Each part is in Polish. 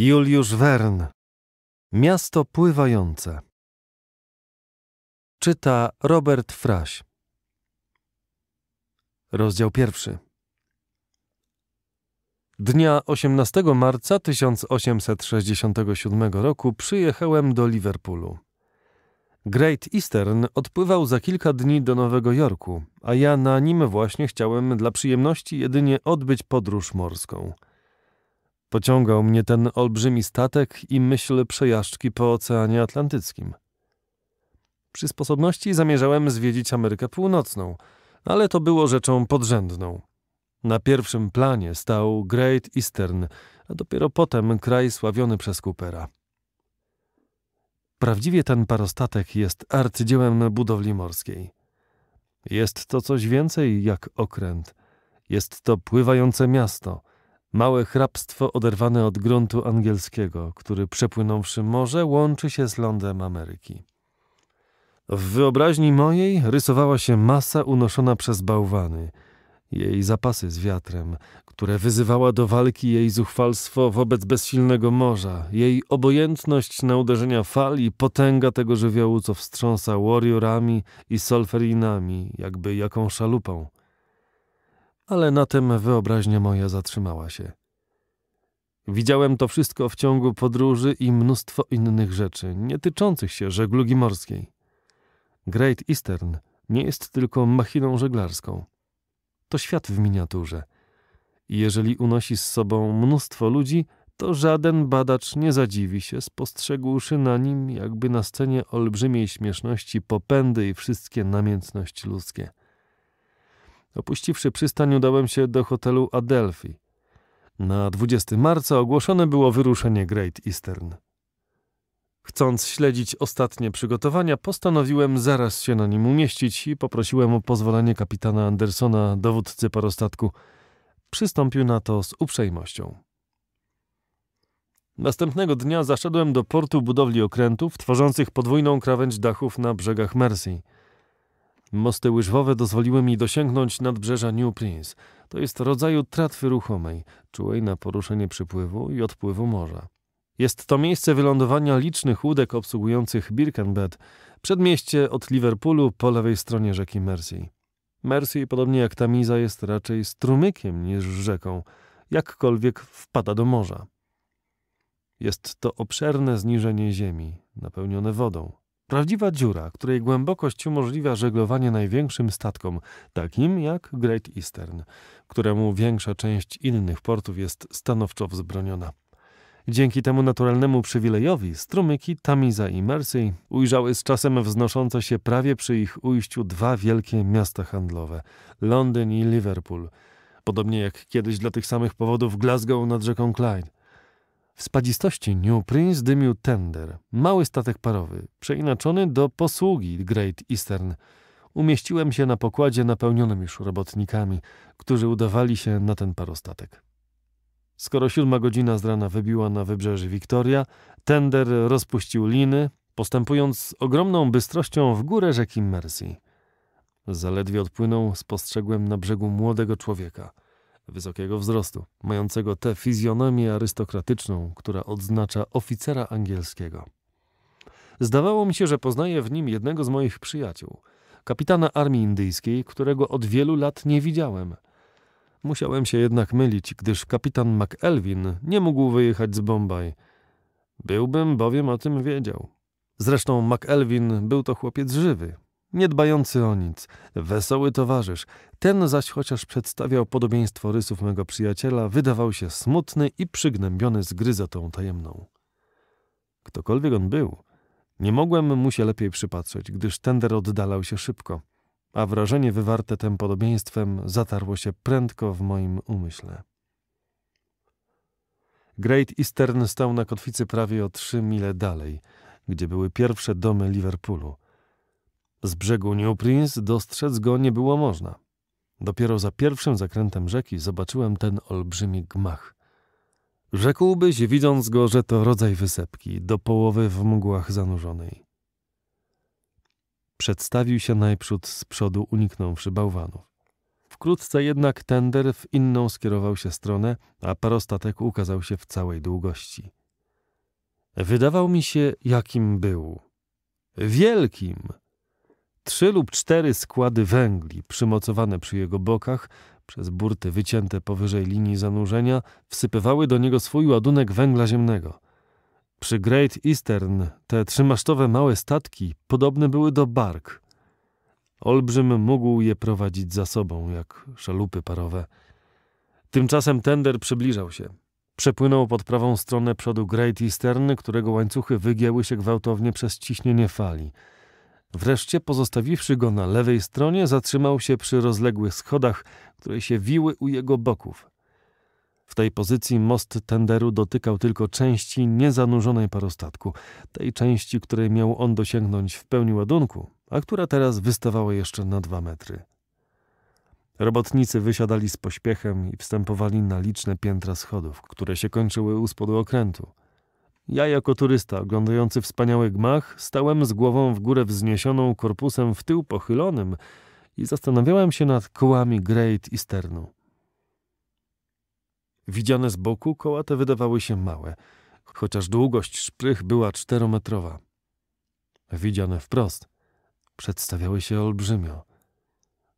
Juliusz Wern Miasto pływające Czyta Robert Fraś Rozdział pierwszy Dnia 18 marca 1867 roku przyjechałem do Liverpoolu. Great Eastern odpływał za kilka dni do Nowego Jorku, a ja na nim właśnie chciałem dla przyjemności jedynie odbyć podróż morską – Pociągał mnie ten olbrzymi statek i myśl przejażdżki po Oceanie Atlantyckim. Przy sposobności zamierzałem zwiedzić Amerykę Północną, ale to było rzeczą podrzędną. Na pierwszym planie stał Great Eastern, a dopiero potem kraj sławiony przez Coopera. Prawdziwie ten parostatek jest arcydziełem budowli morskiej. Jest to coś więcej jak okręt. Jest to pływające miasto – Małe hrabstwo oderwane od gruntu angielskiego, który przepłynąwszy morze łączy się z lądem Ameryki. W wyobraźni mojej rysowała się masa unoszona przez bałwany, jej zapasy z wiatrem, które wyzywała do walki jej zuchwalstwo wobec bezsilnego morza, jej obojętność na uderzenia fal i potęga tego żywiołu, co wstrząsa warriorami i solferinami, jakby jaką szalupą ale na tym wyobraźnia moja zatrzymała się. Widziałem to wszystko w ciągu podróży i mnóstwo innych rzeczy, nie tyczących się żeglugi morskiej. Great Eastern nie jest tylko machiną żeglarską. To świat w miniaturze. I jeżeli unosi z sobą mnóstwo ludzi, to żaden badacz nie zadziwi się, spostrzegłszy na nim, jakby na scenie olbrzymiej śmieszności, popędy i wszystkie namiętności ludzkie. Opuściwszy przystań, udałem się do hotelu Adelphi. Na 20 marca ogłoszone było wyruszenie Great Eastern. Chcąc śledzić ostatnie przygotowania, postanowiłem zaraz się na nim umieścić i poprosiłem o pozwolenie kapitana Andersona, dowódcy parostatku. Przystąpił na to z uprzejmością. Następnego dnia zaszedłem do portu budowli okrętów tworzących podwójną krawędź dachów na brzegach Mersey – Mosty łyżwowe dozwoliły mi dosięgnąć nadbrzeża New Prince. To jest rodzaju tratwy ruchomej, czułej na poruszenie przypływu i odpływu morza. Jest to miejsce wylądowania licznych łódek obsługujących Birkenbed, przedmieście od Liverpoolu po lewej stronie rzeki Mersey. Mersey, podobnie jak Tamiza, jest raczej strumykiem niż rzeką, jakkolwiek wpada do morza. Jest to obszerne zniżenie ziemi, napełnione wodą. Prawdziwa dziura, której głębokość umożliwia żeglowanie największym statkom, takim jak Great Eastern, któremu większa część innych portów jest stanowczo wzbroniona. Dzięki temu naturalnemu przywilejowi strumyki Tamiza i Mersey ujrzały z czasem wznoszące się prawie przy ich ujściu dwa wielkie miasta handlowe Londyn i Liverpool, podobnie jak kiedyś dla tych samych powodów Glasgow nad rzeką Clyde. W spadzistości New Prince dymił tender, mały statek parowy, przeinaczony do posługi Great Eastern. Umieściłem się na pokładzie napełnionym już robotnikami, którzy udawali się na ten parostatek. Skoro siódma godzina z rana wybiła na wybrzeży Wiktoria, tender rozpuścił liny, postępując ogromną bystrością w górę rzeki Mercy. Zaledwie odpłynął, spostrzegłem na brzegu młodego człowieka – wysokiego wzrostu, mającego tę fizjonomię arystokratyczną, która odznacza oficera angielskiego. Zdawało mi się, że poznaję w nim jednego z moich przyjaciół, kapitana armii indyjskiej, którego od wielu lat nie widziałem. Musiałem się jednak mylić, gdyż kapitan McElvin nie mógł wyjechać z Bombaj. Byłbym bowiem o tym wiedział. Zresztą McElvin był to chłopiec żywy, niedbający o nic, wesoły towarzysz. Ten zaś, chociaż przedstawiał podobieństwo rysów mego przyjaciela, wydawał się smutny i przygnębiony zgryzotą tajemną. Ktokolwiek on był, nie mogłem mu się lepiej przypatrzeć, gdyż tender oddalał się szybko, a wrażenie wywarte tym podobieństwem zatarło się prędko w moim umyśle. Great Eastern stał na kotwicy prawie o trzy mile dalej, gdzie były pierwsze domy Liverpoolu – z brzegu New Prince dostrzec go nie było można. Dopiero za pierwszym zakrętem rzeki zobaczyłem ten olbrzymi gmach. Rzekłbyś, widząc go, że to rodzaj wysepki, do połowy w mgłach zanurzonej. Przedstawił się najprzód z przodu, uniknąwszy bałwanów. Wkrótce jednak tender w inną skierował się stronę, a parostatek ukazał się w całej długości. Wydawał mi się, jakim był. Wielkim! Trzy lub cztery składy węgli, przymocowane przy jego bokach, przez burty wycięte powyżej linii zanurzenia, wsypywały do niego swój ładunek węgla ziemnego. Przy Great Eastern te trzymasztowe małe statki podobne były do bark. Olbrzym mógł je prowadzić za sobą, jak szalupy parowe. Tymczasem tender przybliżał się. Przepłynął pod prawą stronę przodu Great Eastern, którego łańcuchy wygięły się gwałtownie przez ciśnienie fali – Wreszcie, pozostawiwszy go na lewej stronie, zatrzymał się przy rozległych schodach, które się wiły u jego boków. W tej pozycji most tenderu dotykał tylko części niezanurzonej parostatku, tej części, której miał on dosięgnąć w pełni ładunku, a która teraz wystawała jeszcze na dwa metry. Robotnicy wysiadali z pośpiechem i wstępowali na liczne piętra schodów, które się kończyły u spodu okrętu. Ja jako turysta oglądający wspaniały gmach stałem z głową w górę wzniesioną, korpusem w tył pochylonym i zastanawiałem się nad kołami Great Easternu. Widziane z boku koła te wydawały się małe, chociaż długość szprych była czterometrowa. Widziane wprost przedstawiały się olbrzymio.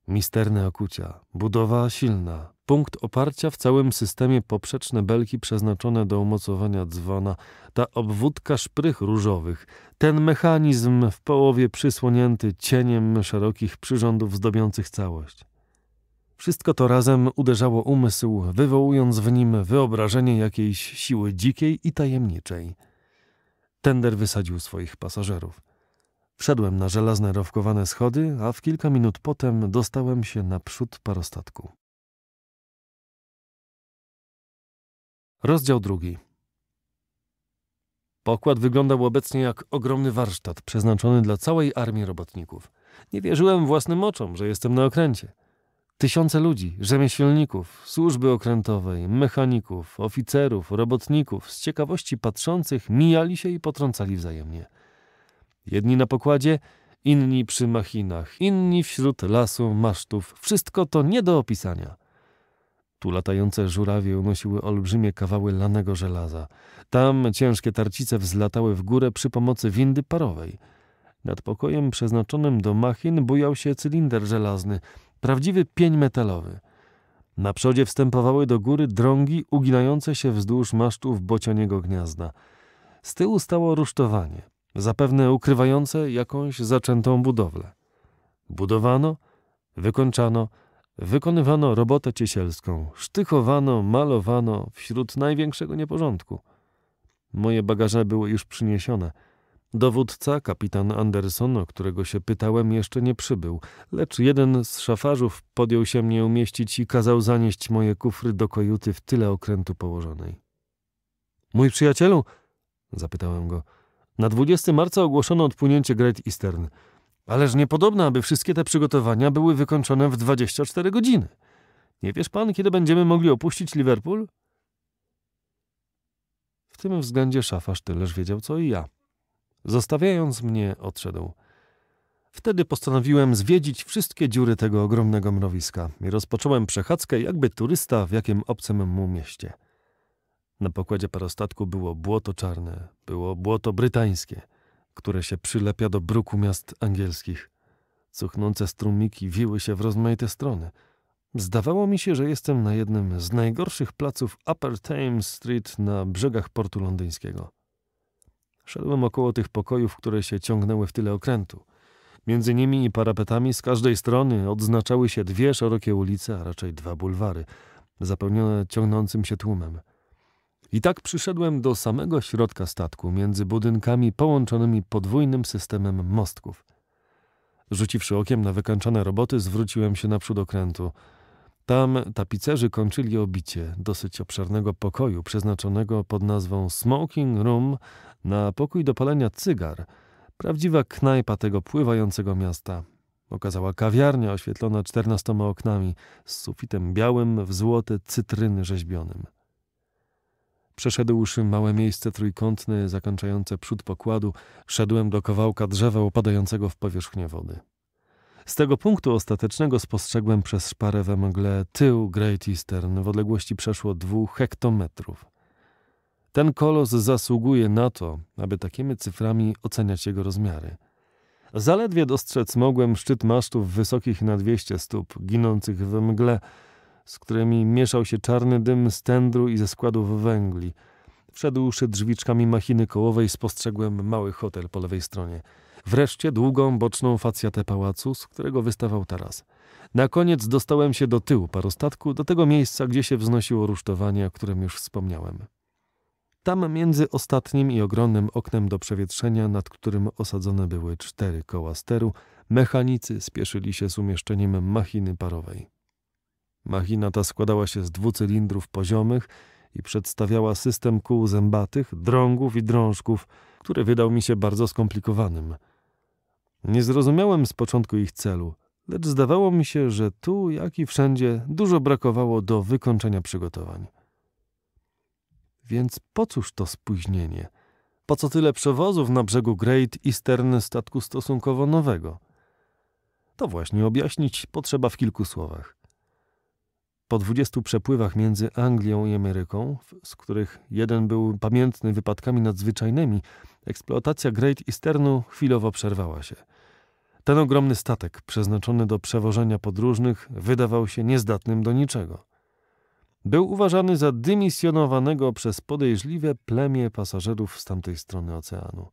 Misterne okucia, budowa silna, Punkt oparcia w całym systemie poprzeczne belki przeznaczone do umocowania dzwona, ta obwódka szprych różowych, ten mechanizm w połowie przysłonięty cieniem szerokich przyrządów zdobiących całość. Wszystko to razem uderzało umysł, wywołując w nim wyobrażenie jakiejś siły dzikiej i tajemniczej. Tender wysadził swoich pasażerów. Wszedłem na żelazne rowkowane schody, a w kilka minut potem dostałem się naprzód parostatku. Rozdział drugi. Pokład wyglądał obecnie jak ogromny warsztat przeznaczony dla całej armii robotników. Nie wierzyłem własnym oczom, że jestem na okręcie. Tysiące ludzi, rzemieślników, służby okrętowej, mechaników, oficerów, robotników, z ciekawości patrzących, mijali się i potrącali wzajemnie. Jedni na pokładzie, inni przy machinach, inni wśród lasu, masztów. Wszystko to nie do opisania. Tu latające żurawie unosiły olbrzymie kawały lanego żelaza. Tam ciężkie tarcice wzlatały w górę przy pomocy windy parowej. Nad pokojem przeznaczonym do machin bujał się cylinder żelazny, prawdziwy pień metalowy. Na przodzie wstępowały do góry drągi uginające się wzdłuż masztów bocianiego gniazda. Z tyłu stało rusztowanie, zapewne ukrywające jakąś zaczętą budowlę. Budowano, wykończano, Wykonywano robotę ciesielską, sztychowano, malowano wśród największego nieporządku. Moje bagaże były już przyniesione. Dowódca, kapitan Anderson, o którego się pytałem, jeszcze nie przybył, lecz jeden z szafarzów podjął się mnie umieścić i kazał zanieść moje kufry do kojuty w tyle okrętu położonej. Mój przyjacielu, zapytałem go, na 20 marca ogłoszono odpłynięcie Great Eastern. Ależ niepodobne, aby wszystkie te przygotowania były wykończone w 24 godziny. Nie wiesz pan, kiedy będziemy mogli opuścić Liverpool? W tym względzie szafarz tyleż wiedział, co i ja. Zostawiając mnie, odszedł. Wtedy postanowiłem zwiedzić wszystkie dziury tego ogromnego mrowiska i rozpocząłem przechadzkę jakby turysta w jakim obcym mu mieście. Na pokładzie parostatku było błoto czarne, było błoto brytańskie – które się przylepia do bruku miast angielskich. Cuchnące strumiki wiły się w rozmaite strony. Zdawało mi się, że jestem na jednym z najgorszych placów Upper Thames Street na brzegach portu londyńskiego. Szedłem około tych pokojów, które się ciągnęły w tyle okrętu. Między nimi i parapetami z każdej strony odznaczały się dwie szerokie ulice, a raczej dwa bulwary, zapełnione ciągnącym się tłumem. I tak przyszedłem do samego środka statku, między budynkami połączonymi podwójnym systemem mostków. Rzuciwszy okiem na wykańczone roboty, zwróciłem się naprzód okrętu. Tam tapicerzy kończyli obicie dosyć obszernego pokoju przeznaczonego pod nazwą Smoking Room na pokój do palenia cygar. Prawdziwa knajpa tego pływającego miasta. Okazała kawiarnia oświetlona czternastoma oknami z sufitem białym w złote cytryny rzeźbionym. Przeszedłszy małe miejsce trójkątne zakończające przód pokładu, szedłem do kawałka drzewa opadającego w powierzchnię wody. Z tego punktu ostatecznego spostrzegłem przez szparę we mgle tył Great Eastern w odległości przeszło dwóch hektometrów. Ten kolos zasługuje na to, aby takimi cyframi oceniać jego rozmiary. Zaledwie dostrzec mogłem szczyt masztów wysokich na 200 stóp, ginących we mgle, z którymi mieszał się czarny dym z tędru i ze składów węgli. Wszedłszy drzwiczkami machiny kołowej, spostrzegłem mały hotel po lewej stronie. Wreszcie długą, boczną facjatę pałacu, z którego wystawał taras. Na koniec dostałem się do tyłu parostatku, do tego miejsca, gdzie się wznosiło rusztowanie, o którym już wspomniałem. Tam między ostatnim i ogromnym oknem do przewietrzenia, nad którym osadzone były cztery koła steru, mechanicy spieszyli się z umieszczeniem machiny parowej. Machina ta składała się z dwucylindrów poziomych i przedstawiała system kół zębatych, drągów i drążków, który wydał mi się bardzo skomplikowanym. Nie zrozumiałem z początku ich celu, lecz zdawało mi się, że tu, jak i wszędzie, dużo brakowało do wykończenia przygotowań. Więc po cóż to spóźnienie? Po co tyle przewozów na brzegu Great Eastern statku stosunkowo nowego? To właśnie objaśnić potrzeba w kilku słowach. Po dwudziestu przepływach między Anglią i Ameryką, z których jeden był pamiętny wypadkami nadzwyczajnymi, eksploatacja Great Easternu chwilowo przerwała się. Ten ogromny statek, przeznaczony do przewożenia podróżnych, wydawał się niezdatnym do niczego. Był uważany za dymisjonowanego przez podejrzliwe plemię pasażerów z tamtej strony oceanu.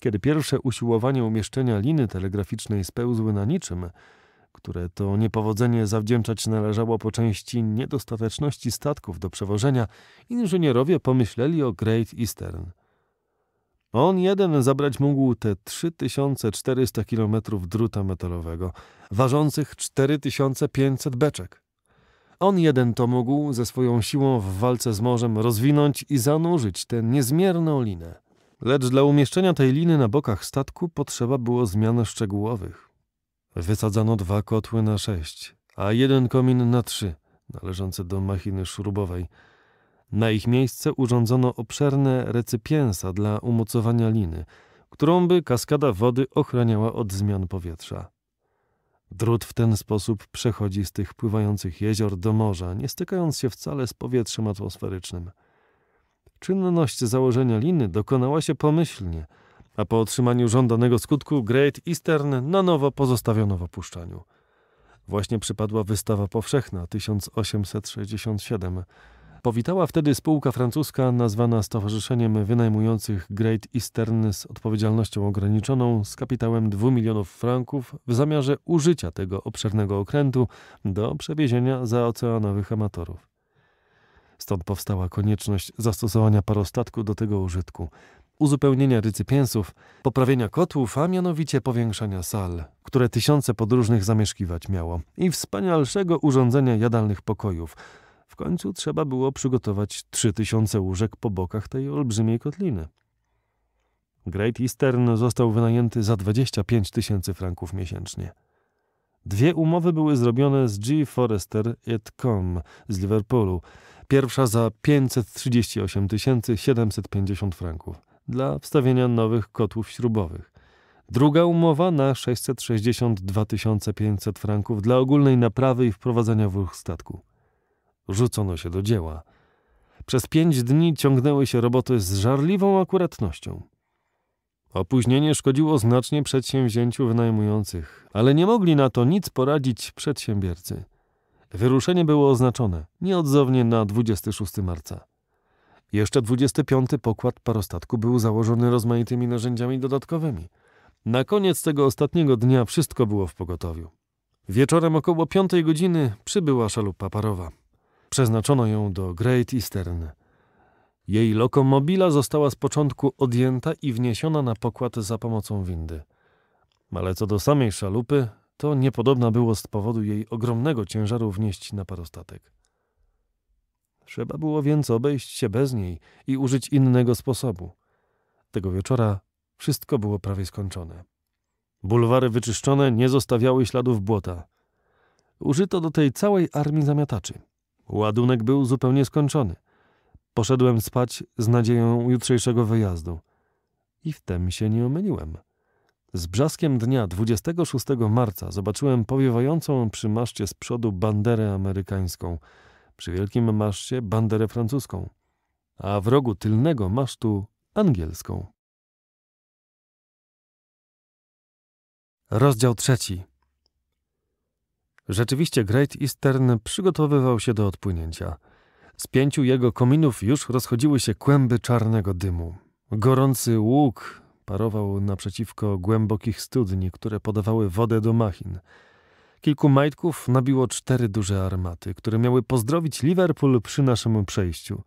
Kiedy pierwsze usiłowania umieszczenia liny telegraficznej spełzły na niczym, które to niepowodzenie zawdzięczać należało po części niedostateczności statków do przewożenia, inżynierowie pomyśleli o Great Eastern. On jeden zabrać mógł te 3400 km druta metalowego, ważących 4500 beczek. On jeden to mógł ze swoją siłą w walce z morzem rozwinąć i zanurzyć tę niezmierną linę. Lecz dla umieszczenia tej liny na bokach statku potrzeba było zmian szczegółowych. Wysadzano dwa kotły na sześć, a jeden komin na trzy, należące do machiny szrubowej. Na ich miejsce urządzono obszerne recypiensa dla umocowania liny, którą by kaskada wody ochraniała od zmian powietrza. Drut w ten sposób przechodzi z tych pływających jezior do morza, nie stykając się wcale z powietrzem atmosferycznym. Czynność założenia liny dokonała się pomyślnie – a po otrzymaniu żądanego skutku Great Eastern na nowo pozostawiono w opuszczaniu. Właśnie przypadła wystawa powszechna 1867. Powitała wtedy spółka francuska nazwana Stowarzyszeniem Wynajmujących Great Eastern z odpowiedzialnością ograniczoną z kapitałem 2 milionów franków w zamiarze użycia tego obszernego okrętu do przewiezienia zaoceanowych amatorów. Stąd powstała konieczność zastosowania parostatku do tego użytku uzupełnienia rycypiensów, poprawienia kotłów, a mianowicie powiększania sal, które tysiące podróżnych zamieszkiwać miało, i wspanialszego urządzenia jadalnych pokojów. W końcu trzeba było przygotować trzy tysiące łóżek po bokach tej olbrzymiej kotliny. Great Eastern został wynajęty za 25 tysięcy franków miesięcznie. Dwie umowy były zrobione z G. Forrester et Com z Liverpoolu. Pierwsza za 538 750 franków dla wstawienia nowych kotłów śrubowych. Druga umowa na 662 500 franków dla ogólnej naprawy i wprowadzenia w ruch statku. Rzucono się do dzieła. Przez pięć dni ciągnęły się roboty z żarliwą akuratnością. Opóźnienie szkodziło znacznie przedsięwzięciu wynajmujących, ale nie mogli na to nic poradzić przedsiębiorcy. Wyruszenie było oznaczone nieodzownie na 26 marca. Jeszcze 25 pokład parostatku był założony rozmaitymi narzędziami dodatkowymi. Na koniec tego ostatniego dnia wszystko było w pogotowiu. Wieczorem około piątej godziny przybyła szalupa parowa. Przeznaczono ją do Great Eastern. Jej lokomobila została z początku odjęta i wniesiona na pokład za pomocą windy. Ale co do samej szalupy, to niepodobna było z powodu jej ogromnego ciężaru wnieść na parostatek. Trzeba było więc obejść się bez niej i użyć innego sposobu. Tego wieczora wszystko było prawie skończone. Bulwary wyczyszczone nie zostawiały śladów błota. Użyto do tej całej armii zamiataczy. Ładunek był zupełnie skończony. Poszedłem spać z nadzieją jutrzejszego wyjazdu. I wtem się nie omyliłem. Z brzaskiem dnia 26 marca zobaczyłem powiewającą przy maszcie z przodu banderę amerykańską – przy wielkim maszcie banderę francuską, a w rogu tylnego masztu angielską. Rozdział trzeci. Rzeczywiście Great Eastern przygotowywał się do odpłynięcia. Z pięciu jego kominów już rozchodziły się kłęby czarnego dymu. Gorący łuk parował naprzeciwko głębokich studni, które podawały wodę do machin – Kilku majtków nabiło cztery duże armaty, które miały pozdrowić Liverpool przy naszym przejściu.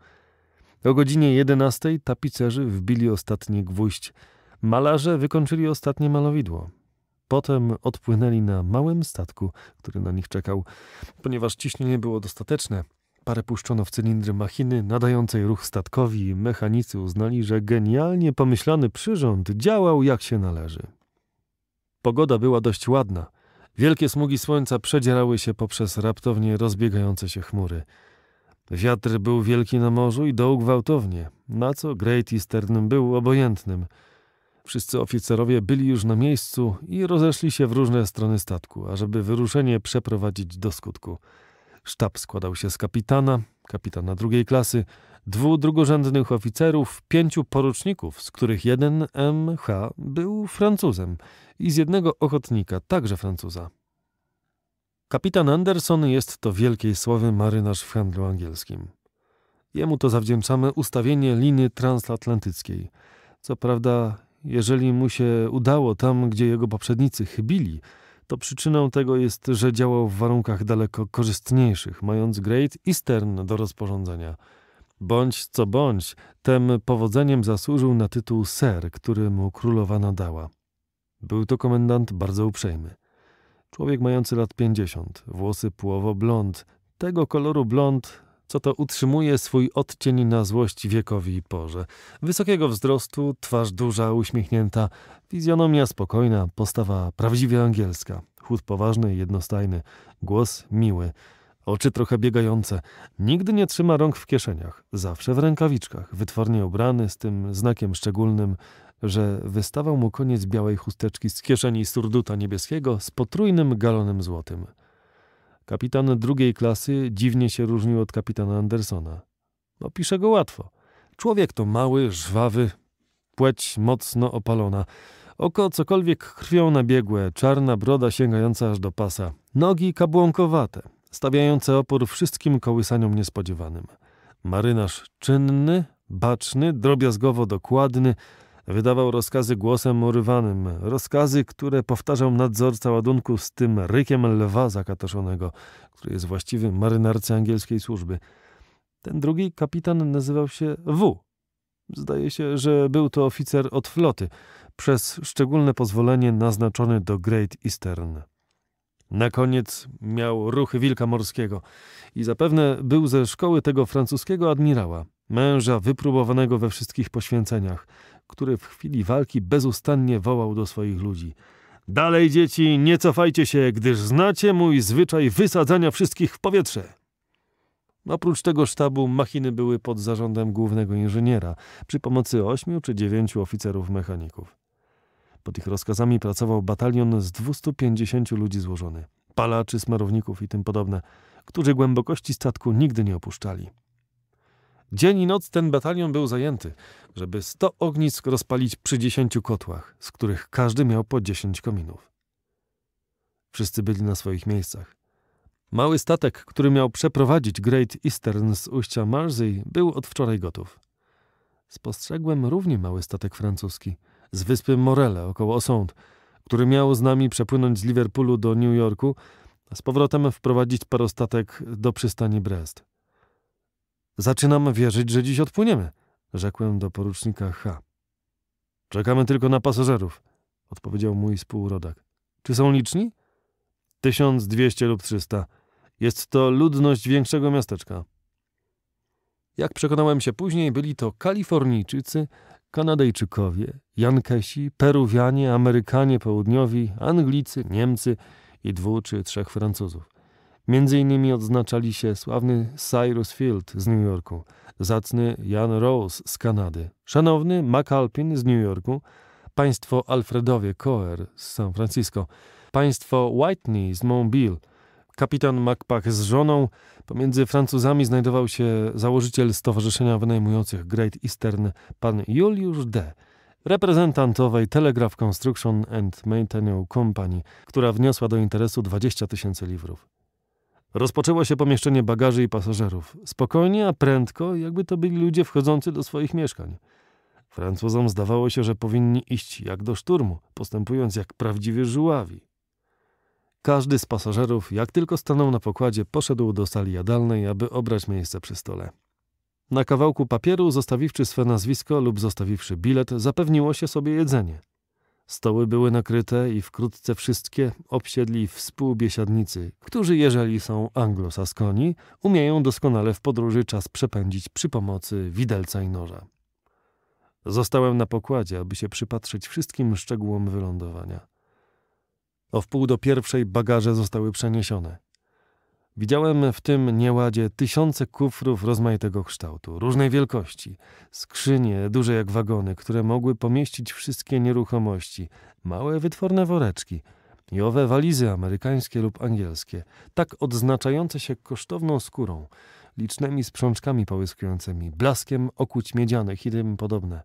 O godzinie 11 tapicerzy wbili ostatni gwóźdź, malarze wykończyli ostatnie malowidło. Potem odpłynęli na małym statku, który na nich czekał. Ponieważ ciśnienie było dostateczne, parę puszczono w cylindry machiny nadającej ruch statkowi i mechanicy uznali, że genialnie pomyślany przyrząd działał jak się należy. Pogoda była dość ładna – Wielkie smugi słońca przedzierały się poprzez raptownie rozbiegające się chmury. Wiatr był wielki na morzu i doł gwałtownie, na co Great Eastern był obojętnym. Wszyscy oficerowie byli już na miejscu i rozeszli się w różne strony statku, ażeby wyruszenie przeprowadzić do skutku. Sztab składał się z kapitana, kapitana drugiej klasy, dwóch drugorzędnych oficerów, pięciu poruczników, z których jeden MH był Francuzem i z jednego ochotnika, także Francuza. Kapitan Anderson jest to wielkiej sławy marynarz w handlu angielskim. Jemu to zawdzięczamy ustawienie liny transatlantyckiej. Co prawda, jeżeli mu się udało tam, gdzie jego poprzednicy chybili – to przyczyną tego jest, że działał w warunkach daleko korzystniejszych, mając Great Eastern do rozporządzenia. Bądź co bądź, tem powodzeniem zasłużył na tytuł ser, który mu królowa nadała. Był to komendant bardzo uprzejmy. Człowiek mający lat pięćdziesiąt, włosy płowo blond, tego koloru blond, co to utrzymuje swój odcień na złość wiekowi i porze. Wysokiego wzrostu, twarz duża, uśmiechnięta, fizjonomia spokojna, postawa prawdziwie angielska, chód poważny i jednostajny, głos miły. Oczy trochę biegające. Nigdy nie trzyma rąk w kieszeniach, zawsze w rękawiczkach, wytwornie ubrany z tym znakiem szczególnym, że wystawał mu koniec białej chusteczki z kieszeni surduta niebieskiego z potrójnym galonem złotym. Kapitan drugiej klasy dziwnie się różnił od kapitana Andersona. Opiszę no, go łatwo. Człowiek to mały, żwawy, płeć mocno opalona, oko cokolwiek krwią nabiegłe, czarna broda sięgająca aż do pasa, nogi kabłąkowate, stawiające opór wszystkim kołysaniom niespodziewanym. Marynarz czynny, baczny, drobiazgowo dokładny, Wydawał rozkazy głosem urywanym, rozkazy, które powtarzał nadzorca ładunku z tym rykiem lwa zakatoszonego, który jest właściwy marynarce angielskiej służby. Ten drugi kapitan nazywał się W. Zdaje się, że był to oficer od floty, przez szczególne pozwolenie naznaczony do Great Eastern. Na koniec miał ruchy wilka morskiego i zapewne był ze szkoły tego francuskiego admirała, męża wypróbowanego we wszystkich poświęceniach – który w chwili walki bezustannie wołał do swoich ludzi. Dalej, dzieci, nie cofajcie się, gdyż znacie mój zwyczaj wysadzania wszystkich w powietrze. Oprócz tego sztabu machiny były pod zarządem głównego inżyniera przy pomocy ośmiu czy dziewięciu oficerów mechaników. Pod ich rozkazami pracował batalion z 250 ludzi złożony, palaczy, smarowników i tym podobne, którzy głębokości statku nigdy nie opuszczali. Dzień i noc ten batalion był zajęty, żeby 100 ognisk rozpalić przy 10 kotłach, z których każdy miał po 10 kominów. Wszyscy byli na swoich miejscach. Mały statek, który miał przeprowadzić Great Eastern z ujścia Marseille, był od wczoraj gotów. Spostrzegłem równie mały statek francuski z wyspy Morele około Osąd, który miał z nami przepłynąć z Liverpoolu do New Yorku, a z powrotem wprowadzić parostatek do przystani Brest. Zaczynam wierzyć, że dziś odpłyniemy, rzekłem do porucznika H. Czekamy tylko na pasażerów, odpowiedział mój współrodak. Czy są liczni? Tysiąc dwieście lub trzysta. Jest to ludność większego miasteczka. Jak przekonałem się później, byli to Kalifornijczycy, Kanadyjczykowie, Jankesi, Peruwianie, Amerykanie Południowi, Anglicy, Niemcy i dwóch czy trzech Francuzów. Między innymi odznaczali się sławny Cyrus Field z New Yorku, zacny Jan Rose z Kanady, szanowny McAlpin z New Jorku, państwo Alfredowie Coer z San Francisco, państwo Whitney z Mobile, kapitan MacPack z żoną. Pomiędzy Francuzami znajdował się założyciel Stowarzyszenia Wynajmujących Great Eastern, pan Julius D., reprezentantowej Telegraph Construction and Maintenance Company, która wniosła do interesu 20 tysięcy liwrów. Rozpoczęło się pomieszczenie bagaży i pasażerów. Spokojnie, a prędko, jakby to byli ludzie wchodzący do swoich mieszkań. Francuzom zdawało się, że powinni iść jak do szturmu, postępując jak prawdziwi żuławi. Każdy z pasażerów, jak tylko stanął na pokładzie, poszedł do sali jadalnej, aby obrać miejsce przy stole. Na kawałku papieru, zostawiwszy swe nazwisko lub zostawiwszy bilet, zapewniło się sobie jedzenie – Stoły były nakryte i wkrótce wszystkie obsiedli współbiesiadnicy, którzy, jeżeli są anglosaskoni, umieją doskonale w podróży czas przepędzić przy pomocy widelca i noża. Zostałem na pokładzie, aby się przypatrzyć wszystkim szczegółom wylądowania. O wpół do pierwszej bagaże zostały przeniesione. Widziałem w tym nieładzie tysiące kufrów rozmaitego kształtu, różnej wielkości, skrzynie duże jak wagony, które mogły pomieścić wszystkie nieruchomości, małe wytworne woreczki i owe walizy amerykańskie lub angielskie, tak odznaczające się kosztowną skórą, licznymi sprzączkami połyskującymi, blaskiem okuć miedzianych i tym podobne.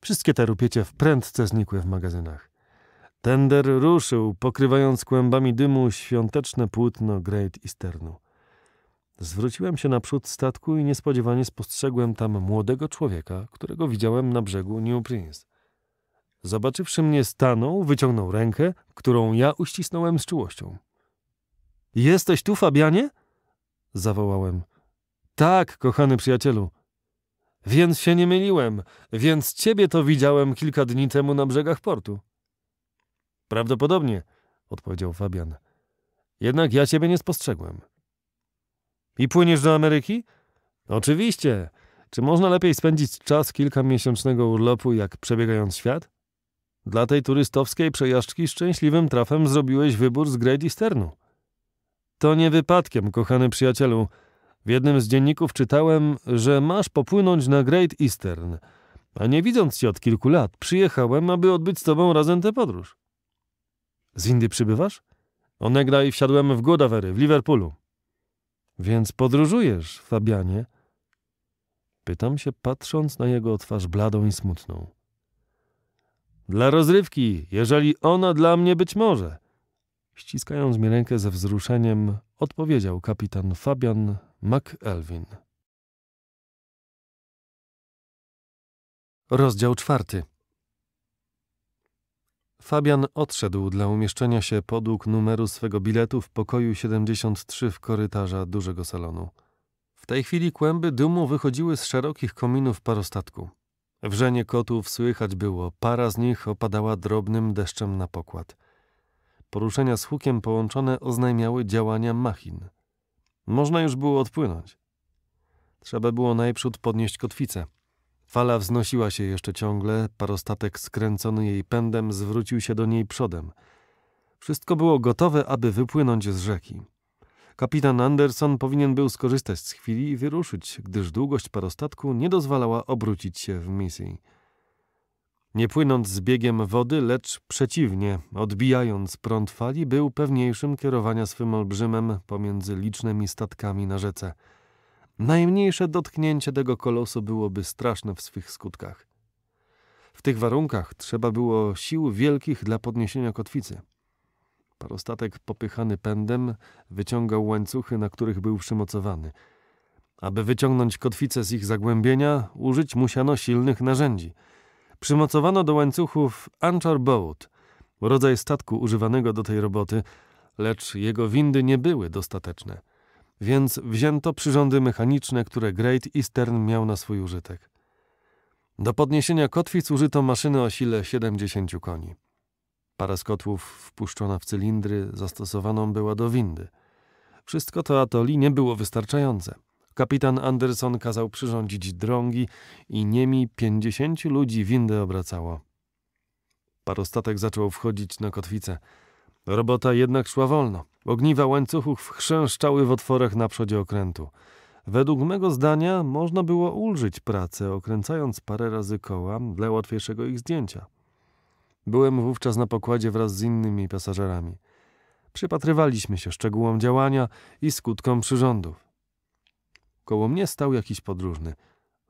Wszystkie te rupiecie w prędce znikły w magazynach. Tender ruszył, pokrywając kłębami dymu świąteczne płótno Great Easternu. Zwróciłem się naprzód statku i niespodziewanie spostrzegłem tam młodego człowieka, którego widziałem na brzegu New Prince. Zobaczywszy mnie, stanął, wyciągnął rękę, którą ja uścisnąłem z czułością. Jesteś tu, Fabianie? zawołałem. Tak, kochany przyjacielu. Więc się nie myliłem, więc ciebie to widziałem kilka dni temu na brzegach portu. Prawdopodobnie, odpowiedział Fabian. Jednak ja ciebie nie spostrzegłem. I płyniesz do Ameryki? Oczywiście. Czy można lepiej spędzić czas kilka miesięcznego urlopu, jak przebiegając świat? Dla tej turystowskiej przejażdżki szczęśliwym trafem zrobiłeś wybór z Great Easternu. To nie wypadkiem, kochany przyjacielu. W jednym z dzienników czytałem, że masz popłynąć na Great Eastern, a nie widząc cię od kilku lat, przyjechałem, aby odbyć z tobą razem tę podróż. Z Indii przybywasz? Onegdaj wsiadłem w Godawery, w Liverpoolu. Więc podróżujesz, Fabianie? Pytam się, patrząc na jego twarz bladą i smutną. Dla rozrywki, jeżeli ona dla mnie być może. Ściskając mi rękę ze wzruszeniem, odpowiedział kapitan Fabian McElwin. Rozdział czwarty. Fabian odszedł dla umieszczenia się podług numeru swego biletu w pokoju 73 w korytarza dużego salonu. W tej chwili kłęby dymu wychodziły z szerokich kominów parostatku. Wrzenie kotów słychać było, para z nich opadała drobnym deszczem na pokład. Poruszenia z hukiem połączone oznajmiały działania machin. Można już było odpłynąć. Trzeba było najprzód podnieść kotwicę – Fala wznosiła się jeszcze ciągle, parostatek skręcony jej pędem zwrócił się do niej przodem. Wszystko było gotowe, aby wypłynąć z rzeki. Kapitan Anderson powinien był skorzystać z chwili i wyruszyć, gdyż długość parostatku nie dozwalała obrócić się w misji. Nie płynąc z biegiem wody, lecz przeciwnie, odbijając prąd fali, był pewniejszym kierowania swym olbrzymem pomiędzy licznymi statkami na rzece – Najmniejsze dotknięcie tego kolosu byłoby straszne w swych skutkach. W tych warunkach trzeba było sił wielkich dla podniesienia kotwicy. Parostatek popychany pędem wyciągał łańcuchy, na których był przymocowany. Aby wyciągnąć kotwicę z ich zagłębienia, użyć musiano silnych narzędzi. Przymocowano do łańcuchów anchor boat, rodzaj statku używanego do tej roboty, lecz jego windy nie były dostateczne więc wzięto przyrządy mechaniczne, które Great Eastern miał na swój użytek. Do podniesienia kotwic użyto maszyny o sile 70 koni. z kotłów wpuszczona w cylindry zastosowaną była do windy. Wszystko to atoli nie było wystarczające. Kapitan Anderson kazał przyrządzić drągi i niemi pięćdziesięciu ludzi windę obracało. Parostatek zaczął wchodzić na kotwicę. Robota jednak szła wolno. Ogniwa łańcuchów chrzęszczały w otworach na przodzie okrętu. Według mego zdania można było ulżyć pracę, okręcając parę razy koła dla łatwiejszego ich zdjęcia. Byłem wówczas na pokładzie wraz z innymi pasażerami. Przypatrywaliśmy się szczegółom działania i skutkom przyrządów. Koło mnie stał jakiś podróżny.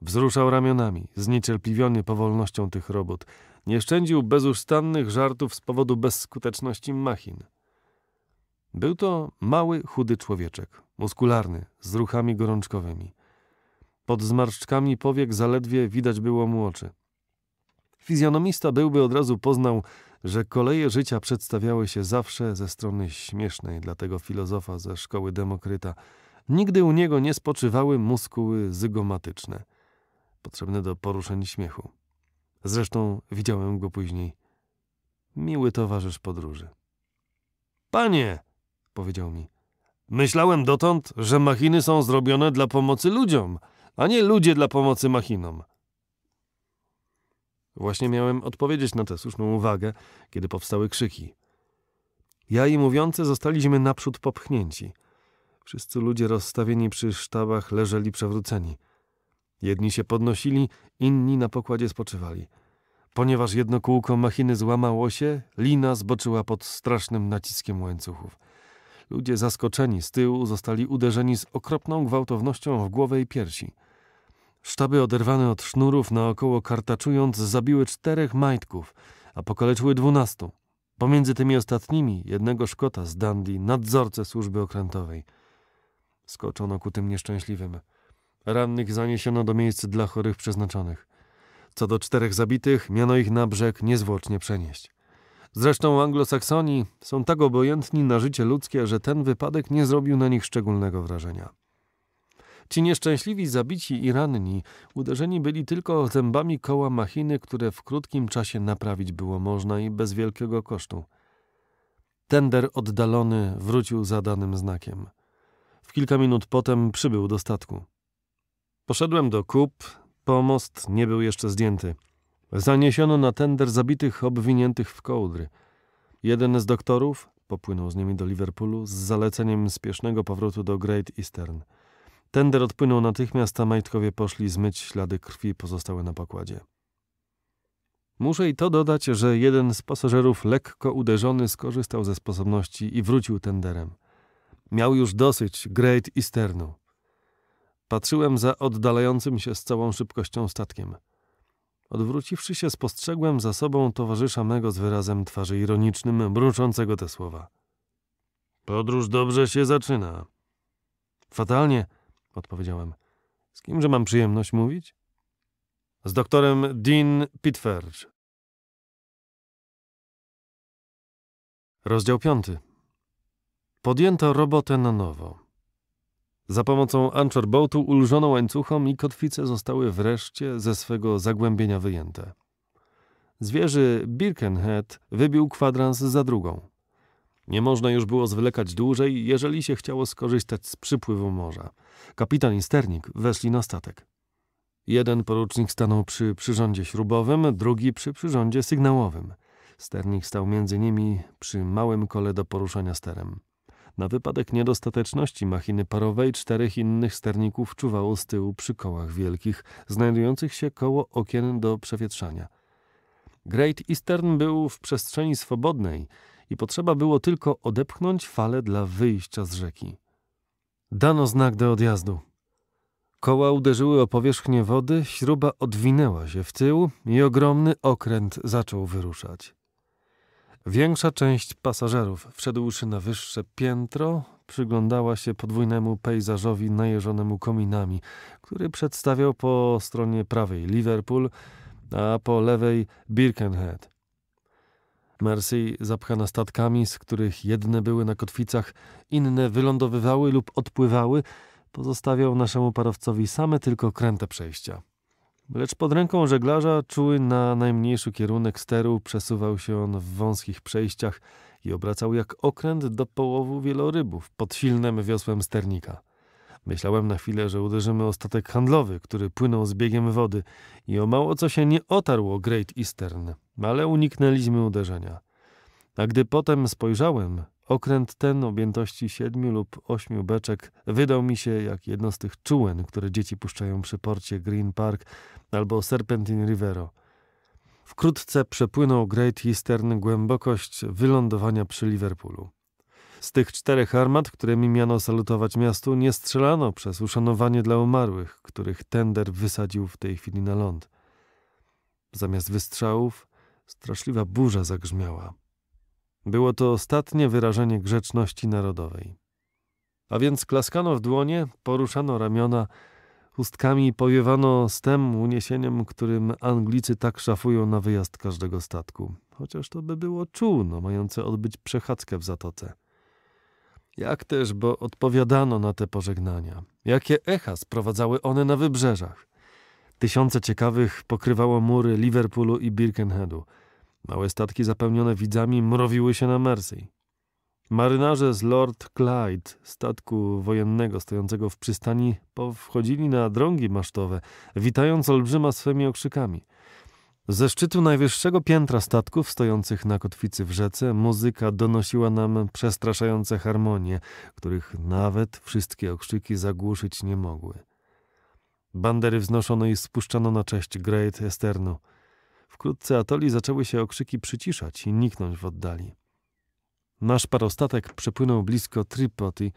Wzruszał ramionami, zniecierpliwiony powolnością tych robót. Nie szczędził bezustannych żartów z powodu bezskuteczności machin. Był to mały, chudy człowieczek, muskularny, z ruchami gorączkowymi. Pod zmarszczkami powiek zaledwie widać było mu oczy. Fizjonomista byłby od razu poznał, że koleje życia przedstawiały się zawsze ze strony śmiesznej dla tego filozofa ze szkoły Demokryta. Nigdy u niego nie spoczywały muskuły zygomatyczne, potrzebne do poruszeń śmiechu. Zresztą widziałem go później. Miły towarzysz podróży. Panie! powiedział mi. Myślałem dotąd, że machiny są zrobione dla pomocy ludziom, a nie ludzie dla pomocy machinom. Właśnie miałem odpowiedzieć na tę słuszną uwagę, kiedy powstały krzyki. Ja i mówiący zostaliśmy naprzód popchnięci. Wszyscy ludzie rozstawieni przy sztabach leżeli przewróceni. Jedni się podnosili, inni na pokładzie spoczywali. Ponieważ jedno kółko machiny złamało się, lina zboczyła pod strasznym naciskiem łańcuchów. Ludzie zaskoczeni z tyłu zostali uderzeni z okropną gwałtownością w głowę i piersi. Sztaby oderwane od sznurów naokoło kartaczując zabiły czterech majtków, a pokaleczyły dwunastu. Pomiędzy tymi ostatnimi jednego Szkota z Dandy, nadzorcę służby okrętowej. Skoczono ku tym nieszczęśliwym. Rannych zaniesiono do miejsc dla chorych przeznaczonych. Co do czterech zabitych, miano ich na brzeg niezwłocznie przenieść. Zresztą Anglosaksoni są tak obojętni na życie ludzkie, że ten wypadek nie zrobił na nich szczególnego wrażenia. Ci nieszczęśliwi zabici i ranni uderzeni byli tylko zębami koła machiny, które w krótkim czasie naprawić było można i bez wielkiego kosztu. Tender oddalony wrócił za danym znakiem. W kilka minut potem przybył do statku. Poszedłem do kup, pomost nie był jeszcze zdjęty. Zaniesiono na tender zabitych obwiniętych w kołdry. Jeden z doktorów popłynął z nimi do Liverpoolu z zaleceniem spiesznego powrotu do Great Eastern. Tender odpłynął natychmiast, a majtkowie poszli zmyć ślady krwi pozostałe na pokładzie. Muszę i to dodać, że jeden z pasażerów lekko uderzony skorzystał ze sposobności i wrócił tenderem. Miał już dosyć Great Easternu. Patrzyłem za oddalającym się z całą szybkością statkiem – Odwróciwszy się, spostrzegłem za sobą towarzysza mego z wyrazem twarzy ironicznym, mruczącego te słowa. Podróż dobrze się zaczyna. Fatalnie, odpowiedziałem. Z kimże mam przyjemność mówić? Z doktorem Dean Pitferge. Rozdział piąty. Podjęto robotę na nowo. Za pomocą anchorboatu ulżono łańcuchom i kotwice zostały wreszcie ze swego zagłębienia wyjęte. Zwierzy Birkenhead wybił kwadrans za drugą. Nie można już było zwlekać dłużej, jeżeli się chciało skorzystać z przypływu morza. Kapitan i sternik weszli na statek. Jeden porucznik stanął przy przyrządzie śrubowym, drugi przy przyrządzie sygnałowym. Sternik stał między nimi przy małym kole do poruszania sterem. Na wypadek niedostateczności machiny parowej czterech innych sterników czuwało z tyłu przy kołach wielkich, znajdujących się koło okien do przewietrzania. Great Eastern był w przestrzeni swobodnej i potrzeba było tylko odepchnąć falę dla wyjścia z rzeki. Dano znak do odjazdu. Koła uderzyły o powierzchnię wody, śruba odwinęła się w tył i ogromny okręt zaczął wyruszać. Większa część pasażerów, wszedłszy na wyższe piętro, przyglądała się podwójnemu pejzażowi najeżonemu kominami, który przedstawiał po stronie prawej Liverpool, a po lewej Birkenhead. Mersey zapchana statkami, z których jedne były na kotwicach, inne wylądowywały lub odpływały, pozostawiał naszemu parowcowi same tylko kręte przejścia. Lecz pod ręką żeglarza, czuły na najmniejszy kierunek steru, przesuwał się on w wąskich przejściach i obracał jak okręt do połowu wielorybów pod silnym wiosłem sternika. Myślałem na chwilę, że uderzymy o statek handlowy, który płynął z biegiem wody i o mało co się nie otarł o Great Eastern, ale uniknęliśmy uderzenia. A gdy potem spojrzałem, Okręt ten objętości siedmiu lub ośmiu beczek wydał mi się jak jedno z tych czułen, które dzieci puszczają przy porcie Green Park albo Serpentine Rivero. Wkrótce przepłynął Great Eastern głębokość wylądowania przy Liverpoolu. Z tych czterech armat, którymi miano salutować miastu, nie strzelano przez uszanowanie dla umarłych, których tender wysadził w tej chwili na ląd. Zamiast wystrzałów straszliwa burza zagrzmiała. Było to ostatnie wyrażenie grzeczności narodowej. A więc klaskano w dłonie, poruszano ramiona, ustkami powiewano z tym uniesieniem, którym Anglicy tak szafują na wyjazd każdego statku. Chociaż to by było czółno mające odbyć przechadzkę w zatoce. Jak też, bo odpowiadano na te pożegnania. Jakie echa sprowadzały one na wybrzeżach. Tysiące ciekawych pokrywało mury Liverpoolu i Birkenheadu – Małe statki zapełnione widzami mrowiły się na Mersey. Marynarze z Lord Clyde, statku wojennego stojącego w przystani, powchodzili na drągi masztowe, witając olbrzyma swymi okrzykami. Ze szczytu najwyższego piętra statków stojących na kotwicy w rzece muzyka donosiła nam przestraszające harmonie, których nawet wszystkie okrzyki zagłuszyć nie mogły. Bandery wznoszono i spuszczano na cześć Great Esternu – Wkrótce atoli zaczęły się okrzyki przyciszać i niknąć w oddali. Nasz parostatek przepłynął blisko Tripoti,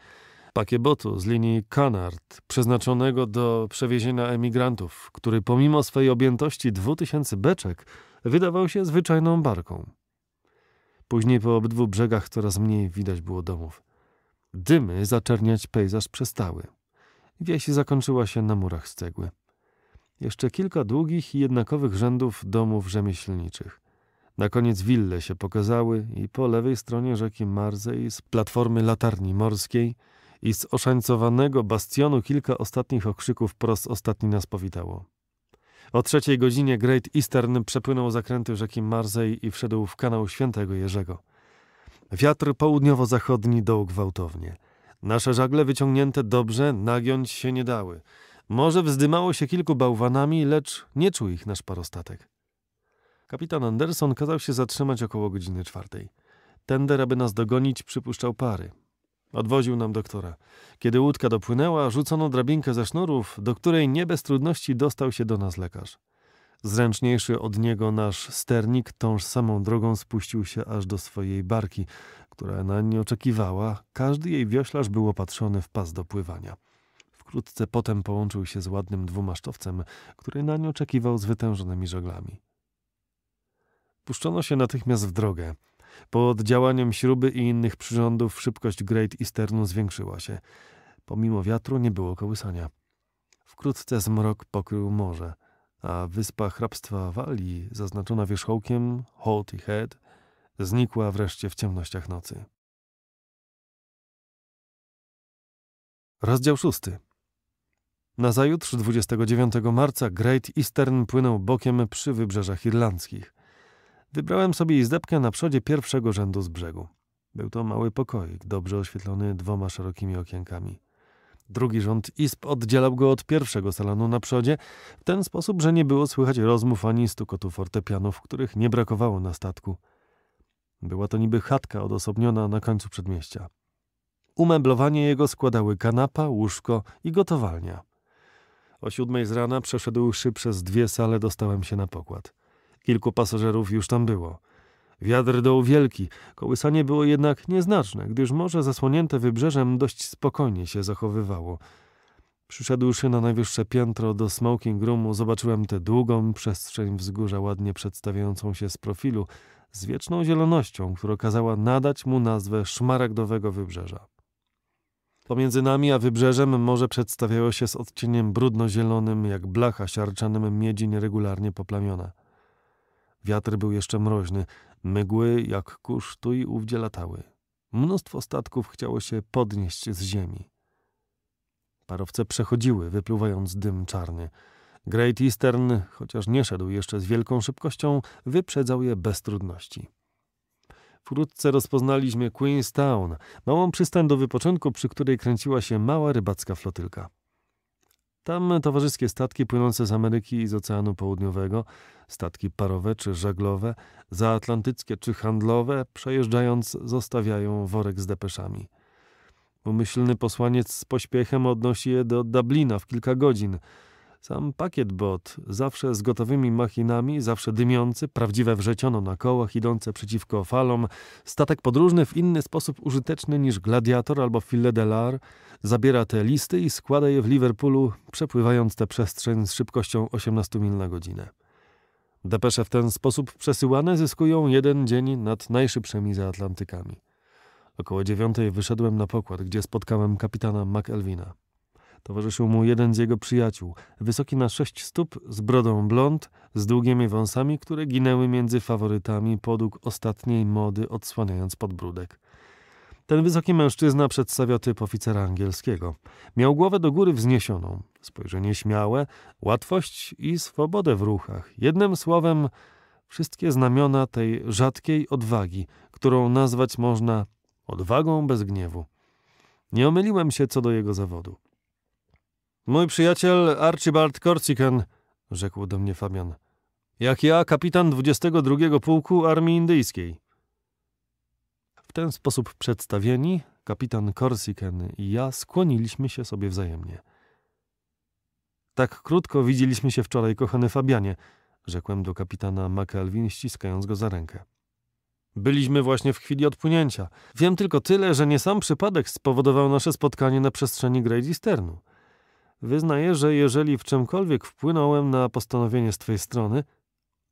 pakiebotu z linii Canard, przeznaczonego do przewiezienia emigrantów, który pomimo swej objętości tysięcy beczek wydawał się zwyczajną barką. Później po obydwu brzegach coraz mniej widać było domów. Dymy zaczerniać pejzaż przestały. Wieś zakończyła się na murach z cegły. Jeszcze kilka długich i jednakowych rzędów domów rzemieślniczych. Na koniec wille się pokazały i po lewej stronie rzeki Marzej z platformy latarni morskiej i z oszańcowanego bastionu kilka ostatnich okrzyków po ostatni nas powitało. O trzeciej godzinie Great Eastern przepłynął zakręty rzeki Marzej i wszedł w kanał Świętego Jerzego. Wiatr południowo-zachodni doł gwałtownie. Nasze żagle wyciągnięte dobrze nagiąć się nie dały – Morze wzdymało się kilku bałwanami, lecz nie czuł ich nasz parostatek. Kapitan Anderson kazał się zatrzymać około godziny czwartej. Tender, aby nas dogonić, przypuszczał pary. Odwoził nam doktora. Kiedy łódka dopłynęła, rzucono drabinkę ze sznurów, do której nie bez trudności dostał się do nas lekarz. Zręczniejszy od niego nasz sternik tąż samą drogą spuścił się aż do swojej barki, która na nie oczekiwała. Każdy jej wioślarz był opatrzony w pas do pływania. Wkrótce potem połączył się z ładnym dwumasztowcem, który nań oczekiwał z wytężonymi żaglami. Puszczono się natychmiast w drogę. Pod działaniem śruby i innych przyrządów szybkość Great Easternu zwiększyła się. Pomimo wiatru nie było kołysania. Wkrótce zmrok pokrył morze, a wyspa hrabstwa Walii, zaznaczona wierzchołkiem i Head, znikła wreszcie w ciemnościach nocy. Rozdział szósty. Nazajutrz 29 marca Great Eastern płynął bokiem przy wybrzeżach irlandzkich. Wybrałem sobie izdebkę na przodzie pierwszego rzędu z brzegu. Był to mały pokoik, dobrze oświetlony dwoma szerokimi okienkami. Drugi rząd izb oddzielał go od pierwszego salonu na przodzie, w ten sposób, że nie było słychać rozmów ani stukotu fortepianów, których nie brakowało na statku. Była to niby chatka odosobniona na końcu przedmieścia. Umeblowanie jego składały kanapa, łóżko i gotowalnia. O siódmej z rana, przeszedłszy przez dwie sale, dostałem się na pokład. Kilku pasażerów już tam było. Wiatr doł wielki, kołysanie było jednak nieznaczne, gdyż morze zasłonięte wybrzeżem dość spokojnie się zachowywało. Przyszedłszy na najwyższe piętro do smoking roomu, zobaczyłem tę długą przestrzeń wzgórza ładnie przedstawiającą się z profilu, z wieczną zielonością, która kazała nadać mu nazwę szmaragdowego wybrzeża. Pomiędzy nami a wybrzeżem morze przedstawiało się z odcieniem brudno-zielonym, jak blacha siarczanym miedzi nieregularnie poplamiona. Wiatr był jeszcze mroźny, mgły jak kurz tu i ówdzie latały. Mnóstwo statków chciało się podnieść z ziemi. Parowce przechodziły, wypluwając dym czarny. Great Eastern, chociaż nie szedł jeszcze z wielką szybkością, wyprzedzał je bez trudności. Wkrótce rozpoznaliśmy Queenstown, małą przystań do wypoczynku, przy której kręciła się mała rybacka flotylka. Tam towarzyskie statki płynące z Ameryki i z Oceanu Południowego, statki parowe czy żaglowe, zaatlantyckie czy handlowe, przejeżdżając zostawiają worek z depeszami. Umyślny posłaniec z pośpiechem odnosi je do Dublina w kilka godzin – sam pakiet bot, zawsze z gotowymi machinami, zawsze dymiący, prawdziwe wrzeciono na kołach idące przeciwko falom, statek podróżny w inny sposób użyteczny niż Gladiator albo Filet de Lar, zabiera te listy i składa je w Liverpoolu, przepływając tę przestrzeń z szybkością 18 mil na godzinę. Depesze w ten sposób przesyłane zyskują jeden dzień nad najszybszymi za atlantykami. Około dziewiątej wyszedłem na pokład, gdzie spotkałem kapitana McElwina. Towarzyszył mu jeden z jego przyjaciół, wysoki na sześć stóp, z brodą blond, z długimi wąsami, które ginęły między faworytami podług ostatniej mody, odsłaniając podbródek. Ten wysoki mężczyzna przedstawiał typ oficera angielskiego. Miał głowę do góry wzniesioną, spojrzenie śmiałe, łatwość i swobodę w ruchach. Jednym słowem, wszystkie znamiona tej rzadkiej odwagi, którą nazwać można odwagą bez gniewu. Nie omyliłem się co do jego zawodu. Mój przyjaciel Archibald Corsican, rzekł do mnie Fabian. Jak ja, kapitan 22 Pułku Armii Indyjskiej. W ten sposób przedstawieni, kapitan Corsican i ja skłoniliśmy się sobie wzajemnie. Tak krótko widzieliśmy się wczoraj, kochany Fabianie, rzekłem do kapitana McElvin, ściskając go za rękę. Byliśmy właśnie w chwili odpłynięcia. Wiem tylko tyle, że nie sam przypadek spowodował nasze spotkanie na przestrzeni Grey Wyznaję, że jeżeli w czymkolwiek wpłynąłem na postanowienie z twojej strony.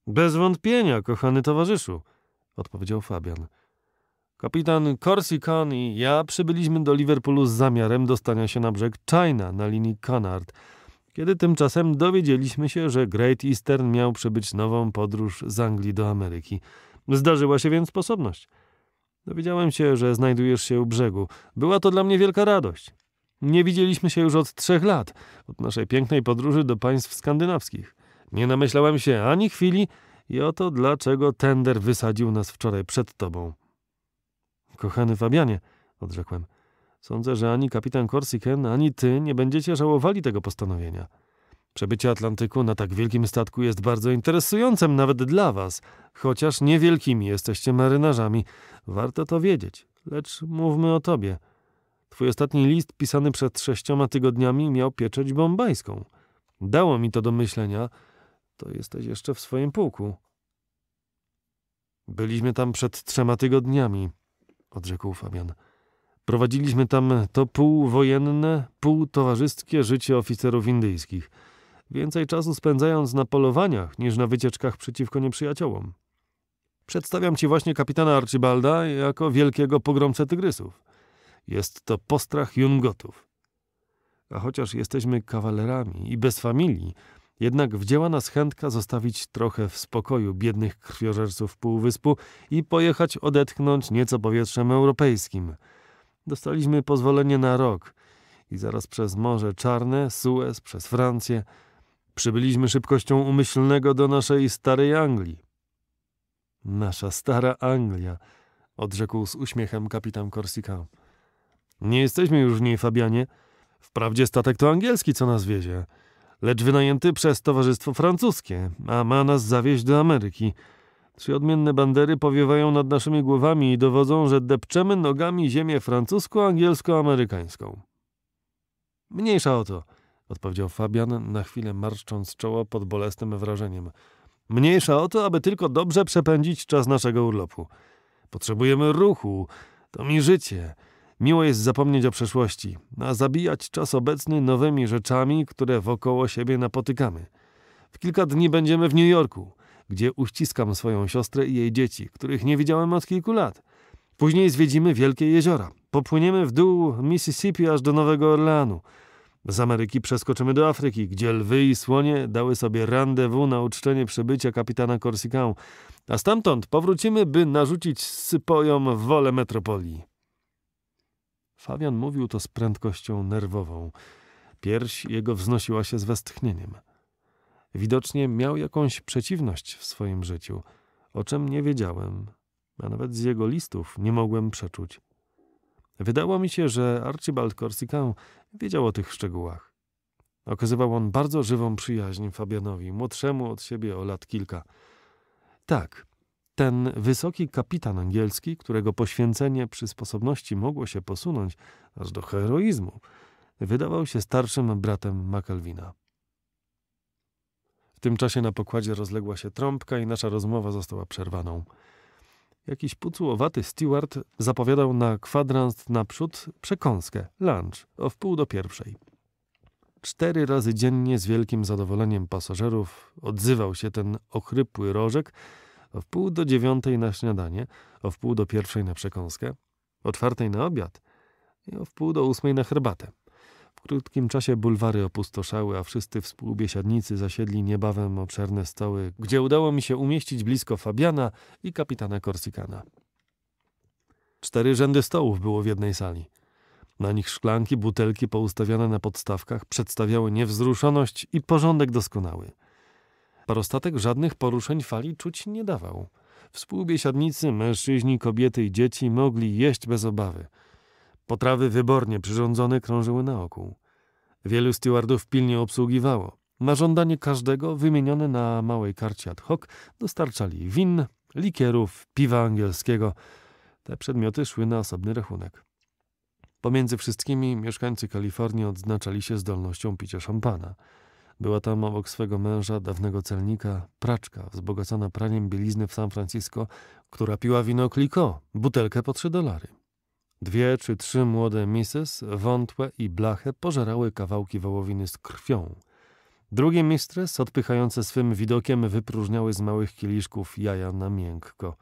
Bez wątpienia, kochany towarzyszu, odpowiedział Fabian. Kapitan Corsican i ja przybyliśmy do Liverpoolu z zamiarem dostania się na brzeg China na linii Canard, kiedy tymczasem dowiedzieliśmy się, że Great Eastern miał przybyć nową podróż z Anglii do Ameryki. Zdarzyła się więc sposobność. Dowiedziałem się, że znajdujesz się u brzegu. Była to dla mnie wielka radość. Nie widzieliśmy się już od trzech lat, od naszej pięknej podróży do państw skandynawskich. Nie namyślałem się ani chwili i oto dlaczego tender wysadził nas wczoraj przed tobą. Kochany Fabianie, odrzekłem, sądzę, że ani kapitan Corsican, ani ty nie będziecie żałowali tego postanowienia. Przebycie Atlantyku na tak wielkim statku jest bardzo interesującym nawet dla was, chociaż niewielkimi jesteście marynarzami. Warto to wiedzieć, lecz mówmy o tobie – Twój ostatni list, pisany przed sześcioma tygodniami, miał pieczeć bombajską. Dało mi to do myślenia. To jesteś jeszcze w swoim pułku. Byliśmy tam przed trzema tygodniami, odrzekł Fabian. Prowadziliśmy tam to półwojenne, półtowarzyskie życie oficerów indyjskich, więcej czasu spędzając na polowaniach niż na wycieczkach przeciwko nieprzyjaciołom. Przedstawiam ci właśnie kapitana Archibalda jako wielkiego pogromcę tygrysów. Jest to postrach Jungotów. A chociaż jesteśmy kawalerami i bez familii, jednak wdziała nas chętka zostawić trochę w spokoju biednych krwiożerców półwyspu i pojechać odetchnąć nieco powietrzem europejskim. Dostaliśmy pozwolenie na rok i zaraz przez Morze Czarne, Suez, przez Francję. Przybyliśmy szybkością umyślnego do naszej starej Anglii. Nasza stara Anglia, odrzekł z uśmiechem kapitan Corsica. Nie jesteśmy już w niej, Fabianie. Wprawdzie statek to angielski, co nas wiezie, lecz wynajęty przez Towarzystwo Francuskie, a ma nas zawieźć do Ameryki. Trzy odmienne bandery powiewają nad naszymi głowami i dowodzą, że depczemy nogami ziemię francusko-angielsko-amerykańską. Mniejsza o to, odpowiedział Fabian, na chwilę marszcząc czoło pod bolesnym wrażeniem. Mniejsza o to, aby tylko dobrze przepędzić czas naszego urlopu. Potrzebujemy ruchu, to mi życie. Miło jest zapomnieć o przeszłości, a zabijać czas obecny nowymi rzeczami, które wokoło siebie napotykamy. W kilka dni będziemy w New Jorku, gdzie uściskam swoją siostrę i jej dzieci, których nie widziałem od kilku lat. Później zwiedzimy Wielkie Jeziora. Popłyniemy w dół Mississippi aż do Nowego Orleanu. Z Ameryki przeskoczymy do Afryki, gdzie lwy i słonie dały sobie rendezvous na uczczenie przybycia kapitana Corsican, a stamtąd powrócimy, by narzucić sypojom wolę metropolii. Fabian mówił to z prędkością nerwową. Pierś jego wznosiła się z westchnieniem. Widocznie miał jakąś przeciwność w swoim życiu, o czym nie wiedziałem, a nawet z jego listów nie mogłem przeczuć. Wydało mi się, że Archibald Corsican wiedział o tych szczegółach. Okazywał on bardzo żywą przyjaźń Fabianowi, młodszemu od siebie o lat kilka. Tak, ten wysoki kapitan angielski, którego poświęcenie przy sposobności mogło się posunąć aż do heroizmu, wydawał się starszym bratem McAlwina. W tym czasie na pokładzie rozległa się trąbka i nasza rozmowa została przerwaną. Jakiś pucułowaty steward zapowiadał na kwadrans naprzód przekąskę, lunch, o wpół do pierwszej. Cztery razy dziennie z wielkim zadowoleniem pasażerów odzywał się ten ochrypły rożek, o wpół do dziewiątej na śniadanie, o wpół do pierwszej na przekąskę, o czwartej na obiad i o wpół do ósmej na herbatę. W krótkim czasie bulwary opustoszały, a wszyscy współbiesiadnicy zasiedli niebawem obszerne stoły, gdzie udało mi się umieścić blisko Fabiana i kapitana Korsikana. Cztery rzędy stołów było w jednej sali. Na nich szklanki, butelki poustawiane na podstawkach przedstawiały niewzruszoność i porządek doskonały – Parostatek żadnych poruszeń fali czuć nie dawał. Współbiesiadnicy, mężczyźni, kobiety i dzieci mogli jeść bez obawy. Potrawy wybornie przyrządzone krążyły naokół. Wielu stewardów pilnie obsługiwało. Na żądanie każdego wymienione na małej karcie ad hoc dostarczali win, likierów, piwa angielskiego. Te przedmioty szły na osobny rachunek. Pomiędzy wszystkimi mieszkańcy Kalifornii odznaczali się zdolnością picia szampana – była tam obok swego męża, dawnego celnika, praczka wzbogacona praniem bielizny w San Francisco, która piła wino kliko, butelkę po trzy dolary. Dwie czy trzy młode misses, wątłe i blache, pożerały kawałki wołowiny z krwią. Drugie mistres, odpychające swym widokiem, wypróżniały z małych kieliszków jaja na miękko.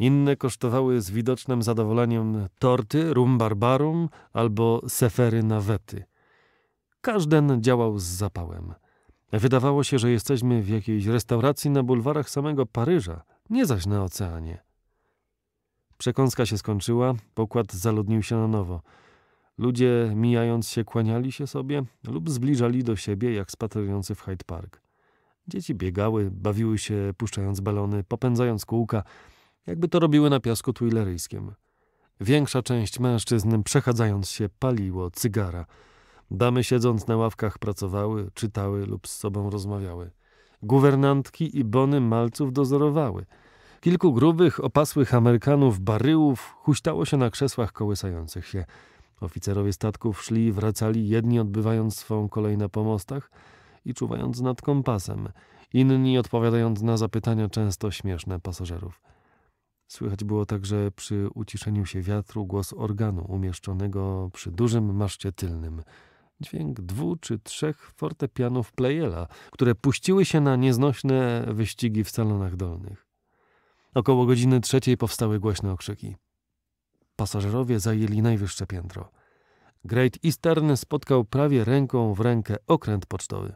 Inne kosztowały z widocznym zadowoleniem torty rum barbarum albo sefery nawety. Każdy działał z zapałem. Wydawało się, że jesteśmy w jakiejś restauracji na bulwarach samego Paryża, nie zaś na oceanie. Przekąska się skończyła, pokład zaludnił się na nowo. Ludzie, mijając się, kłaniali się sobie lub zbliżali do siebie, jak spacerujący w Hyde Park. Dzieci biegały, bawiły się, puszczając balony, popędzając kółka, jakby to robiły na piasku tuileryjskim. Większa część mężczyzn, przechadzając się, paliło cygara – Damy siedząc na ławkach pracowały, czytały lub z sobą rozmawiały. Guwernantki i bony malców dozorowały. Kilku grubych, opasłych Amerykanów baryłów huśtało się na krzesłach kołysających się. Oficerowie statków szli i wracali, jedni odbywając swą kolej na pomostach i czuwając nad kompasem, inni odpowiadając na zapytania często śmieszne pasażerów. Słychać było także przy uciszeniu się wiatru głos organu umieszczonego przy dużym maszcie tylnym – dźwięk dwu czy trzech fortepianów Plejela, które puściły się na nieznośne wyścigi w salonach dolnych. Około godziny trzeciej powstały głośne okrzyki. Pasażerowie zajęli najwyższe piętro. Great Eastern spotkał prawie ręką w rękę okręt pocztowy.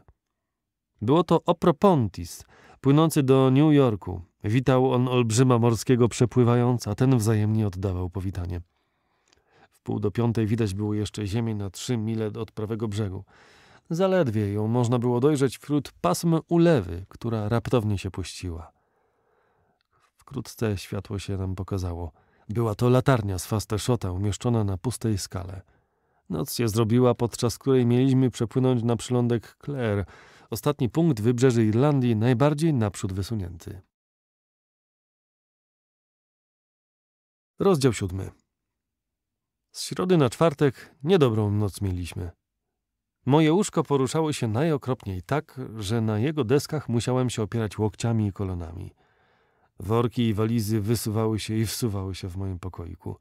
Było to Opropontis, płynący do New Jorku. Witał on olbrzyma morskiego przepływająca, ten wzajemnie oddawał powitanie pół do piątej widać było jeszcze ziemię na trzy mile od prawego brzegu. Zaledwie ją można było dojrzeć wśród pasm ulewy, która raptownie się puściła. Wkrótce światło się nam pokazało. Była to latarnia z fasteszota umieszczona na pustej skale. Noc się zrobiła, podczas której mieliśmy przepłynąć na przylądek Clare, ostatni punkt wybrzeży Irlandii najbardziej naprzód wysunięty. Rozdział siódmy. Z środy na czwartek niedobrą noc mieliśmy. Moje łóżko poruszało się najokropniej tak, że na jego deskach musiałem się opierać łokciami i kolanami. Worki i walizy wysuwały się i wsuwały się w moim pokoiku.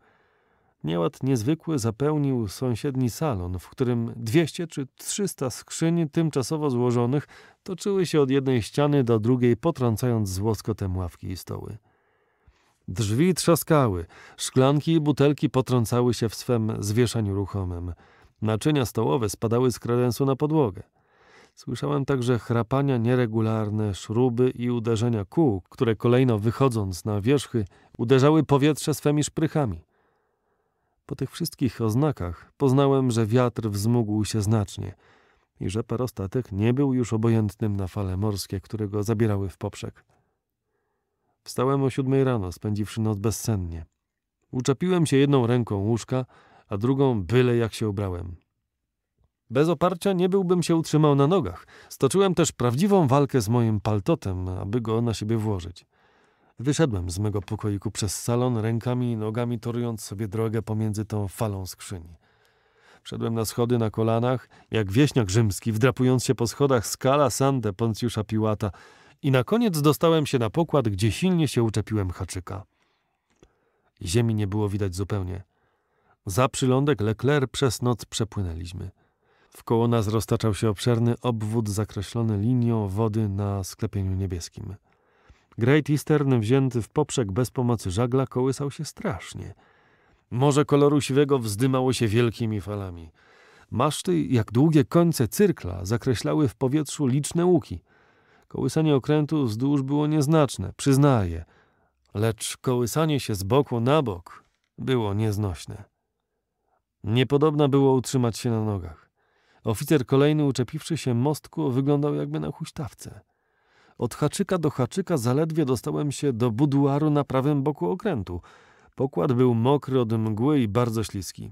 Nieład niezwykły zapełnił sąsiedni salon, w którym 200 czy 300 skrzyń tymczasowo złożonych toczyły się od jednej ściany do drugiej, potrącając z łoskotem ławki i stoły. Drzwi trzaskały, szklanki i butelki potrącały się w swem zwieszeniu ruchomym. Naczynia stołowe spadały z kredensu na podłogę. Słyszałem także chrapania nieregularne, szruby i uderzenia kół, które kolejno wychodząc na wierzchy, uderzały powietrze swemi szprychami. Po tych wszystkich oznakach poznałem, że wiatr wzmógł się znacznie i że parostatek nie był już obojętnym na fale morskie, które go zabierały w poprzek. Wstałem o siódmej rano, spędziwszy noc bezsennie. Uczepiłem się jedną ręką łóżka, a drugą byle jak się ubrałem. Bez oparcia nie byłbym się utrzymał na nogach. Stoczyłem też prawdziwą walkę z moim paltotem, aby go na siebie włożyć. Wyszedłem z mego pokoiku przez salon, rękami i nogami torując sobie drogę pomiędzy tą falą skrzyni. Wszedłem na schody na kolanach, jak wieśniak rzymski, wdrapując się po schodach skala Sande Poncjusza Piłata – i na koniec dostałem się na pokład, gdzie silnie się uczepiłem haczyka. Ziemi nie było widać zupełnie. Za przylądek Leclerc przez noc przepłynęliśmy. Wkoło nas roztaczał się obszerny obwód zakreślony linią wody na sklepieniu niebieskim. Great Eastern wzięty w poprzek bez pomocy żagla kołysał się strasznie. Morze koloru siwego wzdymało się wielkimi falami. Maszty, jak długie końce cyrkla, zakreślały w powietrzu liczne łuki – Kołysanie okrętu wzdłuż było nieznaczne, przyznaję, lecz kołysanie się z boku na bok było nieznośne. Niepodobna było utrzymać się na nogach. Oficer kolejny, uczepiwszy się mostku, wyglądał jakby na huśtawce. Od haczyka do haczyka zaledwie dostałem się do buduaru na prawym boku okrętu. Pokład był mokry od mgły i bardzo śliski.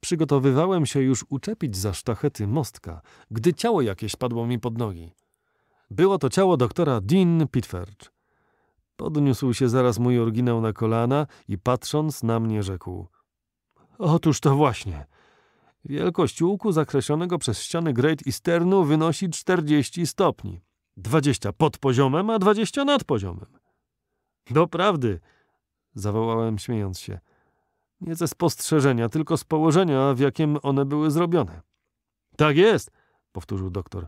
Przygotowywałem się już uczepić za sztachety mostka, gdy ciało jakieś padło mi pod nogi. Było to ciało doktora Dean Pitfert. Podniósł się zaraz mój oryginał na kolana i patrząc na mnie rzekł. Otóż to właśnie. Wielkość łuku zakreślonego przez ściany Great Easternu wynosi 40 stopni. 20 pod poziomem, a 20 nad poziomem. Doprawdy, zawołałem śmiejąc się. Nie ze spostrzeżenia, tylko z położenia, w jakim one były zrobione. Tak jest, powtórzył doktor.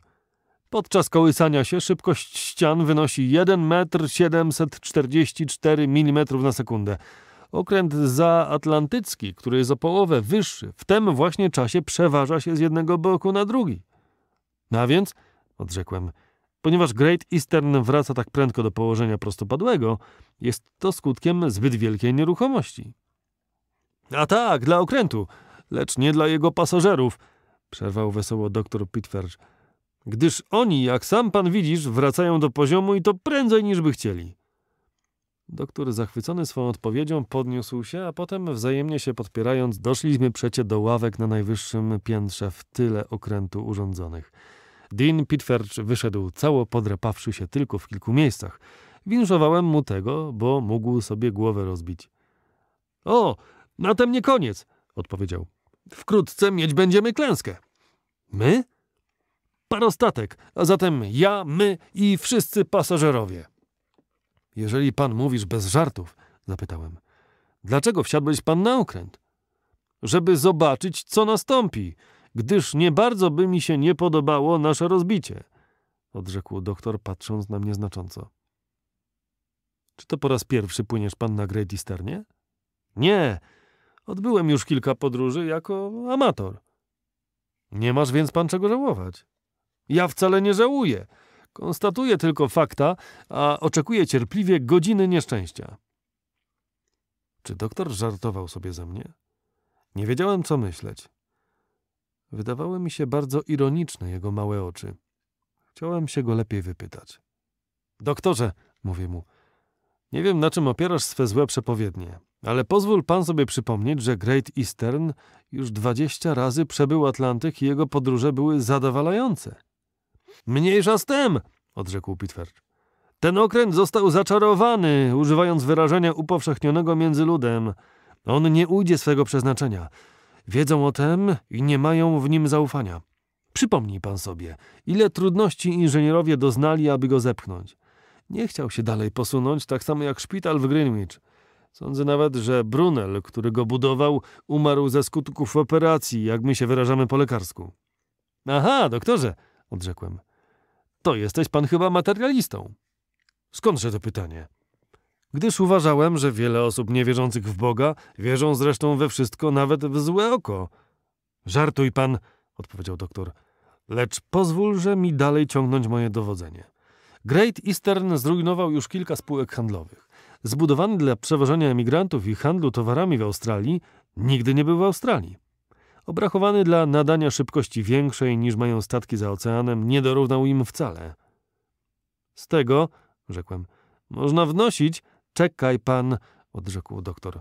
Podczas kołysania się szybkość ścian wynosi 1 metr 744 mm na sekundę. Okręt zaatlantycki, który jest o połowę wyższy, w tym właśnie czasie przeważa się z jednego boku na drugi. No a więc, odrzekłem, ponieważ Great Eastern wraca tak prędko do położenia prostopadłego, jest to skutkiem zbyt wielkiej nieruchomości. A tak, dla okrętu, lecz nie dla jego pasażerów, przerwał wesoło doktor Pitferge gdyż oni, jak sam pan widzisz, wracają do poziomu i to prędzej niż by chcieli. Doktor, zachwycony swoją odpowiedzią, podniósł się, a potem, wzajemnie się podpierając, doszliśmy przecie do ławek na najwyższym piętrze w tyle okrętu urządzonych. Dean Pitferch wyszedł cało podrapawszy się tylko w kilku miejscach. Winżowałem mu tego, bo mógł sobie głowę rozbić. — O, na tem nie koniec! — odpowiedział. — Wkrótce mieć będziemy klęskę. — My? parostatek, a zatem ja, my i wszyscy pasażerowie. Jeżeli pan mówisz bez żartów, zapytałem, dlaczego wsiadłeś pan na okręt? Żeby zobaczyć, co nastąpi, gdyż nie bardzo by mi się nie podobało nasze rozbicie, odrzekł doktor, patrząc na mnie znacząco. Czy to po raz pierwszy płyniesz pan na Great Easternie? Nie, odbyłem już kilka podróży jako amator. Nie masz więc pan czego żałować. Ja wcale nie żałuję. Konstatuję tylko fakta, a oczekuję cierpliwie godziny nieszczęścia. Czy doktor żartował sobie ze mnie? Nie wiedziałem, co myśleć. Wydawały mi się bardzo ironiczne jego małe oczy. Chciałem się go lepiej wypytać. Doktorze, mówię mu, nie wiem na czym opierasz swe złe przepowiednie, ale pozwól pan sobie przypomnieć, że Great Eastern już dwadzieścia razy przebył Atlantyk i jego podróże były zadowalające. Mniejsza z tym, odrzekł Pitfercz. Ten okręt został zaczarowany, używając wyrażenia upowszechnionego między ludem. On nie ujdzie swego przeznaczenia. Wiedzą o tym i nie mają w nim zaufania. Przypomnij pan sobie, ile trudności inżynierowie doznali, aby go zepchnąć. Nie chciał się dalej posunąć, tak samo jak szpital w Greenwich. Sądzę nawet, że Brunel, który go budował, umarł ze skutków operacji, jak my się wyrażamy po lekarsku. Aha, doktorze, odrzekłem. To jesteś pan chyba materialistą. Skądże to pytanie? Gdyż uważałem, że wiele osób niewierzących w Boga wierzą zresztą we wszystko, nawet w złe oko. Żartuj pan, odpowiedział doktor, lecz pozwól, że mi dalej ciągnąć moje dowodzenie. Great Eastern zrujnował już kilka spółek handlowych. Zbudowany dla przewożenia emigrantów i handlu towarami w Australii, nigdy nie był w Australii obrachowany dla nadania szybkości większej niż mają statki za oceanem, nie dorównał im wcale. Z tego, rzekłem, można wnosić. Czekaj pan, odrzekł doktor.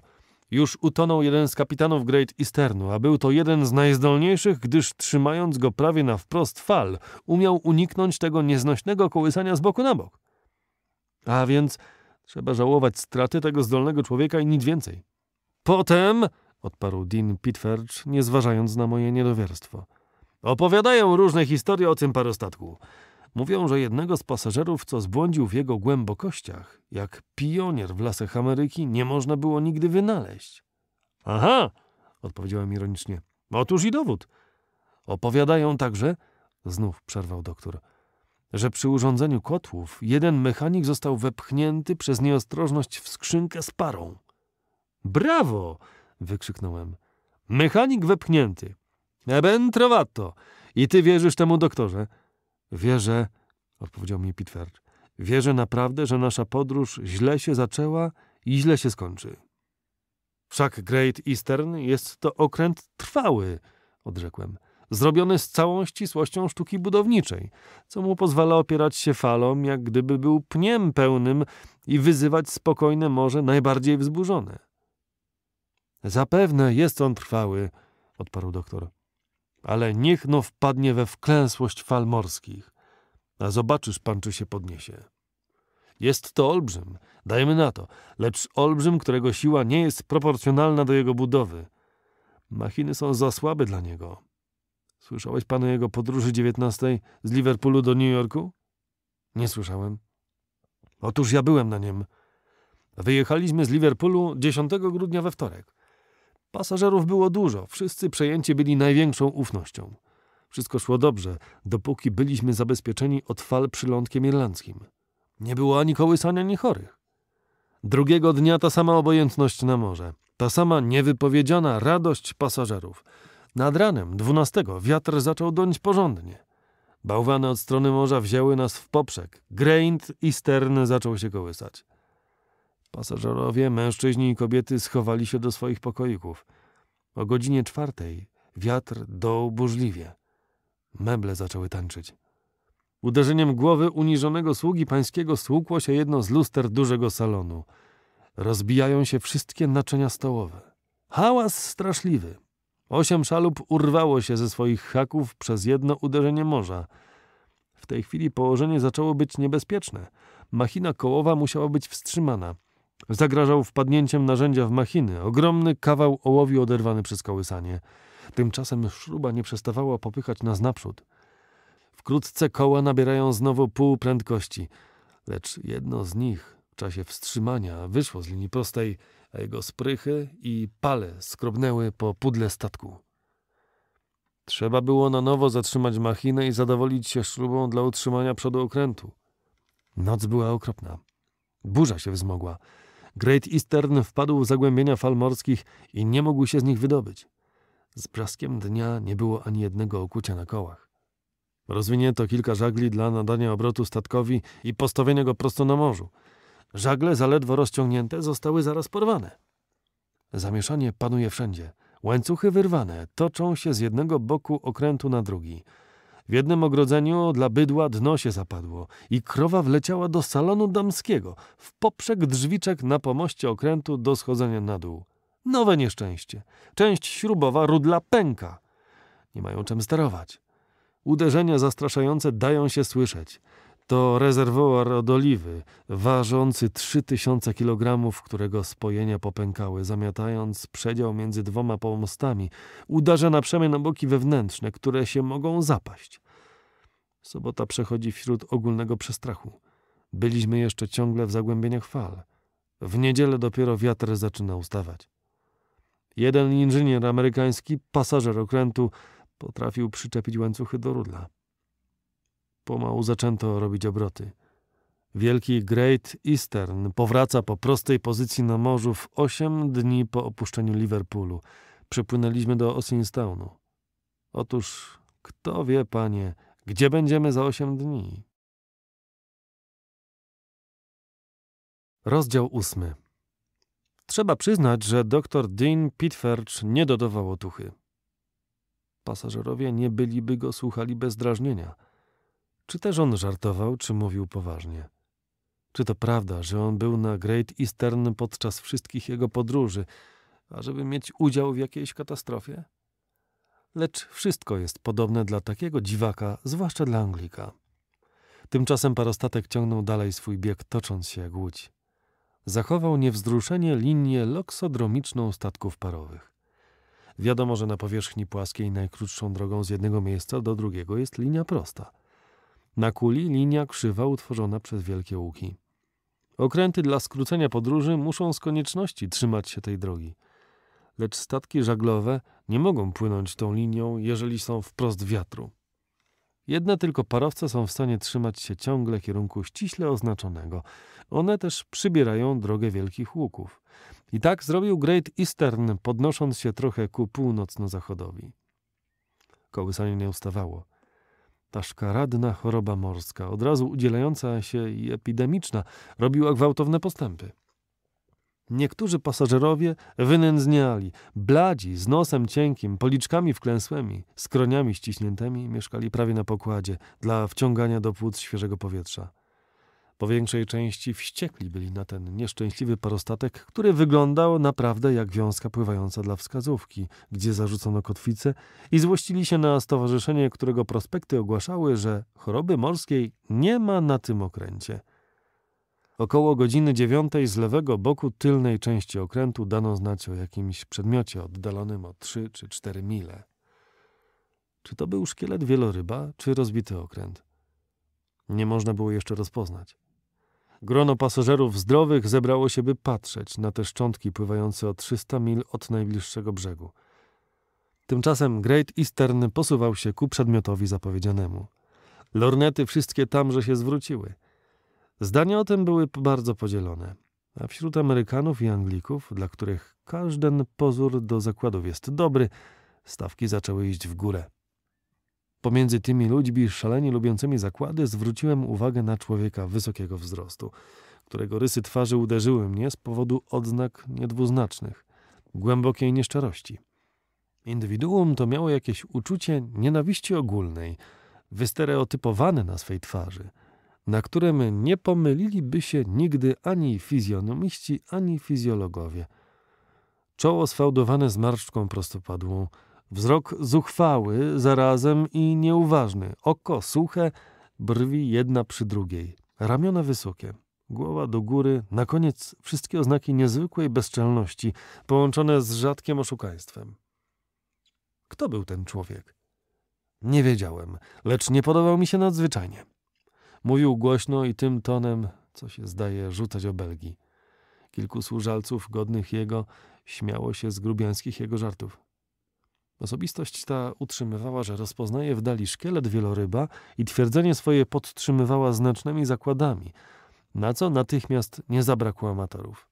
Już utonął jeden z kapitanów Great Easternu, a był to jeden z najzdolniejszych, gdyż trzymając go prawie na wprost fal, umiał uniknąć tego nieznośnego kołysania z boku na bok. A więc trzeba żałować straty tego zdolnego człowieka i nic więcej. Potem odparł Dean Pitferge, nie zważając na moje niedowierstwo. Opowiadają różne historie o tym parostatku. Mówią, że jednego z pasażerów, co zbłądził w jego głębokościach, jak pionier w lasach Ameryki, nie można było nigdy wynaleźć. Aha, odpowiedziałem ironicznie. Otóż i dowód. Opowiadają także, znów przerwał doktor, że przy urządzeniu kotłów jeden mechanik został wepchnięty przez nieostrożność w skrzynkę z parą. Brawo! wykrzyknąłem. Mechanik wepchnięty. Eben trovato. I ty wierzysz temu doktorze? Wierzę, odpowiedział mi Pitward. Wierzę naprawdę, że nasza podróż źle się zaczęła i źle się skończy. Wszak Great Eastern jest to okręt trwały, odrzekłem, zrobiony z całą ścisłością sztuki budowniczej, co mu pozwala opierać się falom, jak gdyby był pniem pełnym i wyzywać spokojne morze najbardziej wzburzone. Zapewne jest on trwały, odparł doktor. Ale niech no wpadnie we wklęsłość fal morskich, a zobaczysz pan, czy się podniesie. Jest to olbrzym, dajmy na to, lecz olbrzym, którego siła nie jest proporcjonalna do jego budowy. Machiny są za słabe dla niego. Słyszałeś pan o jego podróży dziewiętnastej z Liverpoolu do New Yorku? Nie słyszałem. Otóż ja byłem na nim. Wyjechaliśmy z Liverpoolu 10 grudnia we wtorek. Pasażerów było dużo, wszyscy przejęci byli największą ufnością. Wszystko szło dobrze, dopóki byliśmy zabezpieczeni od fal przylądkiem irlandzkim. Nie było ani kołysania, ani chorych. Drugiego dnia ta sama obojętność na morze, ta sama niewypowiedziana radość pasażerów. Nad ranem 12 wiatr zaczął dąć porządnie. Bałwany od strony morza wzięły nas w poprzek. Grained i stern zaczął się kołysać. Pasażerowie, mężczyźni i kobiety schowali się do swoich pokoików. O godzinie czwartej wiatr dął burzliwie. Meble zaczęły tańczyć. Uderzeniem głowy uniżonego sługi pańskiego stłukło się jedno z luster dużego salonu. Rozbijają się wszystkie naczynia stołowe. Hałas straszliwy. Osiem szalup urwało się ze swoich haków przez jedno uderzenie morza. W tej chwili położenie zaczęło być niebezpieczne. Machina kołowa musiała być wstrzymana – Zagrażał wpadnięciem narzędzia w machiny, ogromny kawał ołowiu oderwany przez kołysanie. Tymczasem szruba nie przestawała popychać nas naprzód. Wkrótce koła nabierają znowu pół prędkości, lecz jedno z nich w czasie wstrzymania wyszło z linii prostej, a jego sprychy i pale skrobnęły po pudle statku. Trzeba było na nowo zatrzymać machinę i zadowolić się szrubą dla utrzymania przodu okrętu. Noc była okropna. Burza się wzmogła. Great Eastern wpadł w zagłębienia fal morskich i nie mógł się z nich wydobyć. Z blaskiem dnia nie było ani jednego okucia na kołach. Rozwinięto kilka żagli dla nadania obrotu statkowi i postawienia go prosto na morzu. Żagle zaledwo rozciągnięte zostały zaraz porwane. Zamieszanie panuje wszędzie. Łańcuchy wyrwane toczą się z jednego boku okrętu na drugi – w jednym ogrodzeniu dla bydła dno się zapadło i krowa wleciała do salonu damskiego, w poprzek drzwiczek na pomoście okrętu do schodzenia na dół. Nowe nieszczęście. Część śrubowa rudla pęka. Nie mają czym sterować. Uderzenia zastraszające dają się słyszeć. To rezerwoar od oliwy, ważący 3000 kg, którego spojenia popękały, zamiatając przedział między dwoma pomostami, uderza na przemian boki wewnętrzne, które się mogą zapaść. Sobota przechodzi wśród ogólnego przestrachu. Byliśmy jeszcze ciągle w zagłębieniach fal. W niedzielę dopiero wiatr zaczyna ustawać. Jeden inżynier amerykański, pasażer okrętu, potrafił przyczepić łańcuchy do rudla. Pomału zaczęto robić obroty. Wielki Great Eastern powraca po prostej pozycji na morzu w osiem dni po opuszczeniu Liverpoolu. Przypłynęliśmy do Osinstownu. Otóż, kto wie, panie, gdzie będziemy za osiem dni? Rozdział ósmy. Trzeba przyznać, że dr Dean Pitferch nie dodawał otuchy. Pasażerowie nie byliby go słuchali bez drażnienia – czy też on żartował, czy mówił poważnie? Czy to prawda, że on był na Great Eastern podczas wszystkich jego podróży, ażeby mieć udział w jakiejś katastrofie? Lecz wszystko jest podobne dla takiego dziwaka, zwłaszcza dla Anglika. Tymczasem parostatek ciągnął dalej swój bieg, tocząc się jak łódź. Zachował niewzruszenie linię loksodromiczną statków parowych. Wiadomo, że na powierzchni płaskiej najkrótszą drogą z jednego miejsca do drugiego jest linia prosta – na kuli linia krzywa utworzona przez wielkie łuki. Okręty dla skrócenia podróży muszą z konieczności trzymać się tej drogi. Lecz statki żaglowe nie mogą płynąć tą linią, jeżeli są wprost wiatru. Jedne tylko parowce są w stanie trzymać się ciągle kierunku ściśle oznaczonego. One też przybierają drogę wielkich łuków. I tak zrobił Great Eastern, podnosząc się trochę ku północno-zachodowi. Kołysanie nie ustawało. Ta szkaradna choroba morska, od razu udzielająca się i epidemiczna, robiła gwałtowne postępy. Niektórzy pasażerowie wynędzniali, bladzi, z nosem cienkim, policzkami wklęsłymi, skroniami ściśniętymi, mieszkali prawie na pokładzie dla wciągania do płuc świeżego powietrza. Po większej części wściekli byli na ten nieszczęśliwy parostatek, który wyglądał naprawdę jak wiązka pływająca dla wskazówki, gdzie zarzucono kotwicę i złościli się na stowarzyszenie, którego prospekty ogłaszały, że choroby morskiej nie ma na tym okręcie. Około godziny dziewiątej z lewego boku tylnej części okrętu dano znać o jakimś przedmiocie oddalonym o trzy czy cztery mile. Czy to był szkielet wieloryba, czy rozbity okręt? Nie można było jeszcze rozpoznać. Grono pasażerów zdrowych zebrało się, by patrzeć na te szczątki pływające o 300 mil od najbliższego brzegu. Tymczasem Great Eastern posuwał się ku przedmiotowi zapowiedzianemu. Lornety wszystkie tamże się zwróciły. Zdania o tym były bardzo podzielone. A wśród Amerykanów i Anglików, dla których każdy pozór do zakładów jest dobry, stawki zaczęły iść w górę. Pomiędzy tymi ludźmi szalenie lubiącymi zakłady zwróciłem uwagę na człowieka wysokiego wzrostu, którego rysy twarzy uderzyły mnie z powodu odznak niedwuznacznych, głębokiej nieszczerości. Indywiduum to miało jakieś uczucie nienawiści ogólnej, wystereotypowane na swej twarzy, na którym nie pomyliliby się nigdy ani fizjonomiści, ani fizjologowie. Czoło sfałdowane zmarszczką prostopadłą – Wzrok zuchwały, zarazem i nieuważny, oko suche, brwi jedna przy drugiej, ramiona wysokie, głowa do góry, na koniec wszystkie oznaki niezwykłej bezczelności, połączone z rzadkim oszukaństwem. Kto był ten człowiek? Nie wiedziałem, lecz nie podobał mi się nadzwyczajnie. Mówił głośno i tym tonem, co się zdaje rzucać obelgi. Kilku służalców godnych jego śmiało się z grubiańskich jego żartów. Osobistość ta utrzymywała, że rozpoznaje w dali szkielet wieloryba i twierdzenie swoje podtrzymywała znacznymi zakładami, na co natychmiast nie zabrakło amatorów.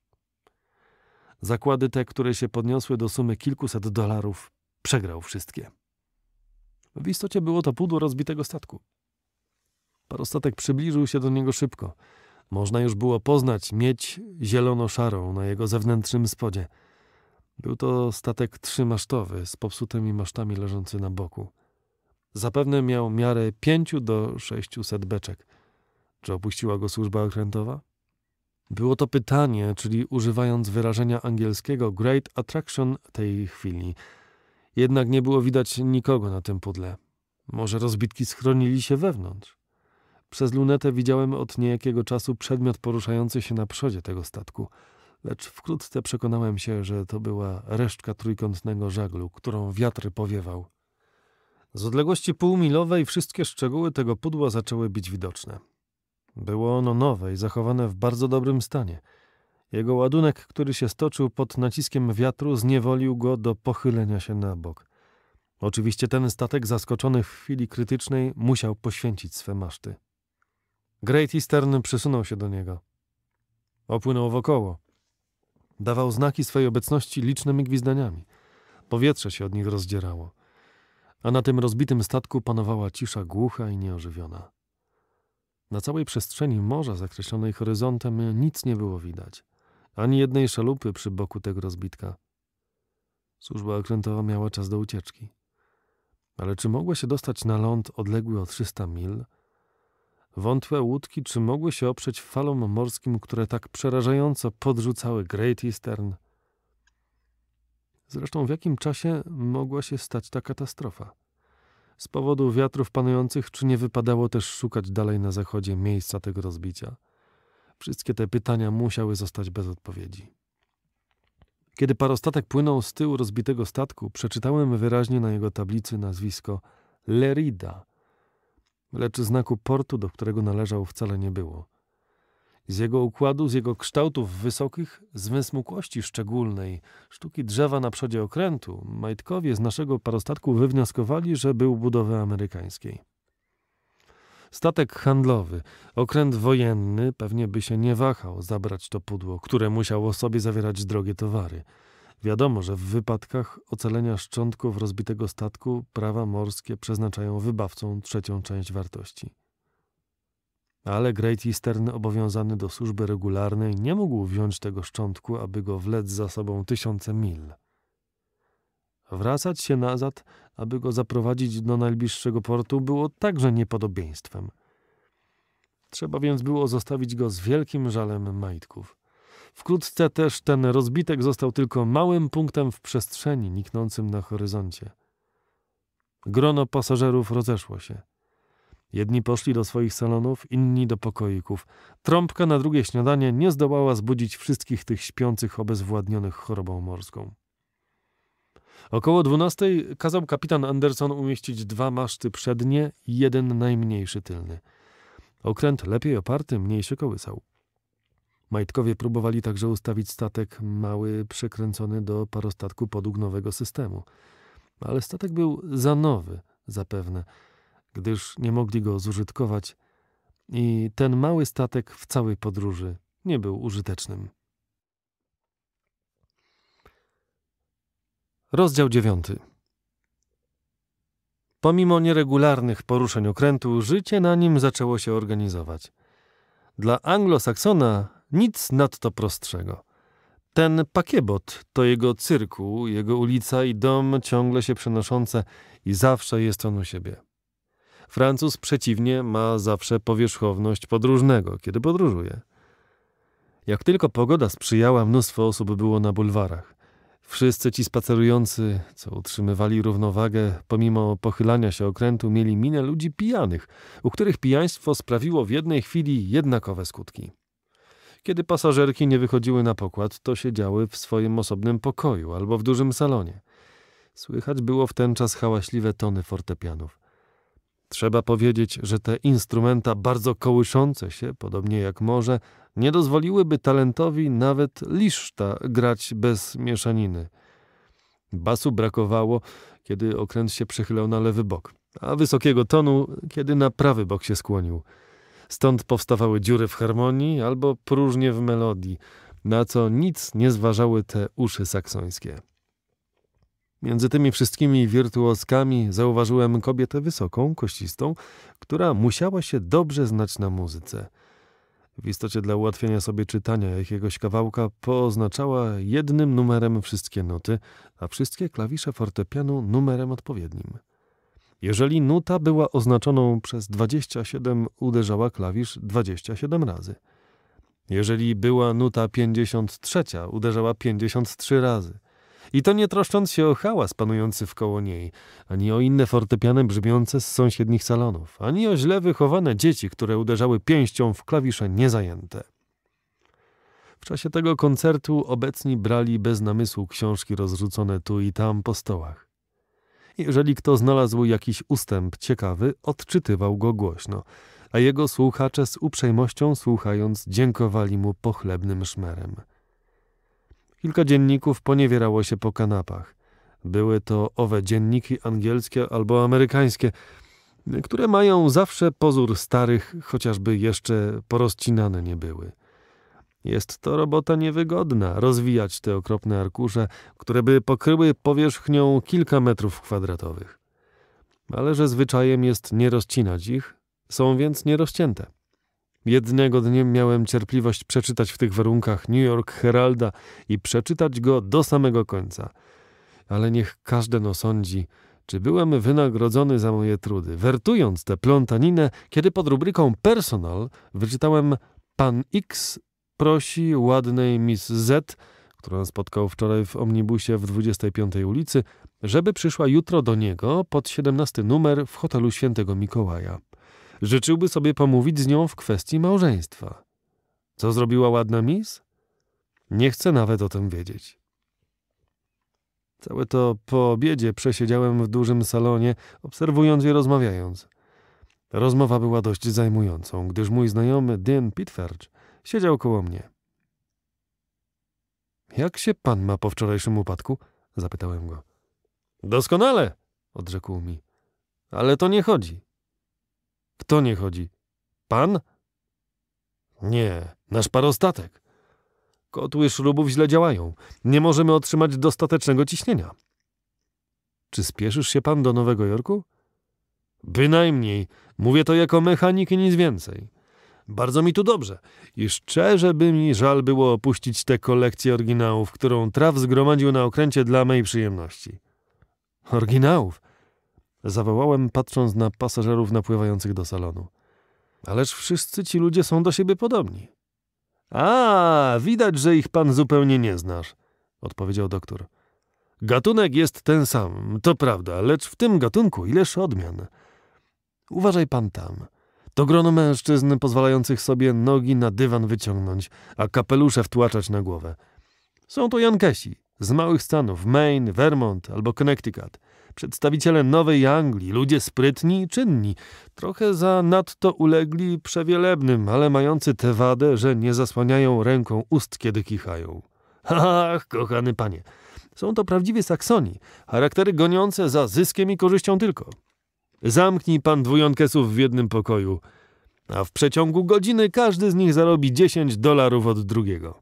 Zakłady te, które się podniosły do sumy kilkuset dolarów, przegrał wszystkie. W istocie było to pudło rozbitego statku. Parostatek przybliżył się do niego szybko. Można już było poznać miedź zielono-szarą na jego zewnętrznym spodzie – był to statek trzymasztowy z popsutymi masztami leżący na boku. Zapewne miał miarę pięciu do sześciuset beczek. Czy opuściła go służba okrętowa? Było to pytanie, czyli używając wyrażenia angielskiego Great Attraction tej chwili. Jednak nie było widać nikogo na tym pudle. Może rozbitki schronili się wewnątrz. Przez lunetę widziałem od niejakiego czasu przedmiot poruszający się na przodzie tego statku – lecz wkrótce przekonałem się, że to była resztka trójkątnego żaglu, którą wiatr powiewał. Z odległości półmilowej wszystkie szczegóły tego pudła zaczęły być widoczne. Było ono nowe i zachowane w bardzo dobrym stanie. Jego ładunek, który się stoczył pod naciskiem wiatru, zniewolił go do pochylenia się na bok. Oczywiście ten statek, zaskoczony w chwili krytycznej, musiał poświęcić swe maszty. Great Eastern przysunął się do niego. Opłynął wokoło. Dawał znaki swej obecności licznymi gwizdaniami. Powietrze się od nich rozdzierało, a na tym rozbitym statku panowała cisza głucha i nieożywiona. Na całej przestrzeni morza zakreślonej horyzontem nic nie było widać, ani jednej szalupy przy boku tego rozbitka. Służba okrętowa miała czas do ucieczki. Ale czy mogła się dostać na ląd odległy o 300 mil, Wątłe łódki czy mogły się oprzeć falom morskim, które tak przerażająco podrzucały Great Eastern? Zresztą w jakim czasie mogła się stać ta katastrofa? Z powodu wiatrów panujących, czy nie wypadało też szukać dalej na zachodzie miejsca tego rozbicia? Wszystkie te pytania musiały zostać bez odpowiedzi. Kiedy parostatek płynął z tyłu rozbitego statku, przeczytałem wyraźnie na jego tablicy nazwisko Lerida – lecz znaku portu, do którego należał, wcale nie było. Z jego układu, z jego kształtów wysokich, z wysmukłości szczególnej, sztuki drzewa na przodzie okrętu, majtkowie z naszego parostatku wywnioskowali, że był budowy amerykańskiej. Statek handlowy, okręt wojenny pewnie by się nie wahał zabrać to pudło, które musiało sobie zawierać drogie towary – Wiadomo, że w wypadkach ocalenia szczątków rozbitego statku prawa morskie przeznaczają wybawcom trzecią część wartości. Ale Great Eastern obowiązany do służby regularnej nie mógł wziąć tego szczątku, aby go wlec za sobą tysiące mil. Wracać się nazad, aby go zaprowadzić do najbliższego portu, było także niepodobieństwem. Trzeba więc było zostawić go z wielkim żalem majtków. Wkrótce też ten rozbitek został tylko małym punktem w przestrzeni niknącym na horyzoncie. Grono pasażerów rozeszło się. Jedni poszli do swoich salonów, inni do pokoików. Trąbka na drugie śniadanie nie zdołała zbudzić wszystkich tych śpiących obezwładnionych chorobą morską. Około dwunastej kazał kapitan Anderson umieścić dwa maszty przednie i jeden najmniejszy tylny. Okręt lepiej oparty mniej kołysał. Majtkowie próbowali także ustawić statek mały przekręcony do parostatku podług nowego systemu. Ale statek był za nowy, zapewne, gdyż nie mogli go zużytkować i ten mały statek w całej podróży nie był użytecznym. Rozdział 9. Pomimo nieregularnych poruszeń okrętu, życie na nim zaczęło się organizować. Dla anglosaksona nic nadto prostszego. Ten pakiebot to jego cyrku, jego ulica i dom ciągle się przenoszące i zawsze jest on u siebie. Francuz przeciwnie ma zawsze powierzchowność podróżnego, kiedy podróżuje. Jak tylko pogoda sprzyjała, mnóstwo osób było na bulwarach. Wszyscy ci spacerujący, co utrzymywali równowagę, pomimo pochylania się okrętu, mieli minę ludzi pijanych, u których pijaństwo sprawiło w jednej chwili jednakowe skutki. Kiedy pasażerki nie wychodziły na pokład, to siedziały w swoim osobnym pokoju albo w dużym salonie. Słychać było w ten czas hałaśliwe tony fortepianów. Trzeba powiedzieć, że te instrumenta bardzo kołyszące się, podobnie jak morze, nie dozwoliłyby talentowi nawet liszta grać bez mieszaniny. Basu brakowało, kiedy okręt się przechylał na lewy bok, a wysokiego tonu, kiedy na prawy bok się skłonił. Stąd powstawały dziury w harmonii albo próżnie w melodii, na co nic nie zważały te uszy saksońskie. Między tymi wszystkimi wirtuoskami zauważyłem kobietę wysoką, kościstą, która musiała się dobrze znać na muzyce. W istocie dla ułatwienia sobie czytania jakiegoś kawałka poznaczała jednym numerem wszystkie nuty, a wszystkie klawisze fortepianu numerem odpowiednim. Jeżeli nuta była oznaczoną przez 27, uderzała klawisz 27 razy. Jeżeli była nuta 53, uderzała 53 razy. I to nie troszcząc się o hałas panujący wkoło niej, ani o inne fortepiany brzmiące z sąsiednich salonów, ani o źle wychowane dzieci, które uderzały pięścią w klawisze niezajęte. W czasie tego koncertu obecni brali bez namysłu książki rozrzucone tu i tam po stołach. Jeżeli kto znalazł jakiś ustęp ciekawy, odczytywał go głośno, a jego słuchacze z uprzejmością słuchając dziękowali mu pochlebnym szmerem. Kilka dzienników poniewierało się po kanapach. Były to owe dzienniki angielskie albo amerykańskie, które mają zawsze pozór starych, chociażby jeszcze porozcinane nie były. Jest to robota niewygodna rozwijać te okropne arkusze, które by pokryły powierzchnią kilka metrów kwadratowych. Ale że zwyczajem jest nie rozcinać ich, są więc nierozcięte. Jednego dnia miałem cierpliwość przeczytać w tych warunkach New York Heralda i przeczytać go do samego końca. Ale niech każdy no sądzi, czy byłem wynagrodzony za moje trudy, wertując tę plątaninę, kiedy pod rubryką personal wyczytałem Pan X prosi ładnej Miss Z, którą spotkał wczoraj w omnibusie w 25 ulicy, żeby przyszła jutro do niego pod 17 numer w hotelu Świętego Mikołaja. Życzyłby sobie pomówić z nią w kwestii małżeństwa. Co zrobiła ładna Miss? Nie chcę nawet o tym wiedzieć. Całe to po obiedzie przesiedziałem w dużym salonie, obserwując i rozmawiając. Rozmowa była dość zajmującą, gdyż mój znajomy Dean Pitferge Siedział koło mnie. Jak się pan ma po wczorajszym upadku? zapytałem go. Doskonale, odrzekł mi. Ale to nie chodzi. Kto nie chodzi? Pan? Nie, nasz parostatek. Kotły szrubów źle działają. Nie możemy otrzymać dostatecznego ciśnienia. Czy spieszysz się pan do Nowego Jorku? Bynajmniej. Mówię to jako mechanik i nic więcej. Bardzo mi tu dobrze i szczerze by mi żal było opuścić tę kolekcję oryginałów, którą Traf zgromadził na okręcie dla mej przyjemności. Oryginałów? Zawołałem, patrząc na pasażerów napływających do salonu. Ależ wszyscy ci ludzie są do siebie podobni. A, widać, że ich pan zupełnie nie znasz, odpowiedział doktor. Gatunek jest ten sam, to prawda, lecz w tym gatunku ileż odmian. Uważaj pan tam. To grono mężczyzn pozwalających sobie nogi na dywan wyciągnąć, a kapelusze wtłaczać na głowę. Są to Jankesi z małych stanów Maine, Vermont albo Connecticut. Przedstawiciele Nowej Anglii, ludzie sprytni i czynni, trochę za nadto ulegli przewielebnym, ale mający tę wadę, że nie zasłaniają ręką ust, kiedy kichają. Ach, kochany panie, są to prawdziwie Saksoni, charaktery goniące za zyskiem i korzyścią tylko. Zamknij pan dwujonkesów w jednym pokoju, a w przeciągu godziny każdy z nich zarobi 10 dolarów od drugiego.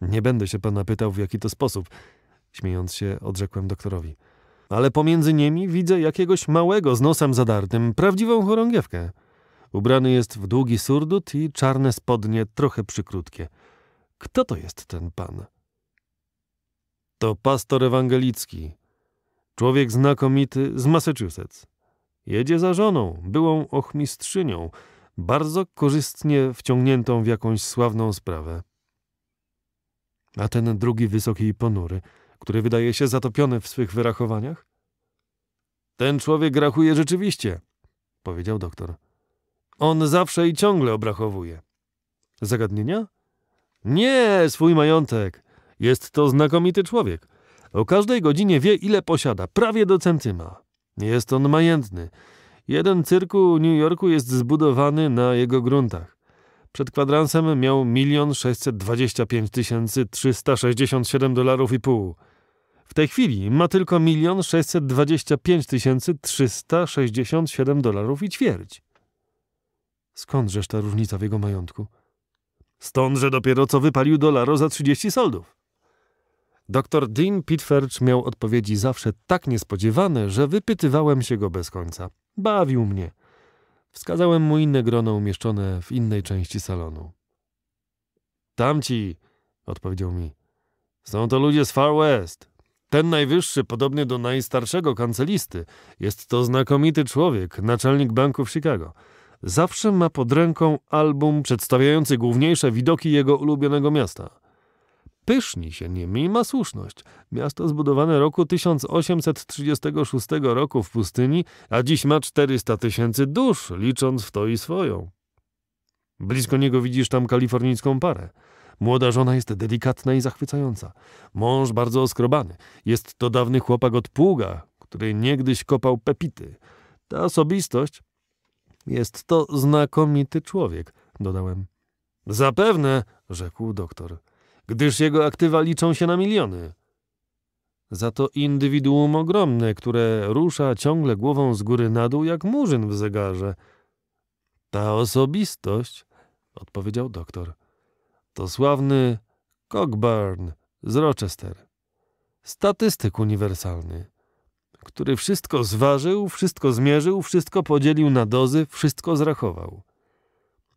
Nie będę się pana pytał, w jaki to sposób, śmiejąc się, odrzekłem doktorowi. Ale pomiędzy nimi widzę jakiegoś małego z nosem zadartym, prawdziwą chorągiewkę. Ubrany jest w długi surdut i czarne spodnie trochę przykrótkie. Kto to jest ten pan? To pastor ewangelicki, Człowiek znakomity z Massachusetts. Jedzie za żoną, byłą ochmistrzynią, bardzo korzystnie wciągniętą w jakąś sławną sprawę. A ten drugi wysoki i ponury, który wydaje się zatopiony w swych wyrachowaniach? Ten człowiek rachuje rzeczywiście, powiedział doktor. On zawsze i ciągle obrachowuje. Zagadnienia? Nie, swój majątek. Jest to znakomity człowiek. O każdej godzinie wie, ile posiada, prawie do centyma. Jest on majętny. Jeden cyrku New Yorku jest zbudowany na jego gruntach. Przed kwadransem miał 1 625 367 dolarów i pół. W tej chwili ma tylko 1 625 367 dolarów i ćwierć. Skądżeż ta różnica w jego majątku? Stąd, że dopiero co wypalił dolaro za 30 soldów. Doktor Dean Pitferch miał odpowiedzi zawsze tak niespodziewane, że wypytywałem się go bez końca. Bawił mnie. Wskazałem mu inne grono umieszczone w innej części salonu. Tamci, odpowiedział mi. Są to ludzie z Far West. Ten najwyższy, podobny do najstarszego kancelisty, jest to znakomity człowiek, naczelnik banku w Chicago. Zawsze ma pod ręką album przedstawiający główniejsze widoki jego ulubionego miasta. Pyszni się nimi i ma słuszność. Miasto zbudowane roku 1836 roku w pustyni, a dziś ma 400 tysięcy dusz, licząc w to i swoją. Blisko niego widzisz tam kalifornijską parę. Młoda żona jest delikatna i zachwycająca. Mąż bardzo oskrobany. Jest to dawny chłopak od pługa, który niegdyś kopał pepity. Ta osobistość jest to znakomity człowiek, dodałem. Zapewne, rzekł doktor gdyż jego aktywa liczą się na miliony. Za to indywiduum ogromne, które rusza ciągle głową z góry na dół jak murzyn w zegarze. Ta osobistość, odpowiedział doktor, to sławny Cockburn z Rochester. Statystyk uniwersalny, który wszystko zważył, wszystko zmierzył, wszystko podzielił na dozy, wszystko zrachował.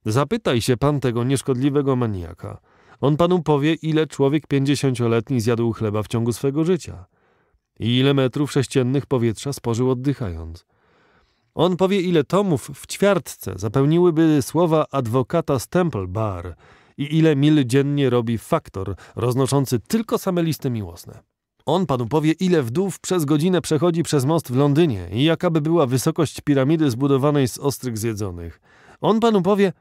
Zapytaj się pan tego nieszkodliwego maniaka – on panu powie, ile człowiek pięćdziesięcioletni zjadł chleba w ciągu swego życia i ile metrów sześciennych powietrza spożył oddychając. On powie, ile tomów w ćwiartce zapełniłyby słowa adwokata z Temple Bar i ile mil dziennie robi faktor roznoszący tylko same listy miłosne. On panu powie, ile wdów przez godzinę przechodzi przez most w Londynie i jakaby była wysokość piramidy zbudowanej z ostrych zjedzonych. On panu powie,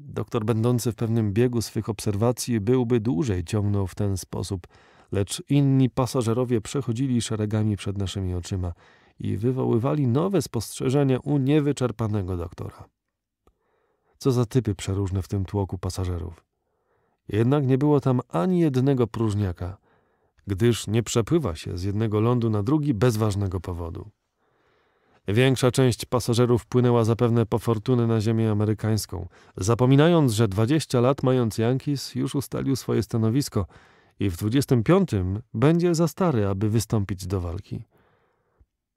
Doktor będący w pewnym biegu swych obserwacji byłby dłużej ciągnął w ten sposób, lecz inni pasażerowie przechodzili szeregami przed naszymi oczyma i wywoływali nowe spostrzeżenia u niewyczerpanego doktora. Co za typy przeróżne w tym tłoku pasażerów. Jednak nie było tam ani jednego próżniaka, gdyż nie przepływa się z jednego lądu na drugi bez ważnego powodu. Większa część pasażerów płynęła zapewne po fortunę na ziemię amerykańską, zapominając, że 20 lat mając Yankees już ustalił swoje stanowisko i w 25 będzie za stary, aby wystąpić do walki.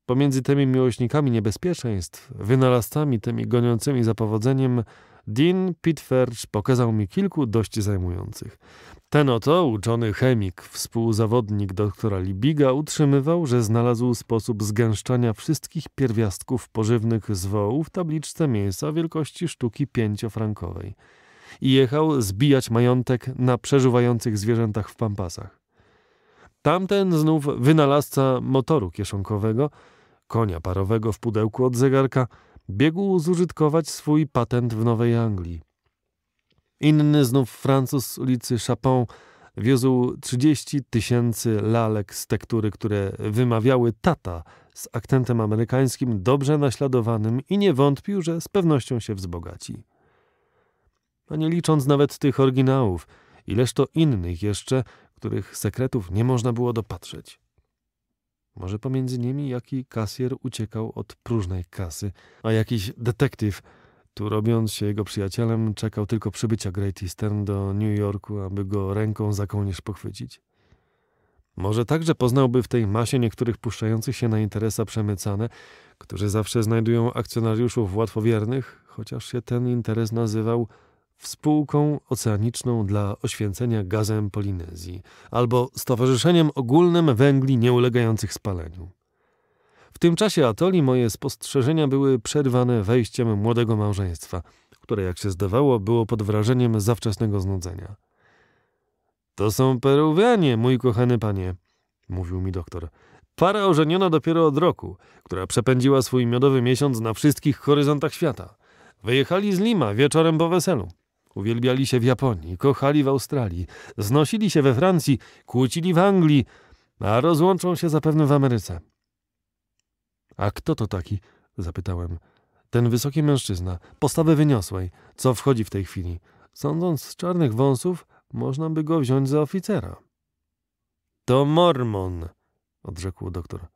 Pomiędzy tymi miłośnikami niebezpieczeństw, wynalazcami tymi goniącymi za powodzeniem, Dean Pitferge pokazał mi kilku dość zajmujących. Ten oto, uczony chemik, współzawodnik doktora Libiga, utrzymywał, że znalazł sposób zgęszczania wszystkich pierwiastków pożywnych z wołu w tabliczce mięsa wielkości sztuki pięciofrankowej i jechał zbijać majątek na przeżuwających zwierzętach w pampasach. Tamten znów wynalazca motoru kieszonkowego, konia parowego w pudełku od zegarka, biegł zużytkować swój patent w Nowej Anglii. Inny znów Francuz z ulicy Chapon wiózł 30 tysięcy lalek z tektury, które wymawiały tata z akcentem amerykańskim dobrze naśladowanym i nie wątpił, że z pewnością się wzbogaci. A nie licząc nawet tych oryginałów, ileż to innych jeszcze, których sekretów nie można było dopatrzeć. Może pomiędzy nimi jaki kasjer uciekał od próżnej kasy, a jakiś detektyw tu robiąc się jego przyjacielem, czekał tylko przybycia Great Eastern do New Yorku, aby go ręką za kołnierz pochwycić. Może także poznałby w tej masie niektórych puszczających się na interesa przemycane, którzy zawsze znajdują akcjonariuszów łatwowiernych, chociaż się ten interes nazywał Współką Oceaniczną dla Oświęcenia Gazem Polinezji albo Stowarzyszeniem Ogólnym Węgli Nieulegających Spaleniu. W tym czasie Atoli moje spostrzeżenia były przerwane wejściem młodego małżeństwa, które, jak się zdawało, było pod wrażeniem zawczesnego znudzenia. To są Peruwianie, mój kochany panie, mówił mi doktor. Para ożeniona dopiero od roku, która przepędziła swój miodowy miesiąc na wszystkich horyzontach świata. Wyjechali z Lima wieczorem po weselu. Uwielbiali się w Japonii, kochali w Australii, znosili się we Francji, kłócili w Anglii, a rozłączą się zapewne w Ameryce. A kto to taki? zapytałem. Ten wysoki mężczyzna, postawy wyniosłej, co wchodzi w tej chwili. Sądząc z czarnych wąsów, można by go wziąć za oficera. To Mormon, odrzekł doktor.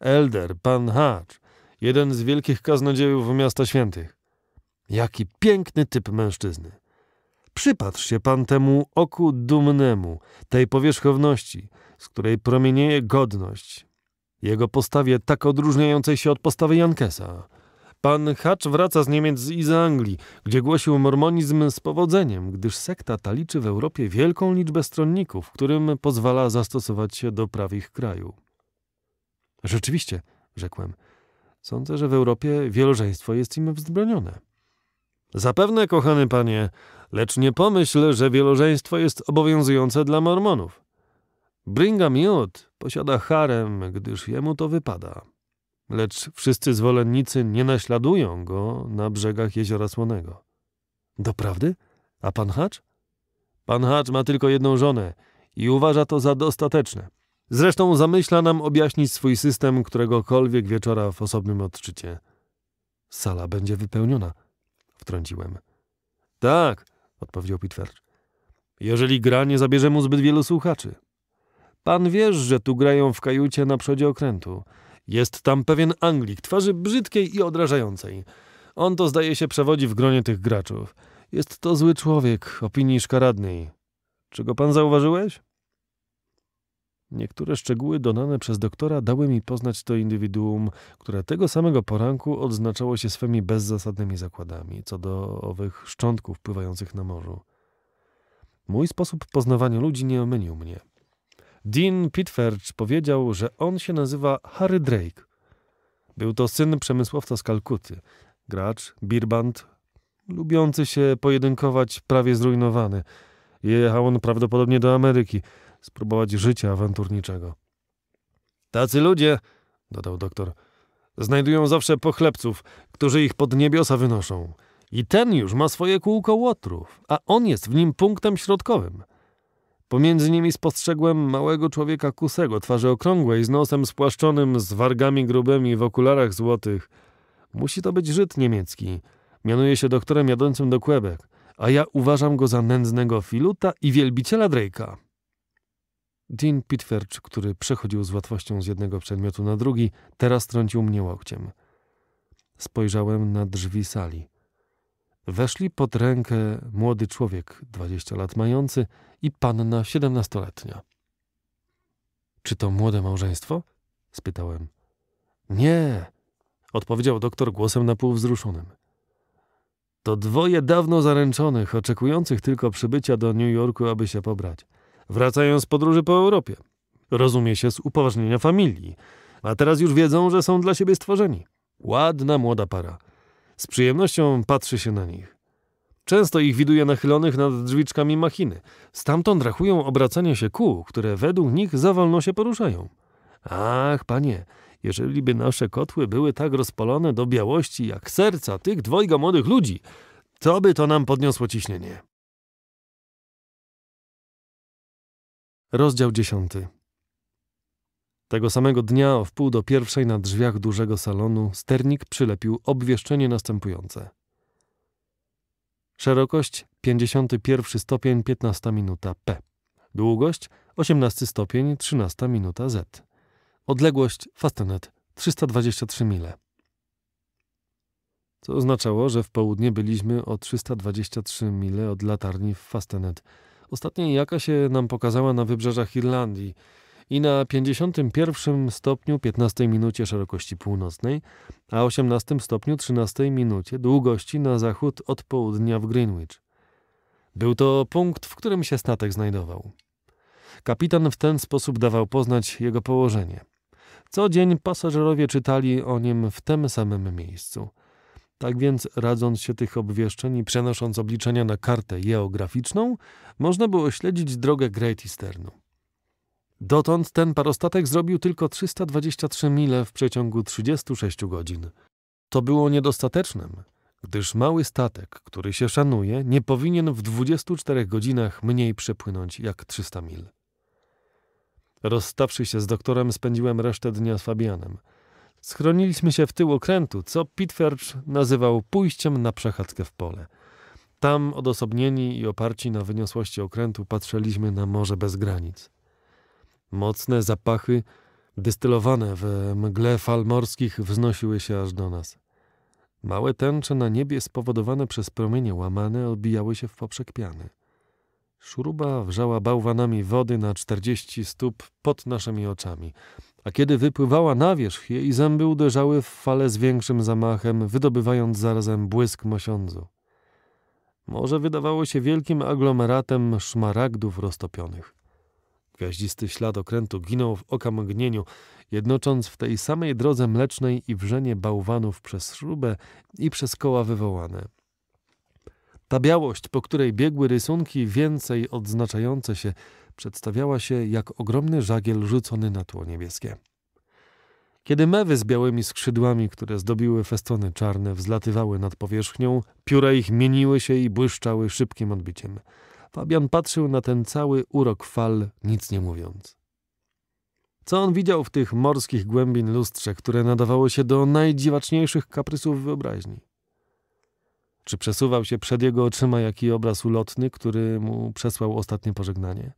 Elder, pan Hatch, jeden z wielkich kaznodziejów miasta świętych. Jaki piękny typ mężczyzny. Przypatrz się pan temu oku dumnemu, tej powierzchowności, z której promienieje godność, jego postawie tak odróżniającej się od postawy Jankesa. Pan Hatch wraca z Niemiec i z Anglii, gdzie głosił mormonizm z powodzeniem, gdyż sekta ta liczy w Europie wielką liczbę stronników, którym pozwala zastosować się do praw ich kraju. Rzeczywiście, rzekłem, sądzę, że w Europie wielożeństwo jest im wzbronione. Zapewne, kochany panie, lecz nie pomyśl, że wielożeństwo jest obowiązujące dla mormonów. Bringa Miód posiada harem, gdyż jemu to wypada. Lecz wszyscy zwolennicy nie naśladują go na brzegach Jeziora Słonego. Doprawdy? A pan Hacz? Pan Hacz ma tylko jedną żonę i uważa to za dostateczne. Zresztą zamyśla nam objaśnić swój system któregokolwiek wieczora w osobnym odczycie. Sala będzie wypełniona, wtrąciłem. Tak, odpowiedział Pitfercz. Jeżeli gra nie zabierze mu zbyt wielu słuchaczy. Pan wiesz, że tu grają w kajucie na przodzie okrętu. Jest tam pewien Anglik, twarzy brzydkiej i odrażającej. On to zdaje się przewodzi w gronie tych graczów. Jest to zły człowiek, opinii szkaradnej. Czy go pan zauważyłeś? Niektóre szczegóły donane przez doktora dały mi poznać to indywiduum, które tego samego poranku odznaczało się swymi bezzasadnymi zakładami co do owych szczątków pływających na morzu. Mój sposób poznawania ludzi nie omylił mnie. Dean Pitferch powiedział, że on się nazywa Harry Drake. Był to syn przemysłowca z Kalkuty, gracz, birbant, lubiący się pojedynkować, prawie zrujnowany. Jechał on prawdopodobnie do Ameryki, spróbować życia awanturniczego. Tacy ludzie, dodał doktor, znajdują zawsze pochlebców, którzy ich pod niebiosa wynoszą. I ten już ma swoje kółko łotrów, a on jest w nim punktem środkowym – Pomiędzy nimi spostrzegłem małego człowieka kusego, twarzy okrągłej, z nosem spłaszczonym, z wargami grubymi, w okularach złotych. Musi to być Żyd niemiecki. Mianuje się doktorem jadącym do Quebec, a ja uważam go za nędznego filuta i wielbiciela Drake'a. Dean pitwercz, który przechodził z łatwością z jednego przedmiotu na drugi, teraz trącił mnie łokciem. Spojrzałem na drzwi sali. Weszli pod rękę młody człowiek, dwadzieścia lat mający, i panna siedemnastoletnia. Czy to młode małżeństwo? spytałem. Nie, odpowiedział doktor głosem pół wzruszonym. To dwoje dawno zaręczonych, oczekujących tylko przybycia do New Yorku, aby się pobrać. Wracają z podróży po Europie. Rozumie się z upoważnienia familii, a teraz już wiedzą, że są dla siebie stworzeni. Ładna młoda para. Z przyjemnością patrzy się na nich. Często ich widuje nachylonych nad drzwiczkami machiny. Stamtąd rachują obracanie się kół, które według nich za wolno się poruszają. Ach, panie, jeżeli by nasze kotły były tak rozpalone do białości jak serca tych dwojga młodych ludzi, to by to nam podniosło ciśnienie. Rozdział dziesiąty. Tego samego dnia o wpół do pierwszej na drzwiach dużego salonu sternik przylepił obwieszczenie następujące. Szerokość 51 stopień 15 minuta P. Długość 18 stopień 13 minuta Z. Odległość Fastenet 323 mile. Co oznaczało, że w południe byliśmy o 323 mile od latarni w Fastenet. Ostatniej jaka się nam pokazała na wybrzeżach Irlandii – i na 51 stopniu 15 minucie szerokości północnej, a 18 stopniu 13 minucie długości na zachód od południa w Greenwich. Był to punkt, w którym się statek znajdował. Kapitan w ten sposób dawał poznać jego położenie. Co dzień pasażerowie czytali o nim w tym samym miejscu. Tak więc, radząc się tych obwieszczeń i przenosząc obliczenia na kartę geograficzną, można było śledzić drogę Great Easternu. Dotąd ten parostatek zrobił tylko 323 mile w przeciągu 36 godzin. To było niedostatecznym, gdyż mały statek, który się szanuje, nie powinien w 24 godzinach mniej przepłynąć jak 300 mil. Rozstawszy się z doktorem, spędziłem resztę dnia z Fabianem. Schroniliśmy się w tył okrętu, co Pitfercz nazywał pójściem na przechadzkę w pole. Tam, odosobnieni i oparci na wyniosłości okrętu, patrzyliśmy na morze bez granic. Mocne zapachy, dystylowane w mgle fal morskich, wznosiły się aż do nas. Małe tęcze na niebie spowodowane przez promienie łamane obijały się w poprzek piany. Szuruba wrzała bałwanami wody na czterdzieści stóp pod naszymi oczami, a kiedy wypływała na wierzch, jej zęby uderzały w fale z większym zamachem, wydobywając zarazem błysk mosiądzu. Morze wydawało się wielkim aglomeratem szmaragdów roztopionych. Gwiaździsty ślad okrętu ginął w okamgnieniu, jednocząc w tej samej drodze mlecznej i wrzenie bałwanów przez śrubę i przez koła wywołane. Ta białość, po której biegły rysunki więcej odznaczające się, przedstawiała się jak ogromny żagiel rzucony na tło niebieskie. Kiedy mewy z białymi skrzydłami, które zdobiły festony czarne, wzlatywały nad powierzchnią, pióra ich mieniły się i błyszczały szybkim odbiciem. Fabian patrzył na ten cały urok fal, nic nie mówiąc. Co on widział w tych morskich głębin lustrze, które nadawało się do najdziwaczniejszych kaprysów wyobraźni? Czy przesuwał się przed jego oczyma jaki obraz ulotny, który mu przesłał ostatnie pożegnanie?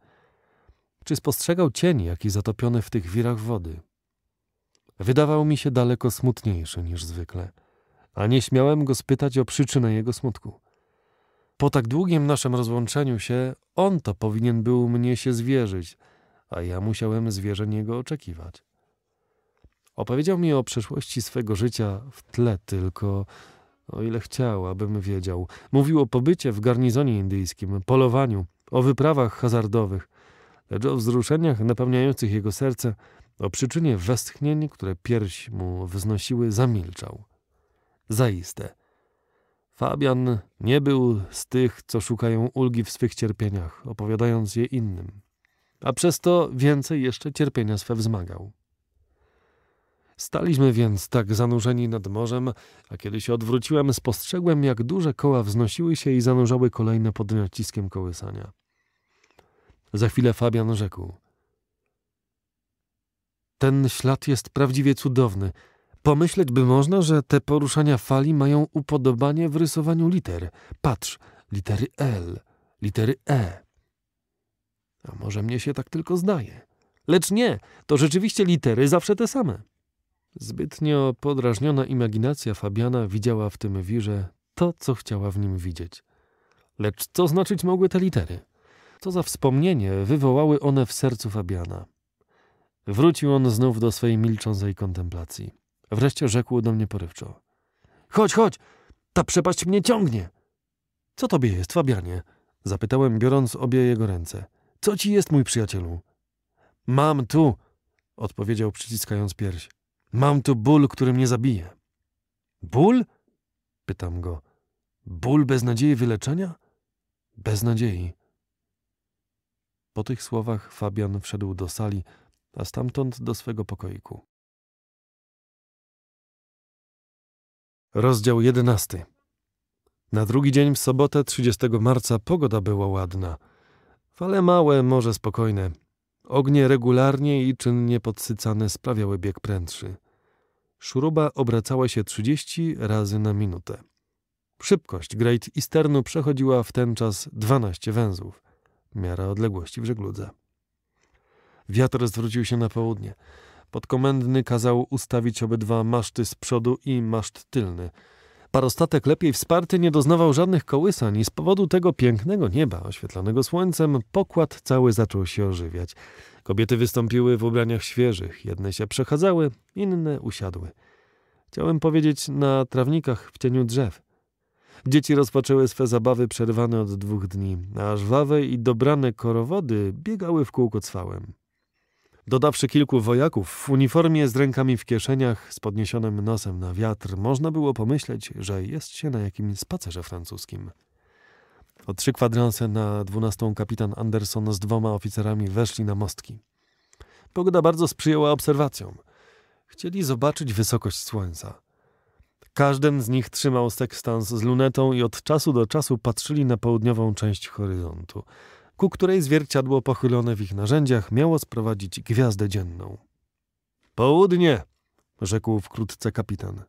Czy spostrzegał cień, jaki zatopiony w tych wirach wody? Wydawał mi się daleko smutniejszy niż zwykle, a nie śmiałem go spytać o przyczynę jego smutku. Po tak długim naszym rozłączeniu się, on to powinien był mnie się zwierzyć, a ja musiałem zwierzeń jego oczekiwać. Opowiedział mi o przeszłości swego życia w tle tylko, o ile chciał, abym wiedział. Mówił o pobycie w garnizonie indyjskim, polowaniu, o wyprawach hazardowych, lecz o wzruszeniach napełniających jego serce, o przyczynie westchnień, które pierś mu wznosiły, zamilczał. Zaiste – Fabian nie był z tych, co szukają ulgi w swych cierpieniach, opowiadając je innym, a przez to więcej jeszcze cierpienia swe wzmagał. Staliśmy więc tak zanurzeni nad morzem, a kiedy się odwróciłem, spostrzegłem, jak duże koła wznosiły się i zanurzały kolejne pod naciskiem kołysania. Za chwilę Fabian rzekł: Ten ślad jest prawdziwie cudowny. Pomyśleć by można, że te poruszania fali mają upodobanie w rysowaniu liter. Patrz, litery L, litery E. A może mnie się tak tylko zdaje? Lecz nie, to rzeczywiście litery zawsze te same. Zbytnio podrażniona imaginacja Fabiana widziała w tym wirze to, co chciała w nim widzieć. Lecz co znaczyć mogły te litery? Co za wspomnienie wywołały one w sercu Fabiana? Wrócił on znów do swej milczącej kontemplacji. Wreszcie rzekł do mnie porywczo. Chodź, chodź! Ta przepaść mnie ciągnie! Co tobie jest, Fabianie? Zapytałem, biorąc obie jego ręce. Co ci jest, mój przyjacielu? Mam tu, odpowiedział przyciskając pierś. Mam tu ból, który mnie zabije. Ból? Pytam go. Ból bez nadziei wyleczenia? Bez nadziei. Po tych słowach Fabian wszedł do sali, a stamtąd do swego pokoiku. Rozdział 11. Na drugi dzień w sobotę 30 marca pogoda była ładna. Fale małe, morze spokojne. Ognie regularnie i czynnie podsycane sprawiały bieg prędszy. Szuruba obracała się 30 razy na minutę. Szybkość Great Easternu przechodziła w ten czas 12 węzłów. Miara odległości w żegludze. Wiatr zwrócił się na południe. Podkomendny kazał ustawić obydwa maszty z przodu i maszt tylny. Parostatek lepiej wsparty nie doznawał żadnych kołysań i z powodu tego pięknego nieba oświetlonego słońcem pokład cały zaczął się ożywiać. Kobiety wystąpiły w ubraniach świeżych, jedne się przechadzały, inne usiadły. Chciałem powiedzieć na trawnikach w cieniu drzew. Dzieci rozpoczęły swe zabawy przerwane od dwóch dni, a żwawe i dobrane korowody biegały w kółko cwałem. Dodawszy kilku wojaków w uniformie z rękami w kieszeniach, z podniesionym nosem na wiatr, można było pomyśleć, że jest się na jakimś spacerze francuskim. O trzy kwadranse na dwunastą kapitan Anderson z dwoma oficerami weszli na mostki. Pogoda bardzo sprzyjała obserwacjom. Chcieli zobaczyć wysokość słońca. Każdy z nich trzymał sekstans z lunetą i od czasu do czasu patrzyli na południową część horyzontu – ku której zwierciadło pochylone w ich narzędziach miało sprowadzić gwiazdę dzienną. Południe! rzekł wkrótce kapitan.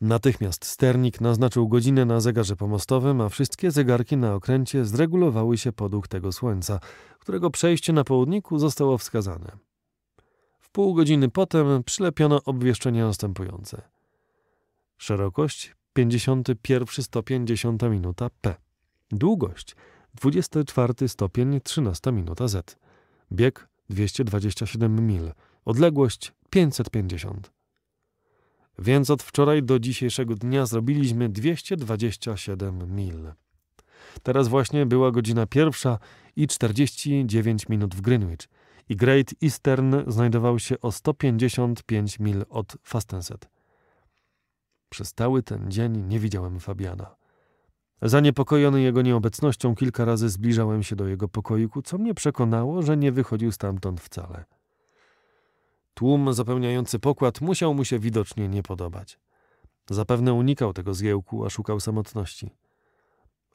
Natychmiast sternik naznaczył godzinę na zegarze pomostowym, a wszystkie zegarki na okręcie zregulowały się podług tego słońca, którego przejście na południku zostało wskazane. W pół godziny potem przylepiono obwieszczenie następujące. Szerokość 51 stopień 10 minuta P. Długość 24 stopień 13 minuta Z. Bieg 227 mil. Odległość 550. Więc od wczoraj do dzisiejszego dnia zrobiliśmy 227 mil. Teraz właśnie była godzina pierwsza i 49 minut w Greenwich i Great Eastern znajdował się o 155 mil od Fastenset. Przez cały ten dzień nie widziałem Fabiana. Zaniepokojony jego nieobecnością, kilka razy zbliżałem się do jego pokoiku, co mnie przekonało, że nie wychodził stamtąd wcale. Tłum zapełniający pokład musiał mu się widocznie nie podobać. Zapewne unikał tego zgiełku, a szukał samotności.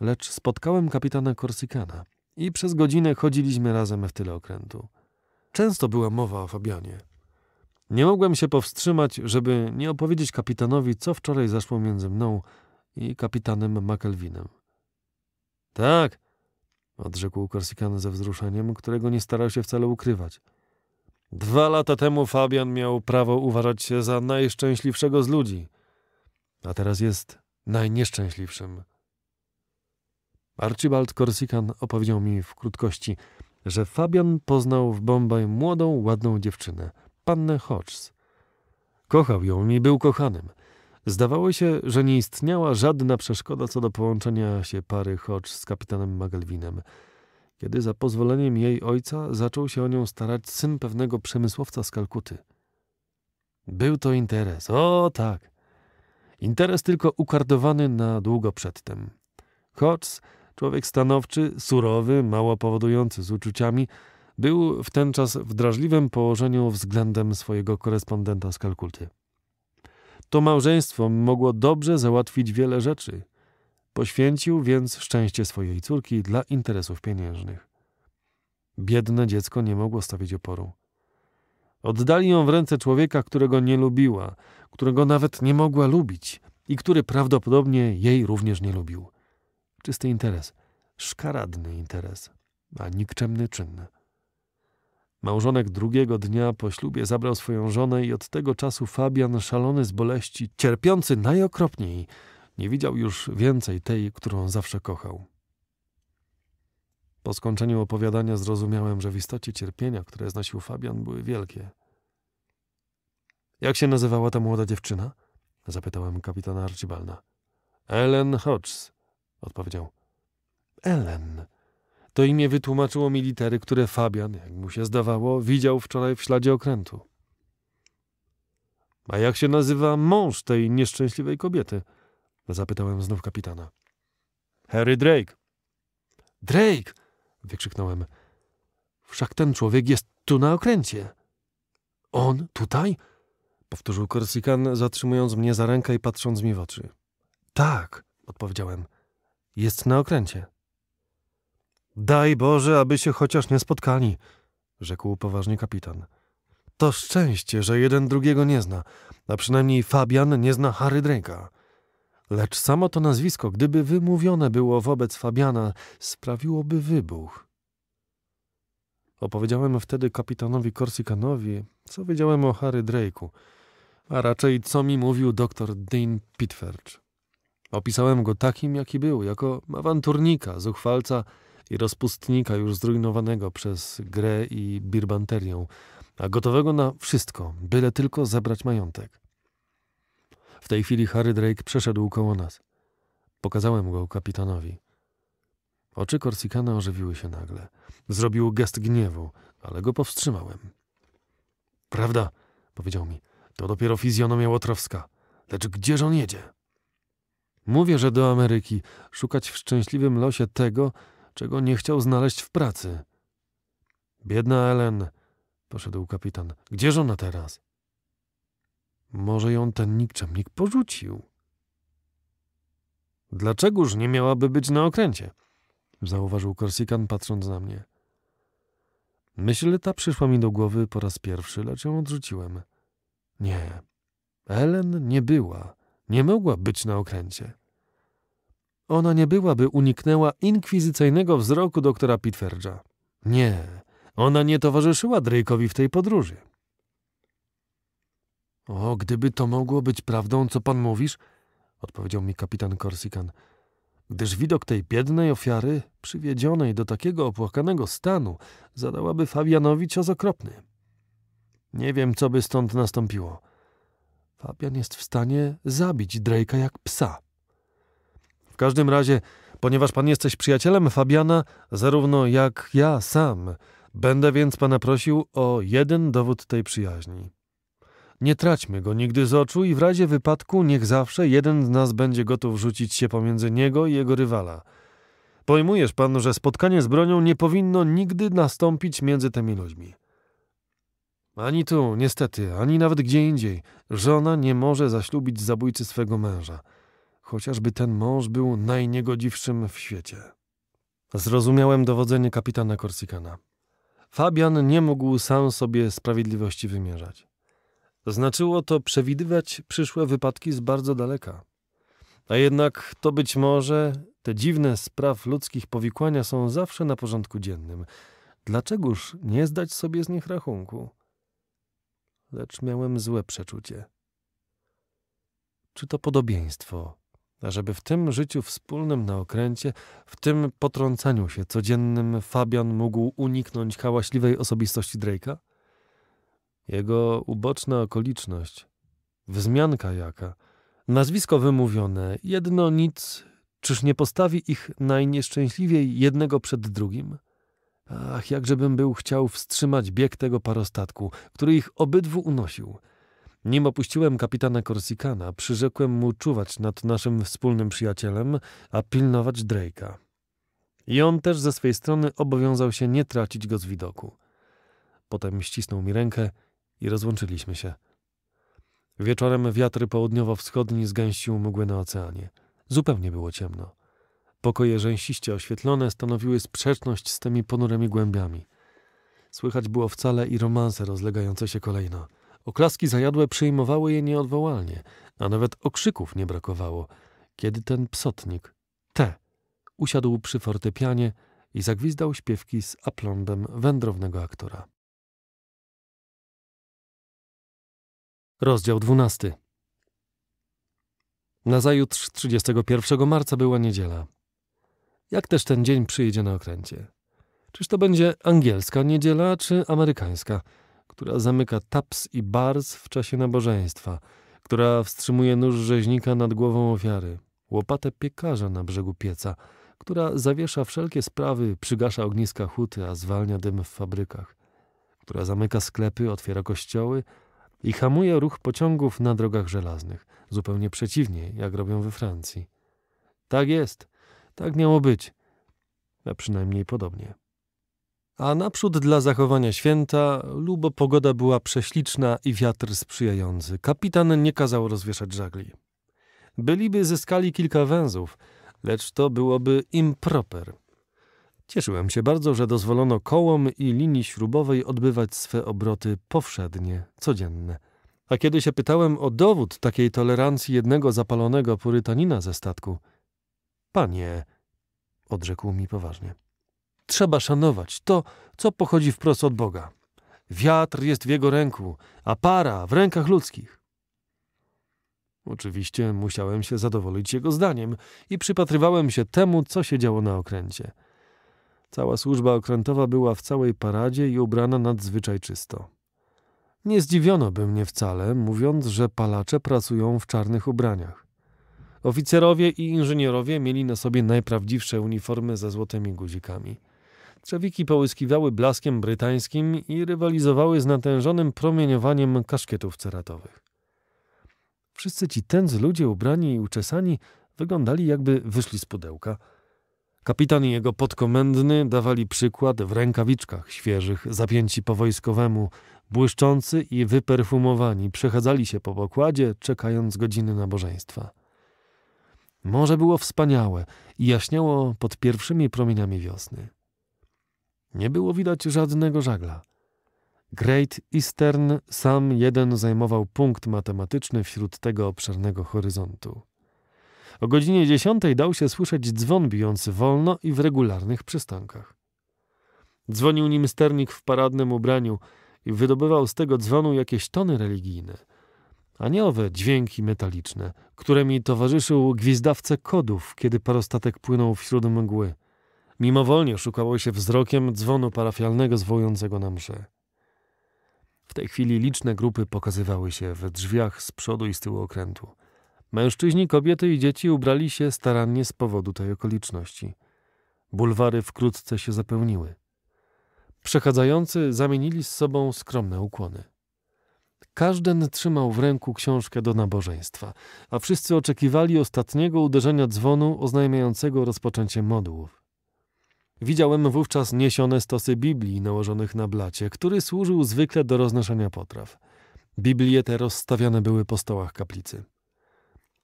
Lecz spotkałem kapitana Korsykana i przez godzinę chodziliśmy razem w tyle okrętu. Często była mowa o Fabianie. Nie mogłem się powstrzymać, żeby nie opowiedzieć kapitanowi, co wczoraj zaszło między mną i kapitanem McElwinem. Tak, odrzekł Korsikan ze wzruszeniem, którego nie starał się wcale ukrywać. Dwa lata temu Fabian miał prawo uważać się za najszczęśliwszego z ludzi, a teraz jest najnieszczęśliwszym. Archibald Korsikan opowiedział mi w krótkości, że Fabian poznał w Bombaj młodą, ładną dziewczynę, pannę Hodges. Kochał ją i był kochanym. Zdawało się, że nie istniała żadna przeszkoda co do połączenia się pary Hodge z kapitanem Magelwinem. Kiedy za pozwoleniem jej ojca zaczął się o nią starać syn pewnego przemysłowca z Kalkuty. Był to interes, o tak. Interes tylko ukardowany na długo przedtem. Hodge, człowiek stanowczy, surowy, mało powodujący z uczuciami, był w ten czas w drażliwym położeniu względem swojego korespondenta z Kalkuty. To małżeństwo mogło dobrze załatwić wiele rzeczy. Poświęcił więc szczęście swojej córki dla interesów pieniężnych. Biedne dziecko nie mogło stawić oporu. Oddali ją w ręce człowieka, którego nie lubiła, którego nawet nie mogła lubić i który prawdopodobnie jej również nie lubił. Czysty interes, szkaradny interes, a nikczemny czyn. Małżonek drugiego dnia po ślubie zabrał swoją żonę i od tego czasu Fabian, szalony z boleści, cierpiący najokropniej, nie widział już więcej tej, którą zawsze kochał. Po skończeniu opowiadania zrozumiałem, że w istocie cierpienia, które znosił Fabian, były wielkie. Jak się nazywała ta młoda dziewczyna? zapytałem kapitana Archibalda. Ellen Hodges, odpowiedział. Ellen, to imię wytłumaczyło mi litery, które Fabian, jak mu się zdawało, widział wczoraj w śladzie okrętu. A jak się nazywa mąż tej nieszczęśliwej kobiety? Zapytałem znów kapitana. Harry Drake. Drake! wykrzyknąłem. Wszak ten człowiek jest tu na okręcie. On tutaj? powtórzył Korsikan, zatrzymując mnie za rękę i patrząc mi w oczy. Tak, odpowiedziałem. Jest na okręcie. Daj Boże, aby się chociaż nie spotkali, rzekł poważnie kapitan. To szczęście, że jeden drugiego nie zna, a przynajmniej Fabian nie zna Harry Drake'a. Lecz samo to nazwisko, gdyby wymówione było wobec Fabiana, sprawiłoby wybuch. Opowiedziałem wtedy kapitanowi Korsykanowi, co wiedziałem o Harry Drake'u, a raczej co mi mówił doktor Dean Pitferch. Opisałem go takim, jaki był, jako awanturnika, zuchwalca, i rozpustnika już zrujnowanego przez grę i birbanterię, a gotowego na wszystko, byle tylko zebrać majątek. W tej chwili Harry Drake przeszedł koło nas. Pokazałem go kapitanowi. Oczy Korsikana ożywiły się nagle. Zrobił gest gniewu, ale go powstrzymałem. Prawda, powiedział mi, to dopiero fizjonomia łotrowska. Lecz gdzież on jedzie? Mówię, że do Ameryki, szukać w szczęśliwym losie tego, czego nie chciał znaleźć w pracy. Biedna Ellen, poszedł kapitan. Gdzież ona teraz? Może ją ten nikczemnik porzucił. Dlaczegoż nie miałaby być na okręcie? zauważył Korsikan, patrząc na mnie. Myśl ta przyszła mi do głowy po raz pierwszy, lecz ją odrzuciłem. Nie, Ellen nie była, nie mogła być na okręcie ona nie byłaby uniknęła inkwizycyjnego wzroku doktora Pitferdża. Nie, ona nie towarzyszyła Drake'owi w tej podróży. O, gdyby to mogło być prawdą, co pan mówisz, odpowiedział mi kapitan Korsikan, gdyż widok tej biednej ofiary, przywiedzionej do takiego opłakanego stanu, zadałaby Fabianowi cios okropny. Nie wiem, co by stąd nastąpiło. Fabian jest w stanie zabić Drake'a jak psa każdym razie, ponieważ pan jesteś przyjacielem Fabiana, zarówno jak ja sam, będę więc pana prosił o jeden dowód tej przyjaźni. Nie traćmy go nigdy z oczu i w razie wypadku niech zawsze jeden z nas będzie gotów rzucić się pomiędzy niego i jego rywala. Pojmujesz pan, że spotkanie z bronią nie powinno nigdy nastąpić między tymi ludźmi. Ani tu, niestety, ani nawet gdzie indziej, żona nie może zaślubić zabójcy swego męża chociażby ten mąż był najniegodziwszym w świecie. Zrozumiałem dowodzenie kapitana Korsykana. Fabian nie mógł sam sobie sprawiedliwości wymierzać. Znaczyło to przewidywać przyszłe wypadki z bardzo daleka. A jednak to być może te dziwne spraw ludzkich powikłania są zawsze na porządku dziennym. Dlaczegoż nie zdać sobie z nich rachunku? Lecz miałem złe przeczucie. Czy to podobieństwo żeby w tym życiu wspólnym na okręcie, w tym potrącaniu się codziennym, Fabian mógł uniknąć hałaśliwej osobistości Drake'a? Jego uboczna okoliczność, wzmianka jaka, nazwisko wymówione, jedno nic, czyż nie postawi ich najnieszczęśliwiej jednego przed drugim? Ach, jakżebym był chciał wstrzymać bieg tego parostatku, który ich obydwu unosił – nim opuściłem kapitana Korsikana, przyrzekłem mu czuwać nad naszym wspólnym przyjacielem, a pilnować Drake'a. I on też ze swej strony obowiązał się nie tracić go z widoku. Potem ścisnął mi rękę i rozłączyliśmy się. Wieczorem wiatr południowo-wschodni zgęścił mgły na oceanie. Zupełnie było ciemno. Pokoje rzęsiście oświetlone stanowiły sprzeczność z tymi ponurymi głębiami. Słychać było wcale i romanse rozlegające się kolejno – Oklaski zajadłe przyjmowały je nieodwołalnie, a nawet okrzyków nie brakowało, kiedy ten psotnik, te, usiadł przy fortepianie i zagwizdał śpiewki z aplombem wędrownego aktora. Rozdział dwunasty. Nazajutrz 31 marca była niedziela. Jak też ten dzień przyjdzie na okręcie? Czyż to będzie angielska niedziela, czy amerykańska? która zamyka taps i bars w czasie nabożeństwa, która wstrzymuje nóż rzeźnika nad głową ofiary, łopatę piekarza na brzegu pieca, która zawiesza wszelkie sprawy, przygasza ogniska huty, a zwalnia dym w fabrykach, która zamyka sklepy, otwiera kościoły i hamuje ruch pociągów na drogach żelaznych, zupełnie przeciwnie, jak robią we Francji. Tak jest, tak miało być, a przynajmniej podobnie a naprzód dla zachowania święta, lubo pogoda była prześliczna i wiatr sprzyjający. Kapitan nie kazał rozwieszać żagli. Byliby zyskali kilka węzłów, lecz to byłoby improper. Cieszyłem się bardzo, że dozwolono kołom i linii śrubowej odbywać swe obroty powszednie, codzienne. A kiedy się pytałem o dowód takiej tolerancji jednego zapalonego purytanina ze statku, panie, odrzekł mi poważnie. Trzeba szanować to, co pochodzi wprost od Boga. Wiatr jest w jego ręku, a para w rękach ludzkich. Oczywiście musiałem się zadowolić jego zdaniem i przypatrywałem się temu, co się działo na okręcie. Cała służba okrętowa była w całej paradzie i ubrana nadzwyczaj czysto. Nie zdziwiono by mnie wcale, mówiąc, że palacze pracują w czarnych ubraniach. Oficerowie i inżynierowie mieli na sobie najprawdziwsze uniformy ze złotymi guzikami – Trzewiki połyskiwały blaskiem brytańskim i rywalizowały z natężonym promieniowaniem kaszkietów ceratowych. Wszyscy ci tędz ludzie ubrani i uczesani wyglądali jakby wyszli z pudełka. Kapitan i jego podkomendny dawali przykład w rękawiczkach świeżych, zapięci po wojskowemu, błyszczący i wyperfumowani, przechadzali się po pokładzie, czekając godziny nabożeństwa. Morze było wspaniałe i jaśniało pod pierwszymi promieniami wiosny. Nie było widać żadnego żagla. Great Eastern sam jeden zajmował punkt matematyczny wśród tego obszernego horyzontu. O godzinie dziesiątej dał się słyszeć dzwon bijący wolno i w regularnych przystankach. Dzwonił nim sternik w paradnym ubraniu i wydobywał z tego dzwonu jakieś tony religijne, a nie owe dźwięki metaliczne, mi towarzyszył gwizdawce kodów, kiedy parostatek płynął wśród mgły – Mimowolnie szukało się wzrokiem dzwonu parafialnego zwołującego na mrze. W tej chwili liczne grupy pokazywały się we drzwiach z przodu i z tyłu okrętu. Mężczyźni, kobiety i dzieci ubrali się starannie z powodu tej okoliczności. Bulwary wkrótce się zapełniły. Przechadzający zamienili z sobą skromne ukłony. Każden trzymał w ręku książkę do nabożeństwa, a wszyscy oczekiwali ostatniego uderzenia dzwonu oznajmiającego rozpoczęcie modułów. Widziałem wówczas niesione stosy Biblii nałożonych na blacie, który służył zwykle do roznoszenia potraw. Biblie te rozstawiane były po stołach kaplicy.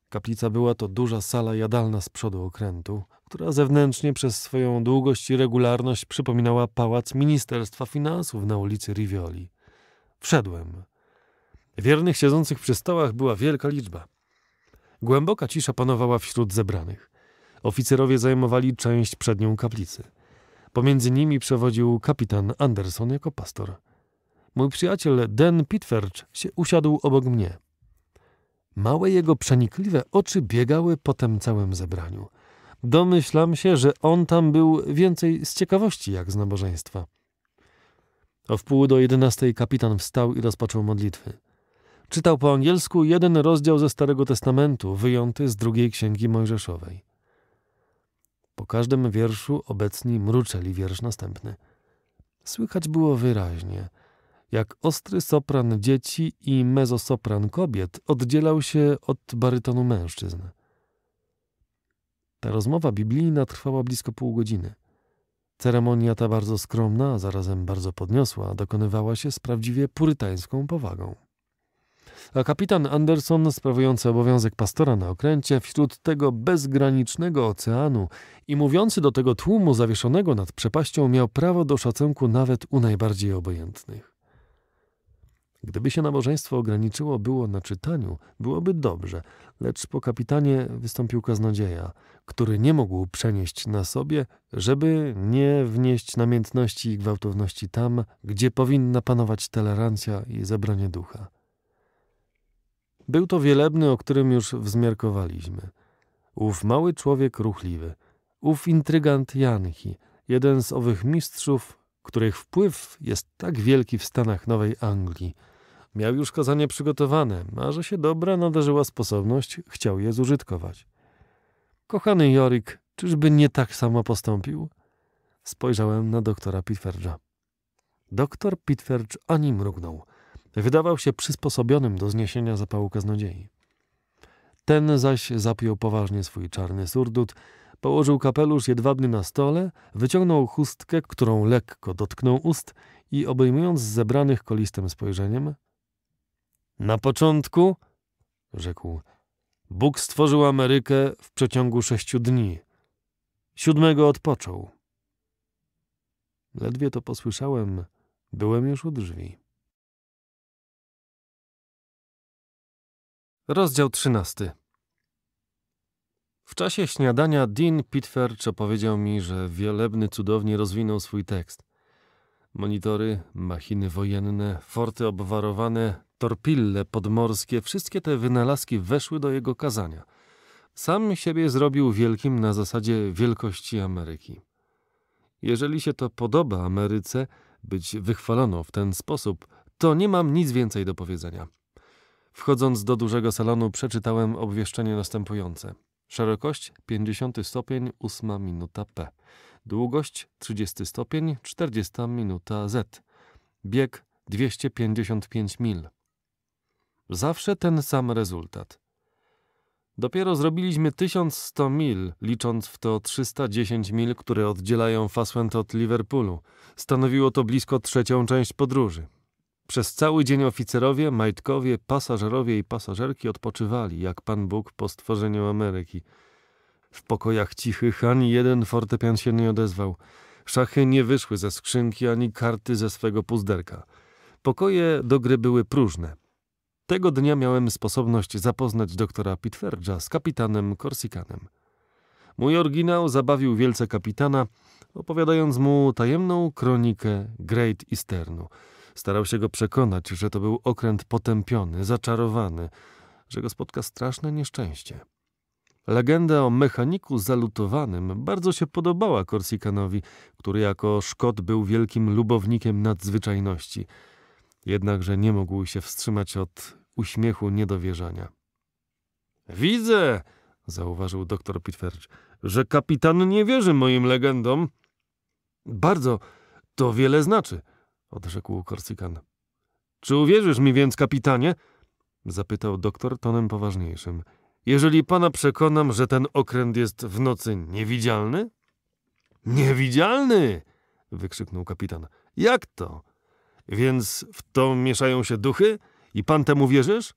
Kaplica była to duża sala jadalna z przodu okrętu, która zewnętrznie przez swoją długość i regularność przypominała pałac Ministerstwa Finansów na ulicy Rivioli. Wszedłem. Wiernych siedzących przy stołach była wielka liczba. Głęboka cisza panowała wśród zebranych. Oficerowie zajmowali część przednią kaplicy. Pomiędzy nimi przewodził kapitan Anderson jako pastor. Mój przyjaciel Dan się usiadł obok mnie. Małe jego przenikliwe oczy biegały tem całym zebraniu. Domyślam się, że on tam był więcej z ciekawości jak z nabożeństwa. O wpół do jedenastej kapitan wstał i rozpoczął modlitwy. Czytał po angielsku jeden rozdział ze Starego Testamentu, wyjąty z drugiej księgi Mojżeszowej. Po każdym wierszu obecni mruczeli wiersz następny. Słychać było wyraźnie, jak ostry sopran dzieci i mezosopran kobiet oddzielał się od barytonu mężczyzn. Ta rozmowa biblijna trwała blisko pół godziny. Ceremonia ta bardzo skromna, a zarazem bardzo podniosła, dokonywała się z prawdziwie purytańską powagą a kapitan Anderson, sprawujący obowiązek pastora na okręcie, wśród tego bezgranicznego oceanu i mówiący do tego tłumu zawieszonego nad przepaścią, miał prawo do szacunku nawet u najbardziej obojętnych. Gdyby się nabożeństwo ograniczyło było na czytaniu, byłoby dobrze, lecz po kapitanie wystąpił kaznodzieja, który nie mógł przenieść na sobie, żeby nie wnieść namiętności i gwałtowności tam, gdzie powinna panować tolerancja i zebranie ducha. Był to wielebny, o którym już wzmiarkowaliśmy. Ów mały człowiek ruchliwy, ów intrygant Janki, jeden z owych mistrzów, których wpływ jest tak wielki w Stanach Nowej Anglii. Miał już kazanie przygotowane, a że się dobra nadarzyła sposobność, chciał je zużytkować. Kochany Jorik, czyżby nie tak samo postąpił? Spojrzałem na doktora Pitferdża. Doktor Pitferdż ani mrugnął – Wydawał się przysposobionym do zniesienia zapału kaznodziei. Ten zaś zapiął poważnie swój czarny surdut, położył kapelusz jedwabny na stole, wyciągnął chustkę, którą lekko dotknął ust i obejmując zebranych kolistym spojrzeniem Na początku, rzekł, Bóg stworzył Amerykę w przeciągu sześciu dni. Siódmego odpoczął. Ledwie to posłyszałem, byłem już u drzwi. Rozdział 13. W czasie śniadania Dean Pitferch opowiedział mi, że wielebny cudownie rozwinął swój tekst. Monitory, machiny wojenne, forty obwarowane, torpille podmorskie, wszystkie te wynalazki weszły do jego kazania. Sam siebie zrobił wielkim na zasadzie wielkości Ameryki. Jeżeli się to podoba Ameryce, być wychwaloną w ten sposób, to nie mam nic więcej do powiedzenia. Wchodząc do dużego salonu, przeczytałem obwieszczenie następujące. Szerokość 50 stopień 8 minuta P. Długość 30 stopień 40 minuta Z. Bieg 255 mil. Zawsze ten sam rezultat. Dopiero zrobiliśmy 1100 mil, licząc w to 310 mil, które oddzielają Fasswent od Liverpoolu. Stanowiło to blisko trzecią część podróży. Przez cały dzień oficerowie, majtkowie, pasażerowie i pasażerki odpoczywali, jak Pan Bóg po stworzeniu Ameryki. W pokojach cichych ani jeden fortepian się nie odezwał. Szachy nie wyszły ze skrzynki ani karty ze swego puzderka. Pokoje do gry były próżne. Tego dnia miałem sposobność zapoznać doktora Pitwerdża z kapitanem Korsikanem. Mój oryginał zabawił wielce kapitana, opowiadając mu tajemną kronikę Great Easternu – Starał się go przekonać, że to był okręt potępiony, zaczarowany, że go spotka straszne nieszczęście. Legenda o mechaniku zalutowanym bardzo się podobała Korsikanowi, który jako Szkot był wielkim lubownikiem nadzwyczajności. Jednakże nie mógł się wstrzymać od uśmiechu niedowierzania. Widzę, zauważył doktor Pitferge, że kapitan nie wierzy moim legendom. Bardzo, to wiele znaczy – odrzekł Korsykan. Czy uwierzysz mi więc, kapitanie? zapytał doktor tonem poważniejszym. Jeżeli pana przekonam, że ten okręt jest w nocy niewidzialny? Niewidzialny! wykrzyknął kapitan. Jak to? Więc w to mieszają się duchy? I pan temu wierzysz?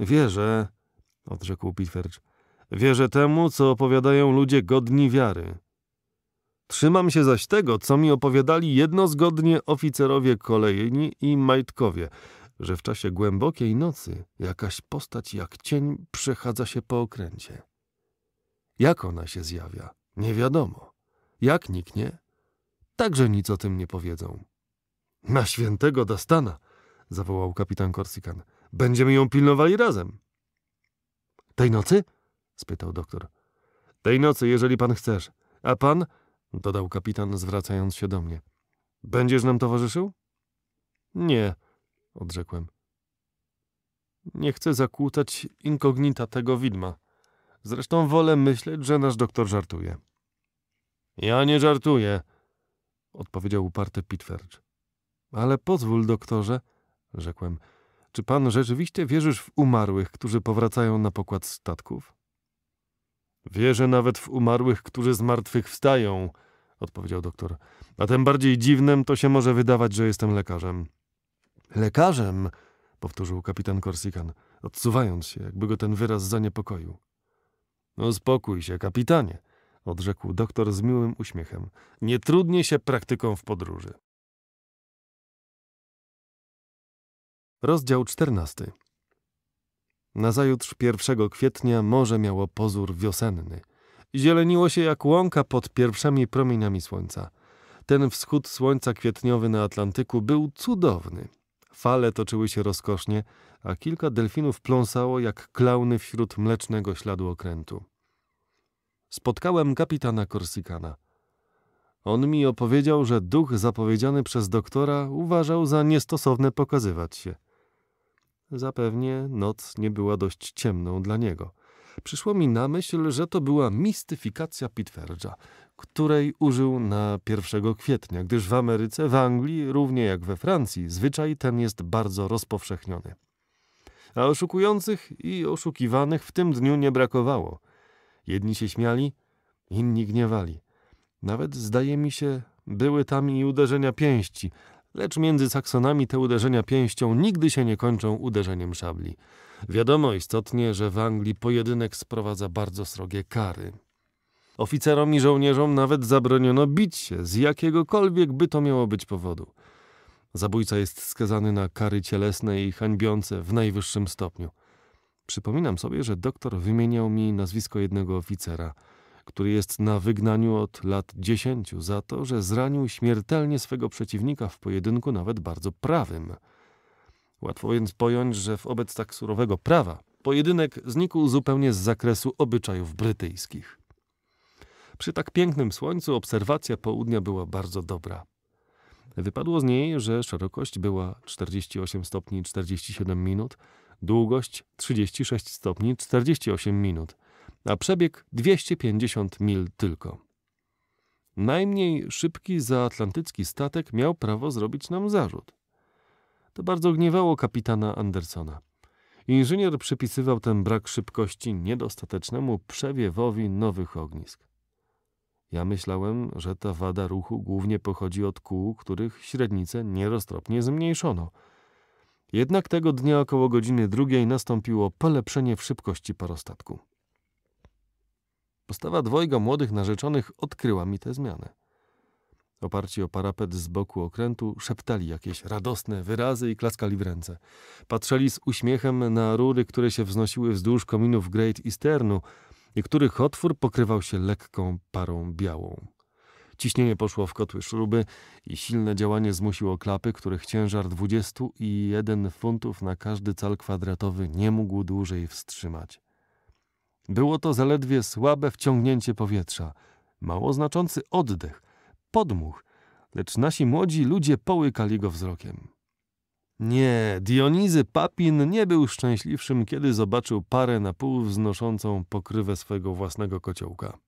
Wierzę, odrzekł Pitfercz. Wierzę temu, co opowiadają ludzie godni wiary. Trzymam się zaś tego, co mi opowiadali jednozgodnie oficerowie kolejni i majtkowie, że w czasie głębokiej nocy jakaś postać jak cień przechadza się po okręcie. Jak ona się zjawia? Nie wiadomo. Jak niknie? Także nic o tym nie powiedzą. Na świętego Dastana! zawołał kapitan Korsykan. Będziemy ją pilnowali razem. Tej nocy? spytał doktor. Tej nocy, jeżeli pan chcesz. A pan? dodał kapitan, zwracając się do mnie. Będziesz nam towarzyszył? Nie, odrzekłem. Nie chcę zakłócać inkognita tego widma. Zresztą wolę myśleć, że nasz doktor żartuje. Ja nie żartuję, odpowiedział uparty Pitfercz. Ale pozwól, doktorze, rzekłem, czy pan rzeczywiście wierzysz w umarłych, którzy powracają na pokład statków? Wierzę nawet w umarłych, którzy z martwych wstają, odpowiedział doktor. A tym bardziej dziwnym to się może wydawać, że jestem lekarzem. Lekarzem? powtórzył kapitan Korsikan, odsuwając się, jakby go ten wyraz zaniepokoił. No spokój się, kapitanie, odrzekł doktor z miłym uśmiechem. Nie trudnie się praktyką w podróży. Rozdział 14. Nazajutrz 1 kwietnia morze miało pozór wiosenny. Zieleniło się jak łąka pod pierwszymi promieniami słońca. Ten wschód słońca kwietniowy na Atlantyku był cudowny. Fale toczyły się rozkosznie, a kilka delfinów pląsało jak klauny wśród mlecznego śladu okrętu. Spotkałem kapitana Korsikana. On mi opowiedział, że duch zapowiedziany przez doktora uważał za niestosowne pokazywać się. Zapewnie noc nie była dość ciemną dla niego. Przyszło mi na myśl, że to była mistyfikacja Pitwerdża, której użył na 1 kwietnia, gdyż w Ameryce, w Anglii, równie jak we Francji, zwyczaj ten jest bardzo rozpowszechniony. A oszukujących i oszukiwanych w tym dniu nie brakowało. Jedni się śmiali, inni gniewali. Nawet, zdaje mi się, były tam i uderzenia pięści, Lecz między Saksonami te uderzenia pięścią nigdy się nie kończą uderzeniem szabli. Wiadomo istotnie, że w Anglii pojedynek sprowadza bardzo srogie kary. Oficerom i żołnierzom nawet zabroniono bić się, z jakiegokolwiek by to miało być powodu. Zabójca jest skazany na kary cielesne i hańbiące w najwyższym stopniu. Przypominam sobie, że doktor wymieniał mi nazwisko jednego oficera – który jest na wygnaniu od lat dziesięciu za to, że zranił śmiertelnie swego przeciwnika w pojedynku nawet bardzo prawym. Łatwo więc pojąć, że wobec tak surowego prawa pojedynek znikł zupełnie z zakresu obyczajów brytyjskich. Przy tak pięknym słońcu obserwacja południa była bardzo dobra. Wypadło z niej, że szerokość była 48 stopni 47 minut, długość 36 stopni 48 minut a przebieg 250 mil tylko. Najmniej szybki zaatlantycki statek miał prawo zrobić nam zarzut. To bardzo gniewało kapitana Andersona. Inżynier przypisywał ten brak szybkości niedostatecznemu przewiewowi nowych ognisk. Ja myślałem, że ta wada ruchu głównie pochodzi od kół, których średnice nieroztropnie zmniejszono. Jednak tego dnia około godziny drugiej nastąpiło polepszenie w szybkości parostatku. Postawa dwojga młodych narzeczonych odkryła mi tę zmianę. Oparci o parapet z boku okrętu, szeptali jakieś radosne wyrazy i klaskali w ręce. Patrzeli z uśmiechem na rury, które się wznosiły wzdłuż kominów Great Easternu i których otwór pokrywał się lekką parą białą. Ciśnienie poszło w kotły szruby i silne działanie zmusiło klapy, których ciężar 21 funtów na każdy cal kwadratowy nie mógł dłużej wstrzymać. Było to zaledwie słabe wciągnięcie powietrza, mało znaczący oddech, podmuch, lecz nasi młodzi ludzie połykali go wzrokiem. Nie, Dionizy Papin nie był szczęśliwszym, kiedy zobaczył parę na pół wznoszącą pokrywę swego własnego kociołka.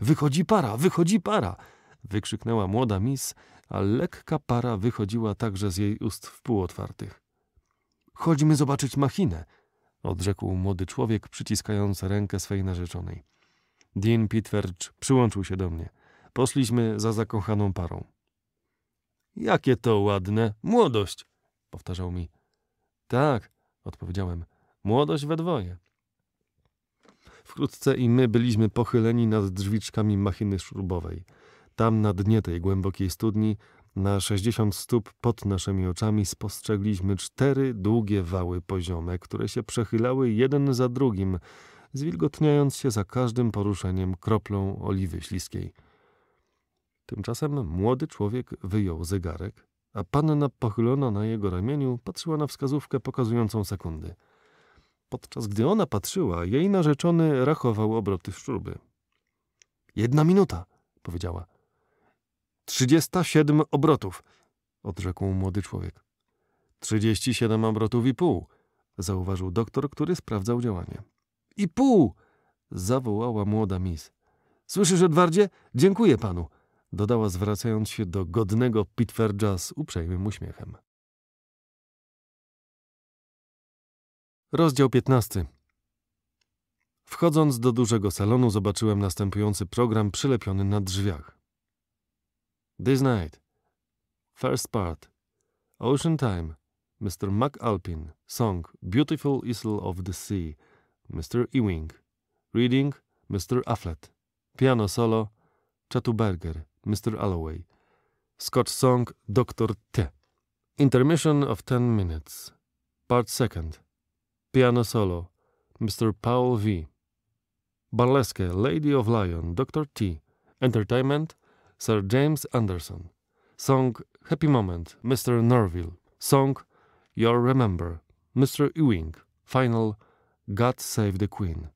Wychodzi para, wychodzi para! wykrzyknęła młoda mis, a lekka para wychodziła także z jej ust otwartych. Chodźmy zobaczyć machinę – odrzekł młody człowiek, przyciskając rękę swej narzeczonej. Dean Pitferch przyłączył się do mnie. Poszliśmy za zakochaną parą. Jakie to ładne! Młodość! powtarzał mi. Tak, odpowiedziałem. Młodość we dwoje. Wkrótce i my byliśmy pochyleni nad drzwiczkami machiny śrubowej. Tam na dnie tej głębokiej studni na 60 stóp pod naszymi oczami spostrzegliśmy cztery długie wały poziome, które się przechylały jeden za drugim, zwilgotniając się za każdym poruszeniem kroplą oliwy śliskiej. Tymczasem młody człowiek wyjął zegarek, a panna pochylona na jego ramieniu patrzyła na wskazówkę pokazującą sekundy. Podczas gdy ona patrzyła, jej narzeczony rachował obroty szczurby. Jedna minuta, powiedziała. Trzydziesta siedem obrotów, odrzekł młody człowiek. Trzydzieści siedem obrotów i pół, zauważył doktor, który sprawdzał działanie. I pół! zawołała młoda mis. Słyszysz, Edwardzie? Dziękuję panu! dodała zwracając się do godnego Pitferdża z uprzejmym uśmiechem. Rozdział 15. Wchodząc do dużego salonu, zobaczyłem następujący program przylepiony na drzwiach. This night, first part, Ocean Time, Mr. MacAlpin, song Beautiful Isle of the Sea, Mr. Ewing, reading Mr. Afflet, piano solo Chatuberger, Mr. Alloway, Scotch song Dr. T. Intermission of 10 minutes, part second, piano solo Mr. Powell V. Burlesque, Lady of Lion, Dr. T. Entertainment, Sir James Anderson, song Happy Moment, Mr. Norville, song You'll Remember, Mr. Ewing, final God Save the Queen.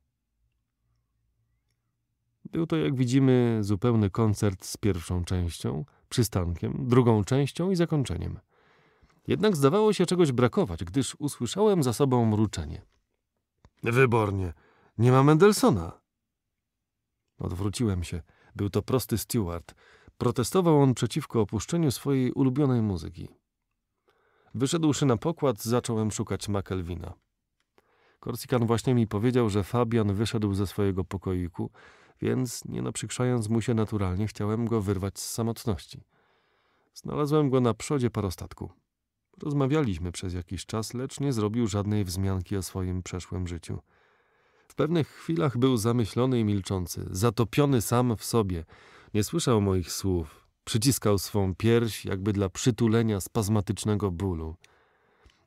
Był to, jak widzimy, zupełny koncert z pierwszą częścią, przystankiem, drugą częścią i zakończeniem. Jednak zdawało się czegoś brakować, gdyż usłyszałem za sobą mruczenie. Wybornie, nie ma Mendelsona. Odwróciłem się. Był to prosty steward, Protestował on przeciwko opuszczeniu swojej ulubionej muzyki. Wyszedłszy na pokład, zacząłem szukać Makelwina. Korsikan właśnie mi powiedział, że Fabian wyszedł ze swojego pokoiku, więc nie naprzykrzając mu się naturalnie, chciałem go wyrwać z samotności. Znalazłem go na przodzie parostatku. Rozmawialiśmy przez jakiś czas, lecz nie zrobił żadnej wzmianki o swoim przeszłym życiu. W pewnych chwilach był zamyślony i milczący, zatopiony sam w sobie, nie słyszał moich słów. Przyciskał swą pierś, jakby dla przytulenia spazmatycznego bólu.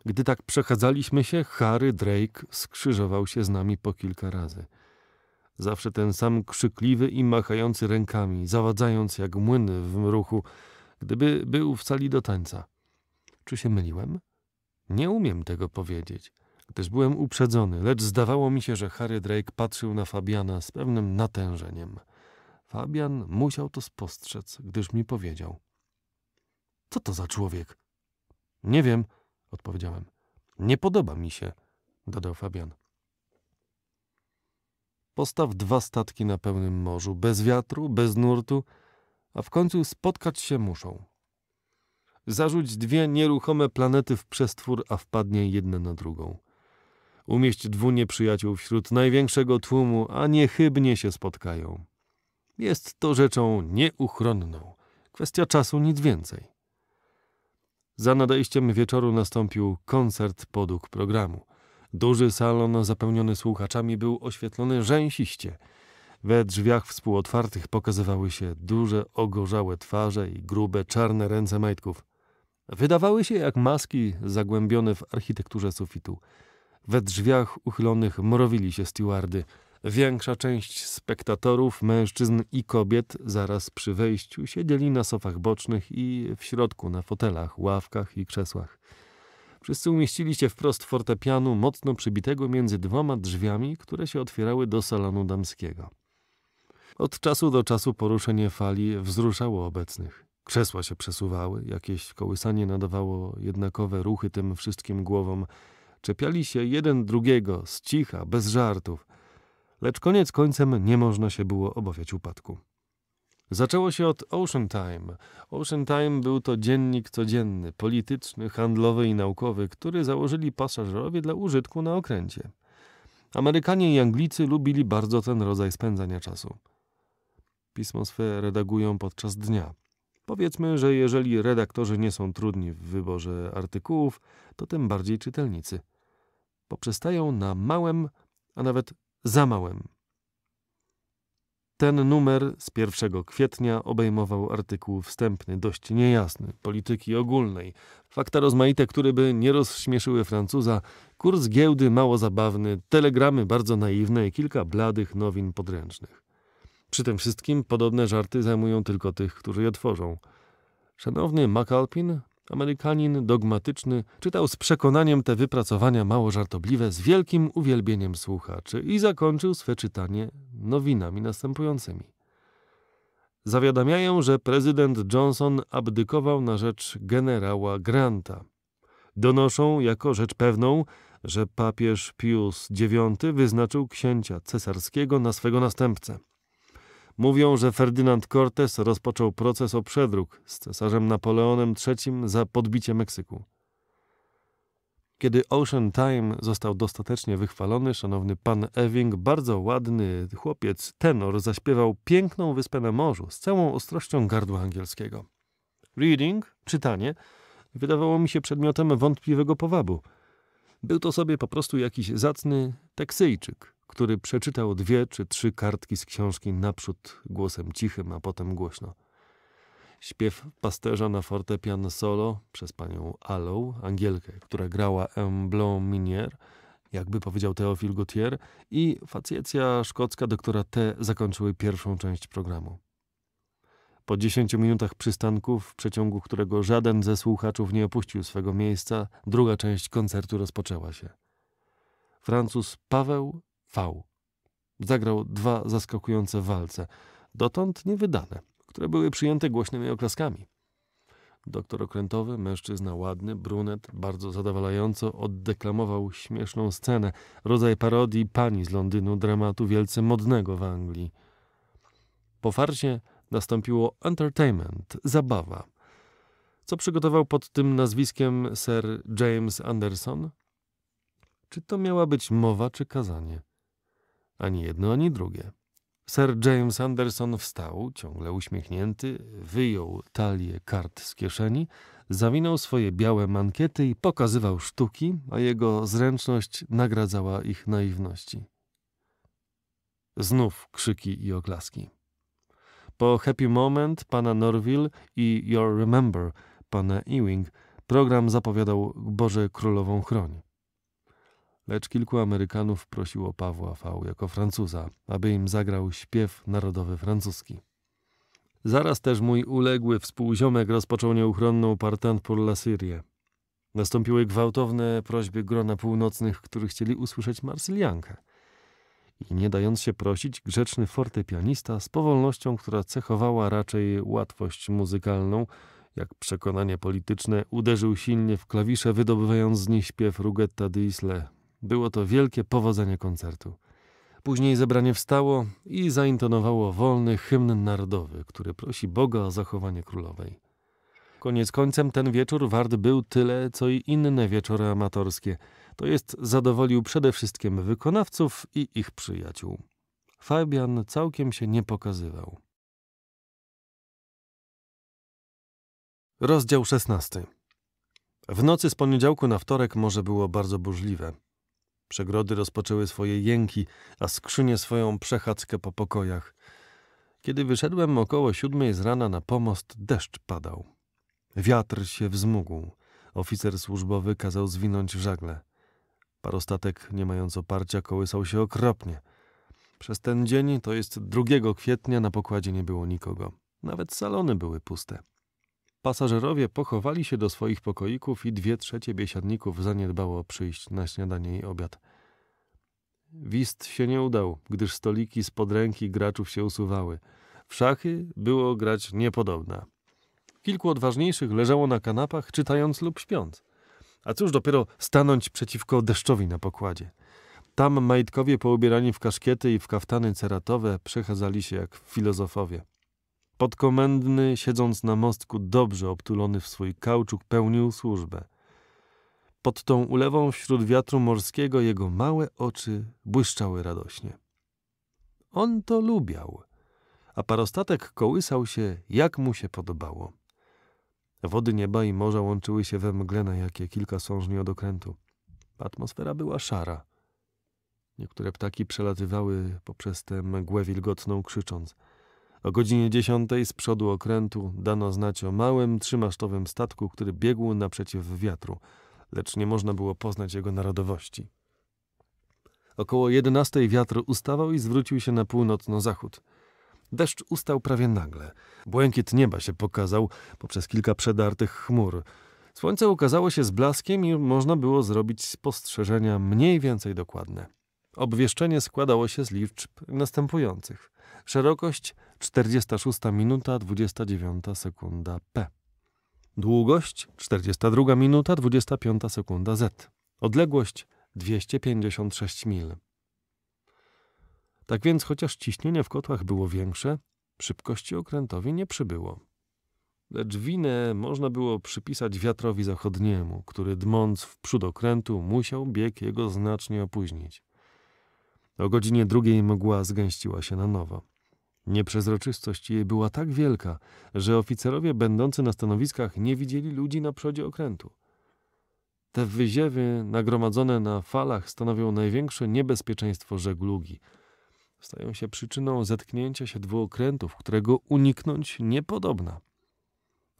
Gdy tak przechadzaliśmy się, Harry Drake skrzyżował się z nami po kilka razy. Zawsze ten sam krzykliwy i machający rękami, zawadzając jak młyny w mruchu, gdyby był w sali do tańca. Czy się myliłem? Nie umiem tego powiedzieć, gdyż byłem uprzedzony, lecz zdawało mi się, że Harry Drake patrzył na Fabiana z pewnym natężeniem. Fabian musiał to spostrzec, gdyż mi powiedział. Co to za człowiek? Nie wiem, odpowiedziałem. Nie podoba mi się, dodał Fabian. Postaw dwa statki na pełnym morzu, bez wiatru, bez nurtu, a w końcu spotkać się muszą. Zarzuć dwie nieruchome planety w przestwór, a wpadnie jedna na drugą. Umieść dwu nieprzyjaciół wśród największego tłumu, a niechybnie się spotkają. Jest to rzeczą nieuchronną. Kwestia czasu, nic więcej. Za nadejściem wieczoru nastąpił koncert podług programu. Duży salon zapełniony słuchaczami był oświetlony rzęsiście. We drzwiach współotwartych pokazywały się duże, ogorzałe twarze i grube, czarne ręce majtków. Wydawały się jak maski zagłębione w architekturze sufitu. We drzwiach uchylonych mrowili się stewardy – Większa część spektatorów, mężczyzn i kobiet, zaraz przy wejściu siedzieli na sofach bocznych i w środku na fotelach, ławkach i krzesłach. Wszyscy umieścili się wprost fortepianu, mocno przybitego między dwoma drzwiami, które się otwierały do salonu damskiego. Od czasu do czasu poruszenie fali wzruszało obecnych. Krzesła się przesuwały, jakieś kołysanie nadawało jednakowe ruchy tym wszystkim głowom. Czepiali się jeden drugiego, z cicha, bez żartów lecz koniec końcem nie można się było obawiać upadku. Zaczęło się od Ocean Time. Ocean Time był to dziennik codzienny, polityczny, handlowy i naukowy, który założyli pasażerowie dla użytku na okręcie. Amerykanie i Anglicy lubili bardzo ten rodzaj spędzania czasu. Pismo swe redagują podczas dnia. Powiedzmy, że jeżeli redaktorzy nie są trudni w wyborze artykułów, to tym bardziej czytelnicy. Poprzestają na małym, a nawet za małem. Ten numer z 1 kwietnia obejmował artykuł wstępny, dość niejasny, polityki ogólnej, fakta rozmaite, które by nie rozśmieszyły Francuza, kurs giełdy mało zabawny, telegramy bardzo naiwne i kilka bladych nowin podręcznych. Przy tym wszystkim podobne żarty zajmują tylko tych, którzy je tworzą. Szanowny McAlpin, Amerykanin dogmatyczny czytał z przekonaniem te wypracowania mało żartobliwe z wielkim uwielbieniem słuchaczy i zakończył swe czytanie nowinami następującymi. Zawiadamiają, że prezydent Johnson abdykował na rzecz generała Granta. Donoszą jako rzecz pewną, że papież Pius IX wyznaczył księcia cesarskiego na swego następcę. Mówią, że Ferdynand Cortes rozpoczął proces o przedruk z cesarzem Napoleonem III za podbicie Meksyku. Kiedy Ocean Time został dostatecznie wychwalony, szanowny pan Ewing, bardzo ładny chłopiec, tenor, zaśpiewał piękną wyspę na morzu z całą ostrością gardła angielskiego. Reading, czytanie, wydawało mi się przedmiotem wątpliwego powabu. Był to sobie po prostu jakiś zacny Teksyjczyk, który przeczytał dwie czy trzy kartki z książki naprzód głosem cichym, a potem głośno. Śpiew pasterza na fortepian solo przez panią Alou, Angielkę, która grała M. Blanc Minier, jakby powiedział Teofil Gautier, i facjecja szkocka, doktora T. zakończyły pierwszą część programu. Po dziesięciu minutach przystanku, w przeciągu którego żaden ze słuchaczów nie opuścił swego miejsca, druga część koncertu rozpoczęła się. Francuz Paweł V. Zagrał dwa zaskakujące walce, dotąd niewydane, które były przyjęte głośnymi oklaskami. Doktor okrętowy, mężczyzna ładny, brunet, bardzo zadowalająco oddeklamował śmieszną scenę, rodzaj parodii pani z Londynu, dramatu wielce modnego w Anglii. Po farcie nastąpiło entertainment, zabawa. Co przygotował pod tym nazwiskiem Sir James Anderson? Czy to miała być mowa czy kazanie? Ani jedno, ani drugie. Sir James Anderson wstał, ciągle uśmiechnięty, wyjął talię kart z kieszeni, zawinął swoje białe mankiety i pokazywał sztuki, a jego zręczność nagradzała ich naiwności. Znów krzyki i oklaski. Po Happy Moment pana Norville i Your Remember pana Ewing program zapowiadał Boże Królową Chroń lecz kilku Amerykanów prosiło Pawła V jako Francuza, aby im zagrał śpiew narodowy francuski. Zaraz też mój uległy współziomek rozpoczął nieuchronną partant pour la Syrie. Nastąpiły gwałtowne prośby grona północnych, którzy chcieli usłyszeć Marsyliankę. I nie dając się prosić, grzeczny fortepianista z powolnością, która cechowała raczej łatwość muzykalną, jak przekonanie polityczne, uderzył silnie w klawisze, wydobywając z nich śpiew Rugetta d'Isle było to wielkie powodzenie koncertu. Później zebranie wstało i zaintonowało wolny hymn narodowy, który prosi Boga o zachowanie królowej. Koniec końcem ten wieczór wart był tyle, co i inne wieczory amatorskie, to jest zadowolił przede wszystkim wykonawców i ich przyjaciół. Fabian całkiem się nie pokazywał. Rozdział 16. W nocy z poniedziałku na wtorek może było bardzo burzliwe. Przegrody rozpoczęły swoje jęki, a skrzynie swoją przechadzkę po pokojach. Kiedy wyszedłem około siódmej z rana na pomost, deszcz padał. Wiatr się wzmógł. Oficer służbowy kazał zwinąć żagle. Parostatek, nie mając oparcia, kołysał się okropnie. Przez ten dzień, to jest 2 kwietnia, na pokładzie nie było nikogo. Nawet salony były puste. Pasażerowie pochowali się do swoich pokoików i dwie trzecie biesiadników zaniedbało przyjść na śniadanie i obiad. Wist się nie udał, gdyż stoliki z pod ręki graczów się usuwały. W szachy było grać niepodobna. Kilku odważniejszych leżało na kanapach, czytając lub śpiąc. A cóż dopiero stanąć przeciwko deszczowi na pokładzie. Tam majtkowie poubierani w kaszkiety i w kaftany ceratowe przechadzali się jak filozofowie. Podkomendny, siedząc na mostku, dobrze obtulony w swój kauczuk, pełnił służbę. Pod tą ulewą wśród wiatru morskiego jego małe oczy błyszczały radośnie. On to lubiał, a parostatek kołysał się, jak mu się podobało. Wody nieba i morza łączyły się we mgle na jakie kilka sążni od okrętu. Atmosfera była szara. Niektóre ptaki przelatywały poprzez tę mgłę wilgotną, krzycząc – o godzinie 10 z przodu okrętu dano znać o małym, trzymasztowym statku, który biegł naprzeciw wiatru, lecz nie można było poznać jego narodowości. Około 11 wiatr ustawał i zwrócił się na północno-zachód. Deszcz ustał prawie nagle. Błękit nieba się pokazał poprzez kilka przedartych chmur. Słońce ukazało się z blaskiem i można było zrobić spostrzeżenia mniej więcej dokładne. Obwieszczenie składało się z liczb następujących – Szerokość 46 minuta 29 sekunda P. Długość 42 minuta 25 sekunda Z. Odległość 256 mil. Tak więc, chociaż ciśnienie w kotłach było większe, szybkości okrętowi nie przybyło. Lecz winę można było przypisać wiatrowi zachodniemu, który dmąc w przód okrętu musiał bieg jego znacznie opóźnić. O godzinie drugiej mgła zgęściła się na nowo. Nieprzezroczystość jej była tak wielka, że oficerowie będący na stanowiskach nie widzieli ludzi na przodzie okrętu. Te wyziewy nagromadzone na falach stanowią największe niebezpieczeństwo żeglugi. Stają się przyczyną zetknięcia się dwóch okrętów, którego uniknąć niepodobna.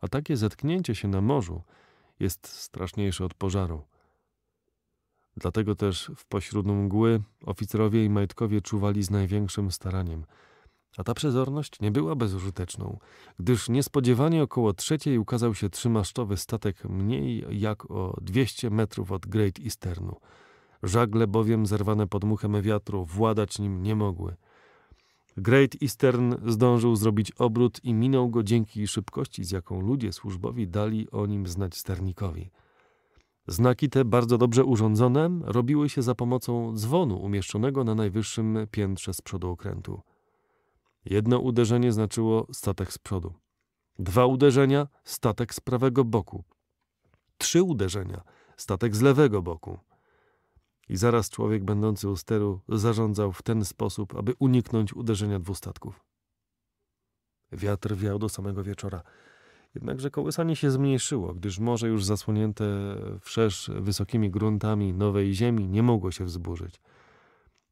A takie zetknięcie się na morzu jest straszniejsze od pożaru. Dlatego też w pośród mgły oficerowie i majtkowie czuwali z największym staraniem – a ta przezorność nie była bezużyteczną, gdyż niespodziewanie około trzeciej ukazał się trzymaszczowy statek mniej jak o 200 metrów od Great Easternu. Żagle bowiem zerwane pod muchem wiatru władać nim nie mogły. Great Eastern zdążył zrobić obrót i minął go dzięki szybkości, z jaką ludzie służbowi dali o nim znać sternikowi. Znaki te, bardzo dobrze urządzone, robiły się za pomocą dzwonu umieszczonego na najwyższym piętrze z przodu okrętu. Jedno uderzenie znaczyło statek z przodu. Dwa uderzenia statek z prawego boku. Trzy uderzenia statek z lewego boku. I zaraz człowiek będący u steru zarządzał w ten sposób, aby uniknąć uderzenia dwóch statków. Wiatr wiał do samego wieczora. Jednakże kołysanie się zmniejszyło, gdyż morze już zasłonięte wszerz wysokimi gruntami nowej ziemi nie mogło się wzburzyć.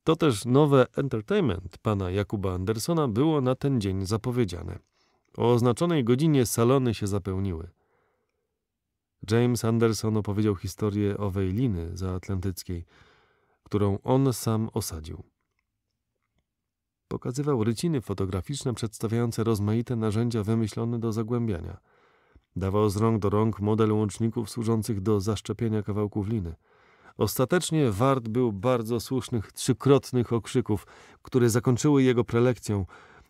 To też nowe entertainment pana Jakuba Andersona było na ten dzień zapowiedziane. O oznaczonej godzinie salony się zapełniły. James Anderson opowiedział historię owej liny zaatlantyckiej, którą on sam osadził. Pokazywał ryciny fotograficzne przedstawiające rozmaite narzędzia wymyślone do zagłębiania. Dawał z rąk do rąk model łączników służących do zaszczepienia kawałków liny – Ostatecznie wart był bardzo słusznych trzykrotnych okrzyków, które zakończyły jego prelekcją,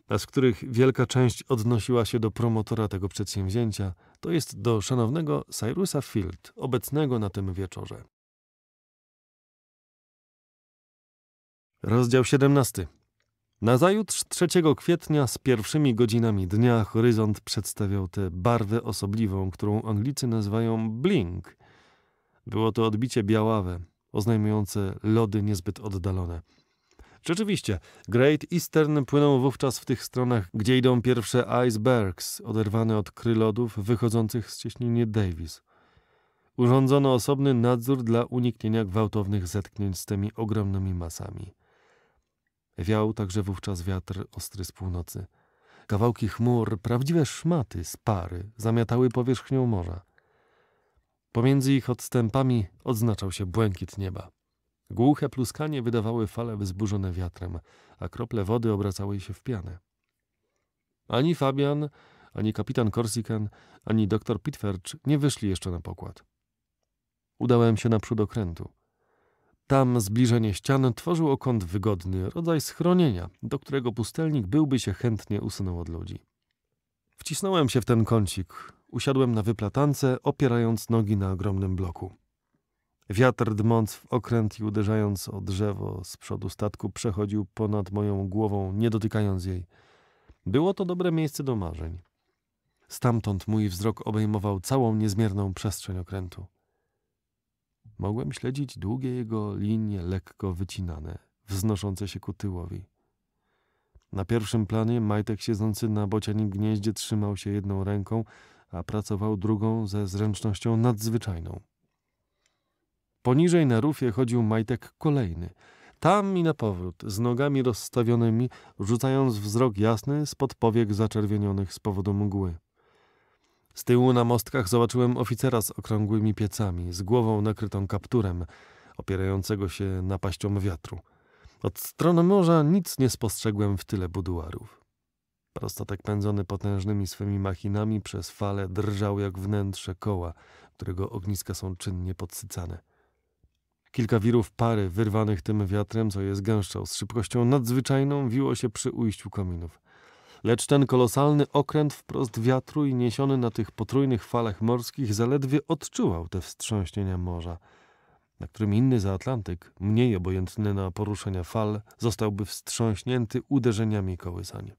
a z których wielka część odnosiła się do promotora tego przedsięwzięcia, to jest do szanownego Cyrusa Field, obecnego na tym wieczorze. Rozdział 17. Nazajutrz 3 kwietnia z pierwszymi godzinami dnia horyzont przedstawiał tę barwę osobliwą, którą Anglicy nazywają blink – było to odbicie białawe, oznajmujące lody niezbyt oddalone. Rzeczywiście, Great Eastern płynął wówczas w tych stronach, gdzie idą pierwsze icebergs, oderwane od kry lodów wychodzących z cieśnienie Davis. Urządzono osobny nadzór dla uniknienia gwałtownych zetknięć z tymi ogromnymi masami. Wiał także wówczas wiatr ostry z północy. Kawałki chmur, prawdziwe szmaty z pary, zamiatały powierzchnią morza. Pomiędzy ich odstępami odznaczał się błękit nieba. Głuche pluskanie wydawały fale wzburzone wiatrem, a krople wody obracały się w pianę. Ani Fabian, ani kapitan Corsican, ani doktor Pitfercz nie wyszli jeszcze na pokład. Udałem się naprzód okrętu. Tam zbliżenie ścian tworzył kąt wygodny, rodzaj schronienia, do którego pustelnik byłby się chętnie usunął od ludzi. Wcisnąłem się w ten kącik, usiadłem na wyplatance, opierając nogi na ogromnym bloku. Wiatr dmąc w okręt i uderzając o drzewo z przodu statku przechodził ponad moją głową, nie dotykając jej. Było to dobre miejsce do marzeń. Stamtąd mój wzrok obejmował całą niezmierną przestrzeń okrętu. Mogłem śledzić długie jego linie lekko wycinane, wznoszące się ku tyłowi. Na pierwszym planie majtek siedzący na bocianim gnieździe trzymał się jedną ręką, a pracował drugą ze zręcznością nadzwyczajną. Poniżej na rufie chodził majtek kolejny, tam i na powrót, z nogami rozstawionymi, rzucając wzrok jasny spod powiek zaczerwienionych z powodu mgły. Z tyłu na mostkach zobaczyłem oficera z okrągłymi piecami, z głową nakrytą kapturem, opierającego się napaścią wiatru. Od strony morza nic nie spostrzegłem w tyle buduarów. Prostatek pędzony potężnymi swymi machinami przez fale drżał jak wnętrze koła, którego ogniska są czynnie podsycane. Kilka wirów pary, wyrwanych tym wiatrem, co je zgęszczał, z szybkością nadzwyczajną wiło się przy ujściu kominów. Lecz ten kolosalny okręt wprost wiatru i niesiony na tych potrójnych falach morskich zaledwie odczuwał te wstrząśnienia morza, na którym inny za Atlantyk, mniej obojętny na poruszenia fal, zostałby wstrząśnięty uderzeniami kołysań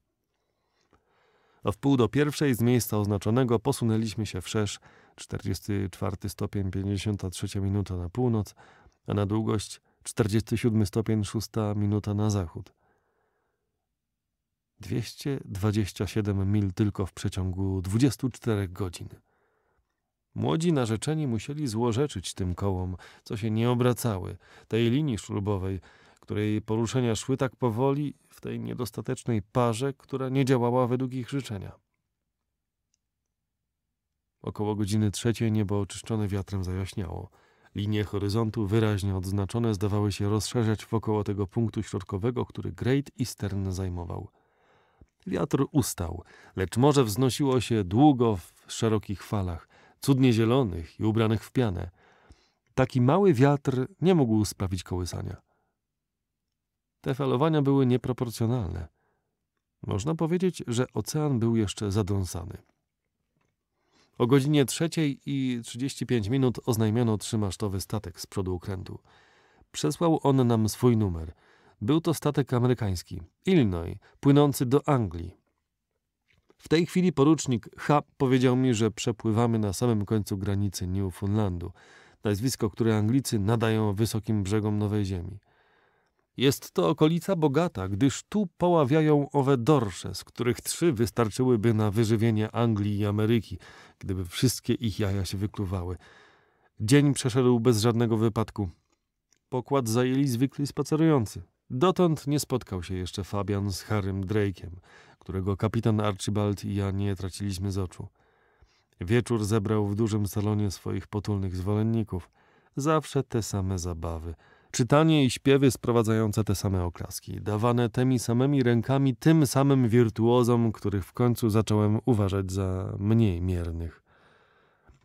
a w pół do pierwszej z miejsca oznaczonego posunęliśmy się wszerz 44 stopień 53 minuta na północ, a na długość 47 stopień 6 minuta na zachód. 227 mil tylko w przeciągu 24 godzin. Młodzi narzeczeni musieli złorzeczyć tym kołom, co się nie obracały, tej linii szlubowej, której poruszenia szły tak powoli, w tej niedostatecznej parze, która nie działała według ich życzenia. Około godziny trzeciej niebo oczyszczone wiatrem zajaśniało. Linie horyzontu wyraźnie odznaczone zdawały się rozszerzać wokoło tego punktu środkowego, który Great Eastern zajmował. Wiatr ustał, lecz morze wznosiło się długo w szerokich falach, cudnie zielonych i ubranych w pianę. Taki mały wiatr nie mógł sprawić kołysania. Te falowania były nieproporcjonalne. Można powiedzieć, że ocean był jeszcze zadąsany. O godzinie 3 i 35 minut oznajmiono trzymasztowy statek z przodu okrętu. Przesłał on nam swój numer. Był to statek amerykański, Illinois, płynący do Anglii. W tej chwili porucznik H. powiedział mi, że przepływamy na samym końcu granicy Newfoundlandu, nazwisko, które Anglicy nadają wysokim brzegom Nowej Ziemi. Jest to okolica bogata, gdyż tu poławiają owe dorsze, z których trzy wystarczyłyby na wyżywienie Anglii i Ameryki, gdyby wszystkie ich jaja się wykluwały. Dzień przeszedł bez żadnego wypadku. Pokład zajęli zwykli spacerujący. Dotąd nie spotkał się jeszcze Fabian z Harrym Drake'em, którego kapitan Archibald i ja nie traciliśmy z oczu. Wieczór zebrał w dużym salonie swoich potulnych zwolenników. Zawsze te same zabawy – Czytanie i śpiewy sprowadzające te same oklaski, dawane tymi samymi rękami tym samym wirtuozom, których w końcu zacząłem uważać za mniej miernych.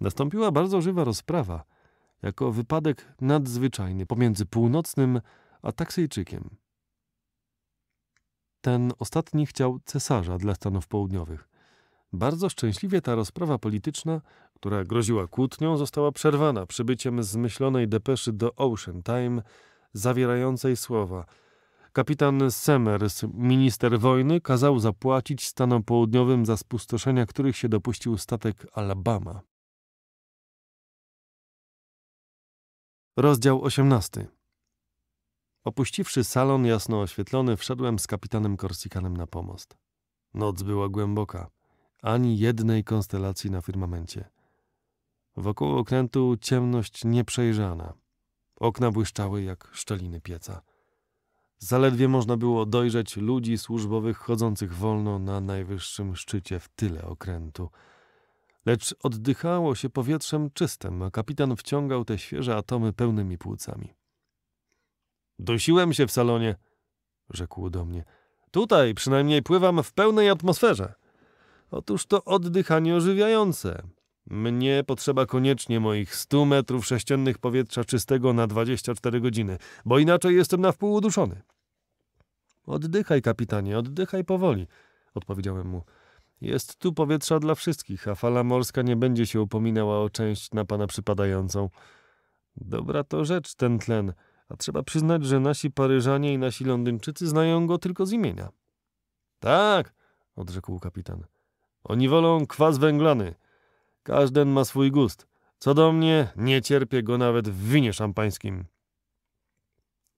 Nastąpiła bardzo żywa rozprawa, jako wypadek nadzwyczajny pomiędzy północnym a Taksyjczykiem. Ten ostatni chciał cesarza dla Stanów Południowych. Bardzo szczęśliwie ta rozprawa polityczna która groziła kłótnią, została przerwana przybyciem zmyślonej depeszy do Ocean Time zawierającej słowa Kapitan Semers, minister wojny, kazał zapłacić Stanom Południowym za spustoszenia, których się dopuścił statek Alabama. Rozdział 18 Opuściwszy salon jasno oświetlony, wszedłem z kapitanem Korsikanem na pomost. Noc była głęboka. Ani jednej konstelacji na firmamencie. Wokół okrętu ciemność nieprzejrzana. Okna błyszczały jak szczeliny pieca. Zaledwie można było dojrzeć ludzi służbowych chodzących wolno na najwyższym szczycie w tyle okrętu. Lecz oddychało się powietrzem czystym, a kapitan wciągał te świeże atomy pełnymi płucami. Dusiłem się w salonie, rzekł do mnie. Tutaj przynajmniej pływam w pełnej atmosferze. Otóż to oddychanie ożywiające. Mnie potrzeba koniecznie moich 100 metrów sześciennych powietrza czystego na 24 godziny, bo inaczej jestem na wpół uduszony. Oddychaj, kapitanie, oddychaj powoli, odpowiedziałem mu. Jest tu powietrza dla wszystkich, a fala morska nie będzie się upominała o część na pana przypadającą. Dobra to rzecz, ten tlen, a trzeba przyznać, że nasi Paryżanie i nasi Londyńczycy znają go tylko z imienia. Tak, odrzekł kapitan. Oni wolą kwas węglany, Każden ma swój gust. Co do mnie, nie cierpię go nawet w winie szampańskim.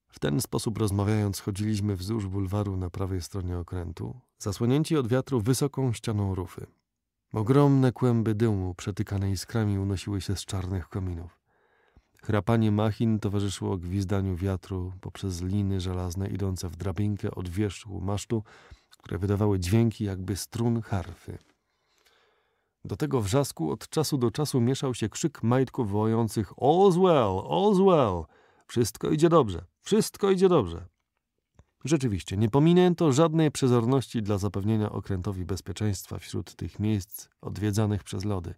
W ten sposób rozmawiając, chodziliśmy wzdłuż bulwaru na prawej stronie okrętu, zasłonięci od wiatru wysoką ścianą rufy. Ogromne kłęby dymu przetykane iskrami unosiły się z czarnych kominów. Chrapanie machin towarzyszyło gwizdaniu wiatru poprzez liny żelazne idące w drabinkę od wierzchu masztu, które wydawały dźwięki jakby strun harfy. Do tego wrzasku od czasu do czasu mieszał się krzyk majtków wołających All's well, all's well! Wszystko idzie dobrze, wszystko idzie dobrze. Rzeczywiście, nie pominięto żadnej przezorności dla zapewnienia okrętowi bezpieczeństwa wśród tych miejsc odwiedzanych przez lody.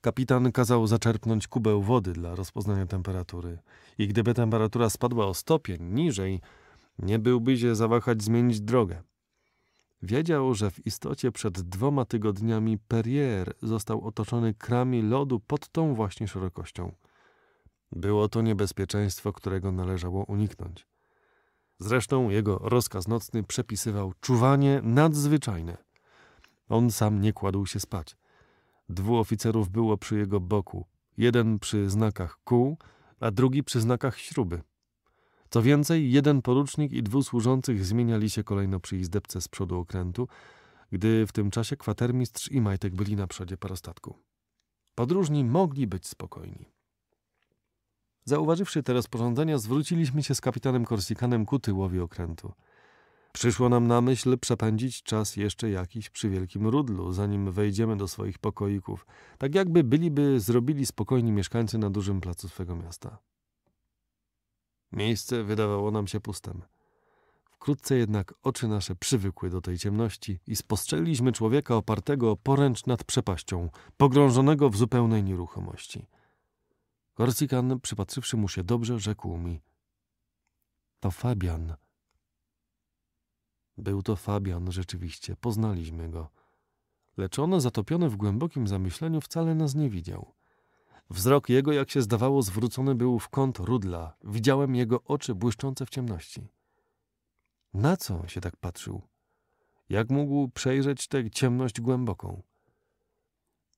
Kapitan kazał zaczerpnąć kubeł wody dla rozpoznania temperatury i gdyby temperatura spadła o stopień niżej, nie byłby się zawahać zmienić drogę. Wiedział, że w istocie przed dwoma tygodniami Perrier został otoczony krami lodu pod tą właśnie szerokością. Było to niebezpieczeństwo, którego należało uniknąć. Zresztą jego rozkaz nocny przepisywał czuwanie nadzwyczajne. On sam nie kładł się spać. Dwu oficerów było przy jego boku, jeden przy znakach kół, a drugi przy znakach śruby. Co więcej, jeden porucznik i dwóch służących zmieniali się kolejno przy izdebce z przodu okrętu, gdy w tym czasie kwatermistrz i Majtek byli na przodzie parostatku. Podróżni mogli być spokojni. Zauważywszy te rozporządzenia, zwróciliśmy się z kapitanem Korsikanem ku tyłowi okrętu. Przyszło nam na myśl przepędzić czas jeszcze jakiś przy wielkim rudlu, zanim wejdziemy do swoich pokoików, tak jakby byliby zrobili spokojni mieszkańcy na dużym placu swego miasta. Miejsce wydawało nam się pustem. Wkrótce jednak oczy nasze przywykły do tej ciemności i spostrzegliśmy człowieka opartego o poręcz nad przepaścią, pogrążonego w zupełnej nieruchomości. Korsikan, przypatrzywszy mu się dobrze, rzekł mi: To Fabian. Był to Fabian, rzeczywiście, poznaliśmy go. Lecz on zatopiony w głębokim zamyśleniu wcale nas nie widział. Wzrok jego, jak się zdawało, zwrócony był w kąt rudla. Widziałem jego oczy błyszczące w ciemności. Na co się tak patrzył? Jak mógł przejrzeć tę ciemność głęboką?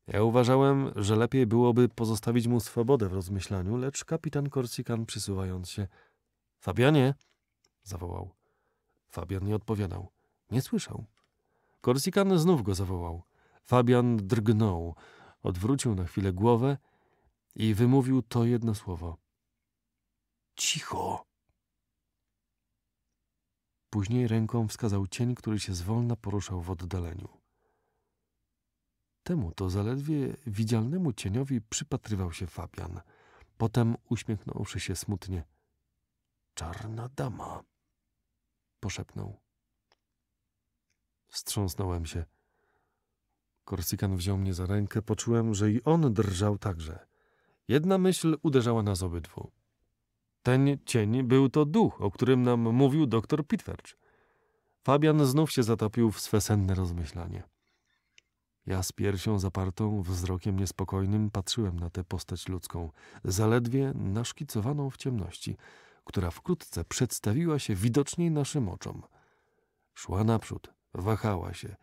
Ja uważałem, że lepiej byłoby pozostawić mu swobodę w rozmyślaniu, lecz kapitan Korsikan, przysuwając się... — Fabianie! — zawołał. Fabian nie odpowiadał. Nie słyszał. Korsikan znów go zawołał. Fabian drgnął. Odwrócił na chwilę głowę i wymówił to jedno słowo. Cicho! Później ręką wskazał cień, który się zwolna poruszał w oddaleniu. Temu to zaledwie widzialnemu cieniowi przypatrywał się Fabian. Potem uśmiechnąwszy się smutnie. Czarna dama, poszepnął. Wstrząsnąłem się. Korsykan wziął mnie za rękę, poczułem, że i on drżał także. Jedna myśl uderzała nas obydwu. Ten cień był to duch, o którym nam mówił doktor Pitwercz. Fabian znów się zatopił w swe senne rozmyślanie. Ja z piersią zapartą, wzrokiem niespokojnym patrzyłem na tę postać ludzką, zaledwie naszkicowaną w ciemności, która wkrótce przedstawiła się widoczniej naszym oczom. Szła naprzód, wahała się,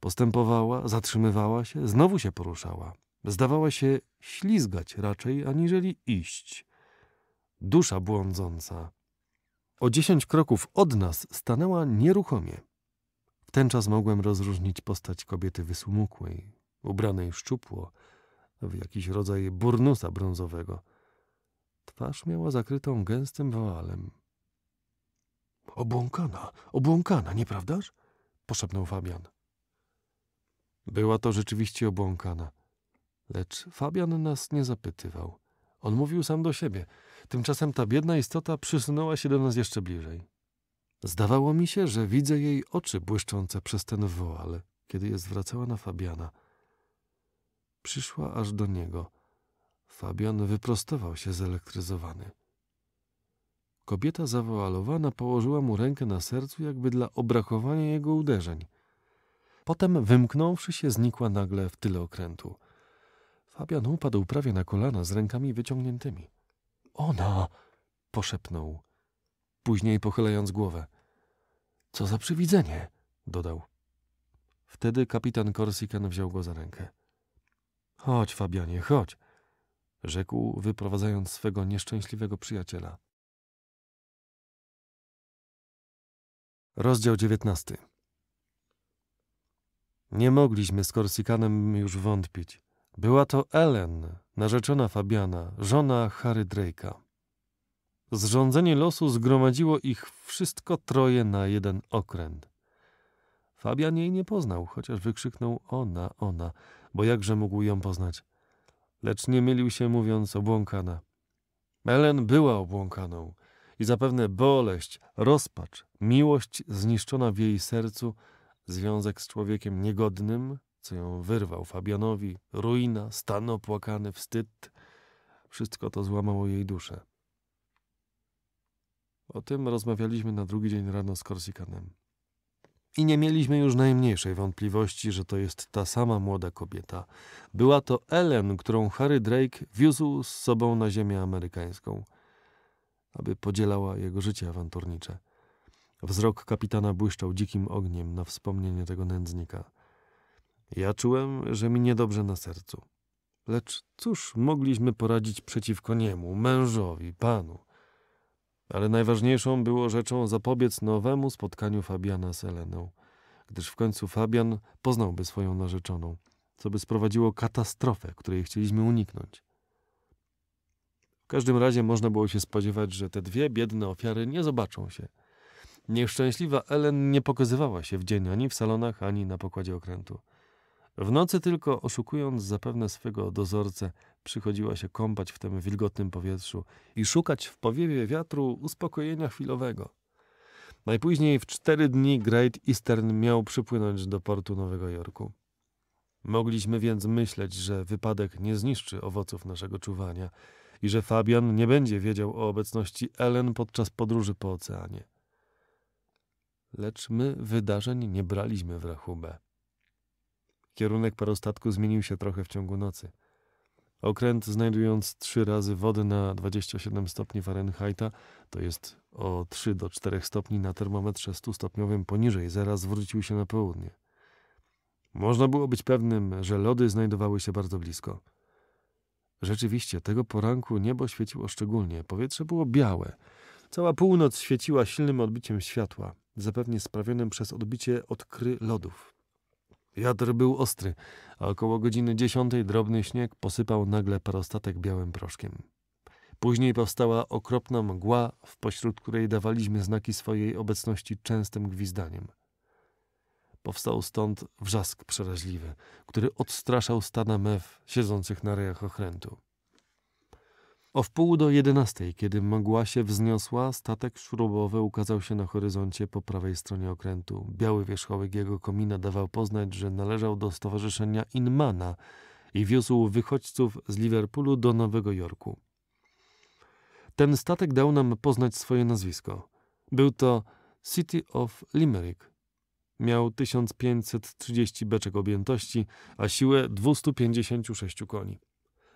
postępowała, zatrzymywała się, znowu się poruszała, Zdawała się ślizgać raczej, aniżeli iść. Dusza błądząca. O dziesięć kroków od nas stanęła nieruchomie. W ten czas mogłem rozróżnić postać kobiety wysumukłej, ubranej szczupło, w jakiś rodzaj burnusa brązowego. Twarz miała zakrytą gęstym woalem. Obłąkana, obłąkana, nieprawdaż? Poszepnął Fabian. Była to rzeczywiście obłąkana. Lecz Fabian nas nie zapytywał. On mówił sam do siebie. Tymczasem ta biedna istota przysunęła się do nas jeszcze bliżej. Zdawało mi się, że widzę jej oczy błyszczące przez ten woal, kiedy je zwracała na Fabiana. Przyszła aż do niego. Fabian wyprostował się zelektryzowany. Kobieta zawoalowana położyła mu rękę na sercu, jakby dla obrakowania jego uderzeń. Potem, wymknąwszy się, znikła nagle w tyle okrętu. Fabian upadł prawie na kolana z rękami wyciągniętymi. Ona! poszepnął. Później pochylając głowę. Co za przywidzenie! dodał. Wtedy kapitan Corsican wziął go za rękę. Chodź, Fabianie, chodź! rzekł, wyprowadzając swego nieszczęśliwego przyjaciela. Rozdział dziewiętnasty. Nie mogliśmy z Korsikanem już wątpić. Była to Ellen, narzeczona Fabiana, żona Harry Drake'a. Zrządzenie losu zgromadziło ich wszystko troje na jeden okręt. Fabian jej nie poznał, chociaż wykrzyknął ona, ona, bo jakże mógł ją poznać? Lecz nie mylił się mówiąc obłąkana. Ellen była obłąkaną i zapewne boleść, rozpacz, miłość zniszczona w jej sercu, związek z człowiekiem niegodnym co ją wyrwał Fabianowi, ruina, stan opłakany, wstyd. Wszystko to złamało jej duszę. O tym rozmawialiśmy na drugi dzień rano z Korsikanem. I nie mieliśmy już najmniejszej wątpliwości, że to jest ta sama młoda kobieta. Była to Ellen, którą Harry Drake wiózł z sobą na ziemię amerykańską, aby podzielała jego życie awanturnicze. Wzrok kapitana błyszczał dzikim ogniem na wspomnienie tego nędznika. Ja czułem, że mi niedobrze na sercu. Lecz cóż mogliśmy poradzić przeciwko niemu, mężowi, panu? Ale najważniejszą było rzeczą zapobiec nowemu spotkaniu Fabiana z Eleną, gdyż w końcu Fabian poznałby swoją narzeczoną, co by sprowadziło katastrofę, której chcieliśmy uniknąć. W każdym razie można było się spodziewać, że te dwie biedne ofiary nie zobaczą się. Nieszczęśliwa Ellen nie pokazywała się w dzień ani w salonach, ani na pokładzie okrętu. W nocy tylko, oszukując zapewne swego dozorcę, przychodziła się kąpać w tym wilgotnym powietrzu i szukać w powiewie wiatru uspokojenia chwilowego. Najpóźniej w cztery dni Great Eastern miał przypłynąć do portu Nowego Jorku. Mogliśmy więc myśleć, że wypadek nie zniszczy owoców naszego czuwania i że Fabian nie będzie wiedział o obecności Ellen podczas podróży po oceanie. Lecz my wydarzeń nie braliśmy w rachubę. Kierunek parostatku zmienił się trochę w ciągu nocy. Okręt, znajdując trzy razy wody na 27 stopni Fahrenheita, to jest o 3 do 4 stopni na termometrze 100-stopniowym poniżej, zaraz wrócił się na południe. Można było być pewnym, że lody znajdowały się bardzo blisko. Rzeczywiście, tego poranku niebo świeciło szczególnie, powietrze było białe. Cała północ świeciła silnym odbiciem światła, zapewnie sprawionym przez odbicie odkry lodów. Wiatr był ostry, a około godziny dziesiątej drobny śnieg posypał nagle parostatek białym proszkiem. Później powstała okropna mgła, w pośród której dawaliśmy znaki swojej obecności częstym gwizdaniem. Powstał stąd wrzask przeraźliwy, który odstraszał stada mew siedzących na rejach okrętu. O wpół do jedenastej, kiedy mgła się wzniosła, statek szrubowy ukazał się na horyzoncie po prawej stronie okrętu. Biały wierzchołek jego komina dawał poznać, że należał do stowarzyszenia Inmana i wiózł wychodźców z Liverpoolu do Nowego Jorku. Ten statek dał nam poznać swoje nazwisko. Był to City of Limerick. Miał 1530 beczek objętości, a siłę 256 koni.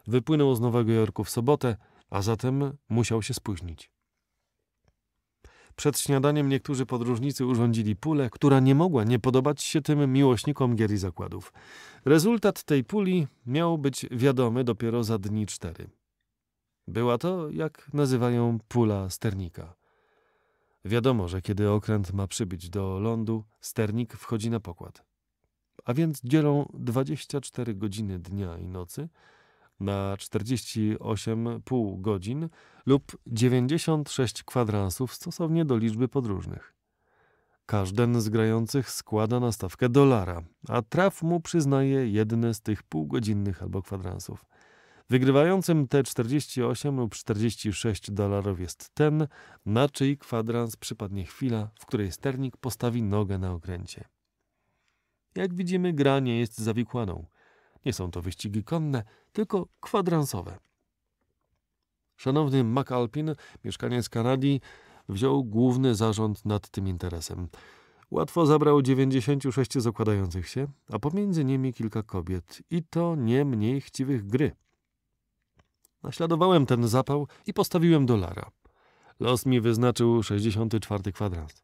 Wypłynął z Nowego Jorku w sobotę, a zatem musiał się spóźnić. Przed śniadaniem niektórzy podróżnicy urządzili pulę, która nie mogła nie podobać się tym miłośnikom gier i zakładów. Rezultat tej puli miał być wiadomy dopiero za dni cztery. Była to, jak nazywają, pula sternika. Wiadomo, że kiedy okręt ma przybyć do lądu, sternik wchodzi na pokład. A więc dzielą 24 godziny dnia i nocy – na 48,5 godzin lub 96 kwadransów stosownie do liczby podróżnych. Każden z grających składa na stawkę dolara, a traf mu przyznaje jedne z tych półgodzinnych albo kwadransów. Wygrywającym te 48 lub 46 dolarów jest ten, na czyj kwadrans przypadnie chwila, w której sternik postawi nogę na okręcie. Jak widzimy, gra nie jest zawikłaną – nie są to wyścigi konne, tylko kwadransowe. Szanowny McAlpin, mieszkaniec Kanady, wziął główny zarząd nad tym interesem. Łatwo zabrał 96 zakładających się, a pomiędzy nimi kilka kobiet i to nie mniej chciwych gry. Naśladowałem ten zapał i postawiłem dolara. Los mi wyznaczył 64 kwadrans.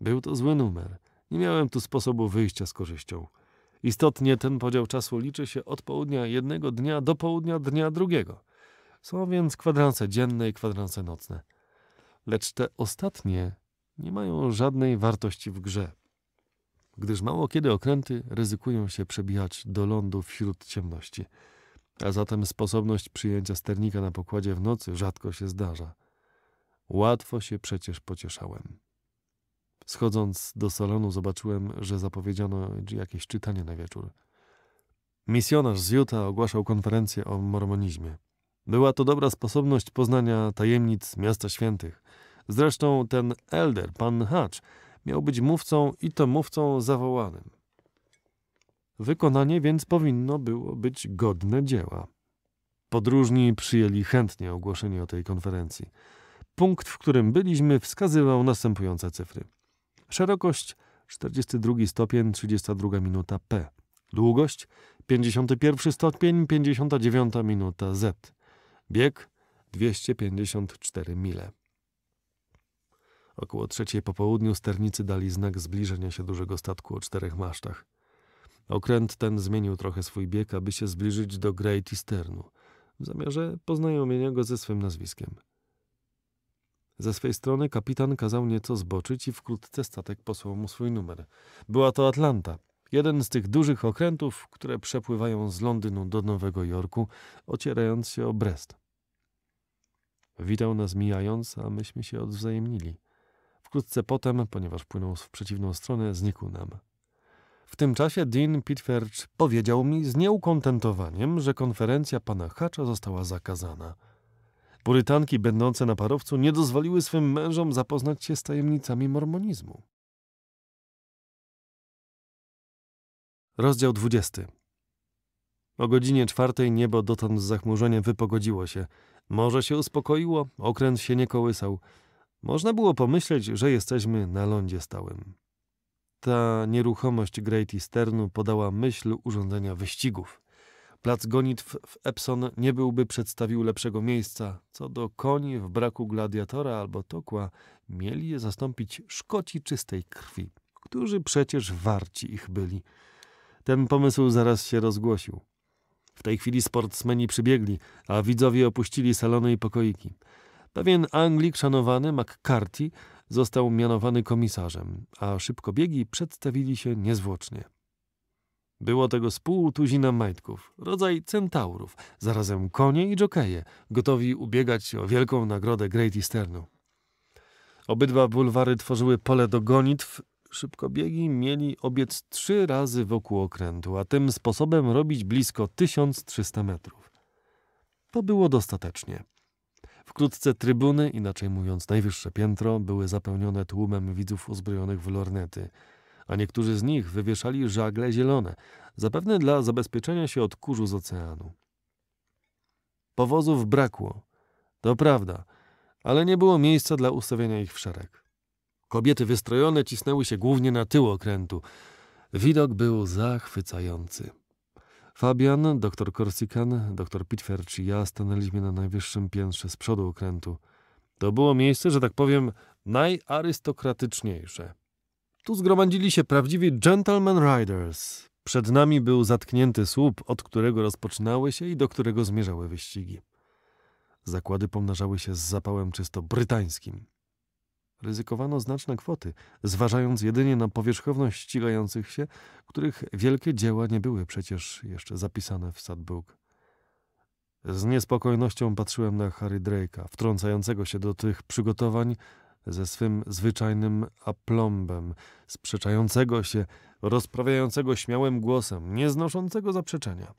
Był to zły numer. Nie miałem tu sposobu wyjścia z korzyścią. Istotnie ten podział czasu liczy się od południa jednego dnia do południa dnia drugiego. Są więc kwadranse dzienne i kwadranse nocne. Lecz te ostatnie nie mają żadnej wartości w grze, gdyż mało kiedy okręty ryzykują się przebijać do lądu wśród ciemności, a zatem sposobność przyjęcia sternika na pokładzie w nocy rzadko się zdarza. Łatwo się przecież pocieszałem. Schodząc do salonu, zobaczyłem, że zapowiedziano jakieś czytanie na wieczór. Misjonarz z Utah ogłaszał konferencję o mormonizmie. Była to dobra sposobność poznania tajemnic Miasta Świętych. Zresztą ten elder, pan Hatch, miał być mówcą i to mówcą zawołanym. Wykonanie więc powinno było być godne dzieła. Podróżni przyjęli chętnie ogłoszenie o tej konferencji. Punkt, w którym byliśmy, wskazywał następujące cyfry. Szerokość 42 stopień 32 minuta P. Długość 51 stopień 59 minuta Z. Bieg 254 mile. Około trzeciej po południu sternicy dali znak zbliżenia się dużego statku o czterech masztach. Okręt ten zmienił trochę swój bieg, aby się zbliżyć do Great Easternu, w zamiarze poznajomienia go ze swym nazwiskiem – ze swej strony kapitan kazał nieco zboczyć i wkrótce statek posłał mu swój numer. Była to Atlanta, jeden z tych dużych okrętów, które przepływają z Londynu do Nowego Jorku, ocierając się o Brest. Witał nas mijając, a myśmy się odwzajemnili. Wkrótce potem, ponieważ płynął w przeciwną stronę, znikł nam. W tym czasie Dean Pitferch powiedział mi z nieukontentowaniem, że konferencja pana Hatcha została zakazana – Purytanki będące na parowcu nie dozwoliły swym mężom zapoznać się z tajemnicami mormonizmu. Rozdział 20. O godzinie czwartej niebo dotąd z zachmurzeniem wypogodziło się. Morze się uspokoiło, okręt się nie kołysał. Można było pomyśleć, że jesteśmy na lądzie stałym. Ta nieruchomość Great Easternu podała myśl urządzenia wyścigów. Plac gonitw w Epson nie byłby przedstawił lepszego miejsca. Co do koni w braku gladiatora albo tokła, mieli je zastąpić Szkoci czystej krwi, którzy przecież warci ich byli. Ten pomysł zaraz się rozgłosił. W tej chwili sportsmeni przybiegli, a widzowie opuścili salony i pokoiki. Pewien Anglik szanowany, McCarthy, został mianowany komisarzem, a szybkobiegi przedstawili się niezwłocznie. Było tego z pół tuzina majtków, rodzaj centaurów, zarazem konie i dżokeje, gotowi ubiegać się o wielką nagrodę Great Easternu. Obydwa bulwary tworzyły pole do gonitw. Szybkobiegi mieli obiec trzy razy wokół okrętu, a tym sposobem robić blisko 1300 metrów. To było dostatecznie. Wkrótce trybuny, inaczej mówiąc najwyższe piętro, były zapełnione tłumem widzów uzbrojonych w lornety – a niektórzy z nich wywieszali żagle zielone, zapewne dla zabezpieczenia się od kurzu z oceanu. Powozów brakło, to prawda, ale nie było miejsca dla ustawienia ich w szereg. Kobiety wystrojone cisnęły się głównie na tył okrętu. Widok był zachwycający. Fabian, doktor Corsican, doktor Pitferch i ja stanęliśmy na najwyższym piętrze z przodu okrętu. To było miejsce, że tak powiem, najarystokratyczniejsze. Tu zgromadzili się prawdziwi gentleman riders. Przed nami był zatknięty słup, od którego rozpoczynały się i do którego zmierzały wyścigi. Zakłady pomnażały się z zapałem czysto brytańskim. Ryzykowano znaczne kwoty, zważając jedynie na powierzchowność ścigających się, których wielkie dzieła nie były przecież jeszcze zapisane w sadbuk. Z niespokojnością patrzyłem na Harry Drake'a, wtrącającego się do tych przygotowań ze swym zwyczajnym aplombem, sprzeczającego się, rozprawiającego śmiałym głosem, nieznoszącego zaprzeczenia.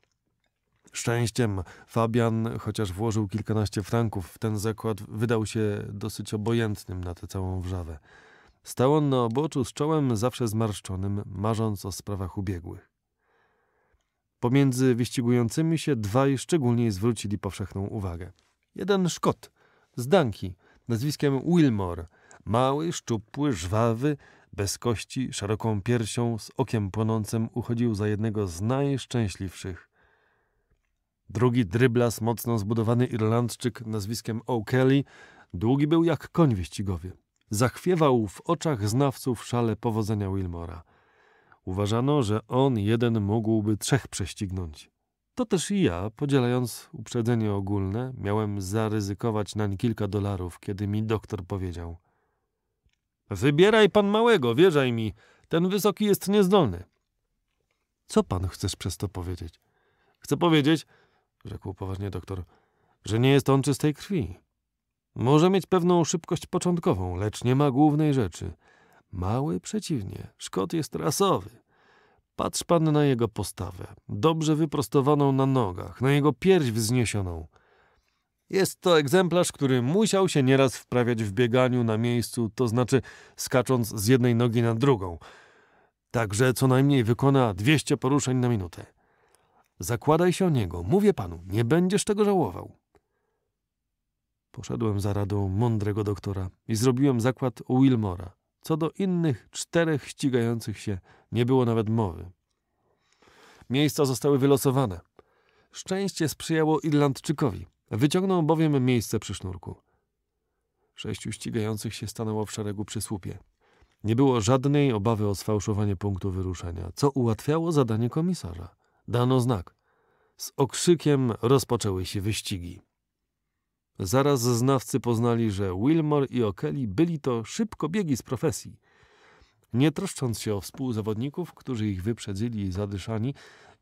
Szczęściem Fabian, chociaż włożył kilkanaście franków w ten zakład, wydał się dosyć obojętnym na tę całą wrzawę. Stał on na oboczu z czołem zawsze zmarszczonym, marząc o sprawach ubiegłych. Pomiędzy wyścigującymi się dwaj szczególnie zwrócili powszechną uwagę. Jeden Szkot, z Danki, nazwiskiem Wilmore, Mały, szczupły, żwawy, bez kości, szeroką piersią, z okiem płonącym uchodził za jednego z najszczęśliwszych. Drugi dryblas, mocno zbudowany Irlandczyk nazwiskiem O'Kelly, długi był jak koń wyścigowy. Zachwiewał w oczach znawców szale powodzenia Wilmora. Uważano, że on jeden mógłby trzech prześcignąć. To też i ja, podzielając uprzedzenie ogólne, miałem zaryzykować nań kilka dolarów, kiedy mi doktor powiedział. Wybieraj pan małego, wierzaj mi. Ten wysoki jest niezdolny. Co pan chcesz przez to powiedzieć? Chcę powiedzieć, rzekł poważnie doktor, że nie jest on czystej krwi. Może mieć pewną szybkość początkową, lecz nie ma głównej rzeczy. Mały przeciwnie, Szkot jest rasowy. Patrz pan na jego postawę, dobrze wyprostowaną na nogach, na jego pierś wzniesioną – jest to egzemplarz, który musiał się nieraz wprawiać w bieganiu na miejscu, to znaczy skacząc z jednej nogi na drugą. Także co najmniej wykona 200 poruszeń na minutę. Zakładaj się o niego, mówię panu, nie będziesz tego żałował. Poszedłem za radą mądrego doktora i zrobiłem zakład u Wilmora. Co do innych czterech ścigających się nie było nawet mowy. Miejsca zostały wylosowane. Szczęście sprzyjało Irlandczykowi. Wyciągnął bowiem miejsce przy sznurku. Sześciu ścigających się stanęło w szeregu przy słupie. Nie było żadnej obawy o sfałszowanie punktu wyruszenia, co ułatwiało zadanie komisarza. Dano znak. Z okrzykiem rozpoczęły się wyścigi. Zaraz znawcy poznali, że Wilmore i O'Kelly byli to szybko biegi z profesji. Nie troszcząc się o współzawodników, którzy ich wyprzedzili i zadyszani,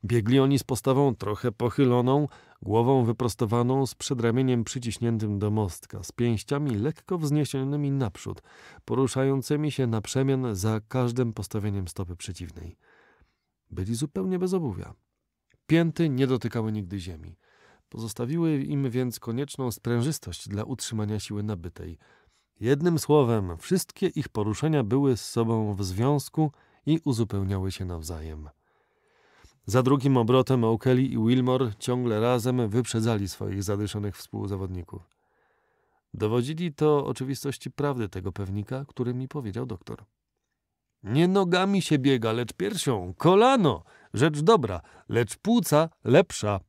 biegli oni z postawą trochę pochyloną, głową wyprostowaną, z przedramieniem przyciśniętym do mostka, z pięściami lekko wzniesionymi naprzód, poruszającymi się na przemian za każdym postawieniem stopy przeciwnej. Byli zupełnie bez obuwia. Pięty nie dotykały nigdy ziemi. Pozostawiły im więc konieczną sprężystość dla utrzymania siły nabytej. Jednym słowem, wszystkie ich poruszenia były z sobą w związku i uzupełniały się nawzajem. Za drugim obrotem O'Kelly i Wilmore ciągle razem wyprzedzali swoich zadyszonych współzawodników. Dowodzili to oczywistości prawdy tego pewnika, który mi powiedział doktor. Nie nogami się biega, lecz piersią, kolano, rzecz dobra, lecz płuca lepsza.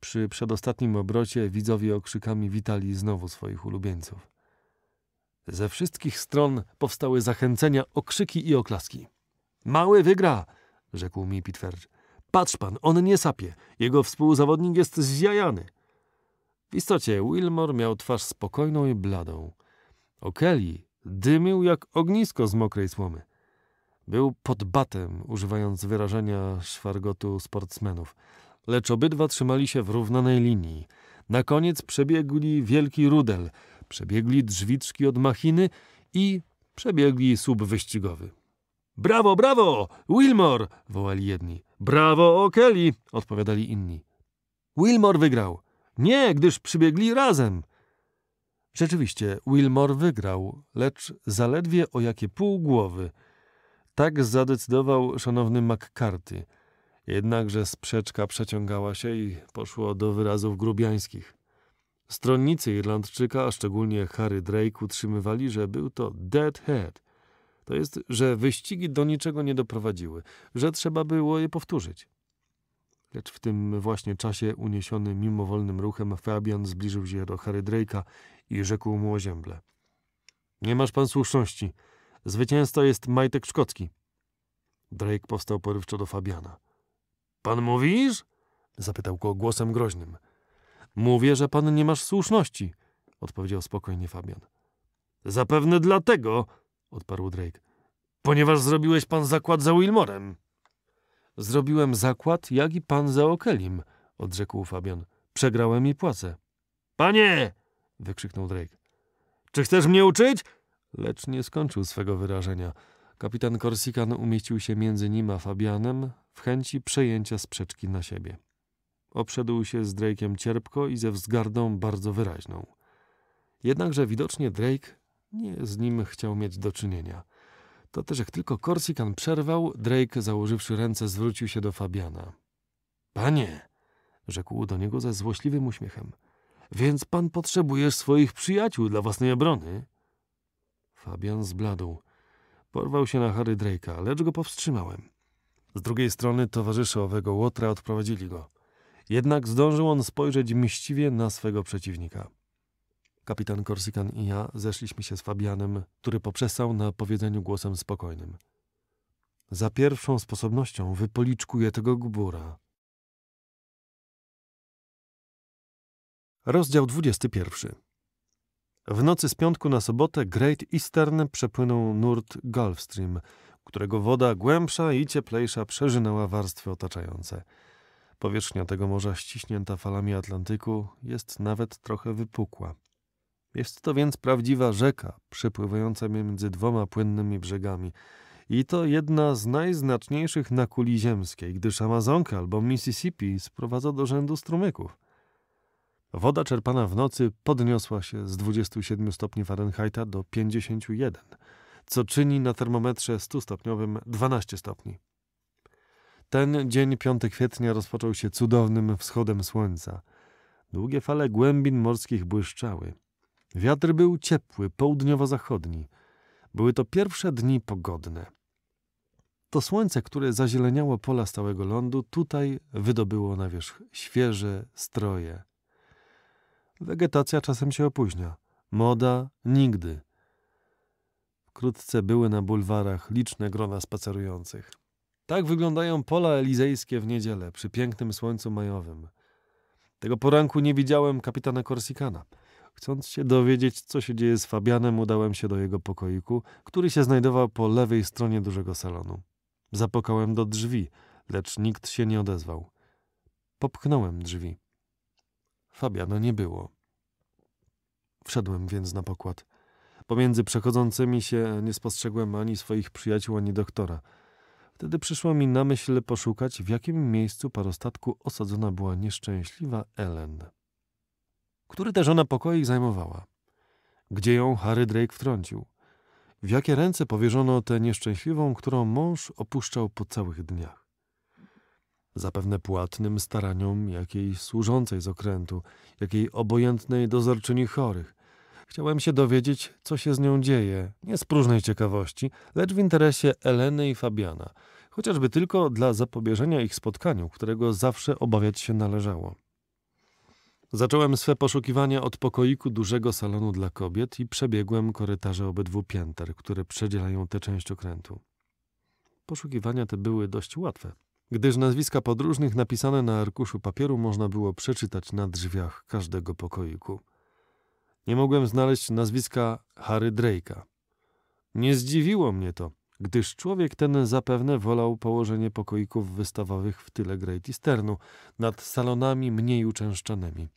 Przy przedostatnim obrocie widzowie okrzykami witali znowu swoich ulubieńców. Ze wszystkich stron powstały zachęcenia, okrzyki i oklaski. Mały wygra! rzekł mi Pitwer. Patrz pan, on nie sapie. Jego współzawodnik jest zjajany. W istocie Wilmore miał twarz spokojną i bladą. O'Kelly dymił jak ognisko z mokrej słomy. Był pod batem, używając wyrażenia szwargotu sportsmenów, lecz obydwa trzymali się w równanej linii. Na koniec przebiegli wielki rudel, przebiegli drzwiczki od machiny i przebiegli słup wyścigowy. Brawo, brawo! Wilmore! wołali jedni. Brawo, O'Kelly! odpowiadali inni. Wilmore wygrał. Nie, gdyż przybiegli razem. Rzeczywiście, Wilmore wygrał, lecz zaledwie o jakie pół głowy. Tak zadecydował szanowny McCarthy. Jednakże sprzeczka przeciągała się i poszło do wyrazów grubiańskich. Stronnicy Irlandczyka, a szczególnie Harry Drake, utrzymywali, że był to deadhead – to jest, że wyścigi do niczego nie doprowadziły, że trzeba było je powtórzyć. Lecz w tym właśnie czasie uniesiony mimowolnym ruchem Fabian zbliżył się do Harry Drake'a i rzekł mu ozięble. Nie masz pan słuszności. Zwycięzca jest Majtek Szkocki. Drake powstał porywczo do Fabiana. Pan mówisz? Zapytał go głosem groźnym. Mówię, że pan nie masz słuszności, odpowiedział spokojnie Fabian. Zapewne dlatego, odparł Drake. Ponieważ zrobiłeś pan zakład za Wilmorem. Zrobiłem zakład, jak i pan za Okelim, odrzekł Fabian. Przegrałem i płacę. Panie! wykrzyknął Drake. Czy chcesz mnie uczyć? Lecz nie skończył swego wyrażenia. Kapitan Korsikan umieścił się między nim a Fabianem w chęci przejęcia sprzeczki na siebie. Obszedł się z Drake'iem cierpko i ze wzgardą bardzo wyraźną. Jednakże widocznie Drake nie z nim chciał mieć do czynienia. To też jak tylko Korsikan przerwał, Drake, założywszy ręce, zwrócił się do Fabiana. Panie, rzekł do niego ze złośliwym uśmiechem, więc pan potrzebujesz swoich przyjaciół dla własnej obrony? Fabian zbladł. Porwał się na Harry Drake'a, lecz go powstrzymałem. Z drugiej strony towarzysze owego Łotra odprowadzili go. Jednak zdążył on spojrzeć mściwie na swego przeciwnika. Kapitan Korsykan i ja zeszliśmy się z Fabianem, który poprzestał na powiedzeniu głosem spokojnym. Za pierwszą sposobnością wypoliczkuję tego gbura. Rozdział 21. W nocy z piątku na sobotę Great Eastern przepłynął nurt Gulfstream, którego woda głębsza i cieplejsza przeżynała warstwy otaczające. Powierzchnia tego morza ściśnięta falami Atlantyku jest nawet trochę wypukła. Jest to więc prawdziwa rzeka, przepływająca między dwoma płynnymi brzegami. I to jedna z najznaczniejszych na kuli ziemskiej, gdyż Amazonka albo Mississippi sprowadza do rzędu strumyków. Woda czerpana w nocy podniosła się z 27 stopni Fahrenheita do 51, co czyni na termometrze 100-stopniowym 12 stopni. Ten dzień 5 kwietnia rozpoczął się cudownym wschodem słońca. Długie fale głębin morskich błyszczały – Wiatr był ciepły, południowo-zachodni. Były to pierwsze dni pogodne. To słońce, które zazieleniało pola stałego lądu, tutaj wydobyło na wierzch świeże stroje. Wegetacja czasem się opóźnia, moda nigdy. Wkrótce były na bulwarach liczne grona spacerujących. Tak wyglądają pola elizejskie w niedzielę, przy pięknym słońcu majowym. Tego poranku nie widziałem kapitana Korsikana – Chcąc się dowiedzieć, co się dzieje z Fabianem, udałem się do jego pokoiku, który się znajdował po lewej stronie dużego salonu. Zapokałem do drzwi, lecz nikt się nie odezwał. Popchnąłem drzwi. Fabiana nie było. Wszedłem więc na pokład. Pomiędzy przechodzącymi się nie spostrzegłem ani swoich przyjaciół, ani doktora. Wtedy przyszło mi na myśl poszukać, w jakim miejscu parostatku osadzona była nieszczęśliwa Ellen który też żona pokoi zajmowała. Gdzie ją Harry Drake wtrącił? W jakie ręce powierzono tę nieszczęśliwą, którą mąż opuszczał po całych dniach? Zapewne płatnym staraniom jakiej służącej z okrętu, jakiej obojętnej dozorczyni chorych. Chciałem się dowiedzieć, co się z nią dzieje, nie z próżnej ciekawości, lecz w interesie Eleny i Fabiana, chociażby tylko dla zapobieżenia ich spotkaniu, którego zawsze obawiać się należało. Zacząłem swe poszukiwania od pokoiku dużego salonu dla kobiet i przebiegłem korytarze obydwu pięter, które przedzielają tę część okrętu. Poszukiwania te były dość łatwe, gdyż nazwiska podróżnych napisane na arkuszu papieru można było przeczytać na drzwiach każdego pokoiku. Nie mogłem znaleźć nazwiska Harry Drake'a. Nie zdziwiło mnie to, gdyż człowiek ten zapewne wolał położenie pokoików wystawowych w tyle Great Easternu, nad salonami mniej uczęszczanymi.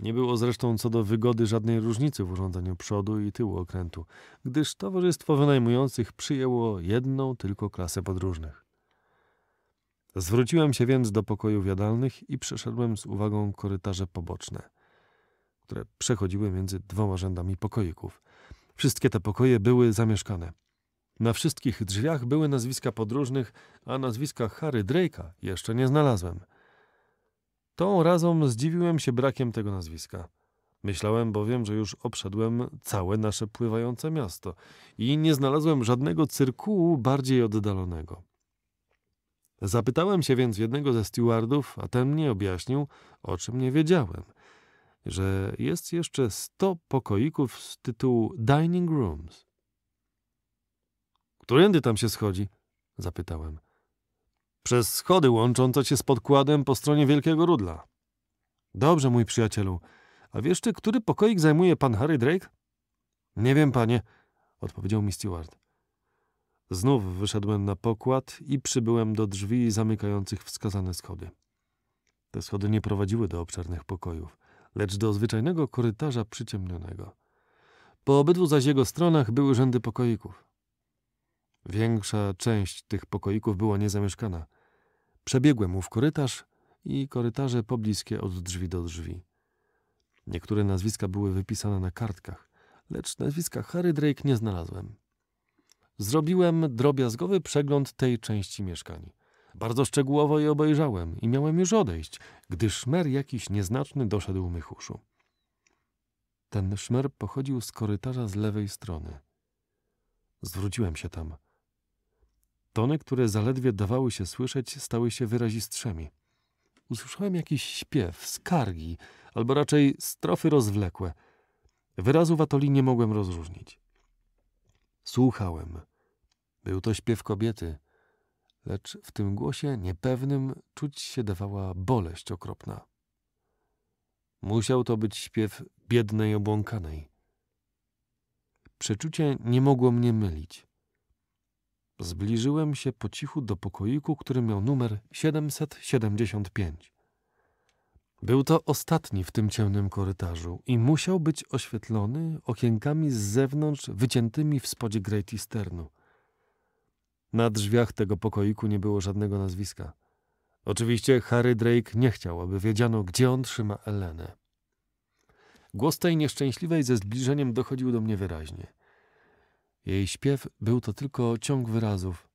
Nie było zresztą co do wygody żadnej różnicy w urządzeniu przodu i tyłu okrętu, gdyż towarzystwo wynajmujących przyjęło jedną tylko klasę podróżnych. Zwróciłem się więc do pokojów jadalnych i przeszedłem z uwagą korytarze poboczne, które przechodziły między dwoma rzędami pokoików. Wszystkie te pokoje były zamieszkane. Na wszystkich drzwiach były nazwiska podróżnych, a nazwiska Harry Drake'a jeszcze nie znalazłem – Tą razą zdziwiłem się brakiem tego nazwiska. Myślałem bowiem, że już obszedłem całe nasze pływające miasto i nie znalazłem żadnego cyrkułu bardziej oddalonego. Zapytałem się więc jednego ze stewardów, a ten mnie objaśnił, o czym nie wiedziałem, że jest jeszcze sto pokoików z tytułu dining rooms. Którędy tam się schodzi? zapytałem. Przez schody łączące cię z podkładem po stronie Wielkiego Rudla. Dobrze, mój przyjacielu. A wiesz ty, który pokoik zajmuje pan Harry Drake? Nie wiem, panie, odpowiedział mi steward. Znów wyszedłem na pokład i przybyłem do drzwi zamykających wskazane schody. Te schody nie prowadziły do obszernych pokojów, lecz do zwyczajnego korytarza przyciemnionego. Po obydwu zaś jego stronach były rzędy pokoików. Większa część tych pokoików była niezamieszkana. Przebiegłem ów korytarz i korytarze pobliskie od drzwi do drzwi. Niektóre nazwiska były wypisane na kartkach, lecz nazwiska Harry Drake nie znalazłem. Zrobiłem drobiazgowy przegląd tej części mieszkań. Bardzo szczegółowo je obejrzałem i miałem już odejść, gdy szmer jakiś nieznaczny doszedł mych uszu. Ten szmer pochodził z korytarza z lewej strony. Zwróciłem się tam. Tony, które zaledwie dawały się słyszeć, stały się wyrazistrzemi. Usłyszałem jakiś śpiew, skargi, albo raczej strofy rozwlekłe. Wyrazu w atoli nie mogłem rozróżnić. Słuchałem. Był to śpiew kobiety, lecz w tym głosie niepewnym czuć się dawała boleść okropna. Musiał to być śpiew biednej obłąkanej. Przeczucie nie mogło mnie mylić. Zbliżyłem się po cichu do pokoiku, który miał numer 775. Był to ostatni w tym ciemnym korytarzu i musiał być oświetlony okienkami z zewnątrz wyciętymi w spodzie Great Easternu. Na drzwiach tego pokoiku nie było żadnego nazwiska. Oczywiście Harry Drake nie chciał, aby wiedziano, gdzie on trzyma Elenę. Głos tej nieszczęśliwej ze zbliżeniem dochodził do mnie wyraźnie – jej śpiew był to tylko ciąg wyrazów,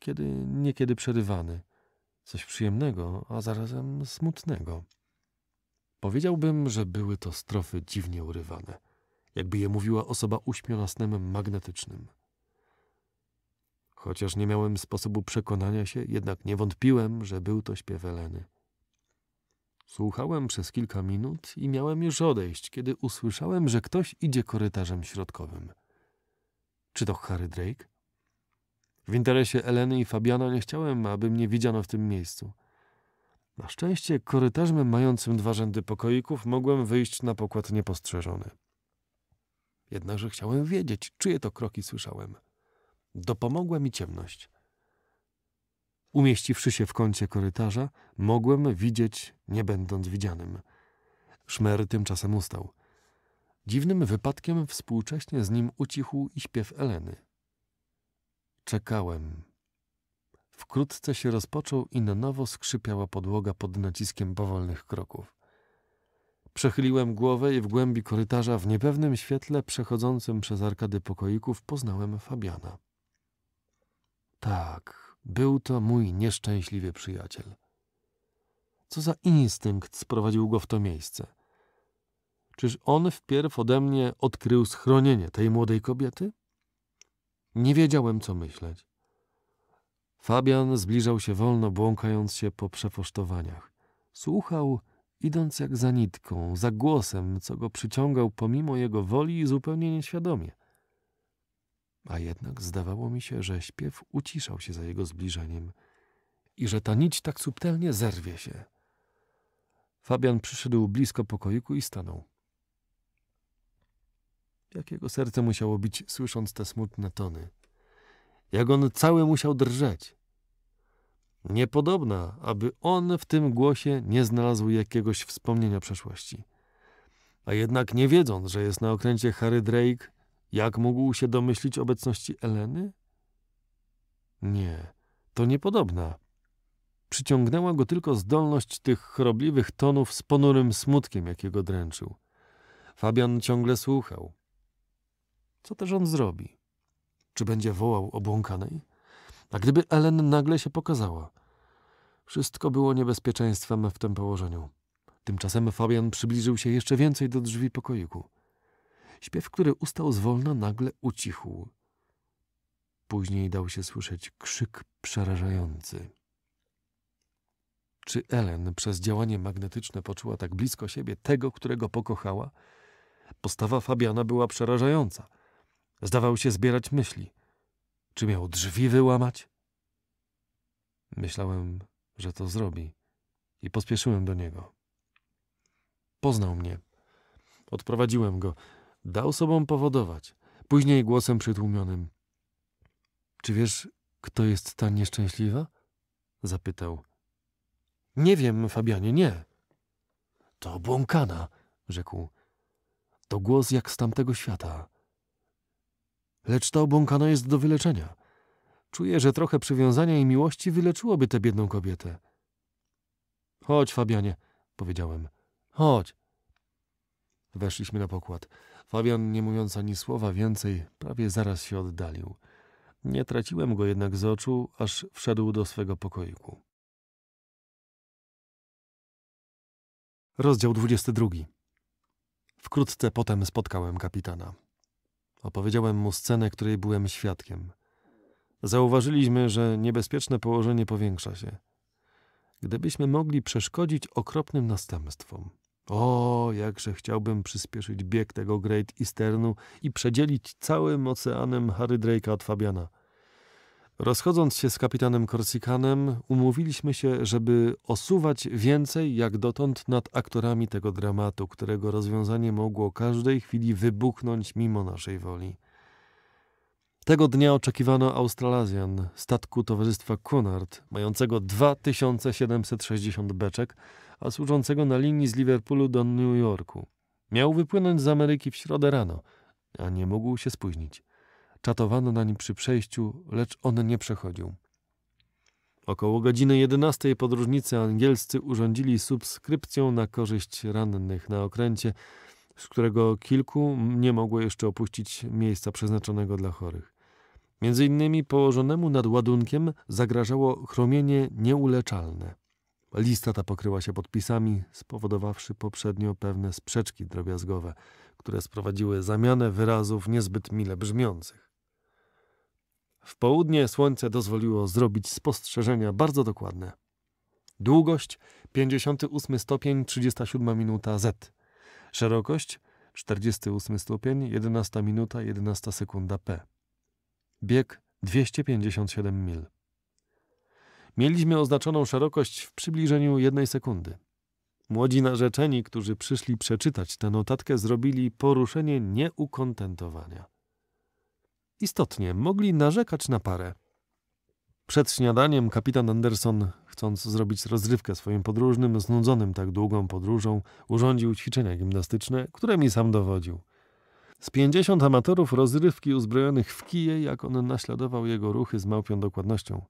kiedy niekiedy przerywany. Coś przyjemnego, a zarazem smutnego. Powiedziałbym, że były to strofy dziwnie urywane, jakby je mówiła osoba uśmiona snem magnetycznym. Chociaż nie miałem sposobu przekonania się, jednak nie wątpiłem, że był to śpiew Eleny. Słuchałem przez kilka minut i miałem już odejść, kiedy usłyszałem, że ktoś idzie korytarzem środkowym. Czy to Harry Drake? W interesie Eleny i Fabiana nie chciałem, aby mnie widziano w tym miejscu. Na szczęście korytarzem mającym dwa rzędy pokoików mogłem wyjść na pokład niepostrzeżony. Jednakże chciałem wiedzieć, czyje to kroki słyszałem. Dopomogła mi ciemność. Umieściwszy się w kącie korytarza, mogłem widzieć, nie będąc widzianym. Szmer tymczasem ustał. Dziwnym wypadkiem współcześnie z nim ucichł i śpiew Eleny. Czekałem. Wkrótce się rozpoczął i na nowo skrzypiała podłoga pod naciskiem powolnych kroków. Przechyliłem głowę i w głębi korytarza w niepewnym świetle przechodzącym przez arkady pokoików poznałem Fabiana. Tak, był to mój nieszczęśliwy przyjaciel. Co za instynkt sprowadził go w to miejsce – Czyż on wpierw ode mnie odkrył schronienie tej młodej kobiety? Nie wiedziałem, co myśleć. Fabian zbliżał się wolno, błąkając się po przefosztowaniach. Słuchał, idąc jak za nitką, za głosem, co go przyciągał pomimo jego woli i zupełnie nieświadomie. A jednak zdawało mi się, że śpiew uciszał się za jego zbliżeniem i że ta nić tak subtelnie zerwie się. Fabian przyszedł blisko pokoiku i stanął. Jakiego serce musiało bić, słysząc te smutne tony. Jak on cały musiał drżeć. Niepodobna, aby on w tym głosie nie znalazł jakiegoś wspomnienia przeszłości. A jednak nie wiedząc, że jest na okręcie Harry Drake, jak mógł się domyślić obecności Eleny? Nie, to niepodobna. Przyciągnęła go tylko zdolność tych chrobliwych tonów z ponurym smutkiem, jakiego dręczył. Fabian ciągle słuchał. Co też on zrobi? Czy będzie wołał obłąkanej? A gdyby Ellen nagle się pokazała? Wszystko było niebezpieczeństwem w tym położeniu. Tymczasem Fabian przybliżył się jeszcze więcej do drzwi pokoiku. Śpiew, który ustał zwolna, nagle ucichł. Później dał się słyszeć krzyk przerażający. Czy Ellen przez działanie magnetyczne poczuła tak blisko siebie tego, którego pokochała? Postawa Fabiana była przerażająca – Zdawał się zbierać myśli. Czy miał drzwi wyłamać? Myślałem, że to zrobi i pospieszyłem do niego. Poznał mnie. Odprowadziłem go. Dał sobą powodować. Później głosem przytłumionym. Czy wiesz, kto jest ta nieszczęśliwa? Zapytał. Nie wiem, Fabianie, nie. To błąkana, rzekł. To głos jak z tamtego świata. Lecz ta obłąkana jest do wyleczenia. Czuję, że trochę przywiązania i miłości wyleczyłoby tę biedną kobietę. Chodź, Fabianie, powiedziałem. Chodź. Weszliśmy na pokład. Fabian, nie mówiąc ani słowa więcej, prawie zaraz się oddalił. Nie traciłem go jednak z oczu, aż wszedł do swego pokoiku. Rozdział 22. Wkrótce potem spotkałem kapitana. Opowiedziałem mu scenę, której byłem świadkiem. Zauważyliśmy, że niebezpieczne położenie powiększa się. Gdybyśmy mogli przeszkodzić okropnym następstwom. O, jakże chciałbym przyspieszyć bieg tego Great Easternu i przedzielić całym oceanem Harry Drake'a od Fabiana – Rozchodząc się z kapitanem Korsikanem, umówiliśmy się, żeby osuwać więcej jak dotąd nad aktorami tego dramatu, którego rozwiązanie mogło każdej chwili wybuchnąć mimo naszej woli. Tego dnia oczekiwano Australazjan, statku towarzystwa Cunard, mającego 2760 beczek, a służącego na linii z Liverpoolu do New Yorku. Miał wypłynąć z Ameryki w środę rano, a nie mógł się spóźnić. Czatowano na nim przy przejściu, lecz on nie przechodził. Około godziny 11 podróżnicy angielscy urządzili subskrypcję na korzyść rannych na okręcie, z którego kilku nie mogło jeszcze opuścić miejsca przeznaczonego dla chorych. Między innymi położonemu nad ładunkiem zagrażało chromienie nieuleczalne. Lista ta pokryła się podpisami, spowodowawszy poprzednio pewne sprzeczki drobiazgowe, które sprowadziły zamianę wyrazów niezbyt mile brzmiących. W południe słońce dozwoliło zrobić spostrzeżenia bardzo dokładne. Długość 58 stopień 37 minuta Z. Szerokość 48 stopień 11 minuta 11 sekunda P. Bieg 257 mil. Mieliśmy oznaczoną szerokość w przybliżeniu jednej sekundy. Młodzi narzeczeni, którzy przyszli przeczytać tę notatkę, zrobili poruszenie nieukontentowania. Istotnie, mogli narzekać na parę. Przed śniadaniem kapitan Anderson, chcąc zrobić rozrywkę swoim podróżnym, znudzonym tak długą podróżą, urządził ćwiczenia gimnastyczne, które mi sam dowodził. Z pięćdziesiąt amatorów rozrywki uzbrojonych w kije, jak on naśladował jego ruchy z małpią dokładnością.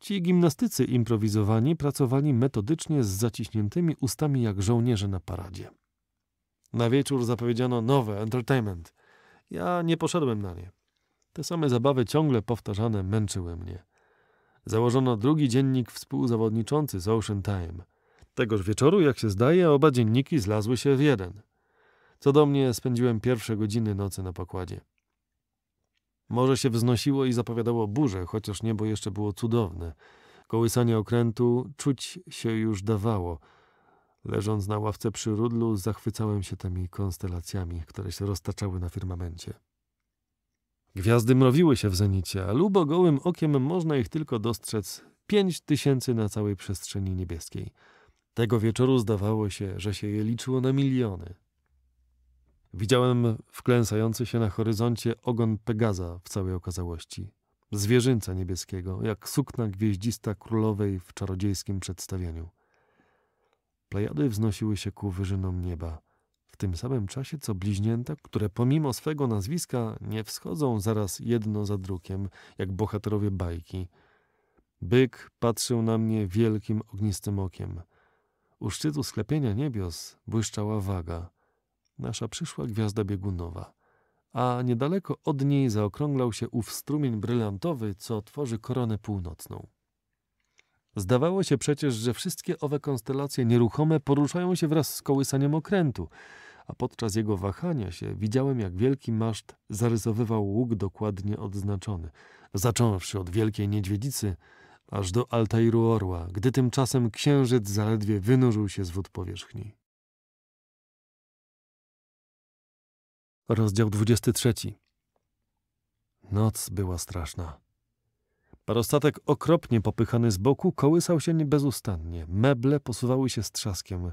Ci gimnastycy improwizowani pracowali metodycznie z zaciśniętymi ustami jak żołnierze na paradzie. Na wieczór zapowiedziano nowe entertainment. Ja nie poszedłem na nie. Te same zabawy ciągle powtarzane męczyły mnie. Założono drugi dziennik współzawodniczący z Ocean Time. Tegoż wieczoru, jak się zdaje, oba dzienniki zlazły się w jeden. Co do mnie, spędziłem pierwsze godziny nocy na pokładzie. Morze się wznosiło i zapowiadało burzę, chociaż niebo jeszcze było cudowne. Kołysanie okrętu czuć się już dawało. Leżąc na ławce przy rudlu, zachwycałem się tymi konstelacjami, które się roztaczały na firmamencie. Gwiazdy mrowiły się w zenicie, a lubo gołym okiem można ich tylko dostrzec pięć tysięcy na całej przestrzeni niebieskiej. Tego wieczoru zdawało się, że się je liczyło na miliony. Widziałem wklęsający się na horyzoncie ogon Pegaza w całej okazałości. Zwierzyńca niebieskiego, jak sukna gwieździsta królowej w czarodziejskim przedstawieniu. Plejady wznosiły się ku wyżynom nieba – w tym samym czasie co bliźnięta, które pomimo swego nazwiska nie wschodzą zaraz jedno za drugiem, jak bohaterowie bajki. Byk patrzył na mnie wielkim ognistym okiem. U szczytu sklepienia niebios błyszczała waga, nasza przyszła gwiazda biegunowa, a niedaleko od niej zaokrąglał się ów strumień brylantowy, co tworzy koronę północną. Zdawało się przecież, że wszystkie owe konstelacje nieruchome poruszają się wraz z kołysaniem okrętu, a podczas jego wahania się widziałem, jak wielki maszt zarysowywał łuk dokładnie odznaczony, zacząwszy od Wielkiej Niedźwiedzicy aż do Altairu Orła, gdy tymczasem księżyc zaledwie wynurzył się z wód powierzchni. Rozdział 23 Noc była straszna. Parostatek okropnie popychany z boku kołysał się bezustannie. Meble posuwały się z trzaskiem,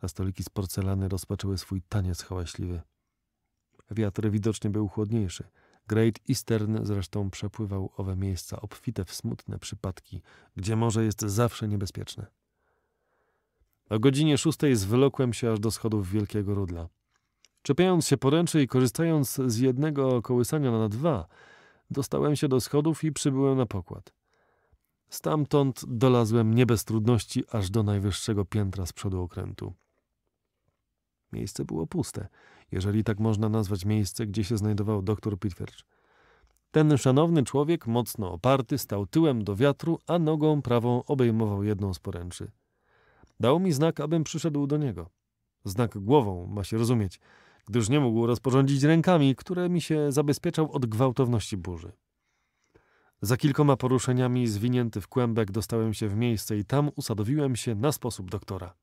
a stoliki z porcelany rozpaczyły swój taniec hałaśliwy. Wiatr widocznie był chłodniejszy. Great Eastern zresztą przepływał owe miejsca obfite w smutne przypadki, gdzie morze jest zawsze niebezpieczne. O godzinie szóstej zwlokłem się aż do schodów Wielkiego Rudla. Czepiając się poręczy i korzystając z jednego kołysania na dwa – Dostałem się do schodów i przybyłem na pokład. Stamtąd dolazłem nie bez trudności aż do najwyższego piętra z przodu okrętu. Miejsce było puste, jeżeli tak można nazwać miejsce, gdzie się znajdował doktor Pitwercz. Ten szanowny człowiek, mocno oparty, stał tyłem do wiatru, a nogą prawą obejmował jedną z poręczy. Dał mi znak, abym przyszedł do niego. Znak głową, ma się rozumieć, gdyż nie mógł rozporządzić rękami, które mi się zabezpieczał od gwałtowności burzy. Za kilkoma poruszeniami zwinięty w kłębek dostałem się w miejsce i tam usadowiłem się na sposób doktora.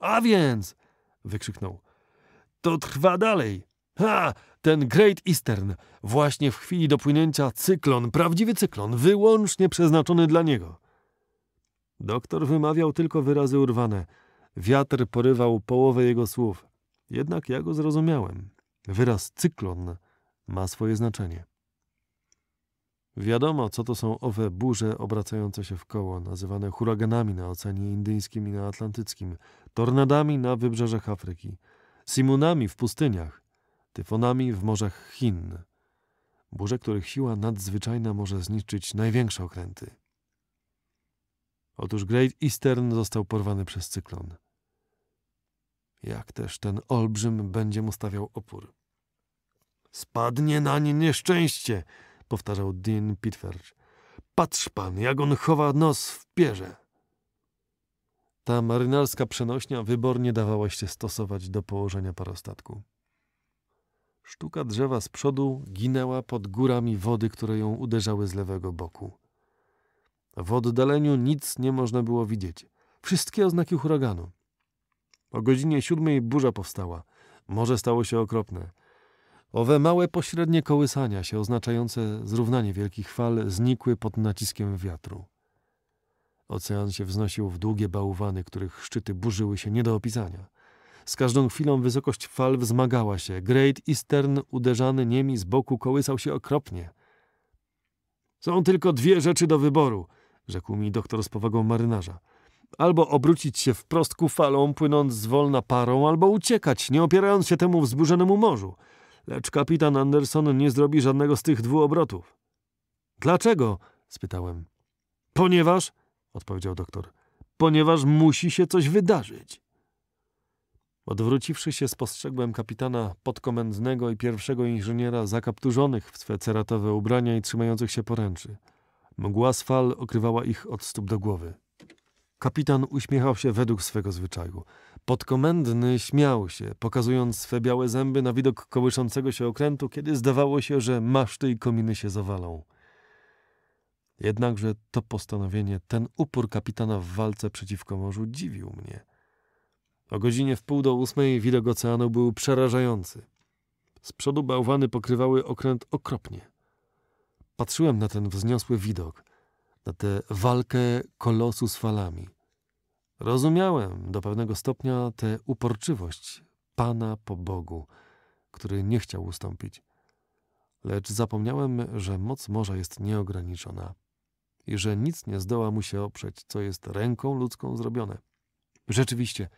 A więc! wykrzyknął. To trwa dalej. Ha! Ten Great Eastern, właśnie w chwili dopłynięcia cyklon, prawdziwy cyklon, wyłącznie przeznaczony dla niego. Doktor wymawiał tylko wyrazy urwane. Wiatr porywał połowę jego słów. Jednak ja go zrozumiałem. Wyraz cyklon ma swoje znaczenie. Wiadomo, co to są owe burze obracające się w koło, nazywane huraganami na Oceanie Indyjskim i na Atlantyckim, tornadami na wybrzeżach Afryki, simunami w pustyniach, tyfonami w morzach Chin. Burze, których siła nadzwyczajna może zniszczyć największe okręty. Otóż Great Eastern został porwany przez cyklon – jak też ten olbrzym będzie mu stawiał opór. Spadnie na nie nieszczęście, powtarzał Dean Pitferge. Patrz pan, jak on chowa nos w pierze. Ta marynarska przenośnia wybornie dawała się stosować do położenia parostatku. Sztuka drzewa z przodu ginęła pod górami wody, które ją uderzały z lewego boku. W oddaleniu nic nie można było widzieć. Wszystkie oznaki huraganu. O godzinie siódmej burza powstała. Morze stało się okropne. Owe małe pośrednie kołysania się oznaczające zrównanie wielkich fal znikły pod naciskiem wiatru. Ocean się wznosił w długie bałwany, których szczyty burzyły się nie do opisania. Z każdą chwilą wysokość fal wzmagała się. Great Eastern, uderzany niemi z boku, kołysał się okropnie. Są tylko dwie rzeczy do wyboru, rzekł mi doktor z powagą marynarza. Albo obrócić się wprost ku falom, płynąc zwolna parą, albo uciekać, nie opierając się temu wzburzonemu morzu. Lecz kapitan Anderson nie zrobi żadnego z tych dwóch obrotów. Dlaczego? spytałem. Ponieważ, odpowiedział doktor, ponieważ musi się coś wydarzyć. Odwróciwszy się, spostrzegłem kapitana podkomendnego i pierwszego inżyniera zakapturzonych w swe ceratowe ubrania i trzymających się poręczy. Mgła z fal okrywała ich od stóp do głowy. Kapitan uśmiechał się według swego zwyczaju. Podkomendny śmiał się, pokazując swe białe zęby na widok kołyszącego się okrętu, kiedy zdawało się, że maszty i kominy się zawalą. Jednakże to postanowienie, ten upór kapitana w walce przeciwko morzu dziwił mnie. O godzinie w pół do ósmej widok oceanu był przerażający. Z przodu bałwany pokrywały okręt okropnie. Patrzyłem na ten wzniosły widok – na tę walkę kolosu z falami. Rozumiałem do pewnego stopnia tę uporczywość Pana po Bogu, który nie chciał ustąpić. Lecz zapomniałem, że moc morza jest nieograniczona i że nic nie zdoła mu się oprzeć, co jest ręką ludzką zrobione. Rzeczywiście,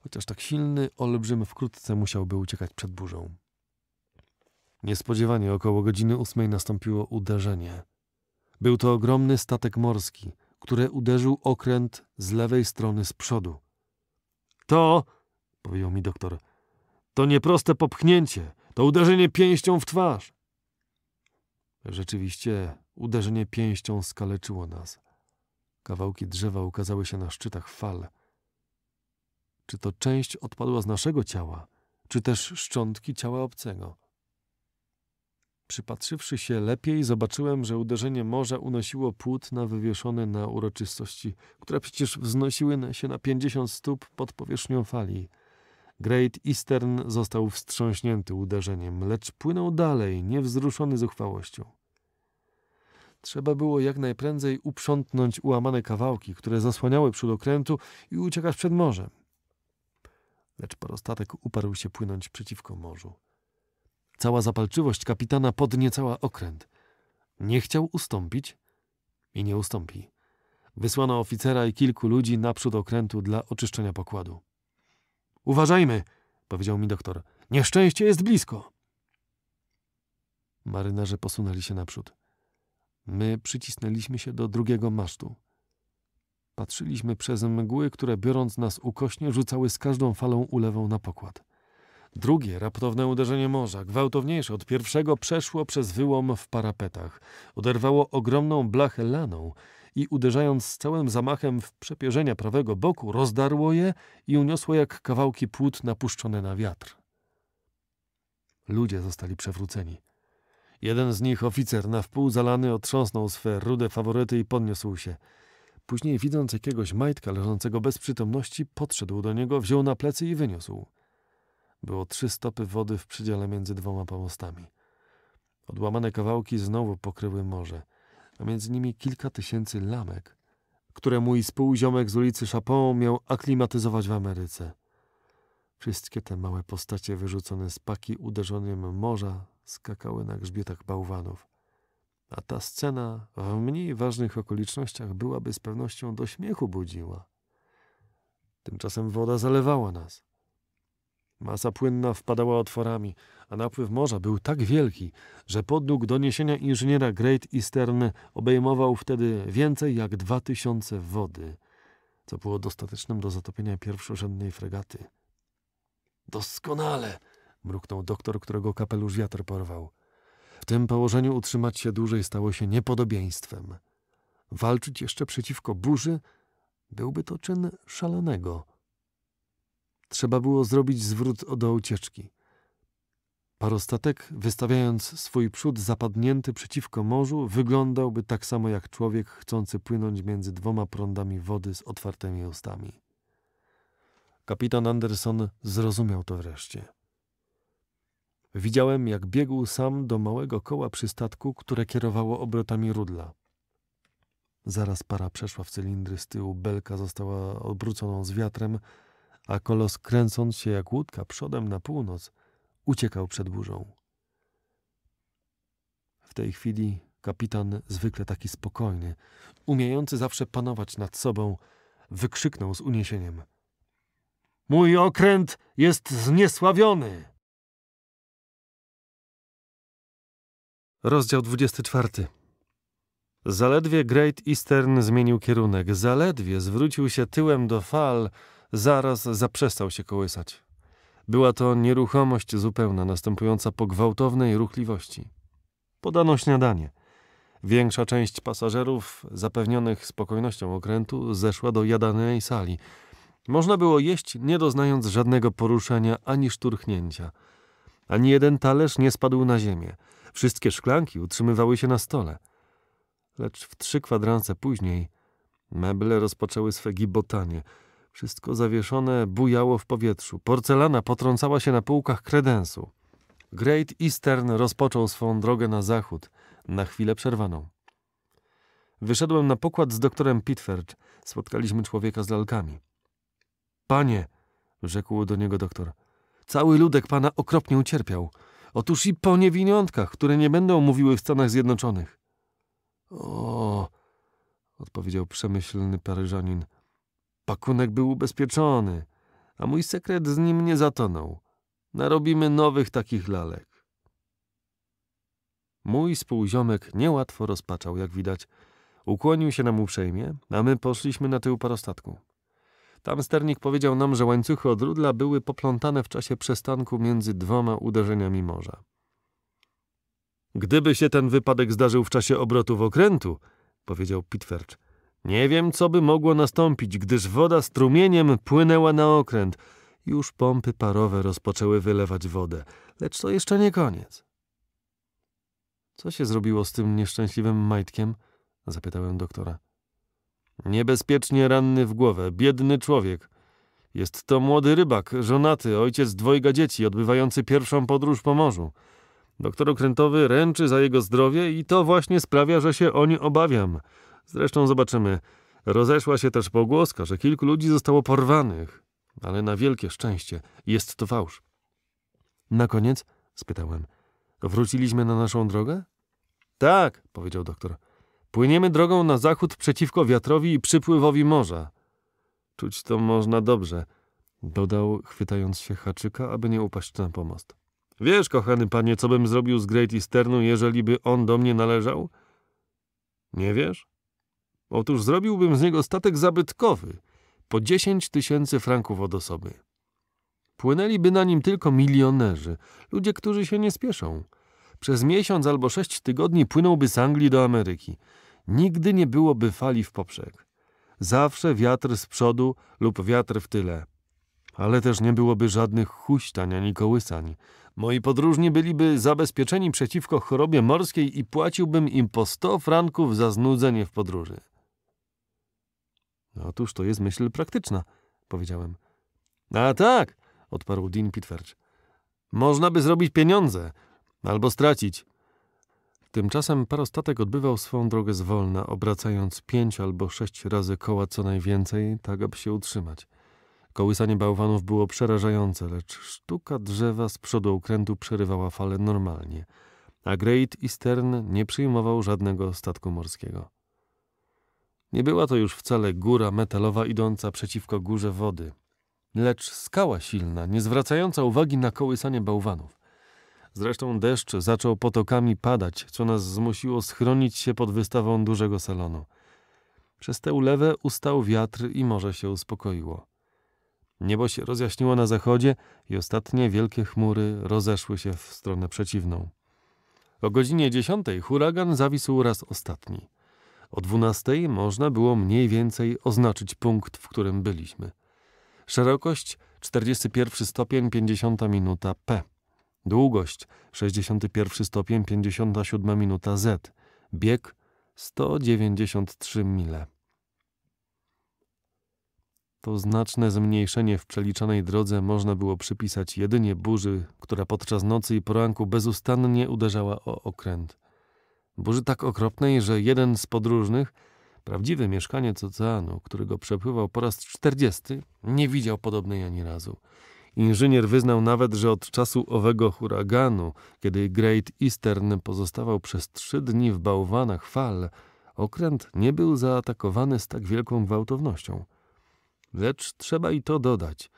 chociaż tak silny, olbrzym wkrótce musiałby uciekać przed burzą. Niespodziewanie około godziny ósmej nastąpiło uderzenie. Był to ogromny statek morski, który uderzył okręt z lewej strony z przodu. To, powiedział mi doktor, to nieproste popchnięcie, to uderzenie pięścią w twarz. Rzeczywiście, uderzenie pięścią skaleczyło nas. Kawałki drzewa ukazały się na szczytach fal. Czy to część odpadła z naszego ciała, czy też szczątki ciała obcego? Przypatrzywszy się lepiej, zobaczyłem, że uderzenie morza unosiło płótna wywieszone na uroczystości, które przecież wznosiły się na 50 stóp pod powierzchnią fali. Great Eastern został wstrząśnięty uderzeniem, lecz płynął dalej, niewzruszony zuchwałością. Trzeba było jak najprędzej uprzątnąć ułamane kawałki, które zasłaniały przód okrętu i uciekać przed morzem. Lecz parostatek uparł się płynąć przeciwko morzu. Cała zapalczywość kapitana podniecała okręt. Nie chciał ustąpić i nie ustąpi. Wysłano oficera i kilku ludzi naprzód okrętu dla oczyszczenia pokładu. Uważajmy, powiedział mi doktor. Nieszczęście jest blisko. Marynarze posunęli się naprzód. My przycisnęliśmy się do drugiego masztu. Patrzyliśmy przez mgły, które biorąc nas ukośnie, rzucały z każdą falą ulewą na pokład. Drugie raptowne uderzenie morza, gwałtowniejsze od pierwszego, przeszło przez wyłom w parapetach. Oderwało ogromną blachę laną i uderzając z całym zamachem w przepierzenia prawego boku, rozdarło je i uniosło jak kawałki płód napuszczone na wiatr. Ludzie zostali przewróceni. Jeden z nich, oficer na wpół zalany, otrząsnął swe rude faworyty i podniósł się. Później, widząc jakiegoś majtka leżącego bez przytomności, podszedł do niego, wziął na plecy i wyniósł. Było trzy stopy wody w przedziale między dwoma pomostami. Odłamane kawałki znowu pokryły morze, a między nimi kilka tysięcy lamek, które mój spółziomek z ulicy Chapon miał aklimatyzować w Ameryce. Wszystkie te małe postacie wyrzucone z paki uderzeniem morza skakały na grzbietach bałwanów. A ta scena w mniej ważnych okolicznościach byłaby z pewnością do śmiechu budziła. Tymczasem woda zalewała nas. Masa płynna wpadała otworami, a napływ morza był tak wielki, że podług doniesienia inżyniera Great Eastern obejmował wtedy więcej jak dwa tysiące wody, co było dostatecznym do zatopienia pierwszorzędnej fregaty. Doskonale! mruknął doktor, którego kapelusz wiatr porwał. W tym położeniu utrzymać się dłużej stało się niepodobieństwem. Walczyć jeszcze przeciwko burzy byłby to czyn szalonego – Trzeba było zrobić zwrót do ucieczki. Parostatek, wystawiając swój przód zapadnięty przeciwko morzu, wyglądałby tak samo jak człowiek chcący płynąć między dwoma prądami wody z otwartymi ustami. Kapitan Anderson zrozumiał to wreszcie. Widziałem, jak biegł sam do małego koła przy statku, które kierowało obrotami rudla. Zaraz para przeszła w cylindry z tyłu, belka została obróconą z wiatrem, a kolos kręcąc się jak łódka przodem na północ, uciekał przed burzą. W tej chwili kapitan, zwykle taki spokojny, umiejący zawsze panować nad sobą, wykrzyknął z uniesieniem. Mój okręt jest zniesławiony! Rozdział 24. Zaledwie Great Eastern zmienił kierunek, zaledwie zwrócił się tyłem do fal, zaraz zaprzestał się kołysać. Była to nieruchomość zupełna, następująca po gwałtownej ruchliwości. Podano śniadanie. Większa część pasażerów, zapewnionych spokojnością okrętu, zeszła do jadanej sali. Można było jeść, nie doznając żadnego poruszenia ani szturchnięcia. Ani jeden talerz nie spadł na ziemię. Wszystkie szklanki utrzymywały się na stole. Lecz w trzy kwadranse później meble rozpoczęły swe gibotanie – wszystko zawieszone bujało w powietrzu. Porcelana potrącała się na półkach kredensu. Great Eastern rozpoczął swą drogę na zachód, na chwilę przerwaną. Wyszedłem na pokład z doktorem Pitford. Spotkaliśmy człowieka z lalkami. Panie, rzekł do niego doktor, cały ludek pana okropnie ucierpiał. Otóż i po niewiniątkach, które nie będą mówiły w Stanach Zjednoczonych. O, odpowiedział przemyślny Paryżanin. Pakunek był ubezpieczony, a mój sekret z nim nie zatonął. Narobimy nowych takich lalek. Mój spółziomek niełatwo rozpaczał, jak widać. Ukłonił się nam uprzejmie, a my poszliśmy na tył parostatku. Tam sternik powiedział nam, że łańcuchy od rudla były poplątane w czasie przestanku między dwoma uderzeniami morza. Gdyby się ten wypadek zdarzył w czasie obrotów okrętu, powiedział Pitwercz. Nie wiem, co by mogło nastąpić, gdyż woda strumieniem płynęła na okręt. Już pompy parowe rozpoczęły wylewać wodę, lecz to jeszcze nie koniec. Co się zrobiło z tym nieszczęśliwym majtkiem? zapytałem doktora. Niebezpiecznie ranny w głowę, biedny człowiek. Jest to młody rybak, żonaty, ojciec dwojga dzieci, odbywający pierwszą podróż po morzu. Doktor okrętowy ręczy za jego zdrowie i to właśnie sprawia, że się o nie obawiam. Zresztą zobaczymy. Rozeszła się też pogłoska, że kilku ludzi zostało porwanych. Ale na wielkie szczęście jest to fałsz. Na koniec? spytałem. Wróciliśmy na naszą drogę? Tak, powiedział doktor. Płyniemy drogą na zachód przeciwko wiatrowi i przypływowi morza. Czuć to można dobrze, dodał, chwytając się haczyka, aby nie upaść na pomost. Wiesz, kochany panie, co bym zrobił z Great Easternu, jeżeli by on do mnie należał? Nie wiesz? Otóż zrobiłbym z niego statek zabytkowy, po dziesięć tysięcy franków od osoby. Płynęliby na nim tylko milionerzy, ludzie, którzy się nie spieszą. Przez miesiąc albo sześć tygodni płynąłby z Anglii do Ameryki. Nigdy nie byłoby fali w poprzek. Zawsze wiatr z przodu lub wiatr w tyle. Ale też nie byłoby żadnych huśtań ani kołysań. Moi podróżni byliby zabezpieczeni przeciwko chorobie morskiej i płaciłbym im po sto franków za znudzenie w podróży. No otóż to jest myśl praktyczna, powiedziałem. A tak, odparł Dean Pitferch. Można by zrobić pieniądze, albo stracić. Tymczasem parostatek odbywał swą drogę zwolna, obracając pięć albo sześć razy koła co najwięcej, tak aby się utrzymać. Kołysanie bałwanów było przerażające, lecz sztuka drzewa z przodu okrętu przerywała fale normalnie, a Great Eastern nie przyjmował żadnego statku morskiego. Nie była to już wcale góra metalowa idąca przeciwko górze wody, lecz skała silna, nie zwracająca uwagi na kołysanie bałwanów. Zresztą deszcz zaczął potokami padać, co nas zmusiło schronić się pod wystawą dużego salonu. Przez tę ulewę ustał wiatr i morze się uspokoiło. Niebo się rozjaśniło na zachodzie i ostatnie wielkie chmury rozeszły się w stronę przeciwną. O godzinie dziesiątej huragan zawisł raz ostatni – o dwunastej można było mniej więcej oznaczyć punkt, w którym byliśmy. Szerokość 41 stopień 50 minuta P. Długość 61 stopień 57 minuta Z. Bieg 193 mile. To znaczne zmniejszenie w przeliczanej drodze można było przypisać jedynie burzy, która podczas nocy i poranku bezustannie uderzała o okręt. Burzy tak okropnej, że jeden z podróżnych, prawdziwy mieszkaniec oceanu, którego przepływał po raz czterdziesty, nie widział podobnej ani razu. Inżynier wyznał nawet, że od czasu owego huraganu, kiedy Great Eastern pozostawał przez trzy dni w bałwanach fal, okręt nie był zaatakowany z tak wielką gwałtownością. Lecz trzeba i to dodać,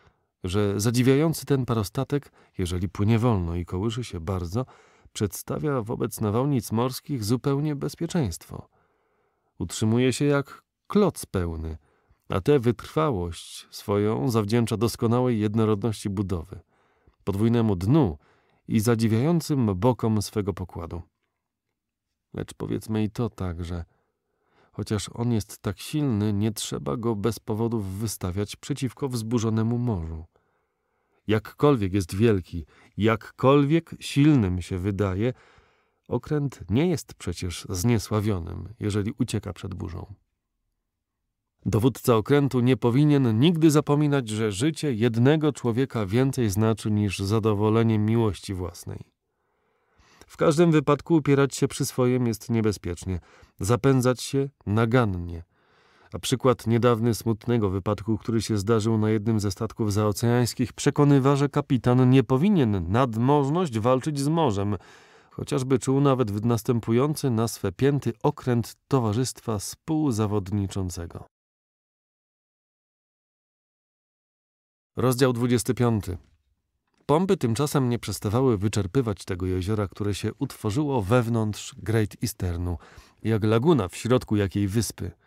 że zadziwiający ten parostatek, jeżeli płynie wolno i kołyszy się bardzo, przedstawia wobec nawałnic morskich zupełnie bezpieczeństwo. Utrzymuje się jak kloc pełny, a tę wytrwałość swoją zawdzięcza doskonałej jednorodności budowy, podwójnemu dnu i zadziwiającym bokom swego pokładu. Lecz powiedzmy i to także, że chociaż on jest tak silny, nie trzeba go bez powodów wystawiać przeciwko wzburzonemu morzu jakkolwiek jest wielki, jakkolwiek silnym się wydaje, okręt nie jest przecież zniesławionym, jeżeli ucieka przed burzą. Dowódca okrętu nie powinien nigdy zapominać, że życie jednego człowieka więcej znaczy niż zadowolenie miłości własnej. W każdym wypadku upierać się przy swoim jest niebezpiecznie, zapędzać się nagannie – a przykład niedawny smutnego wypadku, który się zdarzył na jednym ze statków zaoceańskich, przekonywa, że kapitan nie powinien nadmożność walczyć z morzem, chociażby czuł nawet w następujący na swe pięty okręt towarzystwa współzawodniczącego. Rozdział 25. Pompy tymczasem nie przestawały wyczerpywać tego jeziora, które się utworzyło wewnątrz Great Easternu, jak laguna w środku jakiej wyspy –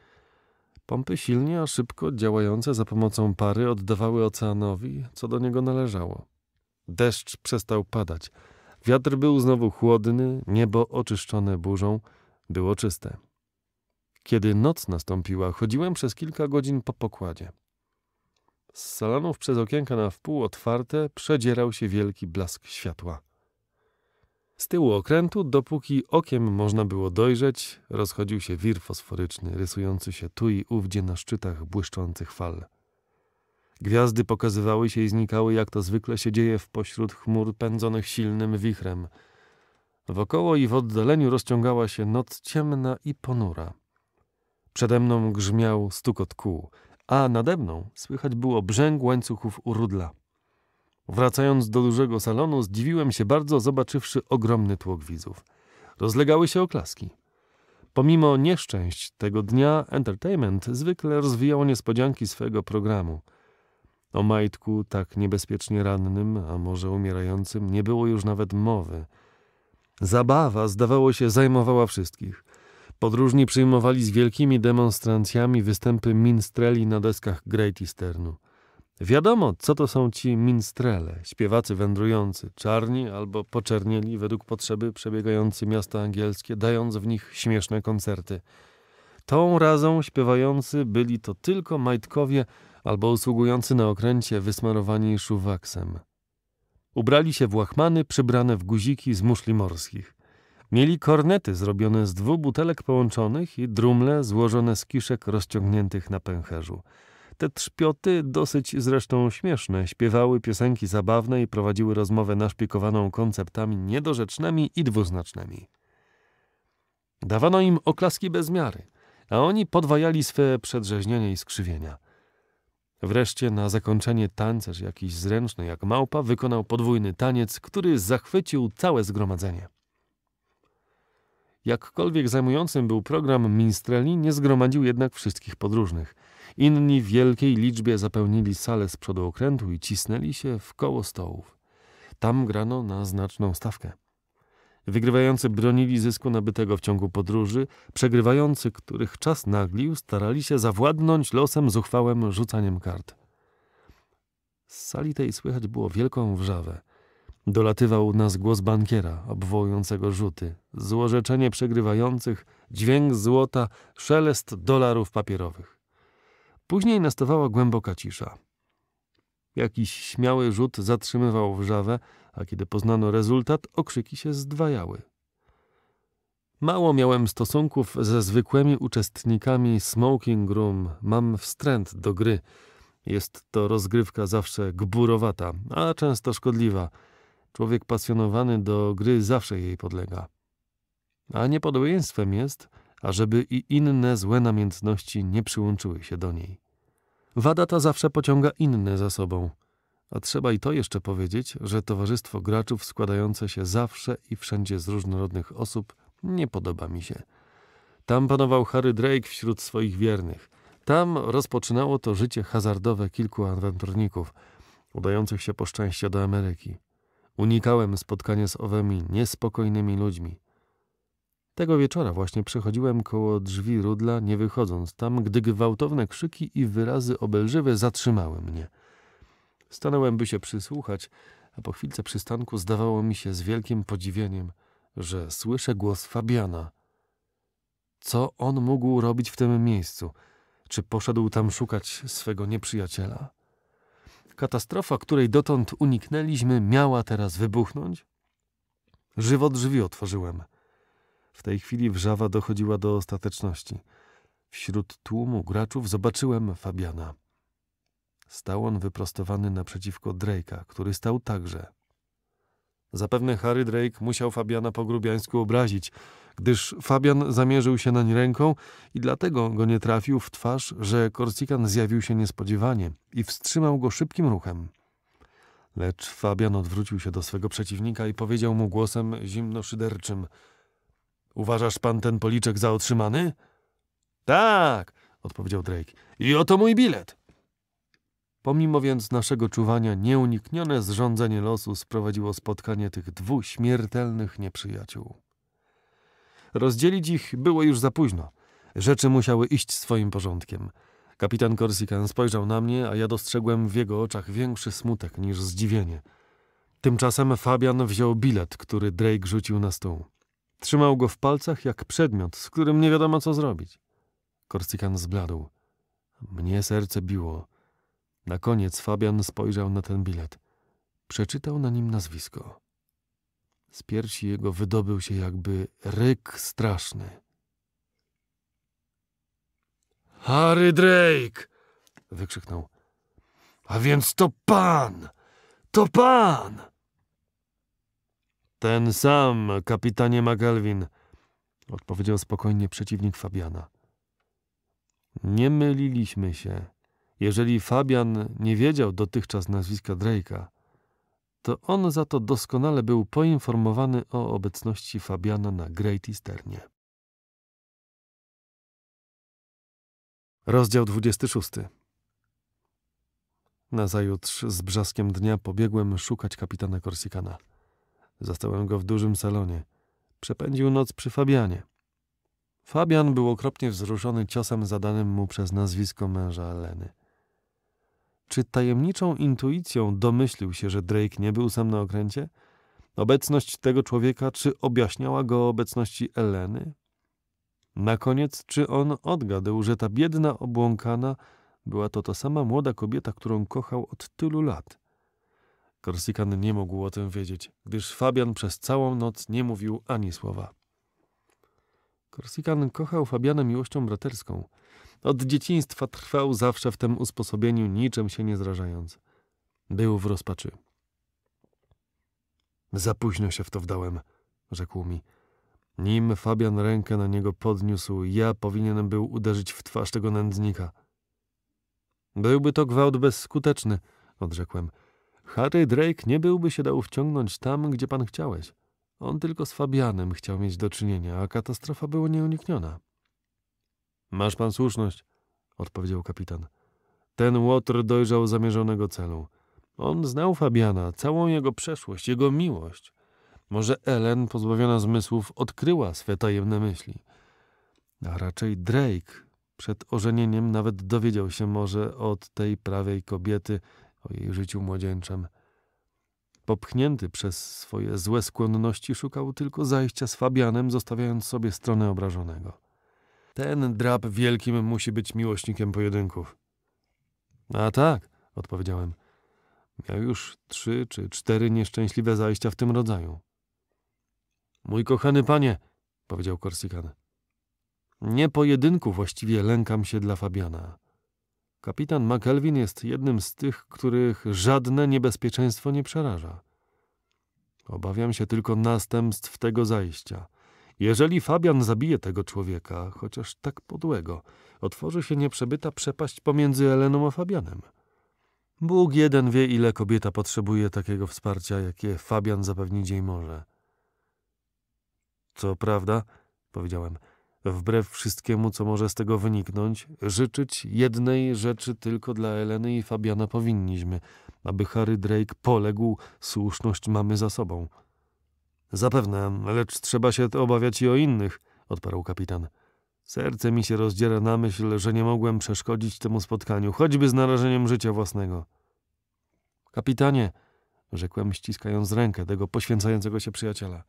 Pompy silnie, a szybko działające za pomocą pary oddawały oceanowi, co do niego należało. Deszcz przestał padać. Wiatr był znowu chłodny, niebo oczyszczone burzą było czyste. Kiedy noc nastąpiła, chodziłem przez kilka godzin po pokładzie. Z salonów przez okienka na wpół otwarte przedzierał się wielki blask światła. Z tyłu okrętu, dopóki okiem można było dojrzeć, rozchodził się wir fosforyczny, rysujący się tu i ówdzie na szczytach błyszczących fal. Gwiazdy pokazywały się i znikały, jak to zwykle się dzieje w pośród chmur pędzonych silnym wichrem. Wokoło i w oddaleniu rozciągała się noc ciemna i ponura. Przede mną grzmiał stukot kół, a nade mną słychać było brzęk łańcuchów u rudla. Wracając do dużego salonu, zdziwiłem się bardzo, zobaczywszy ogromny tłok widzów. Rozlegały się oklaski. Pomimo nieszczęść tego dnia, Entertainment zwykle rozwijało niespodzianki swego programu. O majtku tak niebezpiecznie rannym, a może umierającym, nie było już nawet mowy. Zabawa, zdawało się, zajmowała wszystkich. Podróżni przyjmowali z wielkimi demonstracjami występy minstreli na deskach Great Easternu. Wiadomo, co to są ci minstrele, śpiewacy wędrujący, czarni albo poczernieli według potrzeby przebiegający miasta angielskie, dając w nich śmieszne koncerty. Tą razą śpiewający byli to tylko majtkowie albo usługujący na okręcie wysmarowani szuwaksem. Ubrali się w łachmany przybrane w guziki z muszli morskich. Mieli kornety zrobione z dwóch butelek połączonych i drumle złożone z kiszek rozciągniętych na pęcherzu. Te trzpioty, dosyć zresztą śmieszne, śpiewały piosenki zabawne i prowadziły rozmowę naszpikowaną konceptami niedorzecznymi i dwuznacznymi. Dawano im oklaski bez miary, a oni podwajali swe przedrzeźnienia i skrzywienia. Wreszcie na zakończenie tancerz jakiś zręczny jak małpa wykonał podwójny taniec, który zachwycił całe zgromadzenie. Jakkolwiek zajmującym był program minstreli, nie zgromadził jednak wszystkich podróżnych – Inni w wielkiej liczbie zapełnili salę z przodu okrętu i cisnęli się w koło stołów. Tam grano na znaczną stawkę. Wygrywający bronili zysku nabytego w ciągu podróży, przegrywający, których czas naglił, starali się zawładnąć losem zuchwałym rzucaniem kart. Z sali tej słychać było wielką wrzawę. Dolatywał nas głos bankiera, obwołującego rzuty, złorzeczenie przegrywających, dźwięk złota, szelest dolarów papierowych. Później nastawała głęboka cisza. Jakiś śmiały rzut zatrzymywał wrzawę, a kiedy poznano rezultat, okrzyki się zdwajały. Mało miałem stosunków ze zwykłymi uczestnikami Smoking Room. Mam wstręt do gry. Jest to rozgrywka zawsze gburowata, a często szkodliwa. Człowiek pasjonowany do gry zawsze jej podlega. A niepodobieństwem jest, ażeby i inne złe namiętności nie przyłączyły się do niej. Wada ta zawsze pociąga inne za sobą, a trzeba i to jeszcze powiedzieć, że towarzystwo graczów składające się zawsze i wszędzie z różnorodnych osób nie podoba mi się. Tam panował Harry Drake wśród swoich wiernych. Tam rozpoczynało to życie hazardowe kilku awanturników, udających się po szczęście do Ameryki. Unikałem spotkania z owymi niespokojnymi ludźmi. Tego wieczora właśnie przechodziłem koło drzwi rudla, nie wychodząc tam, gdy gwałtowne krzyki i wyrazy obelżywe zatrzymały mnie. Stanąłem, by się przysłuchać, a po chwilce przystanku zdawało mi się z wielkim podziwieniem, że słyszę głos Fabiana. Co on mógł robić w tym miejscu? Czy poszedł tam szukać swego nieprzyjaciela? Katastrofa, której dotąd uniknęliśmy, miała teraz wybuchnąć? Żywo drzwi otworzyłem – w tej chwili wrzawa dochodziła do ostateczności. Wśród tłumu graczów zobaczyłem Fabiana. Stał on wyprostowany naprzeciwko Drake'a, który stał także. Zapewne Harry Drake musiał Fabiana po grubiańsku obrazić, gdyż Fabian zamierzył się nań ręką i dlatego go nie trafił w twarz, że Korsikan zjawił się niespodziewanie i wstrzymał go szybkim ruchem. Lecz Fabian odwrócił się do swego przeciwnika i powiedział mu głosem zimno szyderczym – Uważasz pan ten policzek za otrzymany? Tak, odpowiedział Drake. I oto mój bilet. Pomimo więc naszego czuwania, nieuniknione zrządzenie losu sprowadziło spotkanie tych dwóch śmiertelnych nieprzyjaciół. Rozdzielić ich było już za późno. Rzeczy musiały iść swoim porządkiem. Kapitan Corsican spojrzał na mnie, a ja dostrzegłem w jego oczach większy smutek niż zdziwienie. Tymczasem Fabian wziął bilet, który Drake rzucił na stół. Trzymał go w palcach jak przedmiot, z którym nie wiadomo co zrobić. Korsykan zbladł. Mnie serce biło. Na koniec Fabian spojrzał na ten bilet. Przeczytał na nim nazwisko. Z piersi jego wydobył się jakby ryk straszny. Harry Drake! wykrzyknął. A więc to pan! To pan! Ten sam, kapitanie McElwin, odpowiedział spokojnie przeciwnik Fabiana. Nie myliliśmy się. Jeżeli Fabian nie wiedział dotychczas nazwiska Drake'a, to on za to doskonale był poinformowany o obecności Fabiana na Great Easternie. Rozdział 26. Nazajutrz z brzaskiem dnia pobiegłem szukać kapitana Korsikana. Zastałem go w dużym salonie. Przepędził noc przy Fabianie. Fabian był okropnie wzruszony ciosem zadanym mu przez nazwisko męża Eleny. Czy tajemniczą intuicją domyślił się, że Drake nie był sam na okręcie? Obecność tego człowieka, czy objaśniała go obecności Eleny? Na koniec, czy on odgadł, że ta biedna obłąkana była to ta sama młoda kobieta, którą kochał od tylu lat? Korsikan nie mógł o tym wiedzieć, gdyż Fabian przez całą noc nie mówił ani słowa. Korsikan kochał Fabiana miłością braterską. Od dzieciństwa trwał zawsze w tym usposobieniu, niczym się nie zrażając. Był w rozpaczy. Za późno się w to wdałem, rzekł mi. Nim Fabian rękę na niego podniósł, ja powinienem był uderzyć w twarz tego nędznika. Byłby to gwałt bezskuteczny, odrzekłem. Harry Drake nie byłby się dał wciągnąć tam, gdzie pan chciałeś. On tylko z Fabianem chciał mieć do czynienia, a katastrofa była nieunikniona. Masz pan słuszność, odpowiedział kapitan. Ten łotr dojrzał zamierzonego celu. On znał Fabiana, całą jego przeszłość, jego miłość. Może Ellen, pozbawiona zmysłów, odkryła swe tajemne myśli. A raczej Drake przed ożenieniem nawet dowiedział się może od tej prawej kobiety, o jej życiu młodzieńczym. Popchnięty przez swoje złe skłonności szukał tylko zajścia z Fabianem, zostawiając sobie stronę obrażonego. Ten drab wielkim musi być miłośnikiem pojedynków. A tak, odpowiedziałem. Miał już trzy czy cztery nieszczęśliwe zajścia w tym rodzaju. Mój kochany panie, powiedział Korsikan. Nie pojedynku właściwie lękam się dla Fabiana. Kapitan McElvin jest jednym z tych, których żadne niebezpieczeństwo nie przeraża. Obawiam się tylko następstw tego zajścia. Jeżeli Fabian zabije tego człowieka, chociaż tak podłego, otworzy się nieprzebyta przepaść pomiędzy Eleną a Fabianem. Bóg jeden wie, ile kobieta potrzebuje takiego wsparcia, jakie Fabian zapewnić jej może. Co prawda, powiedziałem, wbrew wszystkiemu, co może z tego wyniknąć, życzyć jednej rzeczy tylko dla Eleny i Fabiana powinniśmy, aby Harry Drake poległ, słuszność mamy za sobą. Zapewne, lecz trzeba się obawiać i o innych, odparł kapitan. Serce mi się rozdziera na myśl, że nie mogłem przeszkodzić temu spotkaniu, choćby z narażeniem życia własnego. Kapitanie, rzekłem ściskając rękę tego poświęcającego się przyjaciela.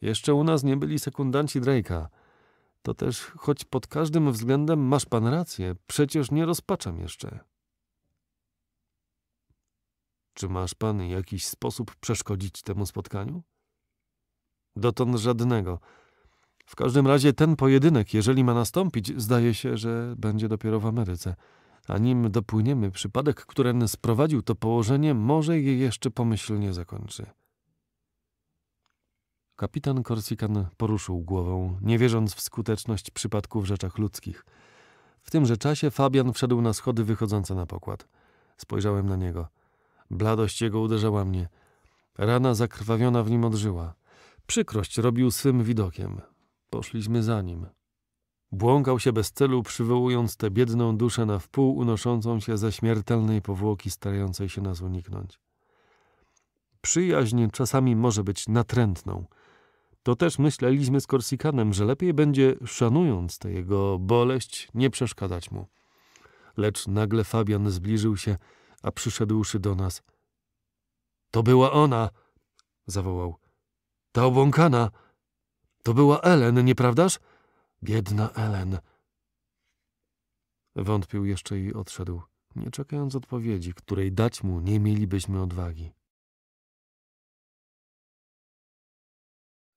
Jeszcze u nas nie byli sekundanci Drake'a. To też, choć pod każdym względem masz pan rację, przecież nie rozpaczam jeszcze. Czy masz pan jakiś sposób przeszkodzić temu spotkaniu? Dotąd żadnego. W każdym razie ten pojedynek, jeżeli ma nastąpić, zdaje się, że będzie dopiero w Ameryce. A nim dopłyniemy, przypadek, który sprowadził to położenie, może je jeszcze pomyślnie zakończy. Kapitan Korsikan poruszył głową, nie wierząc w skuteczność przypadku w rzeczach ludzkich. W tymże czasie Fabian wszedł na schody wychodzące na pokład. Spojrzałem na niego. Bladość jego uderzała mnie. Rana zakrwawiona w nim odżyła. Przykrość robił swym widokiem. Poszliśmy za nim. Błąkał się bez celu, przywołując tę biedną duszę na wpół unoszącą się ze śmiertelnej powłoki starającej się nas uniknąć. Przyjaźń czasami może być natrętną – to też myśleliśmy z Korsikanem, że lepiej będzie, szanując tę jego boleść, nie przeszkadzać mu. Lecz nagle Fabian zbliżył się, a przyszedłszy do nas. To była ona! zawołał. Ta obłąkana! To była Ellen, nieprawdaż? Biedna Ellen! Wątpił jeszcze i odszedł, nie czekając odpowiedzi, której dać mu nie mielibyśmy odwagi.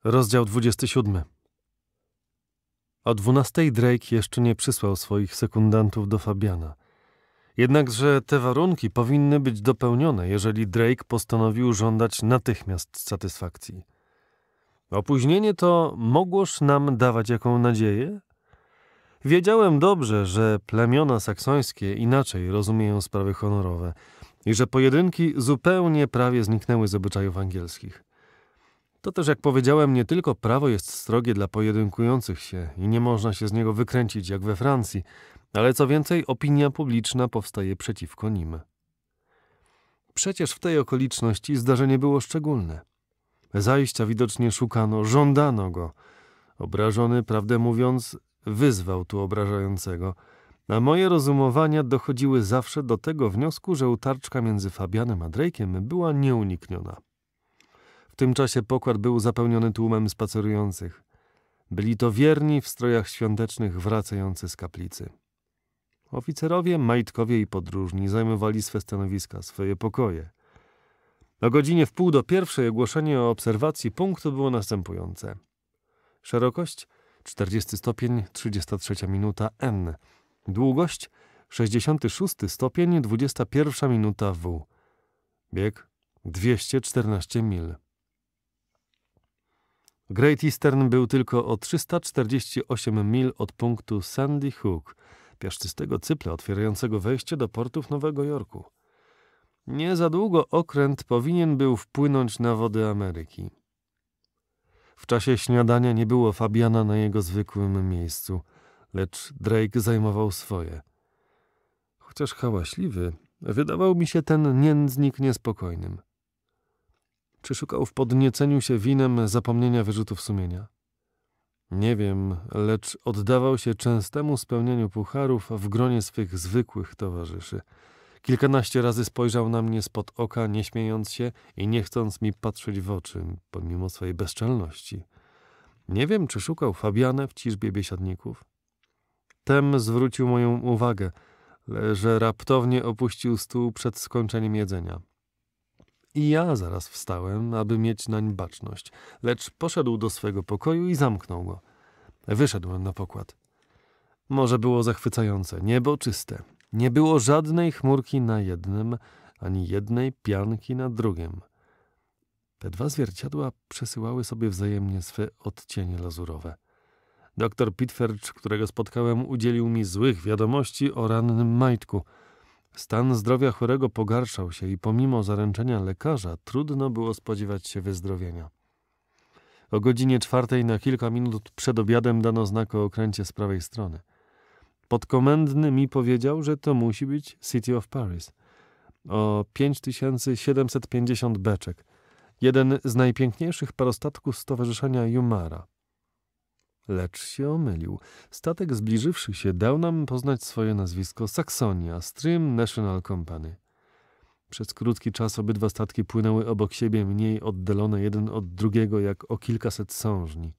Rozdział 27. O 12 Drake jeszcze nie przysłał swoich sekundantów do Fabiana. Jednakże te warunki powinny być dopełnione, jeżeli Drake postanowił żądać natychmiast satysfakcji. Opóźnienie to mogłoż nam dawać jaką nadzieję? Wiedziałem dobrze, że plemiona saksońskie inaczej rozumieją sprawy honorowe i że pojedynki zupełnie prawie zniknęły z obyczajów angielskich. To też, jak powiedziałem, nie tylko prawo jest strogie dla pojedynkujących się i nie można się z niego wykręcić jak we Francji, ale co więcej, opinia publiczna powstaje przeciwko nim. Przecież w tej okoliczności zdarzenie było szczególne. Zajścia widocznie szukano, żądano go. Obrażony, prawdę mówiąc, wyzwał tu obrażającego, a moje rozumowania dochodziły zawsze do tego wniosku, że utarczka między Fabianem a Drake'iem była nieunikniona. W tym czasie pokład był zapełniony tłumem spacerujących. Byli to wierni w strojach świątecznych wracający z kaplicy. Oficerowie, majtkowie i podróżni zajmowali swe stanowiska, swoje pokoje. O godzinie w pół do pierwszej ogłoszenie o obserwacji punktu było następujące. Szerokość 40 stopień 33 minuta N. Długość 66 stopień 21 minuta W. Bieg 214 mil. Great Eastern był tylko o 348 mil od punktu Sandy Hook, piaszczystego cypla otwierającego wejście do portów Nowego Jorku. Nie za długo okręt powinien był wpłynąć na wody Ameryki. W czasie śniadania nie było Fabiana na jego zwykłym miejscu, lecz Drake zajmował swoje. Chociaż hałaśliwy, wydawał mi się ten nędznik niespokojnym czy szukał w podnieceniu się winem zapomnienia wyrzutów sumienia. Nie wiem, lecz oddawał się częstemu spełnieniu pucharów w gronie swych zwykłych towarzyszy. Kilkanaście razy spojrzał na mnie spod oka, nie śmiejąc się i nie chcąc mi patrzeć w oczy, pomimo swojej bezczelności. Nie wiem, czy szukał Fabiane w ciżbie biesiadników. Tem zwrócił moją uwagę, że raptownie opuścił stół przed skończeniem jedzenia. I ja zaraz wstałem, aby mieć nań baczność, lecz poszedł do swego pokoju i zamknął go. Wyszedłem na pokład. Morze było zachwycające, niebo czyste. Nie było żadnej chmurki na jednym, ani jednej pianki na drugim. Te dwa zwierciadła przesyłały sobie wzajemnie swe odcienie lazurowe. Doktor Pitfercz, którego spotkałem, udzielił mi złych wiadomości o rannym majtku – Stan zdrowia chorego pogarszał się i pomimo zaręczenia lekarza trudno było spodziewać się wyzdrowienia. O godzinie czwartej na kilka minut przed obiadem dano znak o okręcie z prawej strony. Podkomendny mi powiedział, że to musi być City of Paris. O 5750 beczek. Jeden z najpiękniejszych parostatków Stowarzyszenia Jumara – Lecz się omylił. Statek zbliżywszy się dał nam poznać swoje nazwisko Saksonia Stream National Company. Przez krótki czas obydwa statki płynęły obok siebie mniej oddalone jeden od drugiego jak o kilkaset sążni.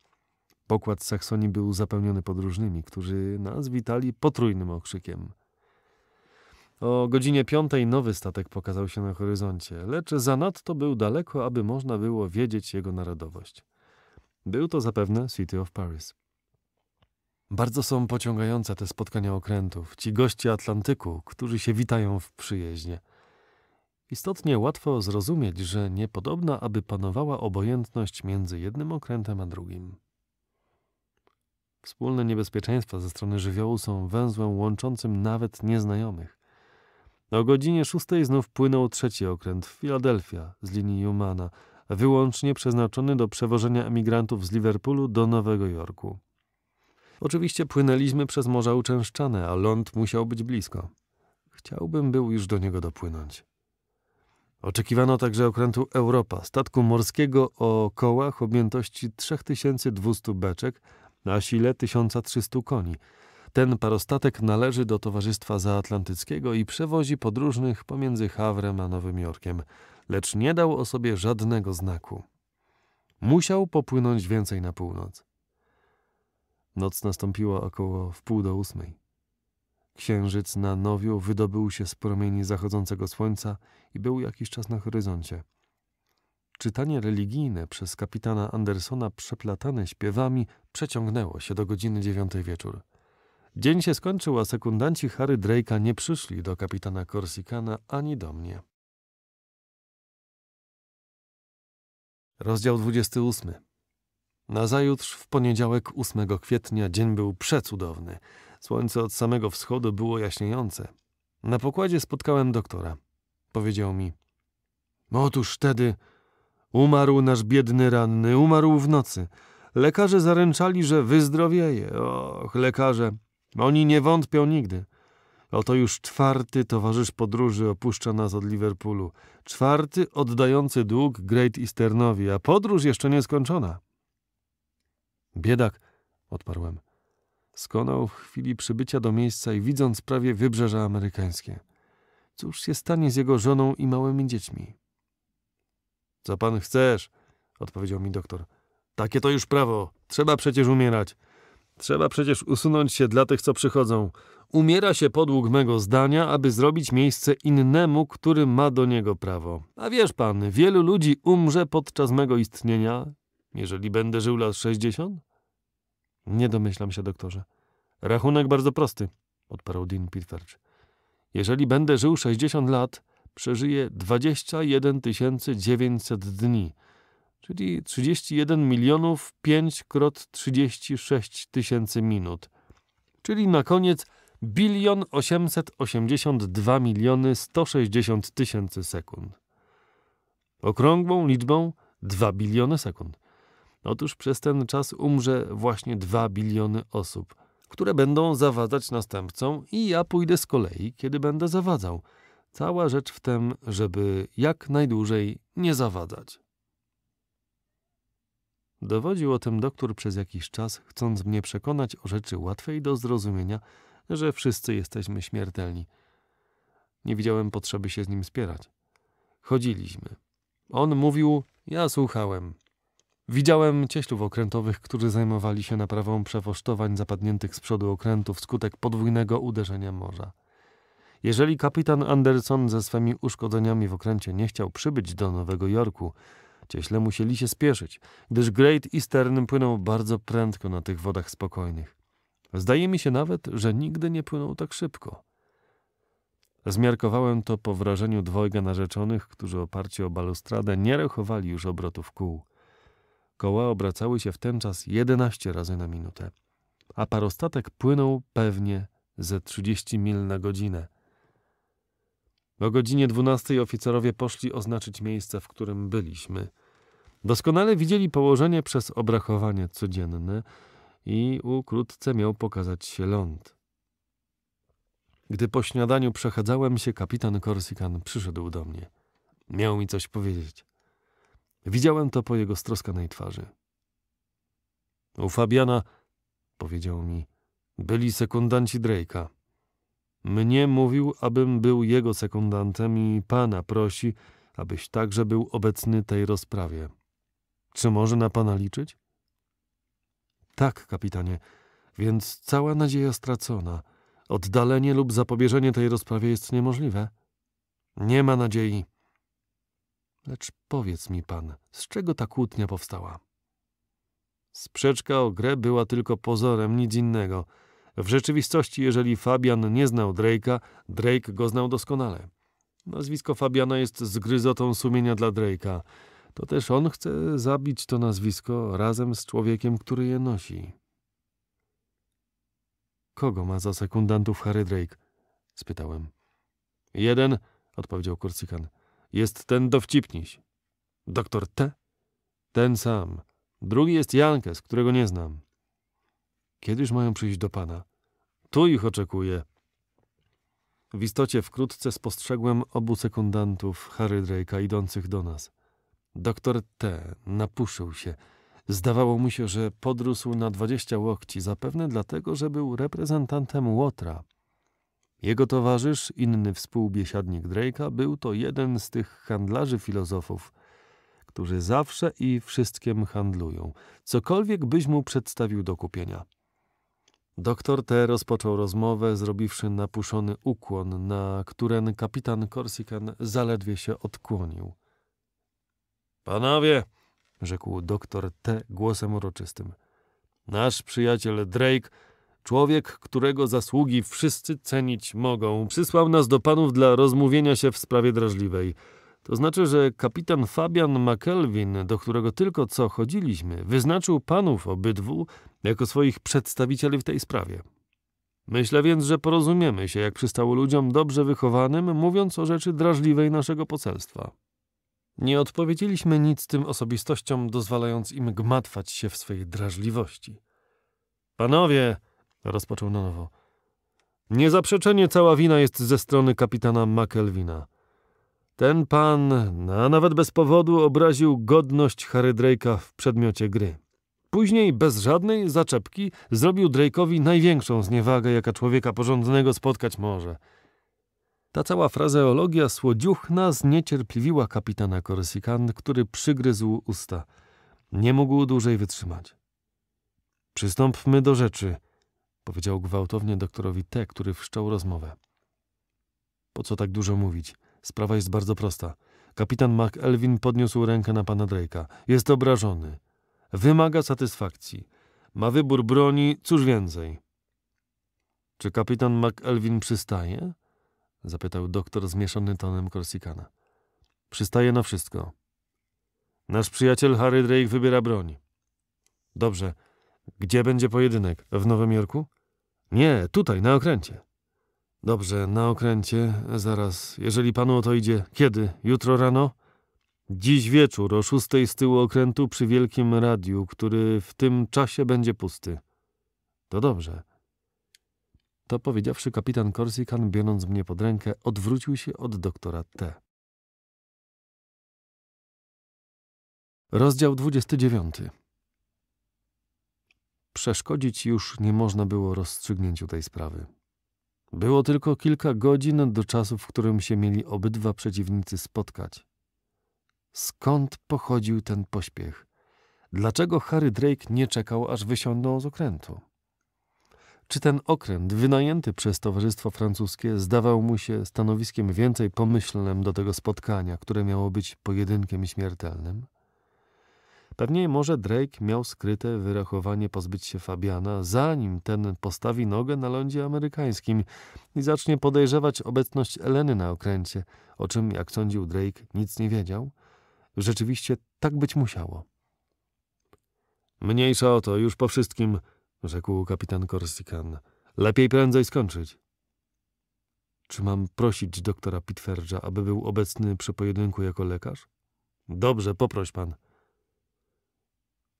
Pokład Saksonii był zapełniony podróżnymi, którzy nas witali potrójnym okrzykiem. O godzinie piątej nowy statek pokazał się na horyzoncie, lecz zanadto był daleko, aby można było wiedzieć jego narodowość. Był to zapewne City of Paris. Bardzo są pociągające te spotkania okrętów, ci goście Atlantyku, którzy się witają w przyjeźnie. Istotnie łatwo zrozumieć, że niepodobna, aby panowała obojętność między jednym okrętem a drugim. Wspólne niebezpieczeństwa ze strony żywiołu są węzłem łączącym nawet nieznajomych. O godzinie szóstej znów płynął trzeci okręt Filadelfia z linii Humana, wyłącznie przeznaczony do przewożenia emigrantów z Liverpoolu do Nowego Jorku. Oczywiście płynęliśmy przez Morza Uczęszczane, a ląd musiał być blisko. Chciałbym był już do niego dopłynąć. Oczekiwano także okrętu Europa, statku morskiego o kołach objętości 3200 beczek na sile 1300 koni. Ten parostatek należy do Towarzystwa Zaatlantyckiego i przewozi podróżnych pomiędzy Hawrem a Nowym Jorkiem – lecz nie dał o sobie żadnego znaku. Musiał popłynąć więcej na północ. Noc nastąpiła około wpół do ósmej. Księżyc na nowiu wydobył się z promieni zachodzącego słońca i był jakiś czas na horyzoncie. Czytanie religijne przez kapitana Andersona przeplatane śpiewami przeciągnęło się do godziny dziewiątej wieczór. Dzień się skończył, a sekundanci Harry Drake'a nie przyszli do kapitana Korsikana ani do mnie. Rozdział 28. Nazajutrz, w poniedziałek 8 kwietnia, dzień był przecudowny. Słońce od samego wschodu było jaśniejące. Na pokładzie spotkałem doktora. Powiedział mi: Otóż wtedy umarł nasz biedny ranny, umarł w nocy. Lekarze zaręczali, że wyzdrowieje. Och, lekarze, oni nie wątpią nigdy. Oto już czwarty towarzysz podróży opuszcza nas od Liverpoolu. Czwarty oddający dług Great Easternowi, a podróż jeszcze nie skończona. Biedak, odparłem. Skonał w chwili przybycia do miejsca i widząc prawie wybrzeże amerykańskie. Cóż się stanie z jego żoną i małymi dziećmi? Co pan chcesz? odpowiedział mi doktor. Takie to już prawo. Trzeba przecież umierać. Trzeba przecież usunąć się dla tych, co przychodzą. Umiera się podług mego zdania, aby zrobić miejsce innemu, który ma do niego prawo. A wiesz pan, wielu ludzi umrze podczas mego istnienia, jeżeli będę żył lat 60? Nie domyślam się, doktorze. Rachunek bardzo prosty, odparł Dean Pitfercz. Jeżeli będę żył 60 lat, przeżyję 21 900 dni – czyli 31 milionów 5 krot 36 tysięcy minut, czyli na koniec bilion 882 miliony 160 tysięcy sekund. Okrągłą liczbą 2 biliony sekund. Otóż przez ten czas umrze właśnie 2 biliony osób, które będą zawadzać następcą i ja pójdę z kolei, kiedy będę zawadzał. Cała rzecz w tym, żeby jak najdłużej nie zawadzać. Dowodził o tym doktor przez jakiś czas, chcąc mnie przekonać o rzeczy łatwej do zrozumienia, że wszyscy jesteśmy śmiertelni. Nie widziałem potrzeby się z nim spierać. Chodziliśmy. On mówił, ja słuchałem. Widziałem cieślów okrętowych, którzy zajmowali się naprawą przewosztowań zapadniętych z przodu okrętów skutek podwójnego uderzenia morza. Jeżeli kapitan Anderson ze swymi uszkodzeniami w okręcie nie chciał przybyć do Nowego Jorku, Cieśle musieli się spieszyć, gdyż Great Eastern płynął bardzo prędko na tych wodach spokojnych. Zdaje mi się nawet, że nigdy nie płynął tak szybko. Zmiarkowałem to po wrażeniu dwojga narzeczonych, którzy oparci o balustradę nie rechowali już obrotów kół. Koła obracały się w ten czas 11 razy na minutę, a parostatek płynął pewnie ze 30 mil na godzinę, o godzinie 12 oficerowie poszli oznaczyć miejsce, w którym byliśmy. Doskonale widzieli położenie przez obrachowanie codzienne i ukrótce miał pokazać się ląd. Gdy po śniadaniu przechadzałem się, kapitan Korsikan przyszedł do mnie. Miał mi coś powiedzieć. Widziałem to po jego stroskanej twarzy. U Fabiana, powiedział mi, byli sekundanci Drake'a. Mnie mówił, abym był jego sekundantem i pana prosi, abyś także był obecny tej rozprawie. Czy może na pana liczyć? Tak, kapitanie, więc cała nadzieja stracona. Oddalenie lub zapobieżenie tej rozprawie jest niemożliwe. Nie ma nadziei. Lecz powiedz mi pan, z czego ta kłótnia powstała? Sprzeczka o grę była tylko pozorem, nic innego – w rzeczywistości, jeżeli Fabian nie znał Drake'a, Drake go znał doskonale. Nazwisko Fabiana jest zgryzotą sumienia dla Drake'a. To też on chce zabić to nazwisko razem z człowiekiem, który je nosi. Kogo ma za sekundantów Harry Drake? spytałem. Jeden, odpowiedział Korsykan. Jest ten dowcipniś. Doktor T? Ten sam. Drugi jest Jankes, którego nie znam. Kiedyż mają przyjść do Pana? Tu ich oczekuję. W istocie wkrótce spostrzegłem obu sekundantów Harry Drake'a idących do nas. Doktor T. napuszył się. Zdawało mu się, że podrósł na dwadzieścia łokci, zapewne dlatego, że był reprezentantem Łotra. Jego towarzysz, inny współbiesiadnik Drake'a, był to jeden z tych handlarzy filozofów, którzy zawsze i wszystkim handlują, cokolwiek byś mu przedstawił do kupienia. Doktor T rozpoczął rozmowę, zrobiwszy napuszony ukłon, na któren kapitan Korsikan zaledwie się odkłonił. Panowie, rzekł doktor T głosem uroczystym, nasz przyjaciel Drake, człowiek, którego zasługi wszyscy cenić mogą, przysłał nas do panów dla rozmówienia się w sprawie drażliwej. To znaczy, że kapitan Fabian McKelvin, do którego tylko co chodziliśmy, wyznaczył panów obydwu jako swoich przedstawicieli w tej sprawie. Myślę więc, że porozumiemy się, jak przystało ludziom dobrze wychowanym, mówiąc o rzeczy drażliwej naszego poselstwa. Nie odpowiedzieliśmy nic tym osobistościom, dozwalając im gmatwać się w swojej drażliwości. Panowie, rozpoczął na nowo, niezaprzeczenie cała wina jest ze strony kapitana McElwina. Ten pan, a nawet bez powodu, obraził godność Harry Drake'a w przedmiocie gry. Później, bez żadnej zaczepki, zrobił Drake'owi największą zniewagę, jaka człowieka porządnego spotkać może. Ta cała frazeologia słodziuchna zniecierpliwiła kapitana Korsikan, który przygryzł usta. Nie mógł dłużej wytrzymać. Przystąpmy do rzeczy, powiedział gwałtownie doktorowi T, który wszczął rozmowę. Po co tak dużo mówić? Sprawa jest bardzo prosta. Kapitan McElwin podniósł rękę na pana Drake'a. Jest obrażony. Wymaga satysfakcji. Ma wybór broni, cóż więcej. Czy kapitan McElvin przystaje? Zapytał doktor zmieszany tonem Korsikana. Przystaje na wszystko. Nasz przyjaciel Harry Drake wybiera broń. Dobrze. Gdzie będzie pojedynek? W Nowym Jorku? Nie, tutaj, na okręcie. Dobrze, na okręcie, zaraz. Jeżeli panu o to idzie, kiedy? Jutro rano? Dziś wieczór o szóstej z tyłu okrętu przy wielkim radiu, który w tym czasie będzie pusty. To dobrze. To powiedziawszy kapitan Corsican, biorąc mnie pod rękę, odwrócił się od doktora T. Rozdział 29. Przeszkodzić już nie można było rozstrzygnięciu tej sprawy. Było tylko kilka godzin do czasu, w którym się mieli obydwa przeciwnicy spotkać. Skąd pochodził ten pośpiech? Dlaczego Harry Drake nie czekał, aż wysiądą z okrętu? Czy ten okręt, wynajęty przez Towarzystwo Francuskie, zdawał mu się stanowiskiem więcej pomyślnym do tego spotkania, które miało być pojedynkiem śmiertelnym? Pewnie może Drake miał skryte wyrachowanie pozbyć się Fabiana, zanim ten postawi nogę na lądzie amerykańskim i zacznie podejrzewać obecność Eleny na okręcie, o czym, jak sądził Drake, nic nie wiedział – Rzeczywiście tak być musiało. Mniejsza o to, już po wszystkim, rzekł kapitan Corsican. Lepiej prędzej skończyć. Czy mam prosić doktora Pitferdża, aby był obecny przy pojedynku jako lekarz? Dobrze, poproś pan.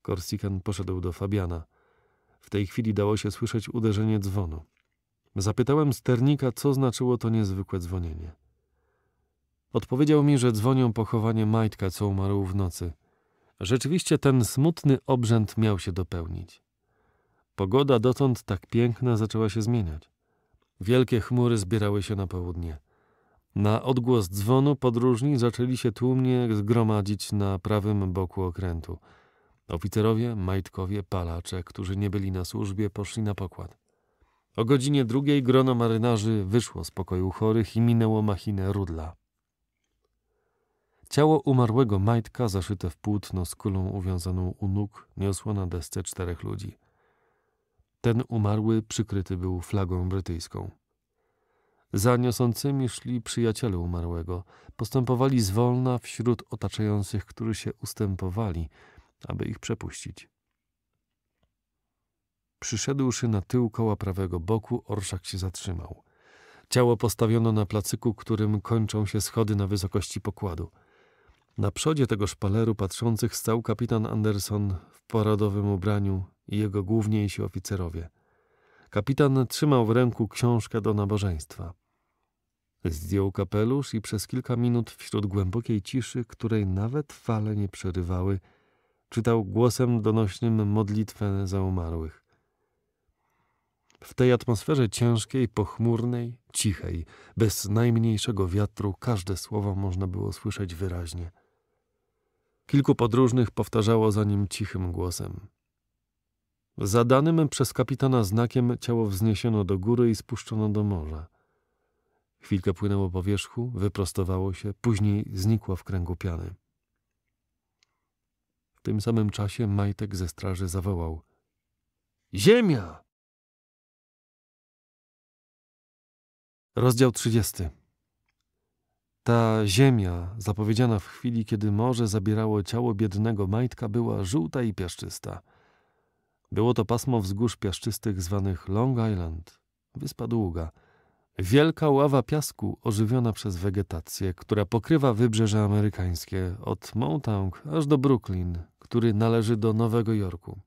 Corsican poszedł do Fabiana. W tej chwili dało się słyszeć uderzenie dzwonu. Zapytałem sternika, co znaczyło to niezwykłe dzwonienie. Odpowiedział mi, że dzwonią pochowanie Majtka, co umarł w nocy. Rzeczywiście ten smutny obrzęd miał się dopełnić. Pogoda dotąd tak piękna zaczęła się zmieniać. Wielkie chmury zbierały się na południe. Na odgłos dzwonu podróżni zaczęli się tłumnie zgromadzić na prawym boku okrętu. Oficerowie, majtkowie, palacze, którzy nie byli na służbie, poszli na pokład. O godzinie drugiej grono marynarzy wyszło z pokoju chorych i minęło machinę rudla. Ciało umarłego Majtka, zaszyte w płótno z kulą uwiązaną u nóg, niosło na desce czterech ludzi. Ten umarły przykryty był flagą brytyjską. Za niosącymi szli przyjaciele umarłego. Postępowali zwolna wśród otaczających, którzy się ustępowali, aby ich przepuścić. Przyszedłszy na tył koła prawego boku, orszak się zatrzymał. Ciało postawiono na placyku, którym kończą się schody na wysokości pokładu – na przodzie tego szpaleru patrzących stał kapitan Anderson w paradowym ubraniu i jego główniejsi oficerowie. Kapitan trzymał w ręku książkę do nabożeństwa. Zdjął kapelusz i przez kilka minut wśród głębokiej ciszy, której nawet fale nie przerywały, czytał głosem donośnym modlitwę za umarłych. W tej atmosferze ciężkiej, pochmurnej, cichej, bez najmniejszego wiatru, każde słowo można było słyszeć wyraźnie – Kilku podróżnych powtarzało za nim cichym głosem. Zadanym przez kapitana znakiem ciało wzniesiono do góry i spuszczono do morza. Chwilkę płynęło po wierzchu, wyprostowało się, później znikło w kręgu piany. W tym samym czasie Majtek ze straży zawołał: Ziemia! Rozdział 30. Ta ziemia, zapowiedziana w chwili, kiedy morze zabierało ciało biednego majtka, była żółta i piaszczysta. Było to pasmo wzgórz piaszczystych zwanych Long Island, wyspa długa, wielka ława piasku ożywiona przez wegetację, która pokrywa wybrzeże amerykańskie od Montauk aż do Brooklyn, który należy do Nowego Jorku.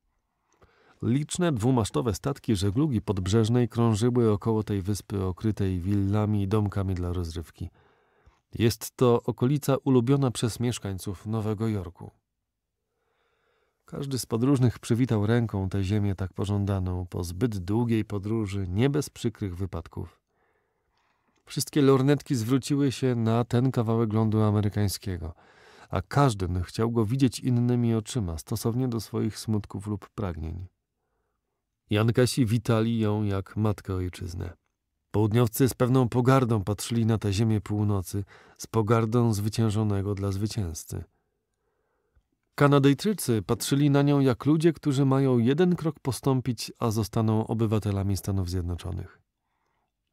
Liczne dwumasztowe statki żeglugi podbrzeżnej krążyły około tej wyspy okrytej willami i domkami dla rozrywki – jest to okolica ulubiona przez mieszkańców Nowego Jorku. Każdy z podróżnych przywitał ręką tę ziemię tak pożądaną po zbyt długiej podróży, nie bez przykrych wypadków. Wszystkie lornetki zwróciły się na ten kawałek lądu amerykańskiego, a każdy chciał go widzieć innymi oczyma, stosownie do swoich smutków lub pragnień. Jankasi witali ją jak matkę ojczyznę. Południowcy z pewną pogardą patrzyli na tę ziemię północy, z pogardą zwyciężonego dla zwycięzcy. Kanadyjczycy patrzyli na nią jak ludzie, którzy mają jeden krok postąpić, a zostaną obywatelami Stanów Zjednoczonych.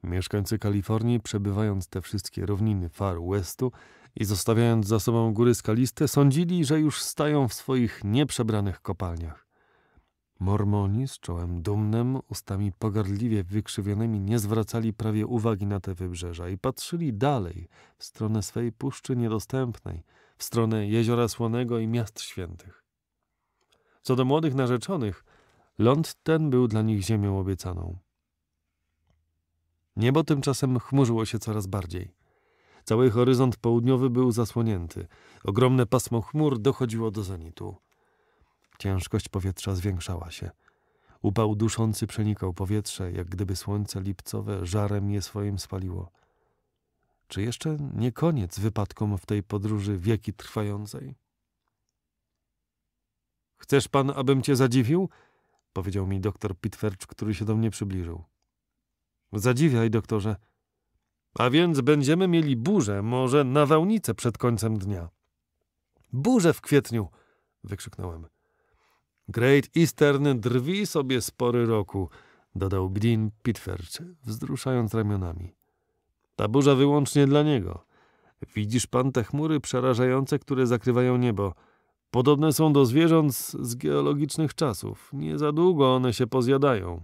Mieszkańcy Kalifornii, przebywając te wszystkie równiny Far Westu i zostawiając za sobą góry skaliste, sądzili, że już stają w swoich nieprzebranych kopalniach. Mormoni z czołem dumnym, ustami pogardliwie wykrzywionymi nie zwracali prawie uwagi na te wybrzeża i patrzyli dalej, w stronę swej puszczy niedostępnej, w stronę Jeziora Słonego i Miast Świętych. Co do młodych narzeczonych, ląd ten był dla nich ziemią obiecaną. Niebo tymczasem chmurzyło się coraz bardziej. Cały horyzont południowy był zasłonięty. Ogromne pasmo chmur dochodziło do zenitu. Ciężkość powietrza zwiększała się. Upał duszący przenikał powietrze, jak gdyby słońce lipcowe żarem je swoim spaliło. Czy jeszcze nie koniec wypadkom w tej podróży wieki trwającej? Chcesz pan, abym cię zadziwił? powiedział mi doktor Pitwercz, który się do mnie przybliżył. Zadziwiaj, doktorze. A więc będziemy mieli burzę, może nawałnicę przed końcem dnia. Burzę w kwietniu! wykrzyknąłem. Great Eastern drwi sobie spory roku, dodał Gdin Pitferch, wzruszając ramionami. Ta burza wyłącznie dla niego. Widzisz pan te chmury przerażające, które zakrywają niebo. Podobne są do zwierząt z geologicznych czasów. Nie za długo one się pozjadają.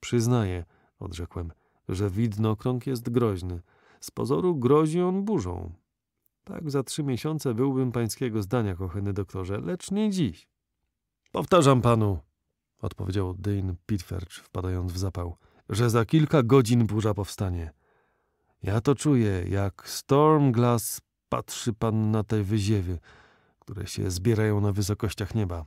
Przyznaję, odrzekłem, że widnokrąg jest groźny. Z pozoru grozi on burzą. Tak za trzy miesiące byłbym pańskiego zdania, kochany doktorze, lecz nie dziś. Powtarzam panu, odpowiedział Dane Pitfercz, wpadając w zapał, że za kilka godzin burza powstanie. Ja to czuję, jak Stormglass patrzy pan na te wyziewy, które się zbierają na wysokościach nieba.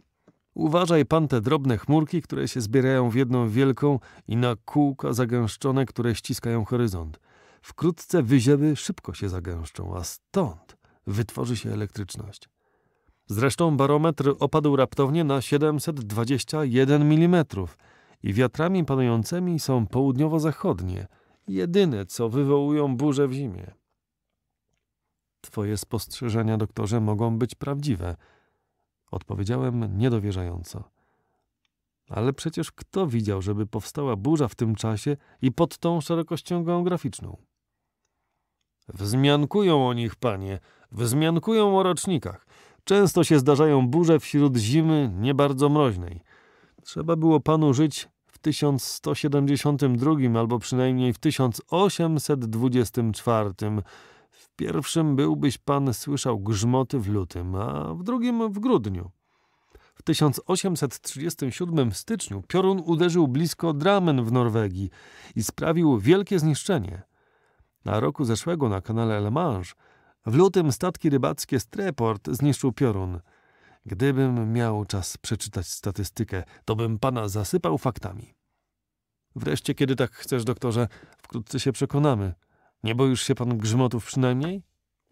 Uważaj pan te drobne chmurki, które się zbierają w jedną wielką i na kółka zagęszczone, które ściskają horyzont. Wkrótce wyziewy szybko się zagęszczą, a stąd wytworzy się elektryczność. Zresztą barometr opadł raptownie na 721 mm i wiatrami panującymi są południowo-zachodnie, jedyne co wywołują burze w zimie. Twoje spostrzeżenia, doktorze, mogą być prawdziwe, odpowiedziałem niedowierzająco. Ale przecież kto widział, żeby powstała burza w tym czasie i pod tą szerokością geograficzną? Wzmiankują o nich, panie, wzmiankują o rocznikach. Często się zdarzają burze wśród zimy nie bardzo mroźnej. Trzeba było panu żyć w 1172 albo przynajmniej w 1824. W pierwszym byłbyś pan słyszał grzmoty w lutym, a w drugim w grudniu. W 1837 styczniu piorun uderzył blisko Dramen w Norwegii i sprawił wielkie zniszczenie. Na roku zeszłego na kanale Le Mange w lutym statki rybackie z Treport zniszczył piorun. Gdybym miał czas przeczytać statystykę, to bym pana zasypał faktami. Wreszcie, kiedy tak chcesz, doktorze, wkrótce się przekonamy. Nie boisz się pan grzmotów przynajmniej?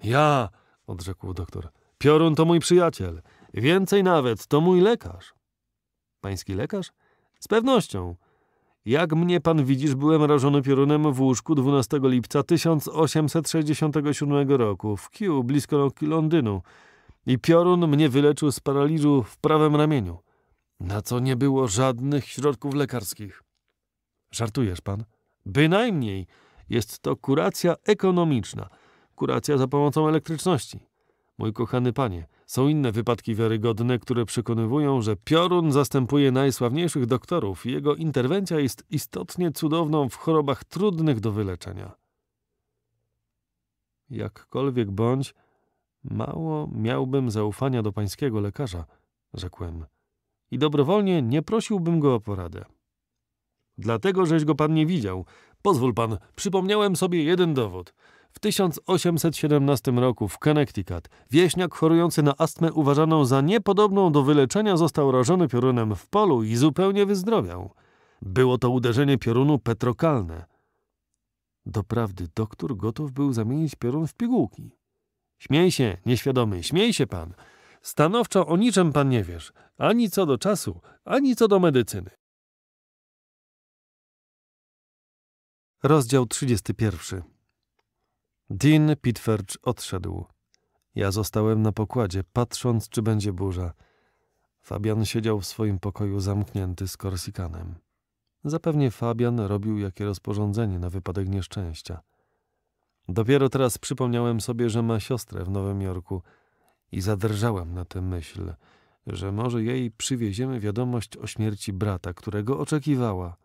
Ja, odrzekł doktor. Piorun to mój przyjaciel. Więcej nawet, to mój lekarz. Pański lekarz? Z pewnością. Jak mnie pan widzisz, byłem rażony piorunem w łóżku 12 lipca 1867 roku w Kew, blisko Londynu. I piorun mnie wyleczył z paraliżu w prawym ramieniu. Na co nie było żadnych środków lekarskich. Żartujesz pan? Bynajmniej. Jest to kuracja ekonomiczna. Kuracja za pomocą elektryczności. Mój kochany panie, są inne wypadki wiarygodne, które przekonywują, że piorun zastępuje najsławniejszych doktorów i jego interwencja jest istotnie cudowną w chorobach trudnych do wyleczenia. Jakkolwiek bądź, mało miałbym zaufania do pańskiego lekarza, rzekłem, i dobrowolnie nie prosiłbym go o poradę. Dlatego, żeś go pan nie widział. Pozwól pan, przypomniałem sobie jeden dowód – w 1817 roku w Connecticut wieśniak chorujący na astmę uważaną za niepodobną do wyleczenia został rażony piorunem w polu i zupełnie wyzdrowiał. Było to uderzenie piorunu petrokalne. Doprawdy doktor gotów był zamienić piorun w pigułki. Śmiej się, nieświadomy, śmiej się pan. Stanowczo o niczym pan nie wiesz, ani co do czasu, ani co do medycyny. Rozdział 31. Dean Pitferge odszedł. Ja zostałem na pokładzie, patrząc, czy będzie burza. Fabian siedział w swoim pokoju zamknięty z Korsikanem. Zapewnie Fabian robił jakie rozporządzenie na wypadek nieszczęścia. Dopiero teraz przypomniałem sobie, że ma siostrę w Nowym Jorku i zadrżałem na tę myśl, że może jej przywieziemy wiadomość o śmierci brata, którego oczekiwała.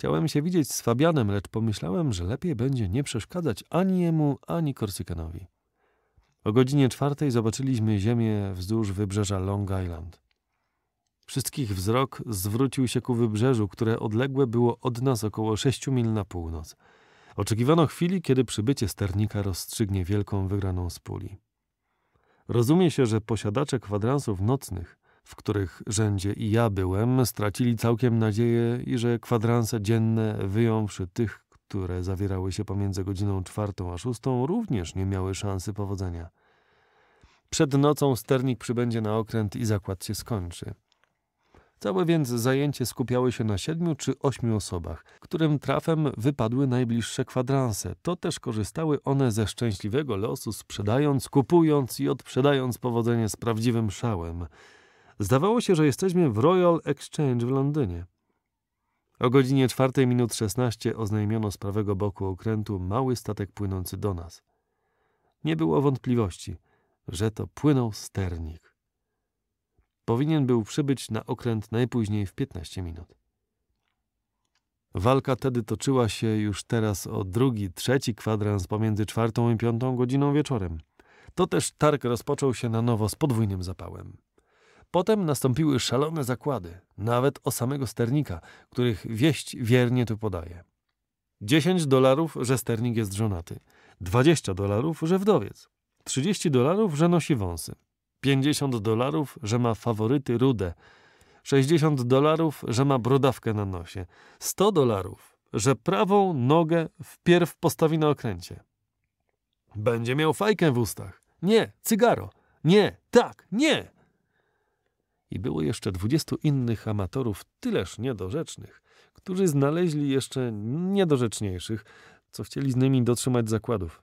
Chciałem się widzieć z Fabianem, lecz pomyślałem, że lepiej będzie nie przeszkadzać ani jemu, ani Korsykanowi. O godzinie czwartej zobaczyliśmy ziemię wzdłuż wybrzeża Long Island. Wszystkich wzrok zwrócił się ku wybrzeżu, które odległe było od nas około sześciu mil na północ. Oczekiwano chwili, kiedy przybycie sternika rozstrzygnie wielką wygraną z puli. Rozumie się, że posiadacze kwadransów nocnych w których rzędzie i ja byłem, stracili całkiem nadzieję i że kwadranse dzienne, wyjąwszy tych, które zawierały się pomiędzy godziną czwartą a szóstą, również nie miały szansy powodzenia. Przed nocą sternik przybędzie na okręt i zakład się skończy. Całe więc zajęcie skupiały się na siedmiu czy ośmiu osobach, którym trafem wypadły najbliższe kwadranse. To też korzystały one ze szczęśliwego losu, sprzedając, kupując i odprzedając powodzenie z prawdziwym szałem – Zdawało się, że jesteśmy w Royal Exchange w Londynie. O godzinie 4 minut 16 oznajmiono z prawego boku okrętu mały statek płynący do nas. Nie było wątpliwości, że to płynął sternik. Powinien był przybyć na okręt najpóźniej w 15 minut. Walka tedy toczyła się już teraz o drugi, trzeci kwadrans pomiędzy czwartą i piątą godziną wieczorem. To też targ rozpoczął się na nowo z podwójnym zapałem. Potem nastąpiły szalone zakłady, nawet o samego sternika, których wieść wiernie tu podaje. 10 dolarów, że sternik jest żonaty, 20 dolarów, że wdowiec, 30 dolarów, że nosi wąsy, 50 dolarów, że ma faworyty rude, 60 dolarów, że ma brodawkę na nosie, 100 dolarów, że prawą nogę wpierw postawi na okręcie. Będzie miał fajkę w ustach. Nie, cygaro. Nie, tak, nie. I było jeszcze dwudziestu innych amatorów, tyleż niedorzecznych, którzy znaleźli jeszcze niedorzeczniejszych, co chcieli z nimi dotrzymać zakładów.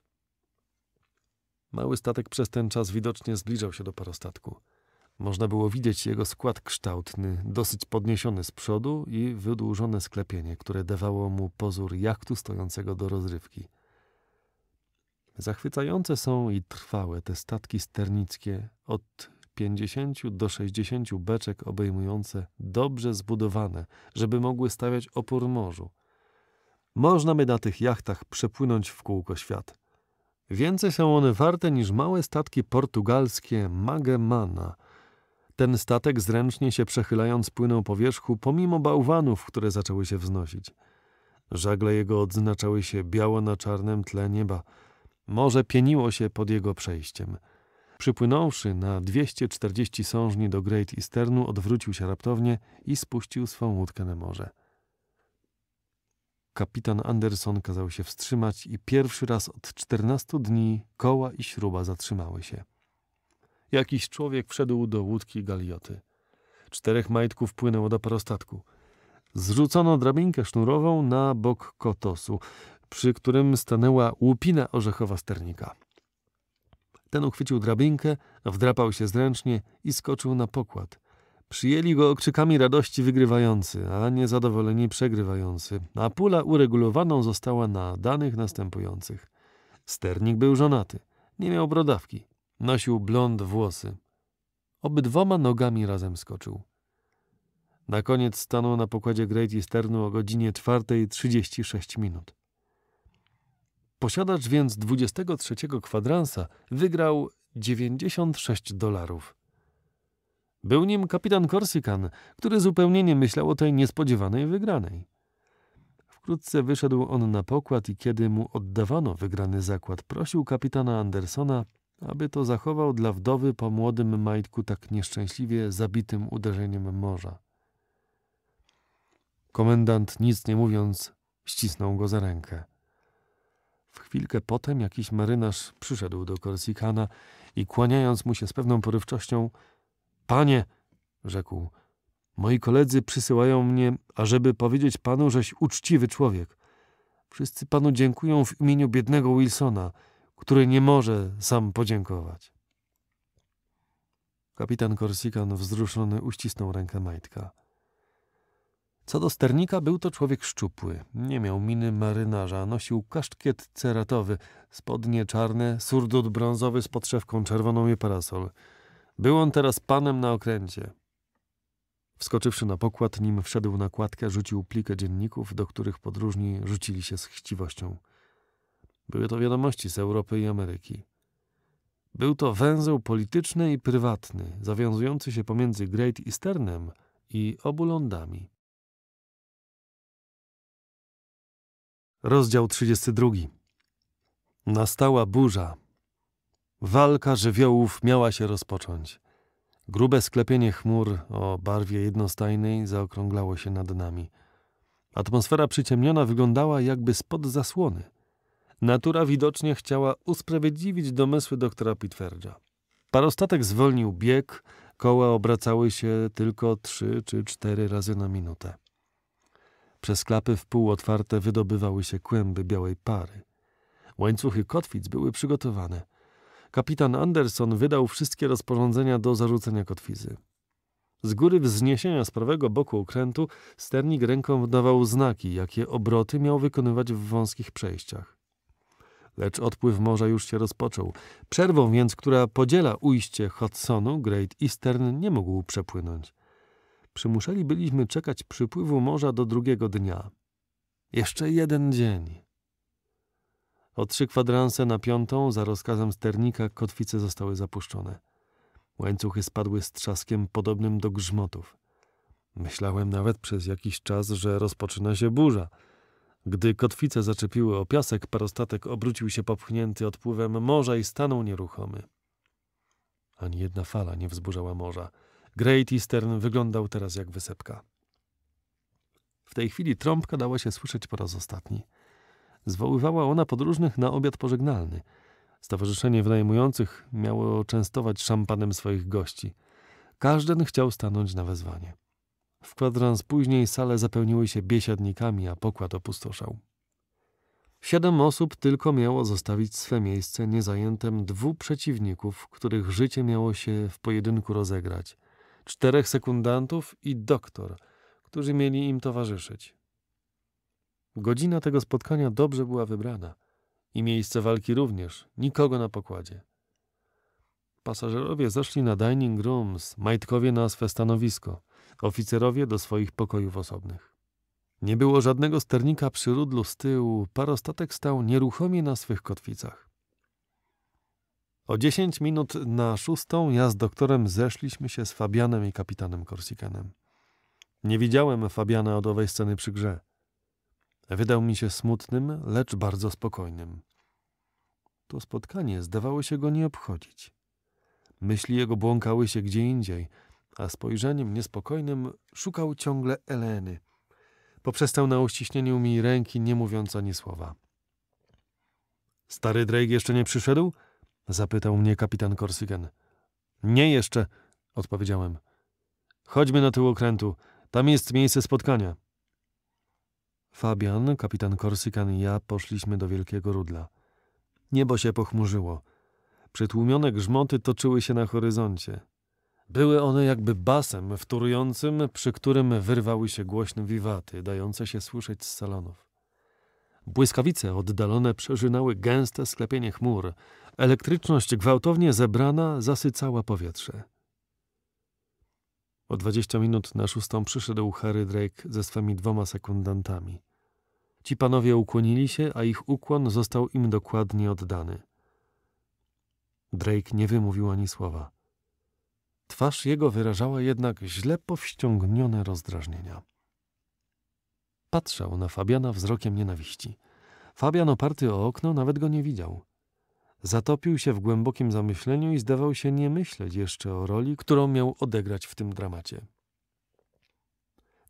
Mały statek przez ten czas widocznie zbliżał się do parostatku. Można było widzieć jego skład kształtny, dosyć podniesiony z przodu i wydłużone sklepienie, które dawało mu pozór jachtu stojącego do rozrywki. Zachwycające są i trwałe te statki sternickie od 50 do 60 beczek obejmujące dobrze zbudowane, żeby mogły stawiać opór morzu. Można by na tych jachtach przepłynąć w kółko świat. Więcej są one warte niż małe statki portugalskie Magemana. Ten statek zręcznie się przechylając płynął po wierzchu pomimo bałwanów, które zaczęły się wznosić. Żagle jego odznaczały się biało na czarnym tle nieba. Morze pieniło się pod jego przejściem – Przypłynąwszy na 240 sążni do Great Easternu, odwrócił się raptownie i spuścił swą łódkę na morze. Kapitan Anderson kazał się wstrzymać i pierwszy raz od 14 dni koła i śruba zatrzymały się. Jakiś człowiek wszedł do łódki galioty. Czterech majtków płynęło do parostatku. Zrzucono drabinkę sznurową na bok kotosu, przy którym stanęła łupina orzechowa sternika. Ten uchwycił drabinkę, wdrapał się zręcznie i skoczył na pokład. Przyjęli go okrzykami radości wygrywający, a niezadowoleni przegrywający, a pula uregulowaną została na danych następujących. Sternik był żonaty, nie miał brodawki, nosił blond włosy. Obydwoma nogami razem skoczył. Na koniec stanął na pokładzie Great Easternu o godzinie 4.36 minut. Posiadacz więc 23 kwadransa wygrał 96 dolarów. Był nim kapitan Korsykan, który zupełnie nie myślał o tej niespodziewanej wygranej. Wkrótce wyszedł on na pokład i kiedy mu oddawano wygrany zakład, prosił kapitana Andersona, aby to zachował dla wdowy po młodym majtku tak nieszczęśliwie zabitym uderzeniem morza. Komendant nic nie mówiąc ścisnął go za rękę. W chwilkę potem jakiś marynarz przyszedł do Korsikana i kłaniając mu się z pewną porywczością, Panie, rzekł, moi koledzy przysyłają mnie, ażeby powiedzieć panu, żeś uczciwy człowiek. Wszyscy panu dziękują w imieniu biednego Wilsona, który nie może sam podziękować. Kapitan Korsikan wzruszony uścisnął rękę Majtka. Co do sternika, był to człowiek szczupły. Nie miał miny marynarza, nosił kaszkiet ceratowy, spodnie czarne, surdut brązowy z podszewką czerwoną i parasol. Był on teraz panem na okręcie. Wskoczywszy na pokład, nim wszedł na kładkę, rzucił plikę dzienników, do których podróżni rzucili się z chciwością. Były to wiadomości z Europy i Ameryki. Był to węzeł polityczny i prywatny, zawiązujący się pomiędzy Great Easternem i obu lądami. Rozdział 32. Nastała burza. Walka żywiołów miała się rozpocząć. Grube sklepienie chmur o barwie jednostajnej zaokrąglało się nad nami. Atmosfera przyciemniona wyglądała jakby spod zasłony. Natura widocznie chciała usprawiedliwić domysły doktora Pitwerdza. Parostatek zwolnił bieg, koła obracały się tylko trzy czy cztery razy na minutę. Przez klapy wpół otwarte wydobywały się kłęby białej pary. Łańcuchy kotwic były przygotowane. Kapitan Anderson wydał wszystkie rozporządzenia do zarzucenia kotwicy. Z góry wzniesienia z prawego boku okrętu sternik ręką dawał znaki, jakie obroty miał wykonywać w wąskich przejściach. Lecz odpływ morza już się rozpoczął. Przerwą więc, która podziela ujście Hudsonu, Great Eastern nie mógł przepłynąć przymuszeni byliśmy czekać przypływu morza do drugiego dnia. Jeszcze jeden dzień. O trzy kwadranse na piątą, za rozkazem sternika, kotwice zostały zapuszczone. Łańcuchy spadły z trzaskiem podobnym do grzmotów. Myślałem nawet przez jakiś czas, że rozpoczyna się burza. Gdy kotwice zaczepiły o piasek, parostatek obrócił się popchnięty odpływem morza i stanął nieruchomy. Ani jedna fala nie wzburzała morza. Great Eastern wyglądał teraz jak wysepka. W tej chwili trąbka dała się słyszeć po raz ostatni. Zwoływała ona podróżnych na obiad pożegnalny. Stowarzyszenie wynajmujących miało częstować szampanem swoich gości. Każdy chciał stanąć na wezwanie. W kwadrans później sale zapełniły się biesiadnikami, a pokład opustoszał. Siedem osób tylko miało zostawić swe miejsce niezajętem dwóch przeciwników, których życie miało się w pojedynku rozegrać – czterech sekundantów i doktor, którzy mieli im towarzyszyć. Godzina tego spotkania dobrze była wybrana i miejsce walki również, nikogo na pokładzie. Pasażerowie zeszli na dining rooms, majtkowie na swe stanowisko, oficerowie do swoich pokojów osobnych. Nie było żadnego sternika przy rudlu z tyłu, parostatek stał nieruchomie na swych kotwicach. O 10 minut na szóstą ja z doktorem zeszliśmy się z Fabianem i kapitanem Korsikanem. Nie widziałem Fabiana od owej sceny przy grze. Wydał mi się smutnym, lecz bardzo spokojnym. To spotkanie zdawało się go nie obchodzić. Myśli jego błąkały się gdzie indziej, a spojrzeniem niespokojnym szukał ciągle Eleny. Poprzestał na uściśnieniu mi ręki, nie mówiąc ani słowa. Stary Drake jeszcze nie przyszedł? Zapytał mnie kapitan Korsygen. Nie jeszcze, odpowiedziałem. Chodźmy na tył okrętu. Tam jest miejsce spotkania. Fabian, kapitan Korsykan i ja poszliśmy do Wielkiego Rudla. Niebo się pochmurzyło. Przytłumione grzmoty toczyły się na horyzoncie. Były one jakby basem wtórującym, przy którym wyrwały się głośne wiwaty, dające się słyszeć z salonów. Błyskawice oddalone przeżynały gęste sklepienie chmur, Elektryczność gwałtownie zebrana zasycała powietrze. O dwadzieścia minut na szóstą przyszedł Harry Drake ze swymi dwoma sekundantami. Ci panowie ukłonili się, a ich ukłon został im dokładnie oddany. Drake nie wymówił ani słowa. Twarz jego wyrażała jednak źle powściągnione rozdrażnienia. Patrzał na Fabiana wzrokiem nienawiści. Fabian oparty o okno nawet go nie widział. Zatopił się w głębokim zamyśleniu i zdawał się nie myśleć jeszcze o roli, którą miał odegrać w tym dramacie.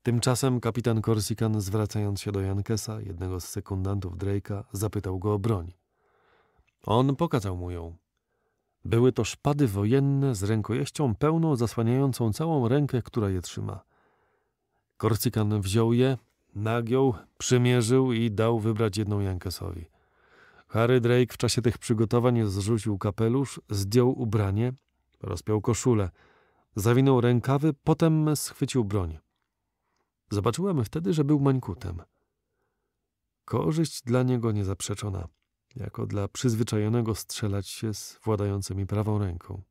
Tymczasem kapitan Korsykan, zwracając się do Jankesa, jednego z sekundantów Drake'a, zapytał go o broń. On pokazał mu ją. Były to szpady wojenne z rękojeścią pełną zasłaniającą całą rękę, która je trzyma. Korsykan wziął je, nagiął, przymierzył i dał wybrać jedną Jankesowi – Harry Drake w czasie tych przygotowań zrzucił kapelusz, zdjął ubranie, rozpiął koszulę, zawinął rękawy, potem schwycił broń. Zobaczyłem wtedy, że był mańkutem. Korzyść dla niego niezaprzeczona, jako dla przyzwyczajonego strzelać się z władającymi prawą ręką.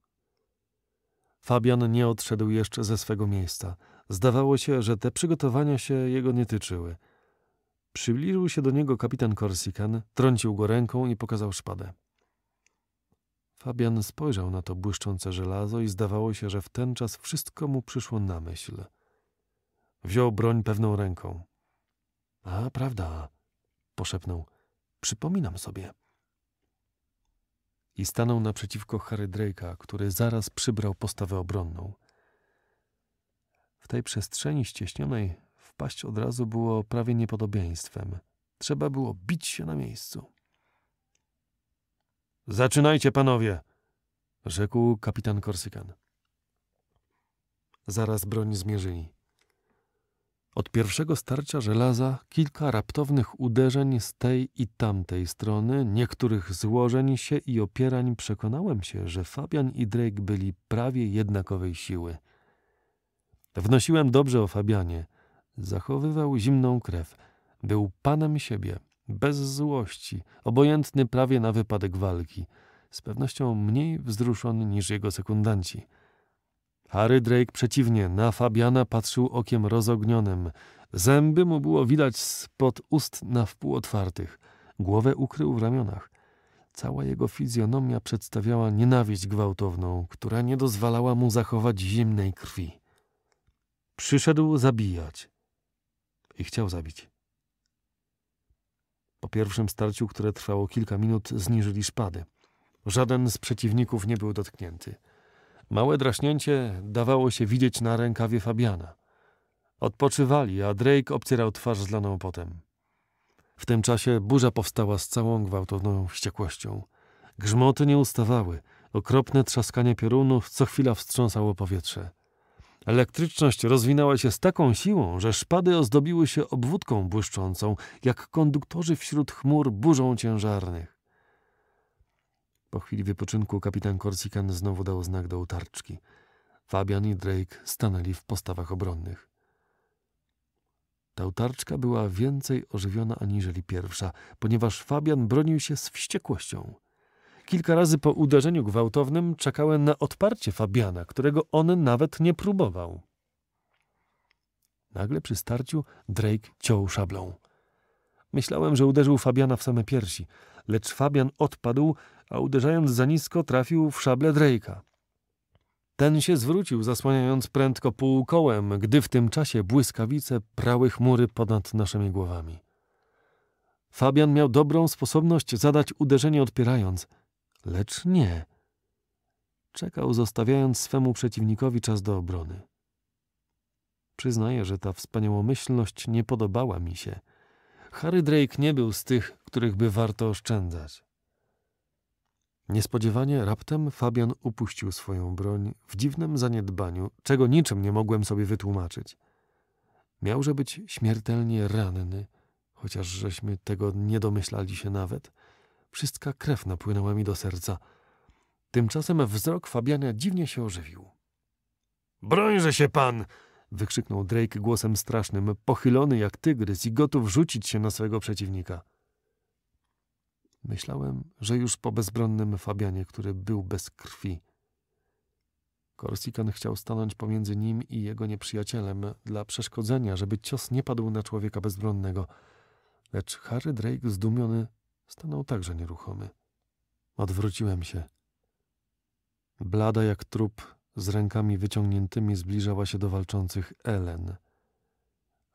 Fabian nie odszedł jeszcze ze swego miejsca. Zdawało się, że te przygotowania się jego nie tyczyły – Przybliżył się do niego kapitan Korsikan, trącił go ręką i pokazał szpadę. Fabian spojrzał na to błyszczące żelazo i zdawało się, że w ten czas wszystko mu przyszło na myśl. Wziął broń pewną ręką. A, prawda, poszepnął. Przypominam sobie. I stanął naprzeciwko Harry Drake'a, który zaraz przybrał postawę obronną. W tej przestrzeni ścieśnionej Wpaść od razu było prawie niepodobieństwem. Trzeba było bić się na miejscu. Zaczynajcie, panowie! rzekł kapitan Korsykan. Zaraz broń zmierzyli. Od pierwszego starcia żelaza kilka raptownych uderzeń z tej i tamtej strony, niektórych złożeń się i opierań przekonałem się, że Fabian i Drake byli prawie jednakowej siły. Wnosiłem dobrze o Fabianie – Zachowywał zimną krew. Był panem siebie, bez złości, obojętny prawie na wypadek walki. Z pewnością mniej wzruszony niż jego sekundanci. Harry Drake przeciwnie, na Fabiana patrzył okiem rozognionym. Zęby mu było widać spod ust na wpół otwartych. Głowę ukrył w ramionach. Cała jego fizjonomia przedstawiała nienawiść gwałtowną, która nie dozwalała mu zachować zimnej krwi. Przyszedł zabijać, i chciał zabić. Po pierwszym starciu, które trwało kilka minut, zniżyli szpady. Żaden z przeciwników nie był dotknięty. Małe draśnięcie dawało się widzieć na rękawie Fabiana. Odpoczywali, a Drake obcierał twarz zlaną potem. W tym czasie burza powstała z całą gwałtowną wściekłością. Grzmoty nie ustawały, okropne trzaskanie piorunów co chwila wstrząsało powietrze. Elektryczność rozwinęła się z taką siłą, że szpady ozdobiły się obwódką błyszczącą, jak konduktorzy wśród chmur burzą ciężarnych. Po chwili wypoczynku kapitan Corsican znowu dał znak do utarczki. Fabian i Drake stanęli w postawach obronnych. Ta utarczka była więcej ożywiona aniżeli pierwsza, ponieważ Fabian bronił się z wściekłością – kilka razy po uderzeniu gwałtownym czekałem na odparcie Fabiana, którego on nawet nie próbował. Nagle przy starciu Drake ciął szablą. Myślałem, że uderzył Fabiana w same piersi, lecz Fabian odpadł, a uderzając za nisko trafił w szablę Drake'a. Ten się zwrócił, zasłaniając prędko półkołem, gdy w tym czasie błyskawice prały chmury ponad naszymi głowami. Fabian miał dobrą sposobność zadać uderzenie odpierając, Lecz nie. Czekał, zostawiając swemu przeciwnikowi czas do obrony. Przyznaję, że ta wspaniałomyślność nie podobała mi się. Harry Drake nie był z tych, których by warto oszczędzać. Niespodziewanie raptem Fabian upuścił swoją broń w dziwnym zaniedbaniu, czego niczym nie mogłem sobie wytłumaczyć. Miałże być śmiertelnie ranny, chociaż żeśmy tego nie domyślali się nawet. Wszystka krew napłynęła mi do serca. Tymczasem wzrok Fabiana dziwnie się ożywił. Brońże się pan! wykrzyknął Drake głosem strasznym, pochylony jak tygrys i gotów rzucić się na swego przeciwnika. Myślałem, że już po bezbronnym Fabianie, który był bez krwi. Korsikan chciał stanąć pomiędzy nim i jego nieprzyjacielem dla przeszkodzenia, żeby cios nie padł na człowieka bezbronnego. Lecz Harry Drake zdumiony Stanął także nieruchomy. Odwróciłem się. Blada jak trup, z rękami wyciągniętymi zbliżała się do walczących Ellen.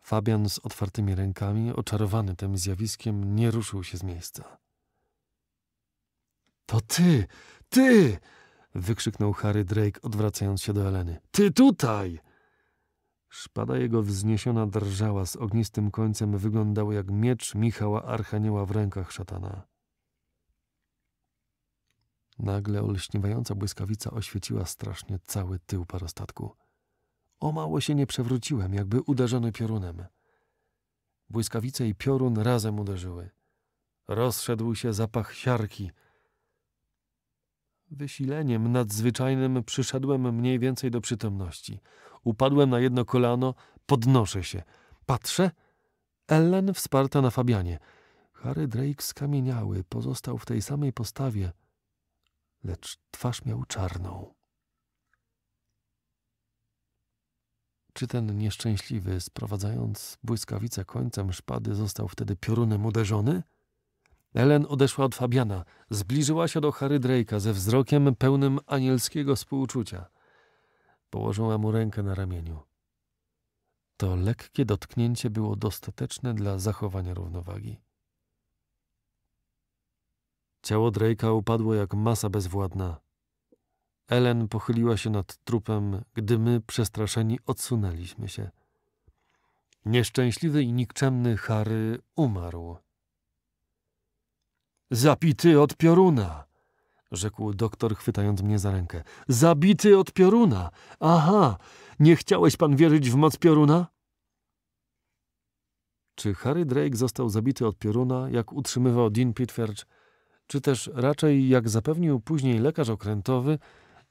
Fabian z otwartymi rękami, oczarowany tym zjawiskiem, nie ruszył się z miejsca. To ty! Ty! wykrzyknął Harry Drake, odwracając się do Eleny. Ty tutaj! Szpada jego wzniesiona drżała z ognistym końcem, wyglądał jak miecz Michała Archanioła w rękach szatana. Nagle olśniewająca błyskawica oświeciła strasznie cały tył parostatku. O mało się nie przewróciłem, jakby uderzony piorunem. Błyskawice i piorun razem uderzyły. Rozszedł się zapach siarki. Wysileniem nadzwyczajnym przyszedłem mniej więcej do przytomności. Upadłem na jedno kolano, podnoszę się. Patrzę. Ellen wsparta na Fabianie. Harry Drake skamieniały, pozostał w tej samej postawie, lecz twarz miał czarną. Czy ten nieszczęśliwy, sprowadzając błyskawice końcem szpady, został wtedy piorunem uderzony? Ellen odeszła od Fabiana, zbliżyła się do Harry Drake'a ze wzrokiem pełnym anielskiego współczucia. Położyła mu rękę na ramieniu. To lekkie dotknięcie było dostateczne dla zachowania równowagi. Ciało Drake'a upadło jak masa bezwładna. Ellen pochyliła się nad trupem, gdy my, przestraszeni, odsunęliśmy się. Nieszczęśliwy i nikczemny Harry umarł. Zapity od pioruna! rzekł doktor, chwytając mnie za rękę. Zabity od pioruna! Aha! Nie chciałeś pan wierzyć w moc pioruna? Czy Harry Drake został zabity od pioruna, jak utrzymywał Dean Pitferge, czy też raczej, jak zapewnił później lekarz okrętowy,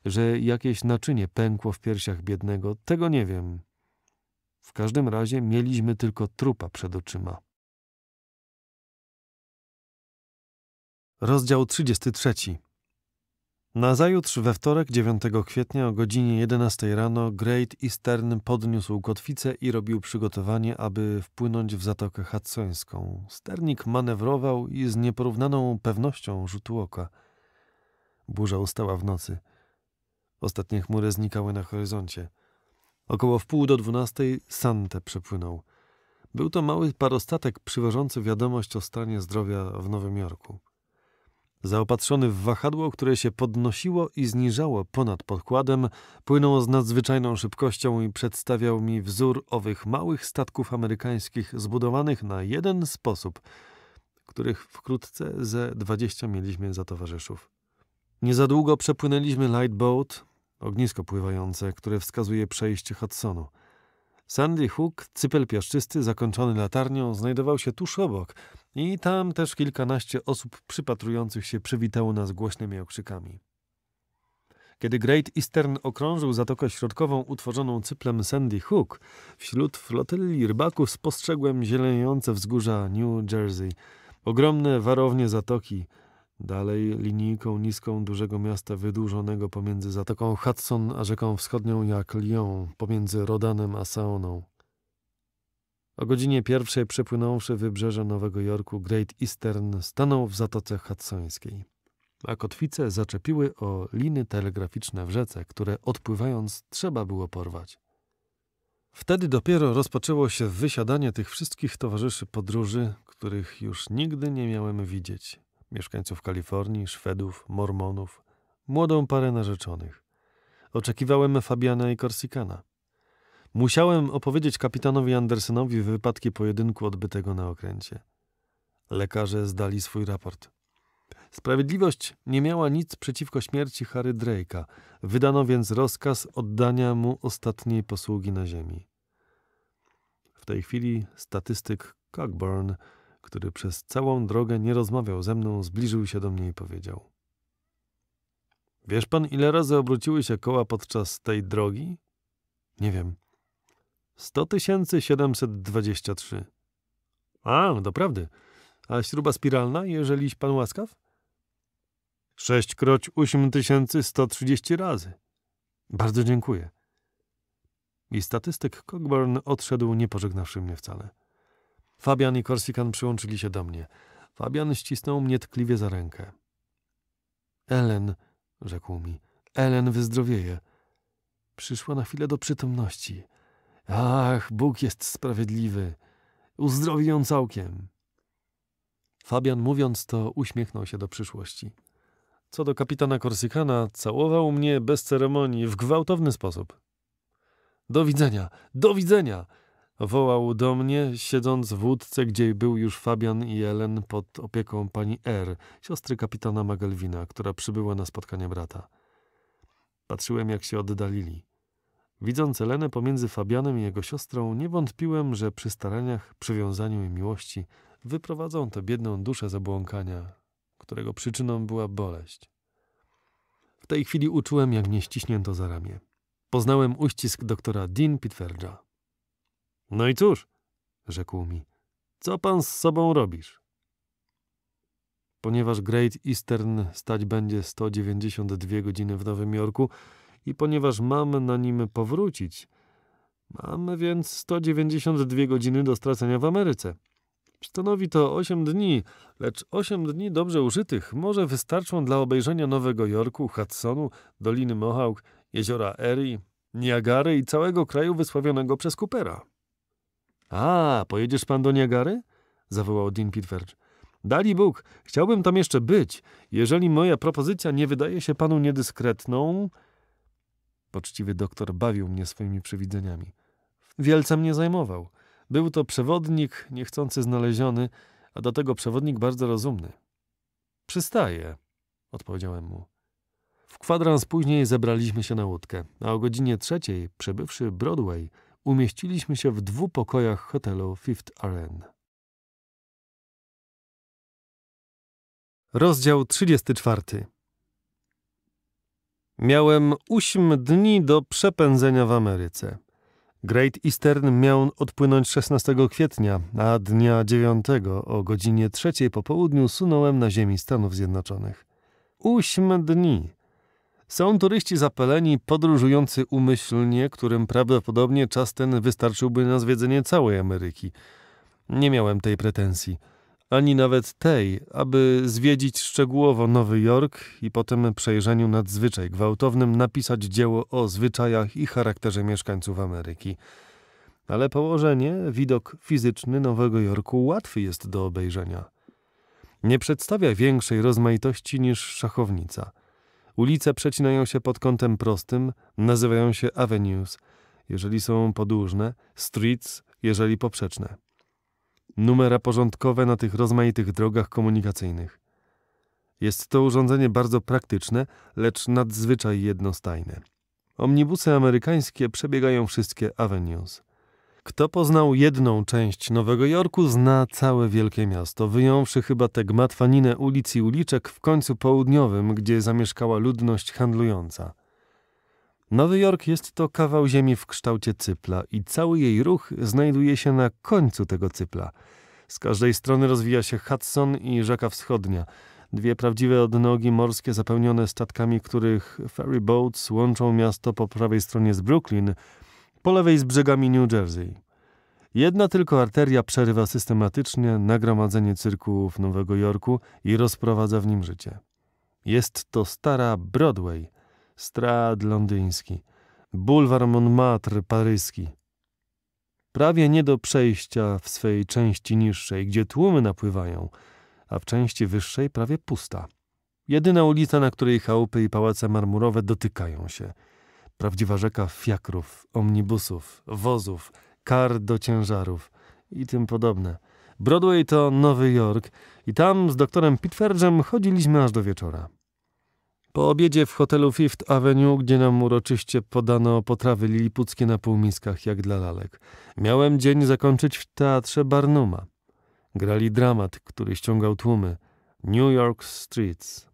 że jakieś naczynie pękło w piersiach biednego, tego nie wiem. W każdym razie mieliśmy tylko trupa przed oczyma. Rozdział 33 Nazajutrz we wtorek 9 kwietnia o godzinie 11 rano Great Eastern podniósł kotwicę i robił przygotowanie, aby wpłynąć w Zatokę Hudsońską. Sternik manewrował i z nieporównaną pewnością rzutu oka. Burza ustała w nocy. Ostatnie chmury znikały na horyzoncie. Około wpół do dwunastej Sante przepłynął. Był to mały parostatek przywożący wiadomość o stanie zdrowia w Nowym Jorku. Zaopatrzony w wahadło, które się podnosiło i zniżało ponad podkładem, płynął z nadzwyczajną szybkością i przedstawiał mi wzór owych małych statków amerykańskich zbudowanych na jeden sposób, których wkrótce ze dwadzieścia mieliśmy za towarzyszów. Nie za długo przepłynęliśmy Lightboat, ognisko pływające, które wskazuje przejście Hudsonu – Sandy Hook, cypel piaszczysty zakończony latarnią, znajdował się tuż obok i tam też kilkanaście osób przypatrujących się przywitało nas głośnymi okrzykami. Kiedy Great Eastern okrążył zatokę środkową utworzoną cyplem Sandy Hook, wśród flotyli rybaków spostrzegłem zielejące wzgórza New Jersey, ogromne warownie zatoki – Dalej linijką niską dużego miasta wydłużonego pomiędzy Zatoką Hudson a rzeką wschodnią jak Lyon, pomiędzy Rodanem a Saoną. O godzinie pierwszej przepłynąwszy wybrzeże Nowego Jorku, Great Eastern stanął w Zatoce Hudsońskiej, a kotwice zaczepiły o liny telegraficzne w rzece, które odpływając trzeba było porwać. Wtedy dopiero rozpoczęło się wysiadanie tych wszystkich towarzyszy podróży, których już nigdy nie miałem widzieć mieszkańców Kalifornii, Szwedów, Mormonów, młodą parę narzeczonych. Oczekiwałem Fabiana i Korsikana. Musiałem opowiedzieć kapitanowi Andersenowi wypadki pojedynku odbytego na okręcie. Lekarze zdali swój raport. Sprawiedliwość nie miała nic przeciwko śmierci Harry Drake'a. Wydano więc rozkaz oddania mu ostatniej posługi na ziemi. W tej chwili statystyk Cockburn który przez całą drogę nie rozmawiał ze mną, zbliżył się do mnie i powiedział: Wiesz pan, ile razy obróciły się koła podczas tej drogi? Nie wiem. 100 723. A, doprawdy. No A śruba spiralna, jeżeliś pan łaskaw? Sześćkroć kroć tysięcy razy. Bardzo dziękuję. I statystyk Cockburn odszedł, nie pożegnawszy mnie wcale. Fabian i Korsikan przyłączyli się do mnie. Fabian ścisnął mnie tkliwie za rękę. Ellen, rzekł mi, Ellen wyzdrowieje. Przyszła na chwilę do przytomności. Ach, Bóg jest sprawiedliwy. Uzdrowi ją całkiem. Fabian mówiąc to uśmiechnął się do przyszłości. Co do kapitana Korsykana, całował mnie bez ceremonii, w gwałtowny sposób. Do widzenia, do widzenia! wołał do mnie, siedząc w łódce, gdzie był już Fabian i Ellen pod opieką pani R., siostry kapitana Magelwina, która przybyła na spotkanie brata. Patrzyłem, jak się oddalili. Widząc Elenę pomiędzy Fabianem i jego siostrą, nie wątpiłem, że przy staraniach, przywiązaniu i miłości wyprowadzą tę biedną duszę z którego przyczyną była boleść. W tej chwili uczułem, jak mnie ściśnięto za ramię. Poznałem uścisk doktora Dean Pitwerdża. No i cóż, rzekł mi, co pan z sobą robisz? Ponieważ Great Eastern stać będzie 192 godziny w Nowym Jorku i ponieważ mam na nim powrócić, mamy więc 192 godziny do stracenia w Ameryce. Stanowi to 8 dni, lecz 8 dni dobrze użytych może wystarczą dla obejrzenia Nowego Jorku, Hudsonu, Doliny Mohawk, jeziora Erie, Niagary i całego kraju wysławionego przez Coopera. A, pojedziesz pan do Niagary? zawołał Dean Pitverge. Dali Bóg, chciałbym tam jeszcze być. Jeżeli moja propozycja nie wydaje się panu niedyskretną. Poczciwy doktor bawił mnie swoimi przewidzeniami. Wielce mnie zajmował. Był to przewodnik niechcący znaleziony, a do tego przewodnik bardzo rozumny. Przystaję, odpowiedziałem mu. W kwadrans później zebraliśmy się na łódkę, a o godzinie trzeciej, przebywszy Broadway, umieściliśmy się w dwóch pokojach hotelu Fifth Arena. Rozdział 34 Miałem 8 dni do przepędzenia w Ameryce. Great Eastern miał odpłynąć 16 kwietnia, a dnia 9 o godzinie 3 po południu sunąłem na ziemi Stanów Zjednoczonych. 8 dni! Są turyści zapaleni, podróżujący umyślnie, którym prawdopodobnie czas ten wystarczyłby na zwiedzenie całej Ameryki. Nie miałem tej pretensji, ani nawet tej, aby zwiedzić szczegółowo Nowy Jork i potem przejrzeniu nadzwyczaj gwałtownym napisać dzieło o zwyczajach i charakterze mieszkańców Ameryki. Ale położenie, widok fizyczny Nowego Jorku łatwy jest do obejrzenia. Nie przedstawia większej rozmaitości niż szachownica – Ulice przecinają się pod kątem prostym, nazywają się avenues, jeżeli są podłużne, streets, jeżeli poprzeczne. Numera porządkowe na tych rozmaitych drogach komunikacyjnych. Jest to urządzenie bardzo praktyczne, lecz nadzwyczaj jednostajne. Omnibusy amerykańskie przebiegają wszystkie avenues. Kto poznał jedną część Nowego Jorku, zna całe wielkie miasto, wyjąwszy chyba tę gmatwaninę ulic i uliczek w końcu południowym, gdzie zamieszkała ludność handlująca. Nowy Jork jest to kawał ziemi w kształcie cypla i cały jej ruch znajduje się na końcu tego cypla. Z każdej strony rozwija się Hudson i Rzeka Wschodnia, dwie prawdziwe odnogi morskie zapełnione statkami, których ferry boats łączą miasto po prawej stronie z Brooklyn – po lewej z brzegami New Jersey. Jedna tylko arteria przerywa systematycznie nagromadzenie cyrkułów Nowego Jorku i rozprowadza w nim życie. Jest to stara Broadway, Strad londyński, bulwar Montmartre paryski. Prawie nie do przejścia w swej części niższej, gdzie tłumy napływają, a w części wyższej prawie pusta. Jedyna ulica, na której chałupy i pałace marmurowe dotykają się – Prawdziwa rzeka fiakrów, omnibusów, wozów, kar do ciężarów i tym podobne. Broadway to Nowy Jork i tam z doktorem Pitferdżem chodziliśmy aż do wieczora. Po obiedzie w hotelu Fifth Avenue, gdzie nam uroczyście podano potrawy lilipuckie na półmiskach jak dla lalek, miałem dzień zakończyć w teatrze Barnuma. Grali dramat, który ściągał tłumy. New York Streets.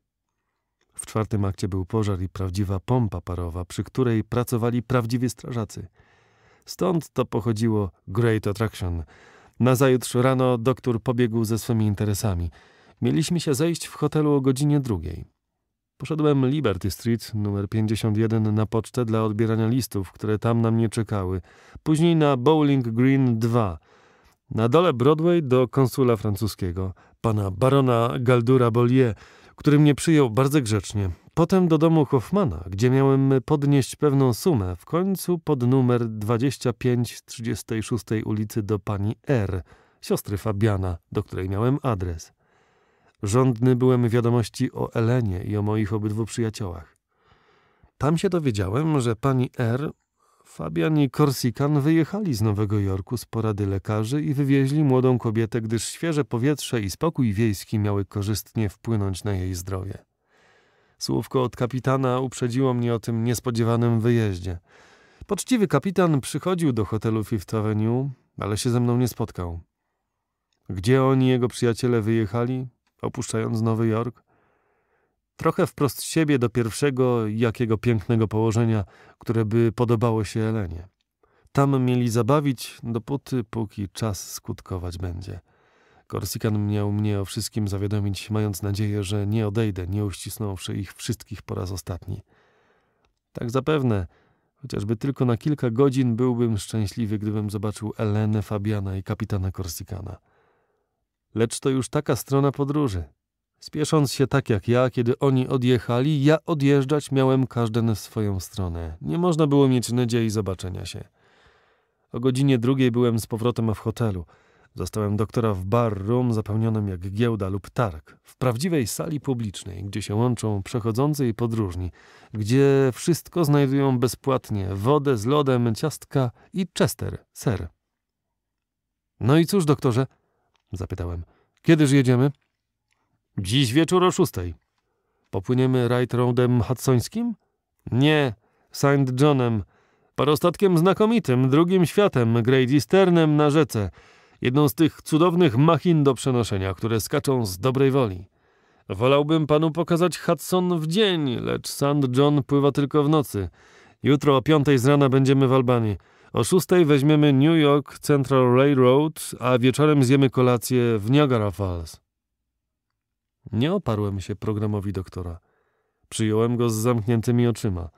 W czwartym akcie był pożar i prawdziwa pompa parowa, przy której pracowali prawdziwi strażacy. Stąd to pochodziło Great Attraction. Nazajutrz rano doktor pobiegł ze swymi interesami. Mieliśmy się zejść w hotelu o godzinie drugiej. Poszedłem Liberty Street numer 51 na pocztę dla odbierania listów, które tam na mnie czekały. Później na Bowling Green 2. Na dole Broadway do konsula francuskiego, pana barona Galdura Bollier, który mnie przyjął bardzo grzecznie. Potem do domu Hoffmana, gdzie miałem podnieść pewną sumę, w końcu pod numer 25 36 ulicy do pani R., siostry Fabiana, do której miałem adres. Rządny byłem wiadomości o Elenie i o moich obydwu przyjaciołach. Tam się dowiedziałem, że pani R. Fabian i Korsikan wyjechali z Nowego Jorku z porady lekarzy i wywieźli młodą kobietę, gdyż świeże powietrze i spokój wiejski miały korzystnie wpłynąć na jej zdrowie. Słówko od kapitana uprzedziło mnie o tym niespodziewanym wyjeździe. Poczciwy kapitan przychodził do hotelu Fifth Avenue, ale się ze mną nie spotkał. Gdzie oni, jego przyjaciele, wyjechali, opuszczając Nowy Jork? trochę wprost siebie do pierwszego, jakiego pięknego położenia, które by podobało się Elenie. Tam mieli zabawić, dopóty, póki czas skutkować będzie. Korsikan miał mnie o wszystkim zawiadomić, mając nadzieję, że nie odejdę, nie uścisnąwszy ich wszystkich po raz ostatni. Tak zapewne, chociażby tylko na kilka godzin byłbym szczęśliwy, gdybym zobaczył Elenę, Fabiana i kapitana Korsikana. Lecz to już taka strona podróży – Spiesząc się tak jak ja, kiedy oni odjechali, ja odjeżdżać miałem każdy w swoją stronę. Nie można było mieć nadziei zobaczenia się. O godzinie drugiej byłem z powrotem w hotelu. Zostałem doktora w bar room zapełnionym jak giełda lub targ, w prawdziwej sali publicznej, gdzie się łączą przechodzący i podróżni, gdzie wszystko znajdują bezpłatnie, wodę z lodem, ciastka i chester, ser. No i cóż, doktorze? Zapytałem. Kiedyż jedziemy? Dziś wieczór o szóstej. Popłyniemy right roadem hudsońskim? Nie, St. Johnem. Parostatkiem znakomitym, drugim światem, Great Easternem na rzece. Jedną z tych cudownych machin do przenoszenia, które skaczą z dobrej woli. Wolałbym panu pokazać Hudson w dzień, lecz St. John pływa tylko w nocy. Jutro o piątej z rana będziemy w Albanii. O szóstej weźmiemy New York Central Railroad, a wieczorem zjemy kolację w Niagara Falls. Nie oparłem się programowi doktora. Przyjąłem go z zamkniętymi oczyma.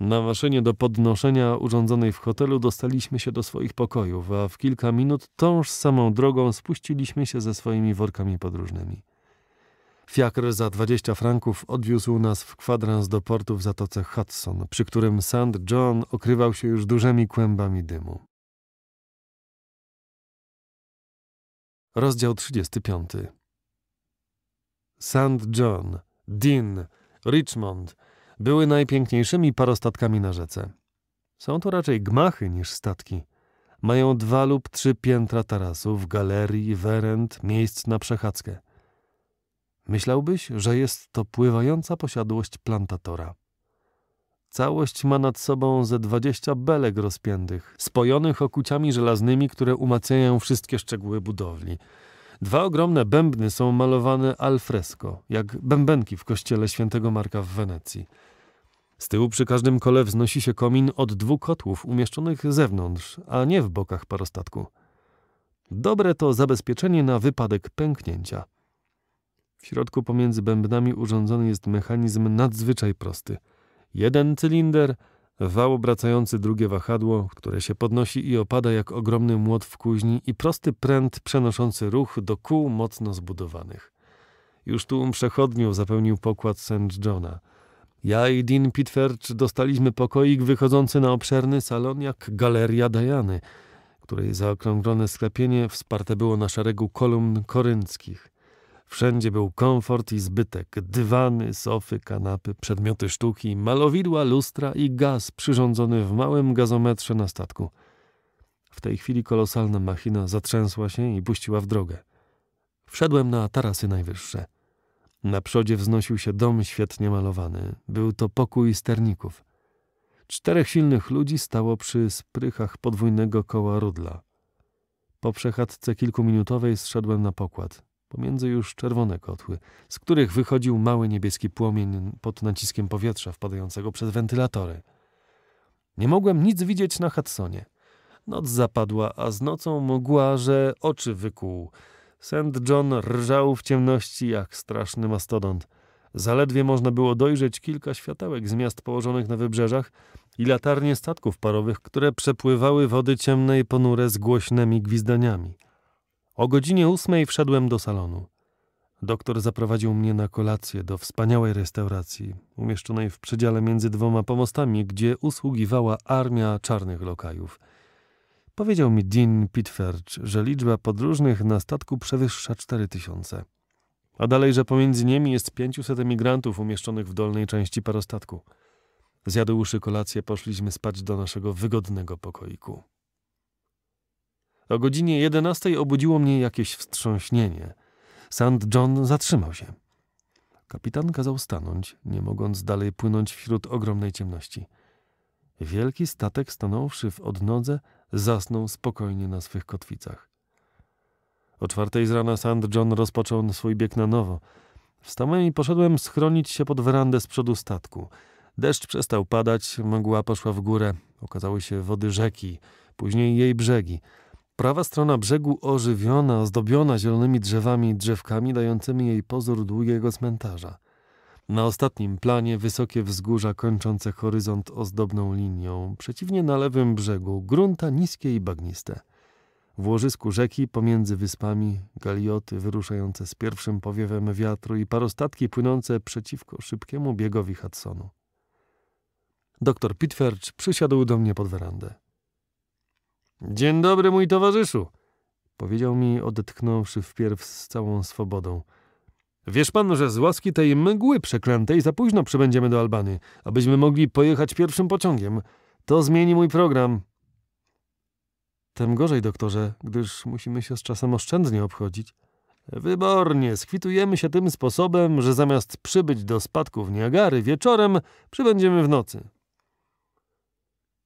Na maszynie do podnoszenia urządzonej w hotelu dostaliśmy się do swoich pokojów, a w kilka minut tąż samą drogą spuściliśmy się ze swoimi workami podróżnymi. Fiakr za 20 franków odwiózł nas w kwadrans do portu w zatoce Hudson, przy którym St. John okrywał się już dużymi kłębami dymu. Rozdział 35 St. John, Dean, Richmond były najpiękniejszymi parostatkami na rzece. Są to raczej gmachy niż statki. Mają dwa lub trzy piętra tarasów, galerii, werend, miejsc na przechadzkę. Myślałbyś, że jest to pływająca posiadłość plantatora. Całość ma nad sobą ze dwadzieścia belek rozpiętych, spojonych okuciami żelaznymi, które umacniają wszystkie szczegóły budowli – Dwa ogromne bębny są malowane al fresco, jak bębenki w kościele świętego Marka w Wenecji. Z tyłu przy każdym kole wznosi się komin od dwóch kotłów umieszczonych zewnątrz, a nie w bokach parostatku. Dobre to zabezpieczenie na wypadek pęknięcia. W środku pomiędzy bębnami urządzony jest mechanizm nadzwyczaj prosty. Jeden cylinder – Wał obracający drugie wahadło, które się podnosi i opada jak ogromny młot w kuźni i prosty pręt przenoszący ruch do kół mocno zbudowanych. Już tu um przechodniów zapełnił pokład St. Johna. Ja i Dean Pitferch dostaliśmy pokoik wychodzący na obszerny salon jak galeria Dajany, której zaokrąglone sklepienie wsparte było na szeregu kolumn korynckich. Wszędzie był komfort i zbytek, dywany, sofy, kanapy, przedmioty sztuki, malowidła, lustra i gaz przyrządzony w małym gazometrze na statku. W tej chwili kolosalna machina zatrzęsła się i puściła w drogę. Wszedłem na tarasy najwyższe. Na przodzie wznosił się dom świetnie malowany. Był to pokój sterników. Czterech silnych ludzi stało przy sprychach podwójnego koła rudla. Po przechadzce kilkuminutowej zszedłem na pokład pomiędzy już czerwone kotły, z których wychodził mały niebieski płomień pod naciskiem powietrza wpadającego przez wentylatory. Nie mogłem nic widzieć na Hudsonie. Noc zapadła, a z nocą mogła, że oczy wykuł. St. John rżał w ciemności jak straszny mastodont. Zaledwie można było dojrzeć kilka światełek z miast położonych na wybrzeżach i latarnie statków parowych, które przepływały wody ciemnej ponure z głośnymi gwizdaniami. O godzinie ósmej wszedłem do salonu. Doktor zaprowadził mnie na kolację do wspaniałej restauracji, umieszczonej w przedziale między dwoma pomostami, gdzie usługiwała armia czarnych lokajów. Powiedział mi Dean Pitferch, że liczba podróżnych na statku przewyższa cztery tysiące, A dalej, że pomiędzy nimi jest pięciuset emigrantów umieszczonych w dolnej części parostatku. Zjadłszy kolację, poszliśmy spać do naszego wygodnego pokoiku. O godzinie 11 obudziło mnie jakieś wstrząśnienie. St. John zatrzymał się. Kapitan kazał stanąć, nie mogąc dalej płynąć wśród ogromnej ciemności. Wielki statek, stanąwszy w odnodze, zasnął spokojnie na swych kotwicach. O czwartej z rana St. John rozpoczął swój bieg na nowo. Wstałem i poszedłem schronić się pod werandę z przodu statku. Deszcz przestał padać, mgła poszła w górę, okazały się wody rzeki, później jej brzegi. Prawa strona brzegu ożywiona, ozdobiona zielonymi drzewami i drzewkami, dającymi jej pozór długiego cmentarza. Na ostatnim planie wysokie wzgórza kończące horyzont ozdobną linią, przeciwnie na lewym brzegu grunta niskie i bagniste. W łożysku rzeki pomiędzy wyspami galioty wyruszające z pierwszym powiewem wiatru i parostatki płynące przeciwko szybkiemu biegowi Hudsonu. Doktor Pitfercz przysiadł do mnie pod werandę. Dzień dobry, mój towarzyszu, powiedział mi, odetchnąwszy wpierw z całą swobodą. Wiesz pan, że z łaski tej mgły przeklętej za późno przybędziemy do Albanii, abyśmy mogli pojechać pierwszym pociągiem. To zmieni mój program. Tem gorzej, doktorze, gdyż musimy się z czasem oszczędnie obchodzić. Wybornie, skwitujemy się tym sposobem, że zamiast przybyć do spadków Niagary wieczorem, przybędziemy w nocy.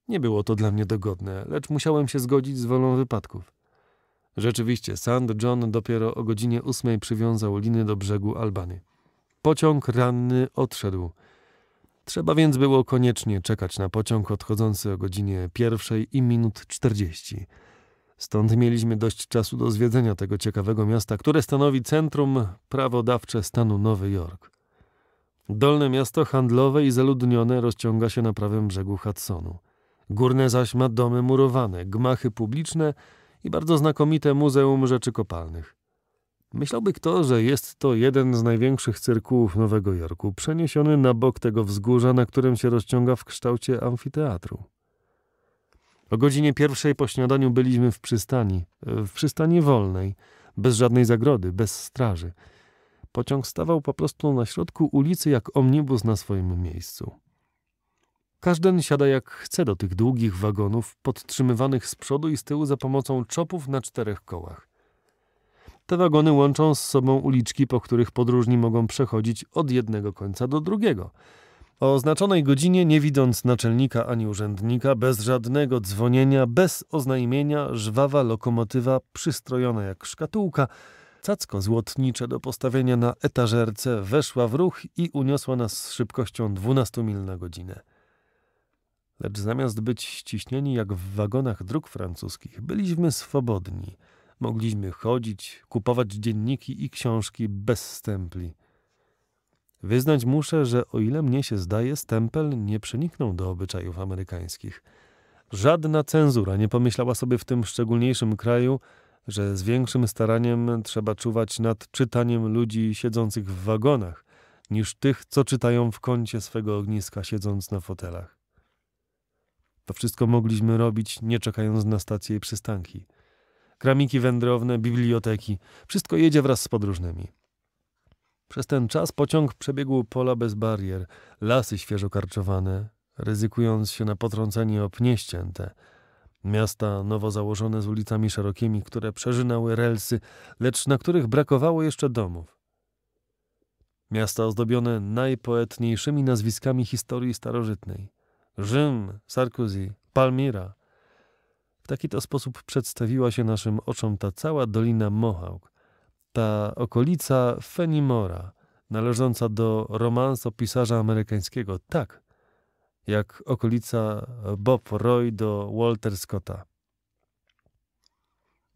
Nie było to dla mnie dogodne, lecz musiałem się zgodzić z wolą wypadków. Rzeczywiście, Sand John dopiero o godzinie ósmej przywiązał liny do brzegu Albany. Pociąg ranny odszedł. Trzeba więc było koniecznie czekać na pociąg odchodzący o godzinie pierwszej i minut czterdzieści. Stąd mieliśmy dość czasu do zwiedzenia tego ciekawego miasta, które stanowi centrum prawodawcze stanu Nowy Jork. Dolne miasto handlowe i zaludnione rozciąga się na prawym brzegu Hudsonu. Górne zaś ma domy murowane, gmachy publiczne i bardzo znakomite Muzeum Rzeczy Kopalnych. Myślałby kto, że jest to jeden z największych cyrkułów Nowego Jorku, przeniesiony na bok tego wzgórza, na którym się rozciąga w kształcie amfiteatru. O godzinie pierwszej po śniadaniu byliśmy w przystani, w przystani wolnej, bez żadnej zagrody, bez straży. Pociąg stawał po prostu na środku ulicy jak omnibus na swoim miejscu. Każden siada jak chce do tych długich wagonów, podtrzymywanych z przodu i z tyłu za pomocą czopów na czterech kołach. Te wagony łączą z sobą uliczki, po których podróżni mogą przechodzić od jednego końca do drugiego. O oznaczonej godzinie, nie widząc naczelnika ani urzędnika, bez żadnego dzwonienia, bez oznajmienia, żwawa lokomotywa, przystrojona jak szkatułka, cacko złotnicze do postawienia na etażerce, weszła w ruch i uniosła nas z szybkością 12 mil na godzinę. Lecz zamiast być ściśnieni jak w wagonach dróg francuskich, byliśmy swobodni. Mogliśmy chodzić, kupować dzienniki i książki bez stempli. Wyznać muszę, że o ile mnie się zdaje, stempel nie przeniknął do obyczajów amerykańskich. Żadna cenzura nie pomyślała sobie w tym szczególniejszym kraju, że z większym staraniem trzeba czuwać nad czytaniem ludzi siedzących w wagonach, niż tych, co czytają w kącie swego ogniska siedząc na fotelach. To wszystko mogliśmy robić, nie czekając na stacje i przystanki. Kramiki wędrowne, biblioteki, wszystko jedzie wraz z podróżnymi. Przez ten czas pociąg przebiegł pola bez barier, lasy świeżo karczowane, ryzykując się na potrącenie o pnie ścięte. Miasta nowo założone z ulicami szerokimi, które przeżynały relsy, lecz na których brakowało jeszcze domów. Miasta ozdobione najpoetniejszymi nazwiskami historii starożytnej. Rzym, Sarkozy, Palmira. W taki to sposób przedstawiła się naszym oczom ta cała Dolina Mohawk, ta okolica Fenimora, należąca do romansu pisarza amerykańskiego, tak jak okolica Bob Roy do Walter Scotta.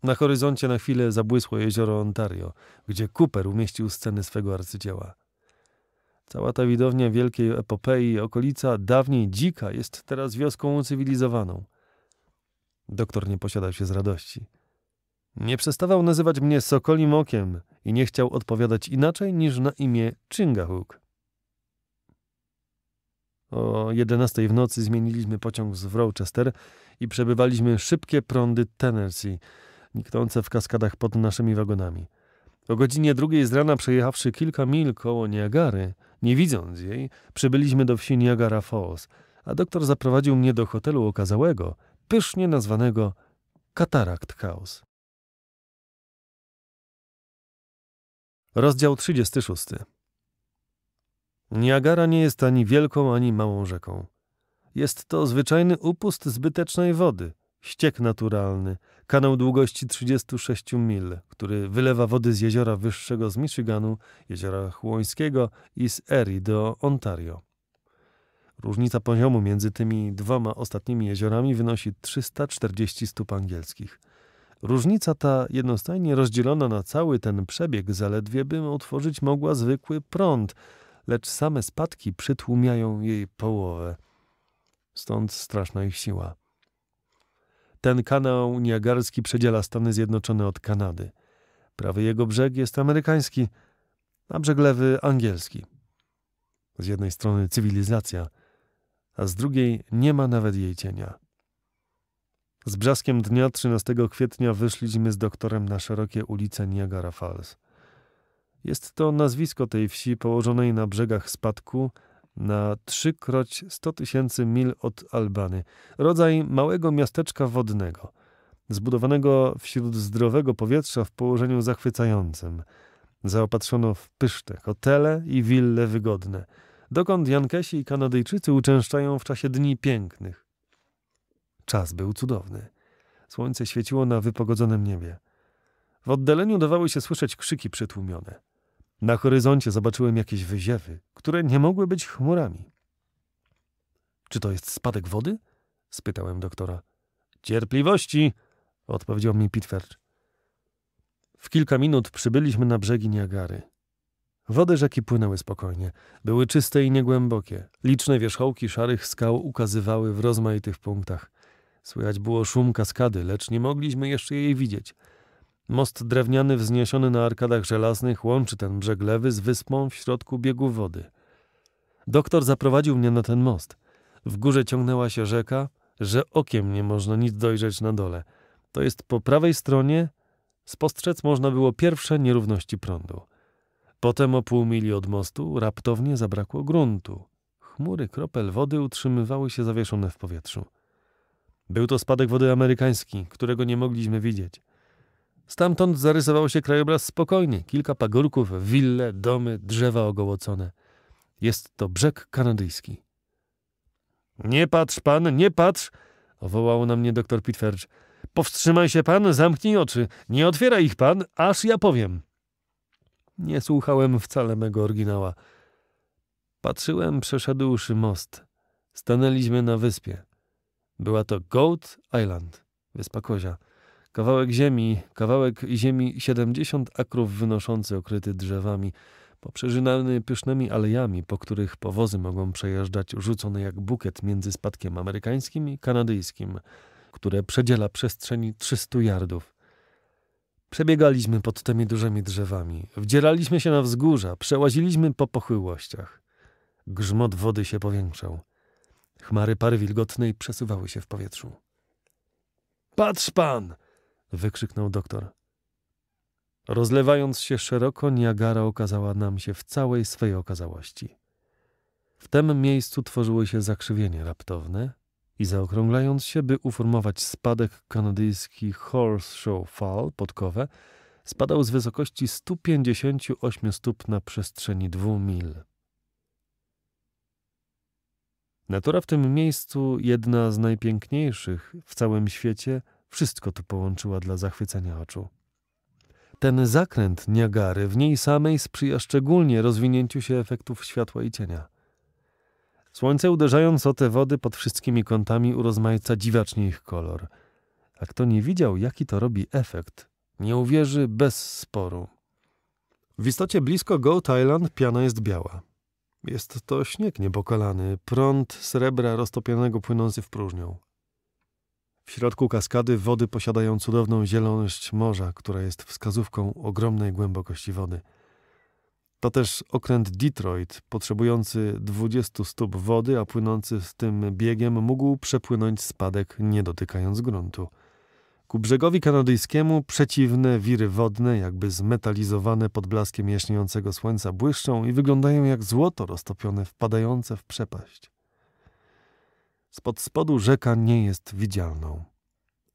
Na horyzoncie na chwilę zabłysło jezioro Ontario, gdzie Cooper umieścił sceny swego arcydzieła. Cała ta widownia wielkiej epopei, okolica dawniej dzika, jest teraz wioską ucywilizowaną. Doktor nie posiadał się z radości. Nie przestawał nazywać mnie Sokolim Okiem i nie chciał odpowiadać inaczej niż na imię Chingahook. O 11 w nocy zmieniliśmy pociąg z Rochester i przebywaliśmy szybkie prądy Tennessee, niknące w kaskadach pod naszymi wagonami. O godzinie drugiej z rana przejechawszy kilka mil koło Niagary, nie widząc jej, przybyliśmy do wsi Niagara Falls, a doktor zaprowadził mnie do hotelu okazałego, pysznie nazwanego Cataract House. Rozdział 36. Niagara nie jest ani wielką, ani małą rzeką. Jest to zwyczajny upust zbytecznej wody, ściek naturalny – Kanał długości 36 mil, który wylewa wody z jeziora wyższego z Michiganu, jeziora Chłońskiego i z Erie do Ontario. Różnica poziomu między tymi dwoma ostatnimi jeziorami wynosi 340 stóp angielskich. Różnica ta jednostajnie rozdzielona na cały ten przebieg zaledwie bym otworzyć mogła zwykły prąd, lecz same spadki przytłumiają jej połowę. Stąd straszna ich siła. Ten kanał niagarski przedziela Stany Zjednoczone od Kanady. Prawy jego brzeg jest amerykański, a brzeg lewy angielski. Z jednej strony cywilizacja, a z drugiej nie ma nawet jej cienia. Z brzaskiem dnia 13 kwietnia wyszliśmy z doktorem na szerokie ulice Niagara Falls. Jest to nazwisko tej wsi położonej na brzegach spadku, na trzykroć 100 tysięcy mil od Albany. Rodzaj małego miasteczka wodnego, zbudowanego wśród zdrowego powietrza w położeniu zachwycającym. Zaopatrzono w pyszne hotele i wille wygodne, dokąd Jankesi i Kanadyjczycy uczęszczają w czasie dni pięknych. Czas był cudowny. Słońce świeciło na wypogodzonym niebie. W oddaleniu dawały się słyszeć krzyki przytłumione. Na horyzoncie zobaczyłem jakieś wyziewy, które nie mogły być chmurami. Czy to jest spadek wody? spytałem doktora. Cierpliwości, odpowiedział mi pitwercz. W kilka minut przybyliśmy na brzegi Niagary. Wody rzeki płynęły spokojnie, były czyste i niegłębokie. Liczne wierzchołki szarych skał ukazywały w rozmaitych punktach. Słychać było szum kaskady, lecz nie mogliśmy jeszcze jej widzieć – Most drewniany wzniesiony na arkadach żelaznych łączy ten brzeg lewy z wyspą w środku biegu wody. Doktor zaprowadził mnie na ten most. W górze ciągnęła się rzeka, że okiem nie można nic dojrzeć na dole. To jest po prawej stronie, spostrzec można było pierwsze nierówności prądu. Potem o pół mili od mostu raptownie zabrakło gruntu. Chmury kropel wody utrzymywały się zawieszone w powietrzu. Był to spadek wody amerykański, którego nie mogliśmy widzieć. Stamtąd zarysował się krajobraz spokojny. Kilka pagórków, wille, domy, drzewa ogołocone. Jest to brzeg kanadyjski. Nie patrz pan, nie patrz! wołał na mnie doktor Pitferge. Powstrzymaj się pan, zamknij oczy. Nie otwieraj ich pan, aż ja powiem. Nie słuchałem wcale mego oryginała. Patrzyłem, przeszedłszy most. Stanęliśmy na wyspie. Była to Goat Island, wyspa Kozia. Kawałek ziemi, kawałek ziemi 70 akrów wynoszący, okryty drzewami, poprzeżynany pysznymi alejami, po których powozy mogą przejeżdżać rzucone jak bukiet między spadkiem amerykańskim i kanadyjskim, które przedziela przestrzeni 300 yardów. Przebiegaliśmy pod tymi dużymi drzewami, wdzieraliśmy się na wzgórza, przełaziliśmy po pochyłościach. Grzmot wody się powiększał. Chmary pary wilgotnej przesuwały się w powietrzu. Patrz pan, wykrzyknął doktor. Rozlewając się szeroko, Niagara okazała nam się w całej swej okazałości. W tym miejscu tworzyły się zakrzywienie raptowne i zaokrąglając się, by uformować spadek kanadyjski Horseshoe Fall podkowe, spadał z wysokości 158 stóp na przestrzeni dwóch mil. Natura w tym miejscu, jedna z najpiękniejszych w całym świecie, wszystko to połączyła dla zachwycenia oczu. Ten zakręt Niagary w niej samej sprzyja szczególnie rozwinięciu się efektów światła i cienia. Słońce uderzając o te wody pod wszystkimi kątami urozmaica dziwacznie ich kolor. A kto nie widział, jaki to robi efekt, nie uwierzy bez sporu. W istocie blisko Goat Island piana jest biała. Jest to śnieg niepokalany, prąd srebra roztopionego płynący w próżnią. W środku kaskady wody posiadają cudowną zieloność morza, która jest wskazówką ogromnej głębokości wody. To też okręt Detroit, potrzebujący 20 stóp wody, a płynący z tym biegiem mógł przepłynąć spadek, nie dotykając gruntu. Ku brzegowi kanadyjskiemu przeciwne wiry wodne, jakby zmetalizowane pod blaskiem jaśniejącego słońca, błyszczą i wyglądają jak złoto roztopione, wpadające w przepaść. Spod spodu rzeka nie jest widzialną.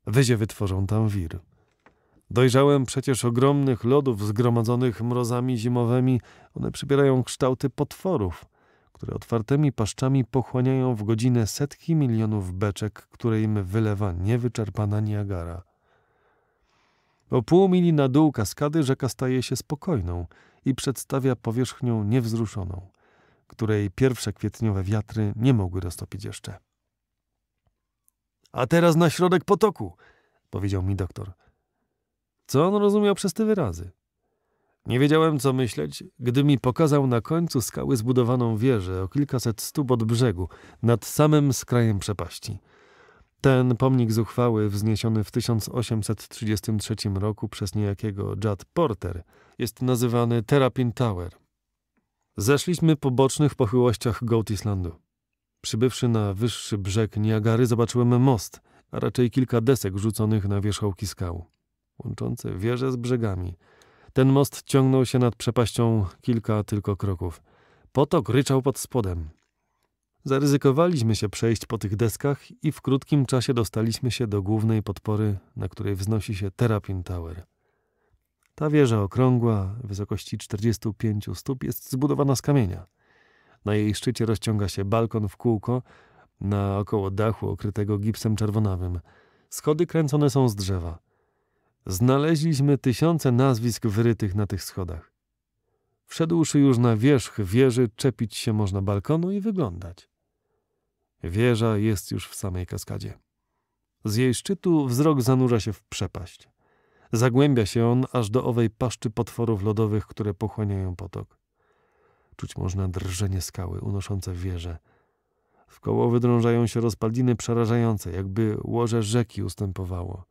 Wyzie wytworzą tam wir. Dojrzałem przecież ogromnych lodów zgromadzonych mrozami zimowymi. One przybierają kształty potworów, które otwartymi paszczami pochłaniają w godzinę setki milionów beczek, które im wylewa niewyczerpana Niagara. O pół mili na dół kaskady rzeka staje się spokojną i przedstawia powierzchnią niewzruszoną, której pierwsze kwietniowe wiatry nie mogły roztopić jeszcze. A teraz na środek potoku, powiedział mi doktor. Co on rozumiał przez te wyrazy? Nie wiedziałem, co myśleć, gdy mi pokazał na końcu skały zbudowaną wieżę o kilkaset stóp od brzegu, nad samym skrajem przepaści. Ten pomnik zuchwały, wzniesiony w 1833 roku przez niejakiego Judd Porter, jest nazywany Terrapin Tower. Zeszliśmy po bocznych pochyłościach Goat Islandu. Przybywszy na wyższy brzeg Niagary zobaczyłem most, a raczej kilka desek rzuconych na wierzchołki skał, łączące wieże z brzegami. Ten most ciągnął się nad przepaścią kilka tylko kroków. Potok ryczał pod spodem. Zaryzykowaliśmy się przejść po tych deskach i w krótkim czasie dostaliśmy się do głównej podpory, na której wznosi się Terrapin Tower. Ta wieża okrągła, wysokości 45 stóp, jest zbudowana z kamienia. Na jej szczycie rozciąga się balkon w kółko, na około dachu okrytego gipsem czerwonawym. Schody kręcone są z drzewa. Znaleźliśmy tysiące nazwisk wyrytych na tych schodach. Wszedłszy już na wierzch wieży, czepić się można balkonu i wyglądać. Wieża jest już w samej kaskadzie. Z jej szczytu wzrok zanurza się w przepaść. Zagłębia się on aż do owej paszczy potworów lodowych, które pochłaniają potok. Czuć można drżenie skały unoszące wieże. W koło wydrążają się rozpadliny przerażające, jakby łoże rzeki ustępowało.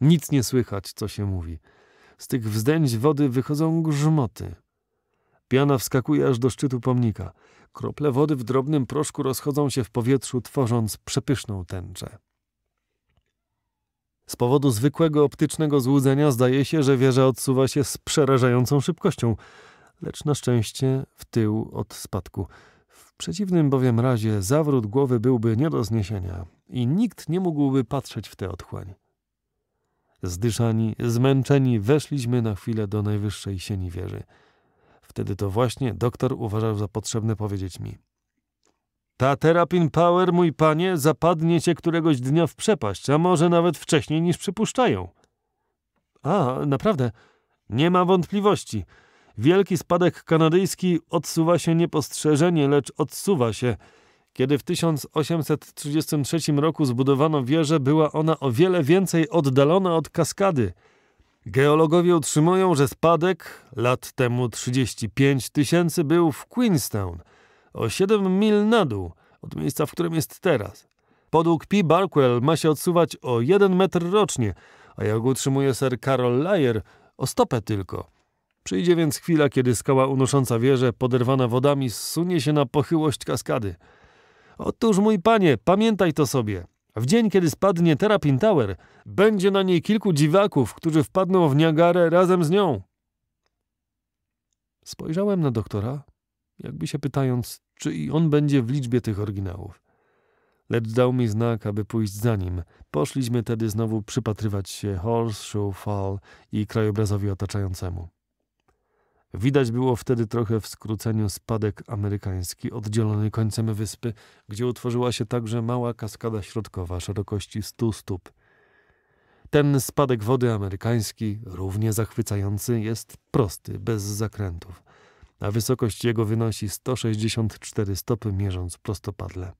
Nic nie słychać, co się mówi. Z tych wzdęć wody wychodzą grzmoty. Piana wskakuje aż do szczytu pomnika. Krople wody w drobnym proszku rozchodzą się w powietrzu, tworząc przepyszną tęczę. Z powodu zwykłego optycznego złudzenia zdaje się, że wieża odsuwa się z przerażającą szybkością, lecz na szczęście w tył od spadku. W przeciwnym bowiem razie zawrót głowy byłby nie do zniesienia i nikt nie mógłby patrzeć w tę otchłań. Zdyszani, zmęczeni, weszliśmy na chwilę do najwyższej sieni wieży. Wtedy to właśnie doktor uważał za potrzebne powiedzieć mi. Ta terapin power, mój panie, zapadnie cię któregoś dnia w przepaść, a może nawet wcześniej niż przypuszczają. A, naprawdę? Nie ma wątpliwości. Wielki spadek kanadyjski odsuwa się niepostrzeżenie, lecz odsuwa się. Kiedy w 1833 roku zbudowano wieżę, była ona o wiele więcej oddalona od kaskady. Geologowie utrzymują, że spadek lat temu 35 tysięcy był w Queenstown, o 7 mil na dół od miejsca, w którym jest teraz. Podług P. Barkwell ma się odsuwać o 1 metr rocznie, a jak utrzymuje Sir Carol Layer, o stopę tylko – Przyjdzie więc chwila, kiedy skała unosząca wieżę, poderwana wodami, zsunie się na pochyłość kaskady. Otóż, mój panie, pamiętaj to sobie. W dzień, kiedy spadnie Terrapin Tower, będzie na niej kilku dziwaków, którzy wpadną w Niagarę razem z nią. Spojrzałem na doktora, jakby się pytając, czy i on będzie w liczbie tych oryginałów. Lecz dał mi znak, aby pójść za nim. Poszliśmy tedy znowu przypatrywać się Horseshoe Fall i krajobrazowi otaczającemu. Widać było wtedy trochę w skróceniu spadek amerykański, oddzielony końcem wyspy, gdzie utworzyła się także mała kaskada środkowa szerokości 100 stóp. Ten spadek wody amerykański, równie zachwycający, jest prosty, bez zakrętów, a wysokość jego wynosi 164 stopy, mierząc prostopadle.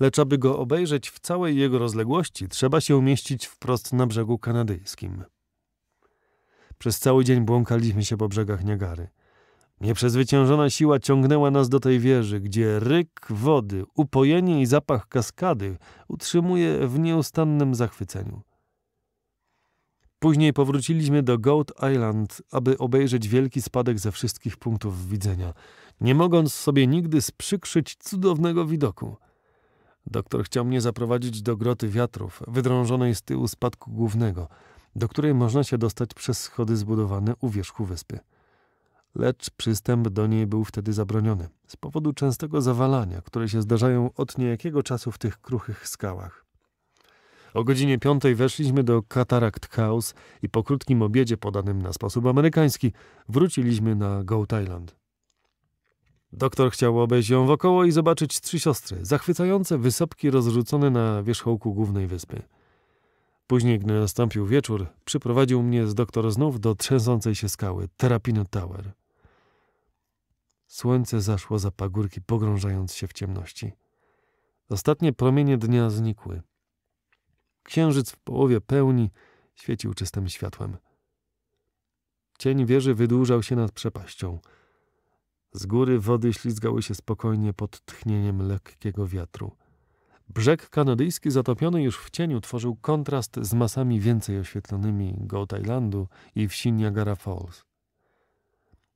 Lecz aby go obejrzeć w całej jego rozległości, trzeba się umieścić wprost na brzegu kanadyjskim. Przez cały dzień błąkaliśmy się po brzegach Niagary. Nieprzezwyciężona siła ciągnęła nas do tej wieży, gdzie ryk wody, upojenie i zapach kaskady utrzymuje w nieustannym zachwyceniu. Później powróciliśmy do Goat Island, aby obejrzeć wielki spadek ze wszystkich punktów widzenia, nie mogąc sobie nigdy sprzykrzyć cudownego widoku. Doktor chciał mnie zaprowadzić do groty wiatrów, wydrążonej z tyłu spadku głównego – do której można się dostać przez schody zbudowane u wierzchu wyspy. Lecz przystęp do niej był wtedy zabroniony z powodu częstego zawalania, które się zdarzają od niejakiego czasu w tych kruchych skałach. O godzinie piątej weszliśmy do Katarakt House i po krótkim obiedzie podanym na sposób amerykański wróciliśmy na Goat Island. Doktor chciał obejść ją wokoło i zobaczyć trzy siostry, zachwycające wysopki rozrzucone na wierzchołku głównej wyspy – Później, gdy nastąpił wieczór, przyprowadził mnie z doktor znów do trzęsącej się skały, Terapino Tower. Słońce zaszło za pagórki, pogrążając się w ciemności. Ostatnie promienie dnia znikły. Księżyc w połowie pełni świecił czystym światłem. Cień wieży wydłużał się nad przepaścią. Z góry wody ślizgały się spokojnie pod tchnieniem lekkiego wiatru. Brzeg kanadyjski zatopiony już w cieniu tworzył kontrast z masami więcej oświetlonymi Go Islandu i wsi Niagara Falls.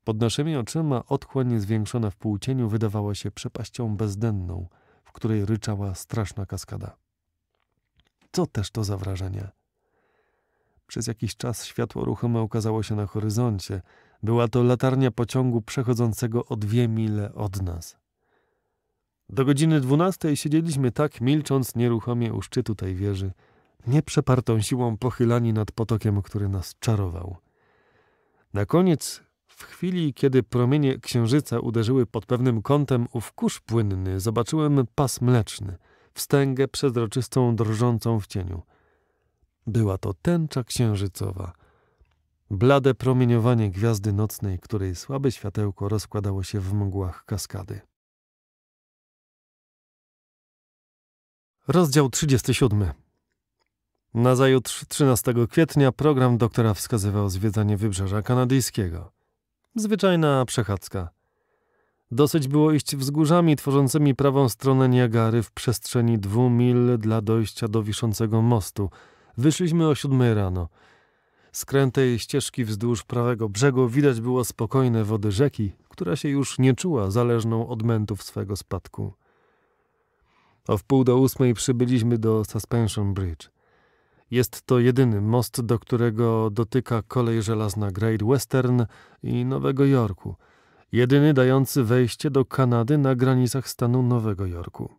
Pod naszymi oczyma otchłań zwiększona w półcieniu wydawała się przepaścią bezdenną, w której ryczała straszna kaskada. Co też to za wrażenie? Przez jakiś czas światło ruchome ukazało się na horyzoncie. Była to latarnia pociągu przechodzącego o dwie mile od nas – do godziny dwunastej siedzieliśmy tak milcząc nieruchomie u szczytu tej wieży, nieprzepartą siłą pochylani nad potokiem, który nas czarował. Na koniec, w chwili, kiedy promienie księżyca uderzyły pod pewnym kątem ów kurz płynny, zobaczyłem pas mleczny, wstęgę przezroczystą drżącą w cieniu. Była to tęcza księżycowa. Blade promieniowanie gwiazdy nocnej, której słabe światełko rozkładało się w mgłach kaskady. Rozdział 37. Nazajutrz 13 kwietnia program doktora wskazywał zwiedzanie wybrzeża kanadyjskiego. Zwyczajna przechadzka. Dosyć było iść wzgórzami tworzącymi prawą stronę Niagary w przestrzeni dwóch mil dla dojścia do wiszącego mostu. Wyszliśmy o siódmej rano. Z krętej ścieżki wzdłuż prawego brzegu widać było spokojne wody rzeki, która się już nie czuła zależną od mętów swego spadku. O wpół do ósmej przybyliśmy do Suspension Bridge. Jest to jedyny most, do którego dotyka kolej żelazna Great Western i Nowego Jorku. Jedyny dający wejście do Kanady na granicach stanu Nowego Jorku.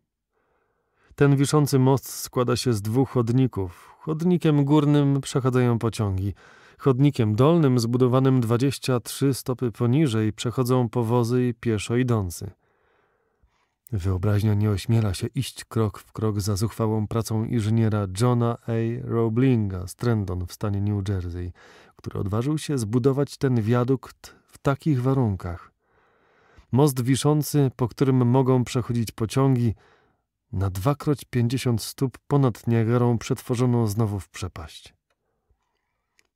Ten wiszący most składa się z dwóch chodników. Chodnikiem górnym przechadzają pociągi. Chodnikiem dolnym, zbudowanym 23 stopy poniżej, przechodzą powozy i pieszo idący. Wyobraźnia nie ośmiela się iść krok w krok za zuchwałą pracą inżyniera Johna A. Roblinga z Trendon w stanie New Jersey, który odważył się zbudować ten wiadukt w takich warunkach. Most wiszący, po którym mogą przechodzić pociągi, na dwakroć pięćdziesiąt stóp ponad Niagarą przetworzono znowu w przepaść.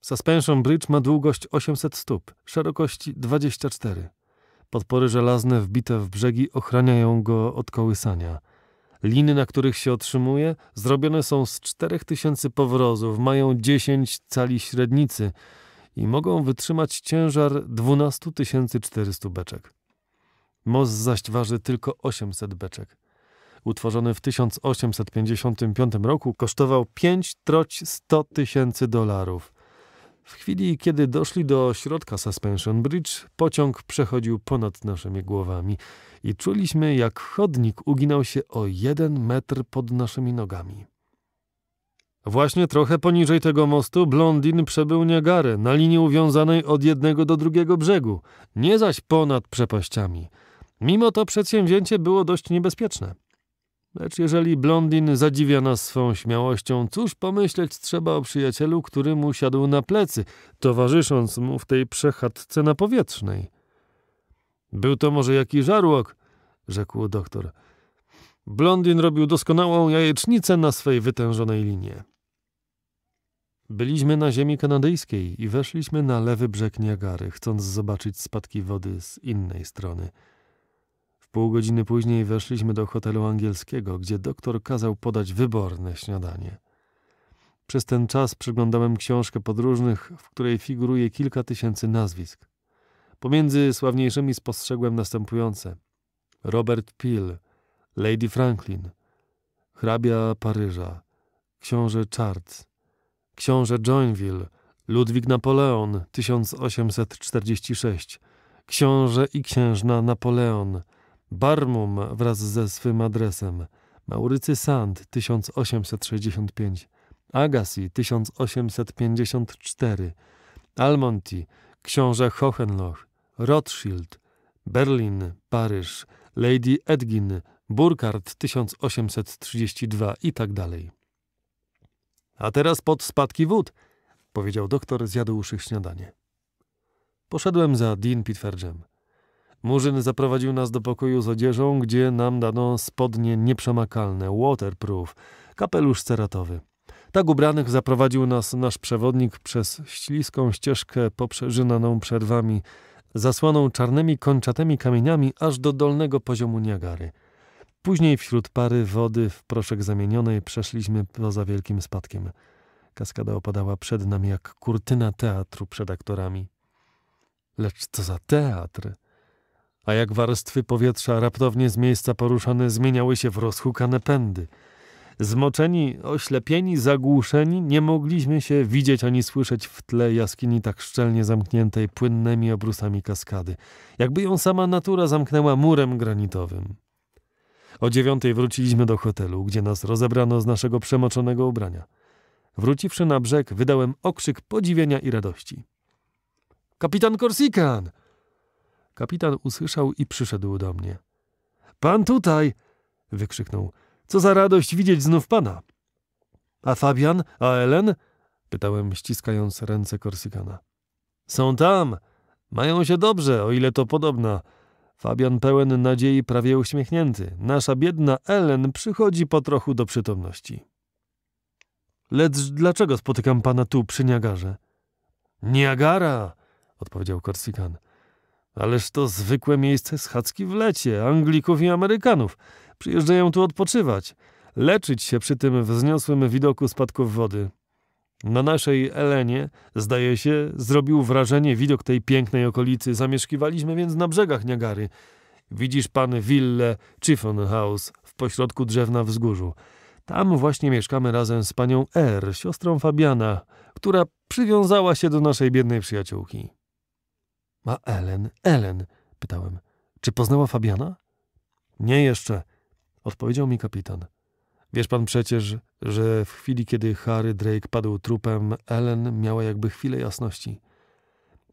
Suspension Bridge ma długość 800 stóp, szerokości 24. Podpory żelazne wbite w brzegi ochraniają go od kołysania. Liny, na których się otrzymuje, zrobione są z 4000 powrozów, mają 10 cali średnicy i mogą wytrzymać ciężar 12 400 beczek. Most zaś waży tylko 800 beczek. Utworzony w 1855 roku kosztował pięć troć 100 tysięcy dolarów – w chwili, kiedy doszli do środka Suspension Bridge, pociąg przechodził ponad naszymi głowami i czuliśmy, jak chodnik uginał się o jeden metr pod naszymi nogami. Właśnie trochę poniżej tego mostu blondin przebył Niagarę na linii uwiązanej od jednego do drugiego brzegu, nie zaś ponad przepaściami. Mimo to przedsięwzięcie było dość niebezpieczne. Lecz jeżeli blondin zadziwia nas swą śmiałością, cóż pomyśleć trzeba o przyjacielu, który mu siadł na plecy, towarzysząc mu w tej przechadzce na powietrznej. Był to może jaki żarłok, rzekł doktor. Blondin robił doskonałą jajecznicę na swej wytężonej linie. Byliśmy na ziemi kanadyjskiej i weszliśmy na lewy brzeg Niagary, chcąc zobaczyć spadki wody z innej strony. W pół godziny później weszliśmy do hotelu angielskiego, gdzie doktor kazał podać wyborne śniadanie. Przez ten czas przeglądałem książkę podróżnych, w której figuruje kilka tysięcy nazwisk. Pomiędzy sławniejszymi spostrzegłem następujące: Robert Peel, Lady Franklin, hrabia Paryża, książę Charles, książę Joinville, Ludwik Napoleon 1846, książę i księżna Napoleon Barmum wraz ze swym adresem Maurycy Sand 1865, Agassi 1854, Almonti, książę Hohenloch, Rothschild, Berlin, Paryż, Lady Edgin, Burkhardt 1832 i tak dalej. A teraz pod spadki wód, powiedział doktor, zjadłszy śniadanie. Poszedłem za Dean Pitferdżem. Murzyn zaprowadził nas do pokoju z odzieżą, gdzie nam dano spodnie nieprzemakalne, waterproof, kapelusz ceratowy. Tak ubranych zaprowadził nas nasz przewodnik przez śliską ścieżkę poprzeżynaną przerwami, zasłaną czarnymi kończatymi kamieniami aż do dolnego poziomu Niagary. Później wśród pary wody w proszek zamienionej przeszliśmy poza wielkim spadkiem. Kaskada opadała przed nami jak kurtyna teatru przed aktorami. Lecz co za teatr! a jak warstwy powietrza raptownie z miejsca poruszone zmieniały się w rozhukane pędy. Zmoczeni, oślepieni, zagłuszeni, nie mogliśmy się widzieć ani słyszeć w tle jaskini tak szczelnie zamkniętej płynnymi obrusami kaskady, jakby ją sama natura zamknęła murem granitowym. O dziewiątej wróciliśmy do hotelu, gdzie nas rozebrano z naszego przemoczonego ubrania. Wróciwszy na brzeg, wydałem okrzyk podziwienia i radości. Kapitan Korsikan! Kapitan usłyszał i przyszedł do mnie. Pan tutaj! wykrzyknął. Co za radość widzieć znów pana! A Fabian? A Ellen? pytałem, ściskając ręce Korsykana. Są tam! Mają się dobrze, o ile to podobna. Fabian pełen nadziei, prawie uśmiechnięty. Nasza biedna Ellen przychodzi po trochu do przytomności. Lecz dlaczego spotykam pana tu przy Niagarze? Niagara! odpowiedział Korsykan. – Ależ to zwykłe miejsce schadzki w lecie, Anglików i Amerykanów. Przyjeżdżają tu odpoczywać, leczyć się przy tym wzniosłym widoku spadków wody. Na naszej Elenie, zdaje się, zrobił wrażenie widok tej pięknej okolicy. Zamieszkiwaliśmy więc na brzegach Niagary. Widzisz pan willę Chiffon House w pośrodku drzewna wzgórzu. Tam właśnie mieszkamy razem z panią R, siostrą Fabiana, która przywiązała się do naszej biednej przyjaciółki. A Ellen, Ellen, pytałem. Czy poznała Fabiana? Nie jeszcze, odpowiedział mi kapitan. Wiesz pan przecież, że w chwili, kiedy Harry Drake padł trupem, Ellen miała jakby chwilę jasności.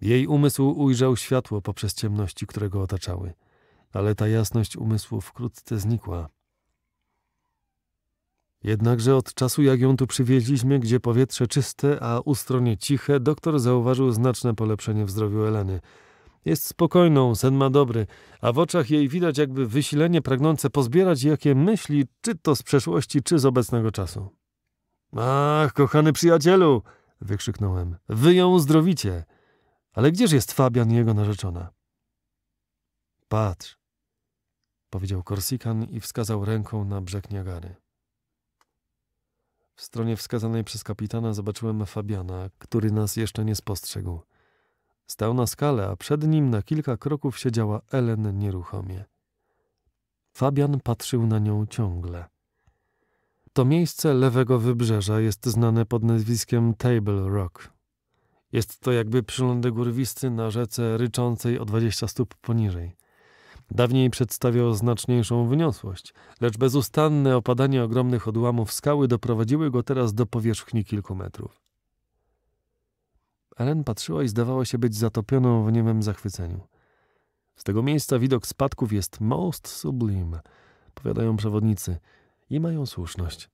Jej umysł ujrzał światło poprzez ciemności, które go otaczały, ale ta jasność umysłu wkrótce znikła. Jednakże od czasu, jak ją tu przywieźliśmy, gdzie powietrze czyste, a ustronie ciche, doktor zauważył znaczne polepszenie w zdrowiu Eleny – jest spokojną, sen ma dobry, a w oczach jej widać jakby wysilenie pragnące pozbierać jakie myśli, czy to z przeszłości, czy z obecnego czasu. Ach, kochany przyjacielu! wykrzyknąłem. Wy ją uzdrowicie! Ale gdzież jest Fabian i jego narzeczona? Patrz, powiedział Korsikan i wskazał ręką na brzeg Niagary. W stronie wskazanej przez kapitana zobaczyłem Fabiana, który nas jeszcze nie spostrzegł. Stał na skale, a przed nim na kilka kroków siedziała Ellen nieruchomie. Fabian patrzył na nią ciągle. To miejsce lewego wybrzeża jest znane pod nazwiskiem Table Rock. Jest to jakby przylądek górwisty na rzece ryczącej o 20 stóp poniżej. Dawniej przedstawiał znaczniejszą wyniosłość, lecz bezustanne opadanie ogromnych odłamów skały doprowadziły go teraz do powierzchni kilku metrów. Ellen patrzyła i zdawała się być zatopioną w niemym zachwyceniu. Z tego miejsca widok spadków jest most sublime, powiadają przewodnicy i mają słuszność.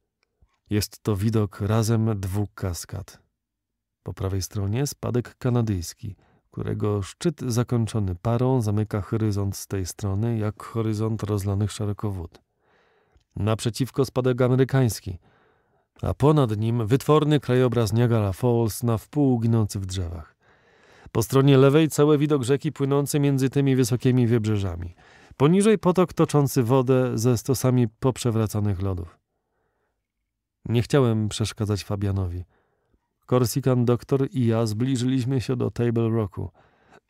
Jest to widok razem dwóch kaskad. Po prawej stronie spadek kanadyjski, którego szczyt zakończony parą zamyka horyzont z tej strony jak horyzont rozlanych szerokowód. Naprzeciwko spadek amerykański – a ponad nim wytworny krajobraz Niagara Falls na wpół ginący w drzewach. Po stronie lewej cały widok rzeki płynący między tymi wysokimi wybrzeżami. Poniżej potok toczący wodę ze stosami poprzewracanych lodów. Nie chciałem przeszkadzać Fabianowi. Korsikan doktor i ja zbliżyliśmy się do Table Rocku.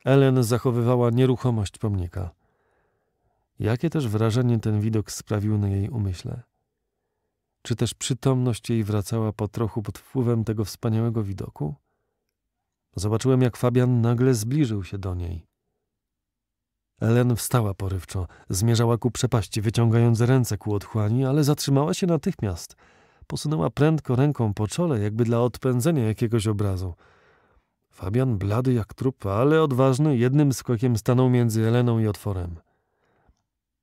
Ellen zachowywała nieruchomość pomnika. Jakie też wrażenie ten widok sprawił na jej umyśle? Czy też przytomność jej wracała po trochu pod wpływem tego wspaniałego widoku? Zobaczyłem, jak Fabian nagle zbliżył się do niej. Ellen wstała porywczo, zmierzała ku przepaści, wyciągając ręce ku otchłani, ale zatrzymała się natychmiast. Posunęła prędko ręką po czole, jakby dla odpędzenia jakiegoś obrazu. Fabian, blady jak trup, ale odważny, jednym skokiem stanął między Eleną i otworem.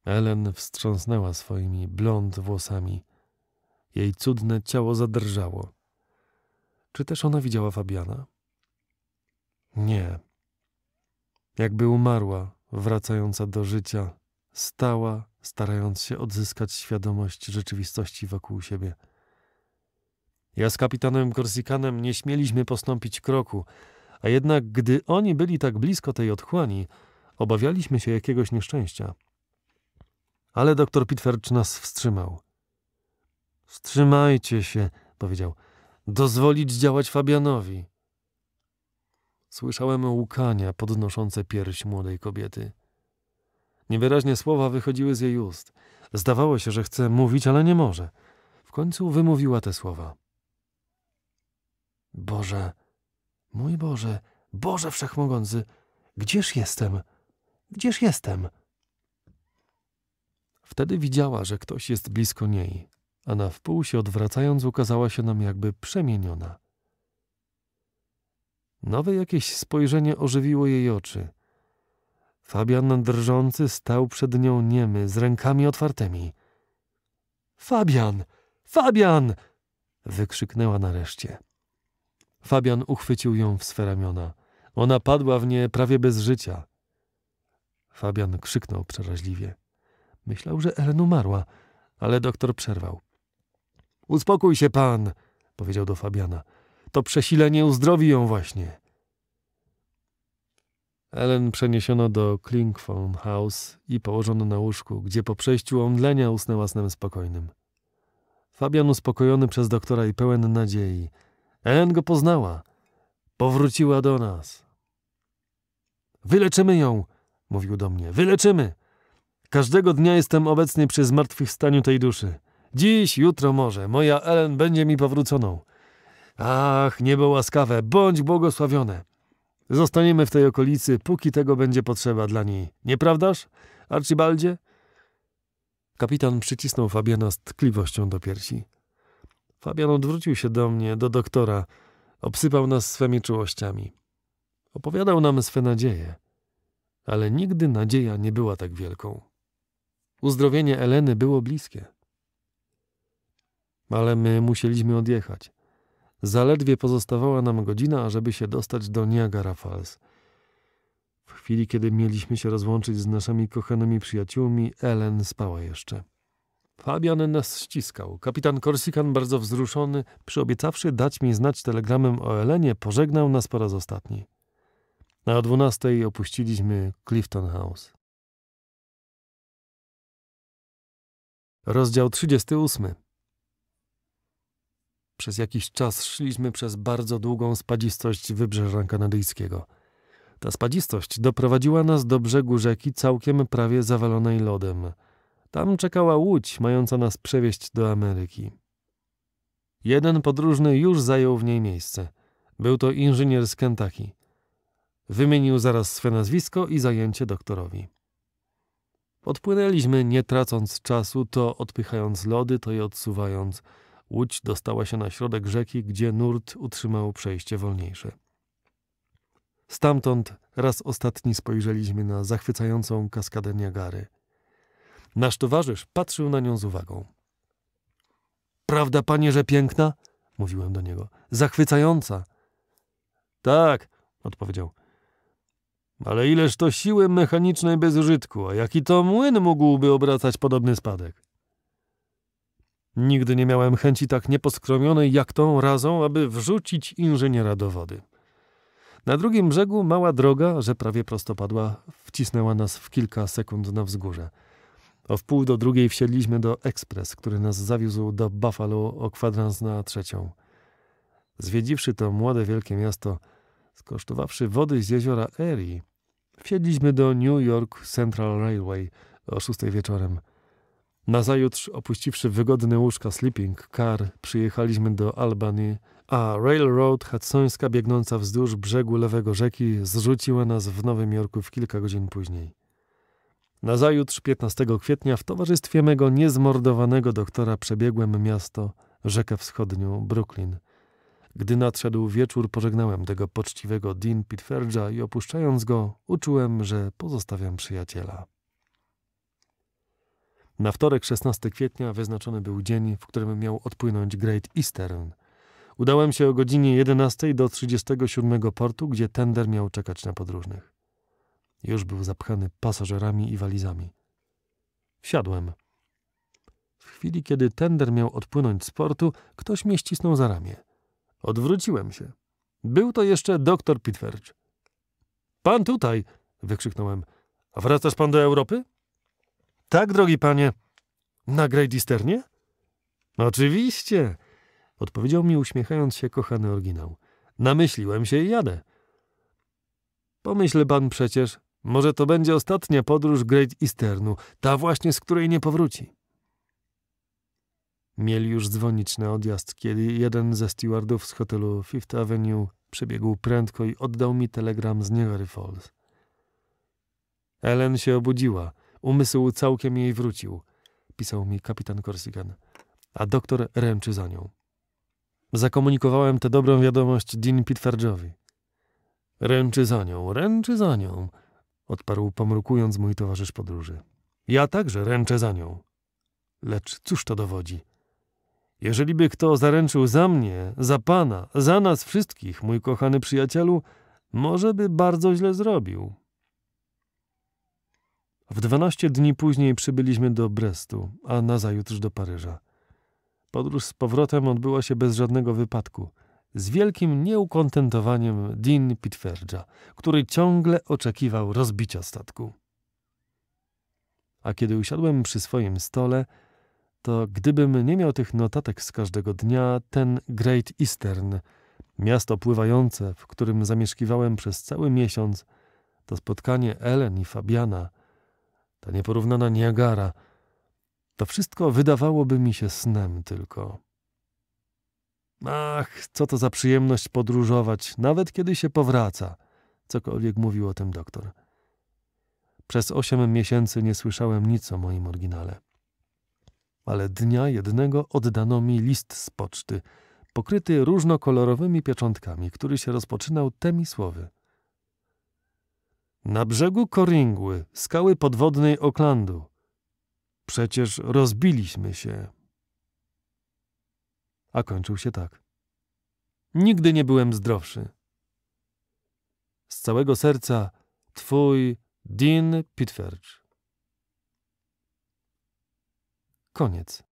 Ellen wstrząsnęła swoimi blond włosami. Jej cudne ciało zadrżało. Czy też ona widziała Fabiana? Nie. Jakby umarła, wracająca do życia, stała, starając się odzyskać świadomość rzeczywistości wokół siebie. Ja z kapitanem Korsikanem nie śmieliśmy postąpić kroku, a jednak gdy oni byli tak blisko tej otchłani, obawialiśmy się jakiegoś nieszczęścia. Ale doktor Pitwercz nas wstrzymał. Wstrzymajcie się, powiedział. Dozwolić działać Fabianowi. Słyszałem łkania podnoszące pierś młodej kobiety. Niewyraźnie słowa wychodziły z jej ust. Zdawało się, że chce mówić, ale nie może. W końcu wymówiła te słowa. Boże, mój Boże, Boże Wszechmogący, gdzież jestem? Gdzież jestem? Wtedy widziała, że ktoś jest blisko niej a na wpół się odwracając ukazała się nam jakby przemieniona. Nowe jakieś spojrzenie ożywiło jej oczy. Fabian drżący stał przed nią niemy, z rękami otwartymi. Fabian! Fabian! wykrzyknęła nareszcie. Fabian uchwycił ją w swe ramiona. Ona padła w nie prawie bez życia. Fabian krzyknął przeraźliwie. Myślał, że Ellen umarła, ale doktor przerwał. Uspokój się pan, powiedział do Fabiana. To przesilenie uzdrowi ją właśnie. Ellen przeniesiono do Klingfon House i położono na łóżku, gdzie po przejściu omdlenia usnęła snem spokojnym. Fabian uspokojony przez doktora i pełen nadziei. Ellen go poznała. Powróciła do nas. Wyleczymy ją, mówił do mnie. Wyleczymy! Każdego dnia jestem obecny przy zmartwychwstaniu tej duszy. Dziś, jutro może, moja Ellen będzie mi powróconą. Ach, niebo łaskawe, bądź błogosławione. Zostaniemy w tej okolicy, póki tego będzie potrzeba dla niej. Nieprawdaż, Archibaldzie? Kapitan przycisnął Fabiana z tkliwością do piersi. Fabian odwrócił się do mnie, do doktora. Obsypał nas swymi czułościami. Opowiadał nam swe nadzieje. Ale nigdy nadzieja nie była tak wielką. Uzdrowienie Eleny było bliskie ale my musieliśmy odjechać. Zaledwie pozostawała nam godzina, ażeby się dostać do Niagara Falls. W chwili, kiedy mieliśmy się rozłączyć z naszymi kochanymi przyjaciółmi, Ellen spała jeszcze. Fabian nas ściskał. Kapitan Korsikan, bardzo wzruszony, przyobiecawszy dać mi znać telegramem o Elenie, pożegnał nas po raz ostatni. Na o dwunastej opuściliśmy Clifton House. Rozdział 38 przez jakiś czas szliśmy przez bardzo długą spadzistość wybrzeża kanadyjskiego. Ta spadzistość doprowadziła nas do brzegu rzeki całkiem prawie zawalonej lodem. Tam czekała łódź mająca nas przewieźć do Ameryki. Jeden podróżny już zajął w niej miejsce. Był to inżynier z Kentucky. Wymienił zaraz swe nazwisko i zajęcie doktorowi. Odpłynęliśmy nie tracąc czasu, to odpychając lody, to je odsuwając – Łódź dostała się na środek rzeki, gdzie nurt utrzymał przejście wolniejsze. Stamtąd raz ostatni spojrzeliśmy na zachwycającą kaskadę Niagary. Nasz towarzysz patrzył na nią z uwagą. Prawda, panie, że piękna? mówiłem do niego. Zachwycająca. Tak, odpowiedział. Ale ileż to siły mechanicznej bez użytku, a jaki to młyn mógłby obracać podobny spadek? Nigdy nie miałem chęci tak nieposkromionej jak tą razą, aby wrzucić inżyniera do wody. Na drugim brzegu mała droga, że prawie prostopadła, wcisnęła nas w kilka sekund na wzgórze. O wpół do drugiej wsiedliśmy do ekspres, który nas zawiózł do Buffalo o kwadrans na trzecią. Zwiedziwszy to młode wielkie miasto, skosztowawszy wody z jeziora Erie, wsiedliśmy do New York Central Railway o szóstej wieczorem, Nazajutrz, opuściwszy wygodne łóżka sleeping car, przyjechaliśmy do Albany, a Railroad Hudsońska biegnąca wzdłuż brzegu lewego rzeki zrzuciła nas w Nowym Jorku w kilka godzin później. Nazajutrz 15 kwietnia w towarzystwie mego niezmordowanego doktora przebiegłem miasto, rzekę wschodnią, Brooklyn. Gdy nadszedł wieczór, pożegnałem tego poczciwego Dean Pitferdza i opuszczając go, uczułem, że pozostawiam przyjaciela. Na wtorek 16 kwietnia wyznaczony był dzień, w którym miał odpłynąć Great Eastern. Udałem się o godzinie 11 do 37 portu, gdzie tender miał czekać na podróżnych. Już był zapchany pasażerami i walizami. Wsiadłem. W chwili, kiedy tender miał odpłynąć z portu, ktoś mnie ścisnął za ramię. Odwróciłem się. Był to jeszcze doktor Pitferge. Pan tutaj! wykrzyknąłem. A wracasz pan do Europy? Tak, drogi panie. Na Greydisternie? Oczywiście, odpowiedział mi uśmiechając się kochany oryginał. Namyśliłem się i jadę. Pomyśl pan przecież, może to będzie ostatnia podróż Great Easternu, ta właśnie, z której nie powróci. Mieli już dzwonić na odjazd, kiedy jeden ze stewardów z hotelu Fifth Avenue przebiegł prędko i oddał mi telegram z Niagara Falls. Ellen się obudziła – Umysł całkiem jej wrócił, pisał mi kapitan Corsigan, a doktor ręczy za nią. Zakomunikowałem tę dobrą wiadomość Dean Pitferdżowi. Ręczy za nią, ręczy za nią, odparł pomrukując mój towarzysz podróży. Ja także ręczę za nią. Lecz cóż to dowodzi? Jeżeli by kto zaręczył za mnie, za pana, za nas wszystkich, mój kochany przyjacielu, może by bardzo źle zrobił. W dwanaście dni później przybyliśmy do Brestu, a nazajutrz do Paryża. Podróż z powrotem odbyła się bez żadnego wypadku, z wielkim nieukontentowaniem Dean Pitferdza, który ciągle oczekiwał rozbicia statku. A kiedy usiadłem przy swoim stole, to gdybym nie miał tych notatek z każdego dnia, ten Great Eastern, miasto pływające, w którym zamieszkiwałem przez cały miesiąc, to spotkanie Ellen i Fabiana – ta nieporównana Niagara. To wszystko wydawałoby mi się snem tylko. Ach, co to za przyjemność podróżować, nawet kiedy się powraca, cokolwiek mówił o tym doktor. Przez osiem miesięcy nie słyszałem nic o moim oryginale. Ale dnia jednego oddano mi list z poczty, pokryty różnokolorowymi pieczątkami, który się rozpoczynał temi słowy. Na brzegu Koringły, skały podwodnej Oklandu. Przecież rozbiliśmy się. A kończył się tak. Nigdy nie byłem zdrowszy. Z całego serca Twój Dean Pitferge. Koniec.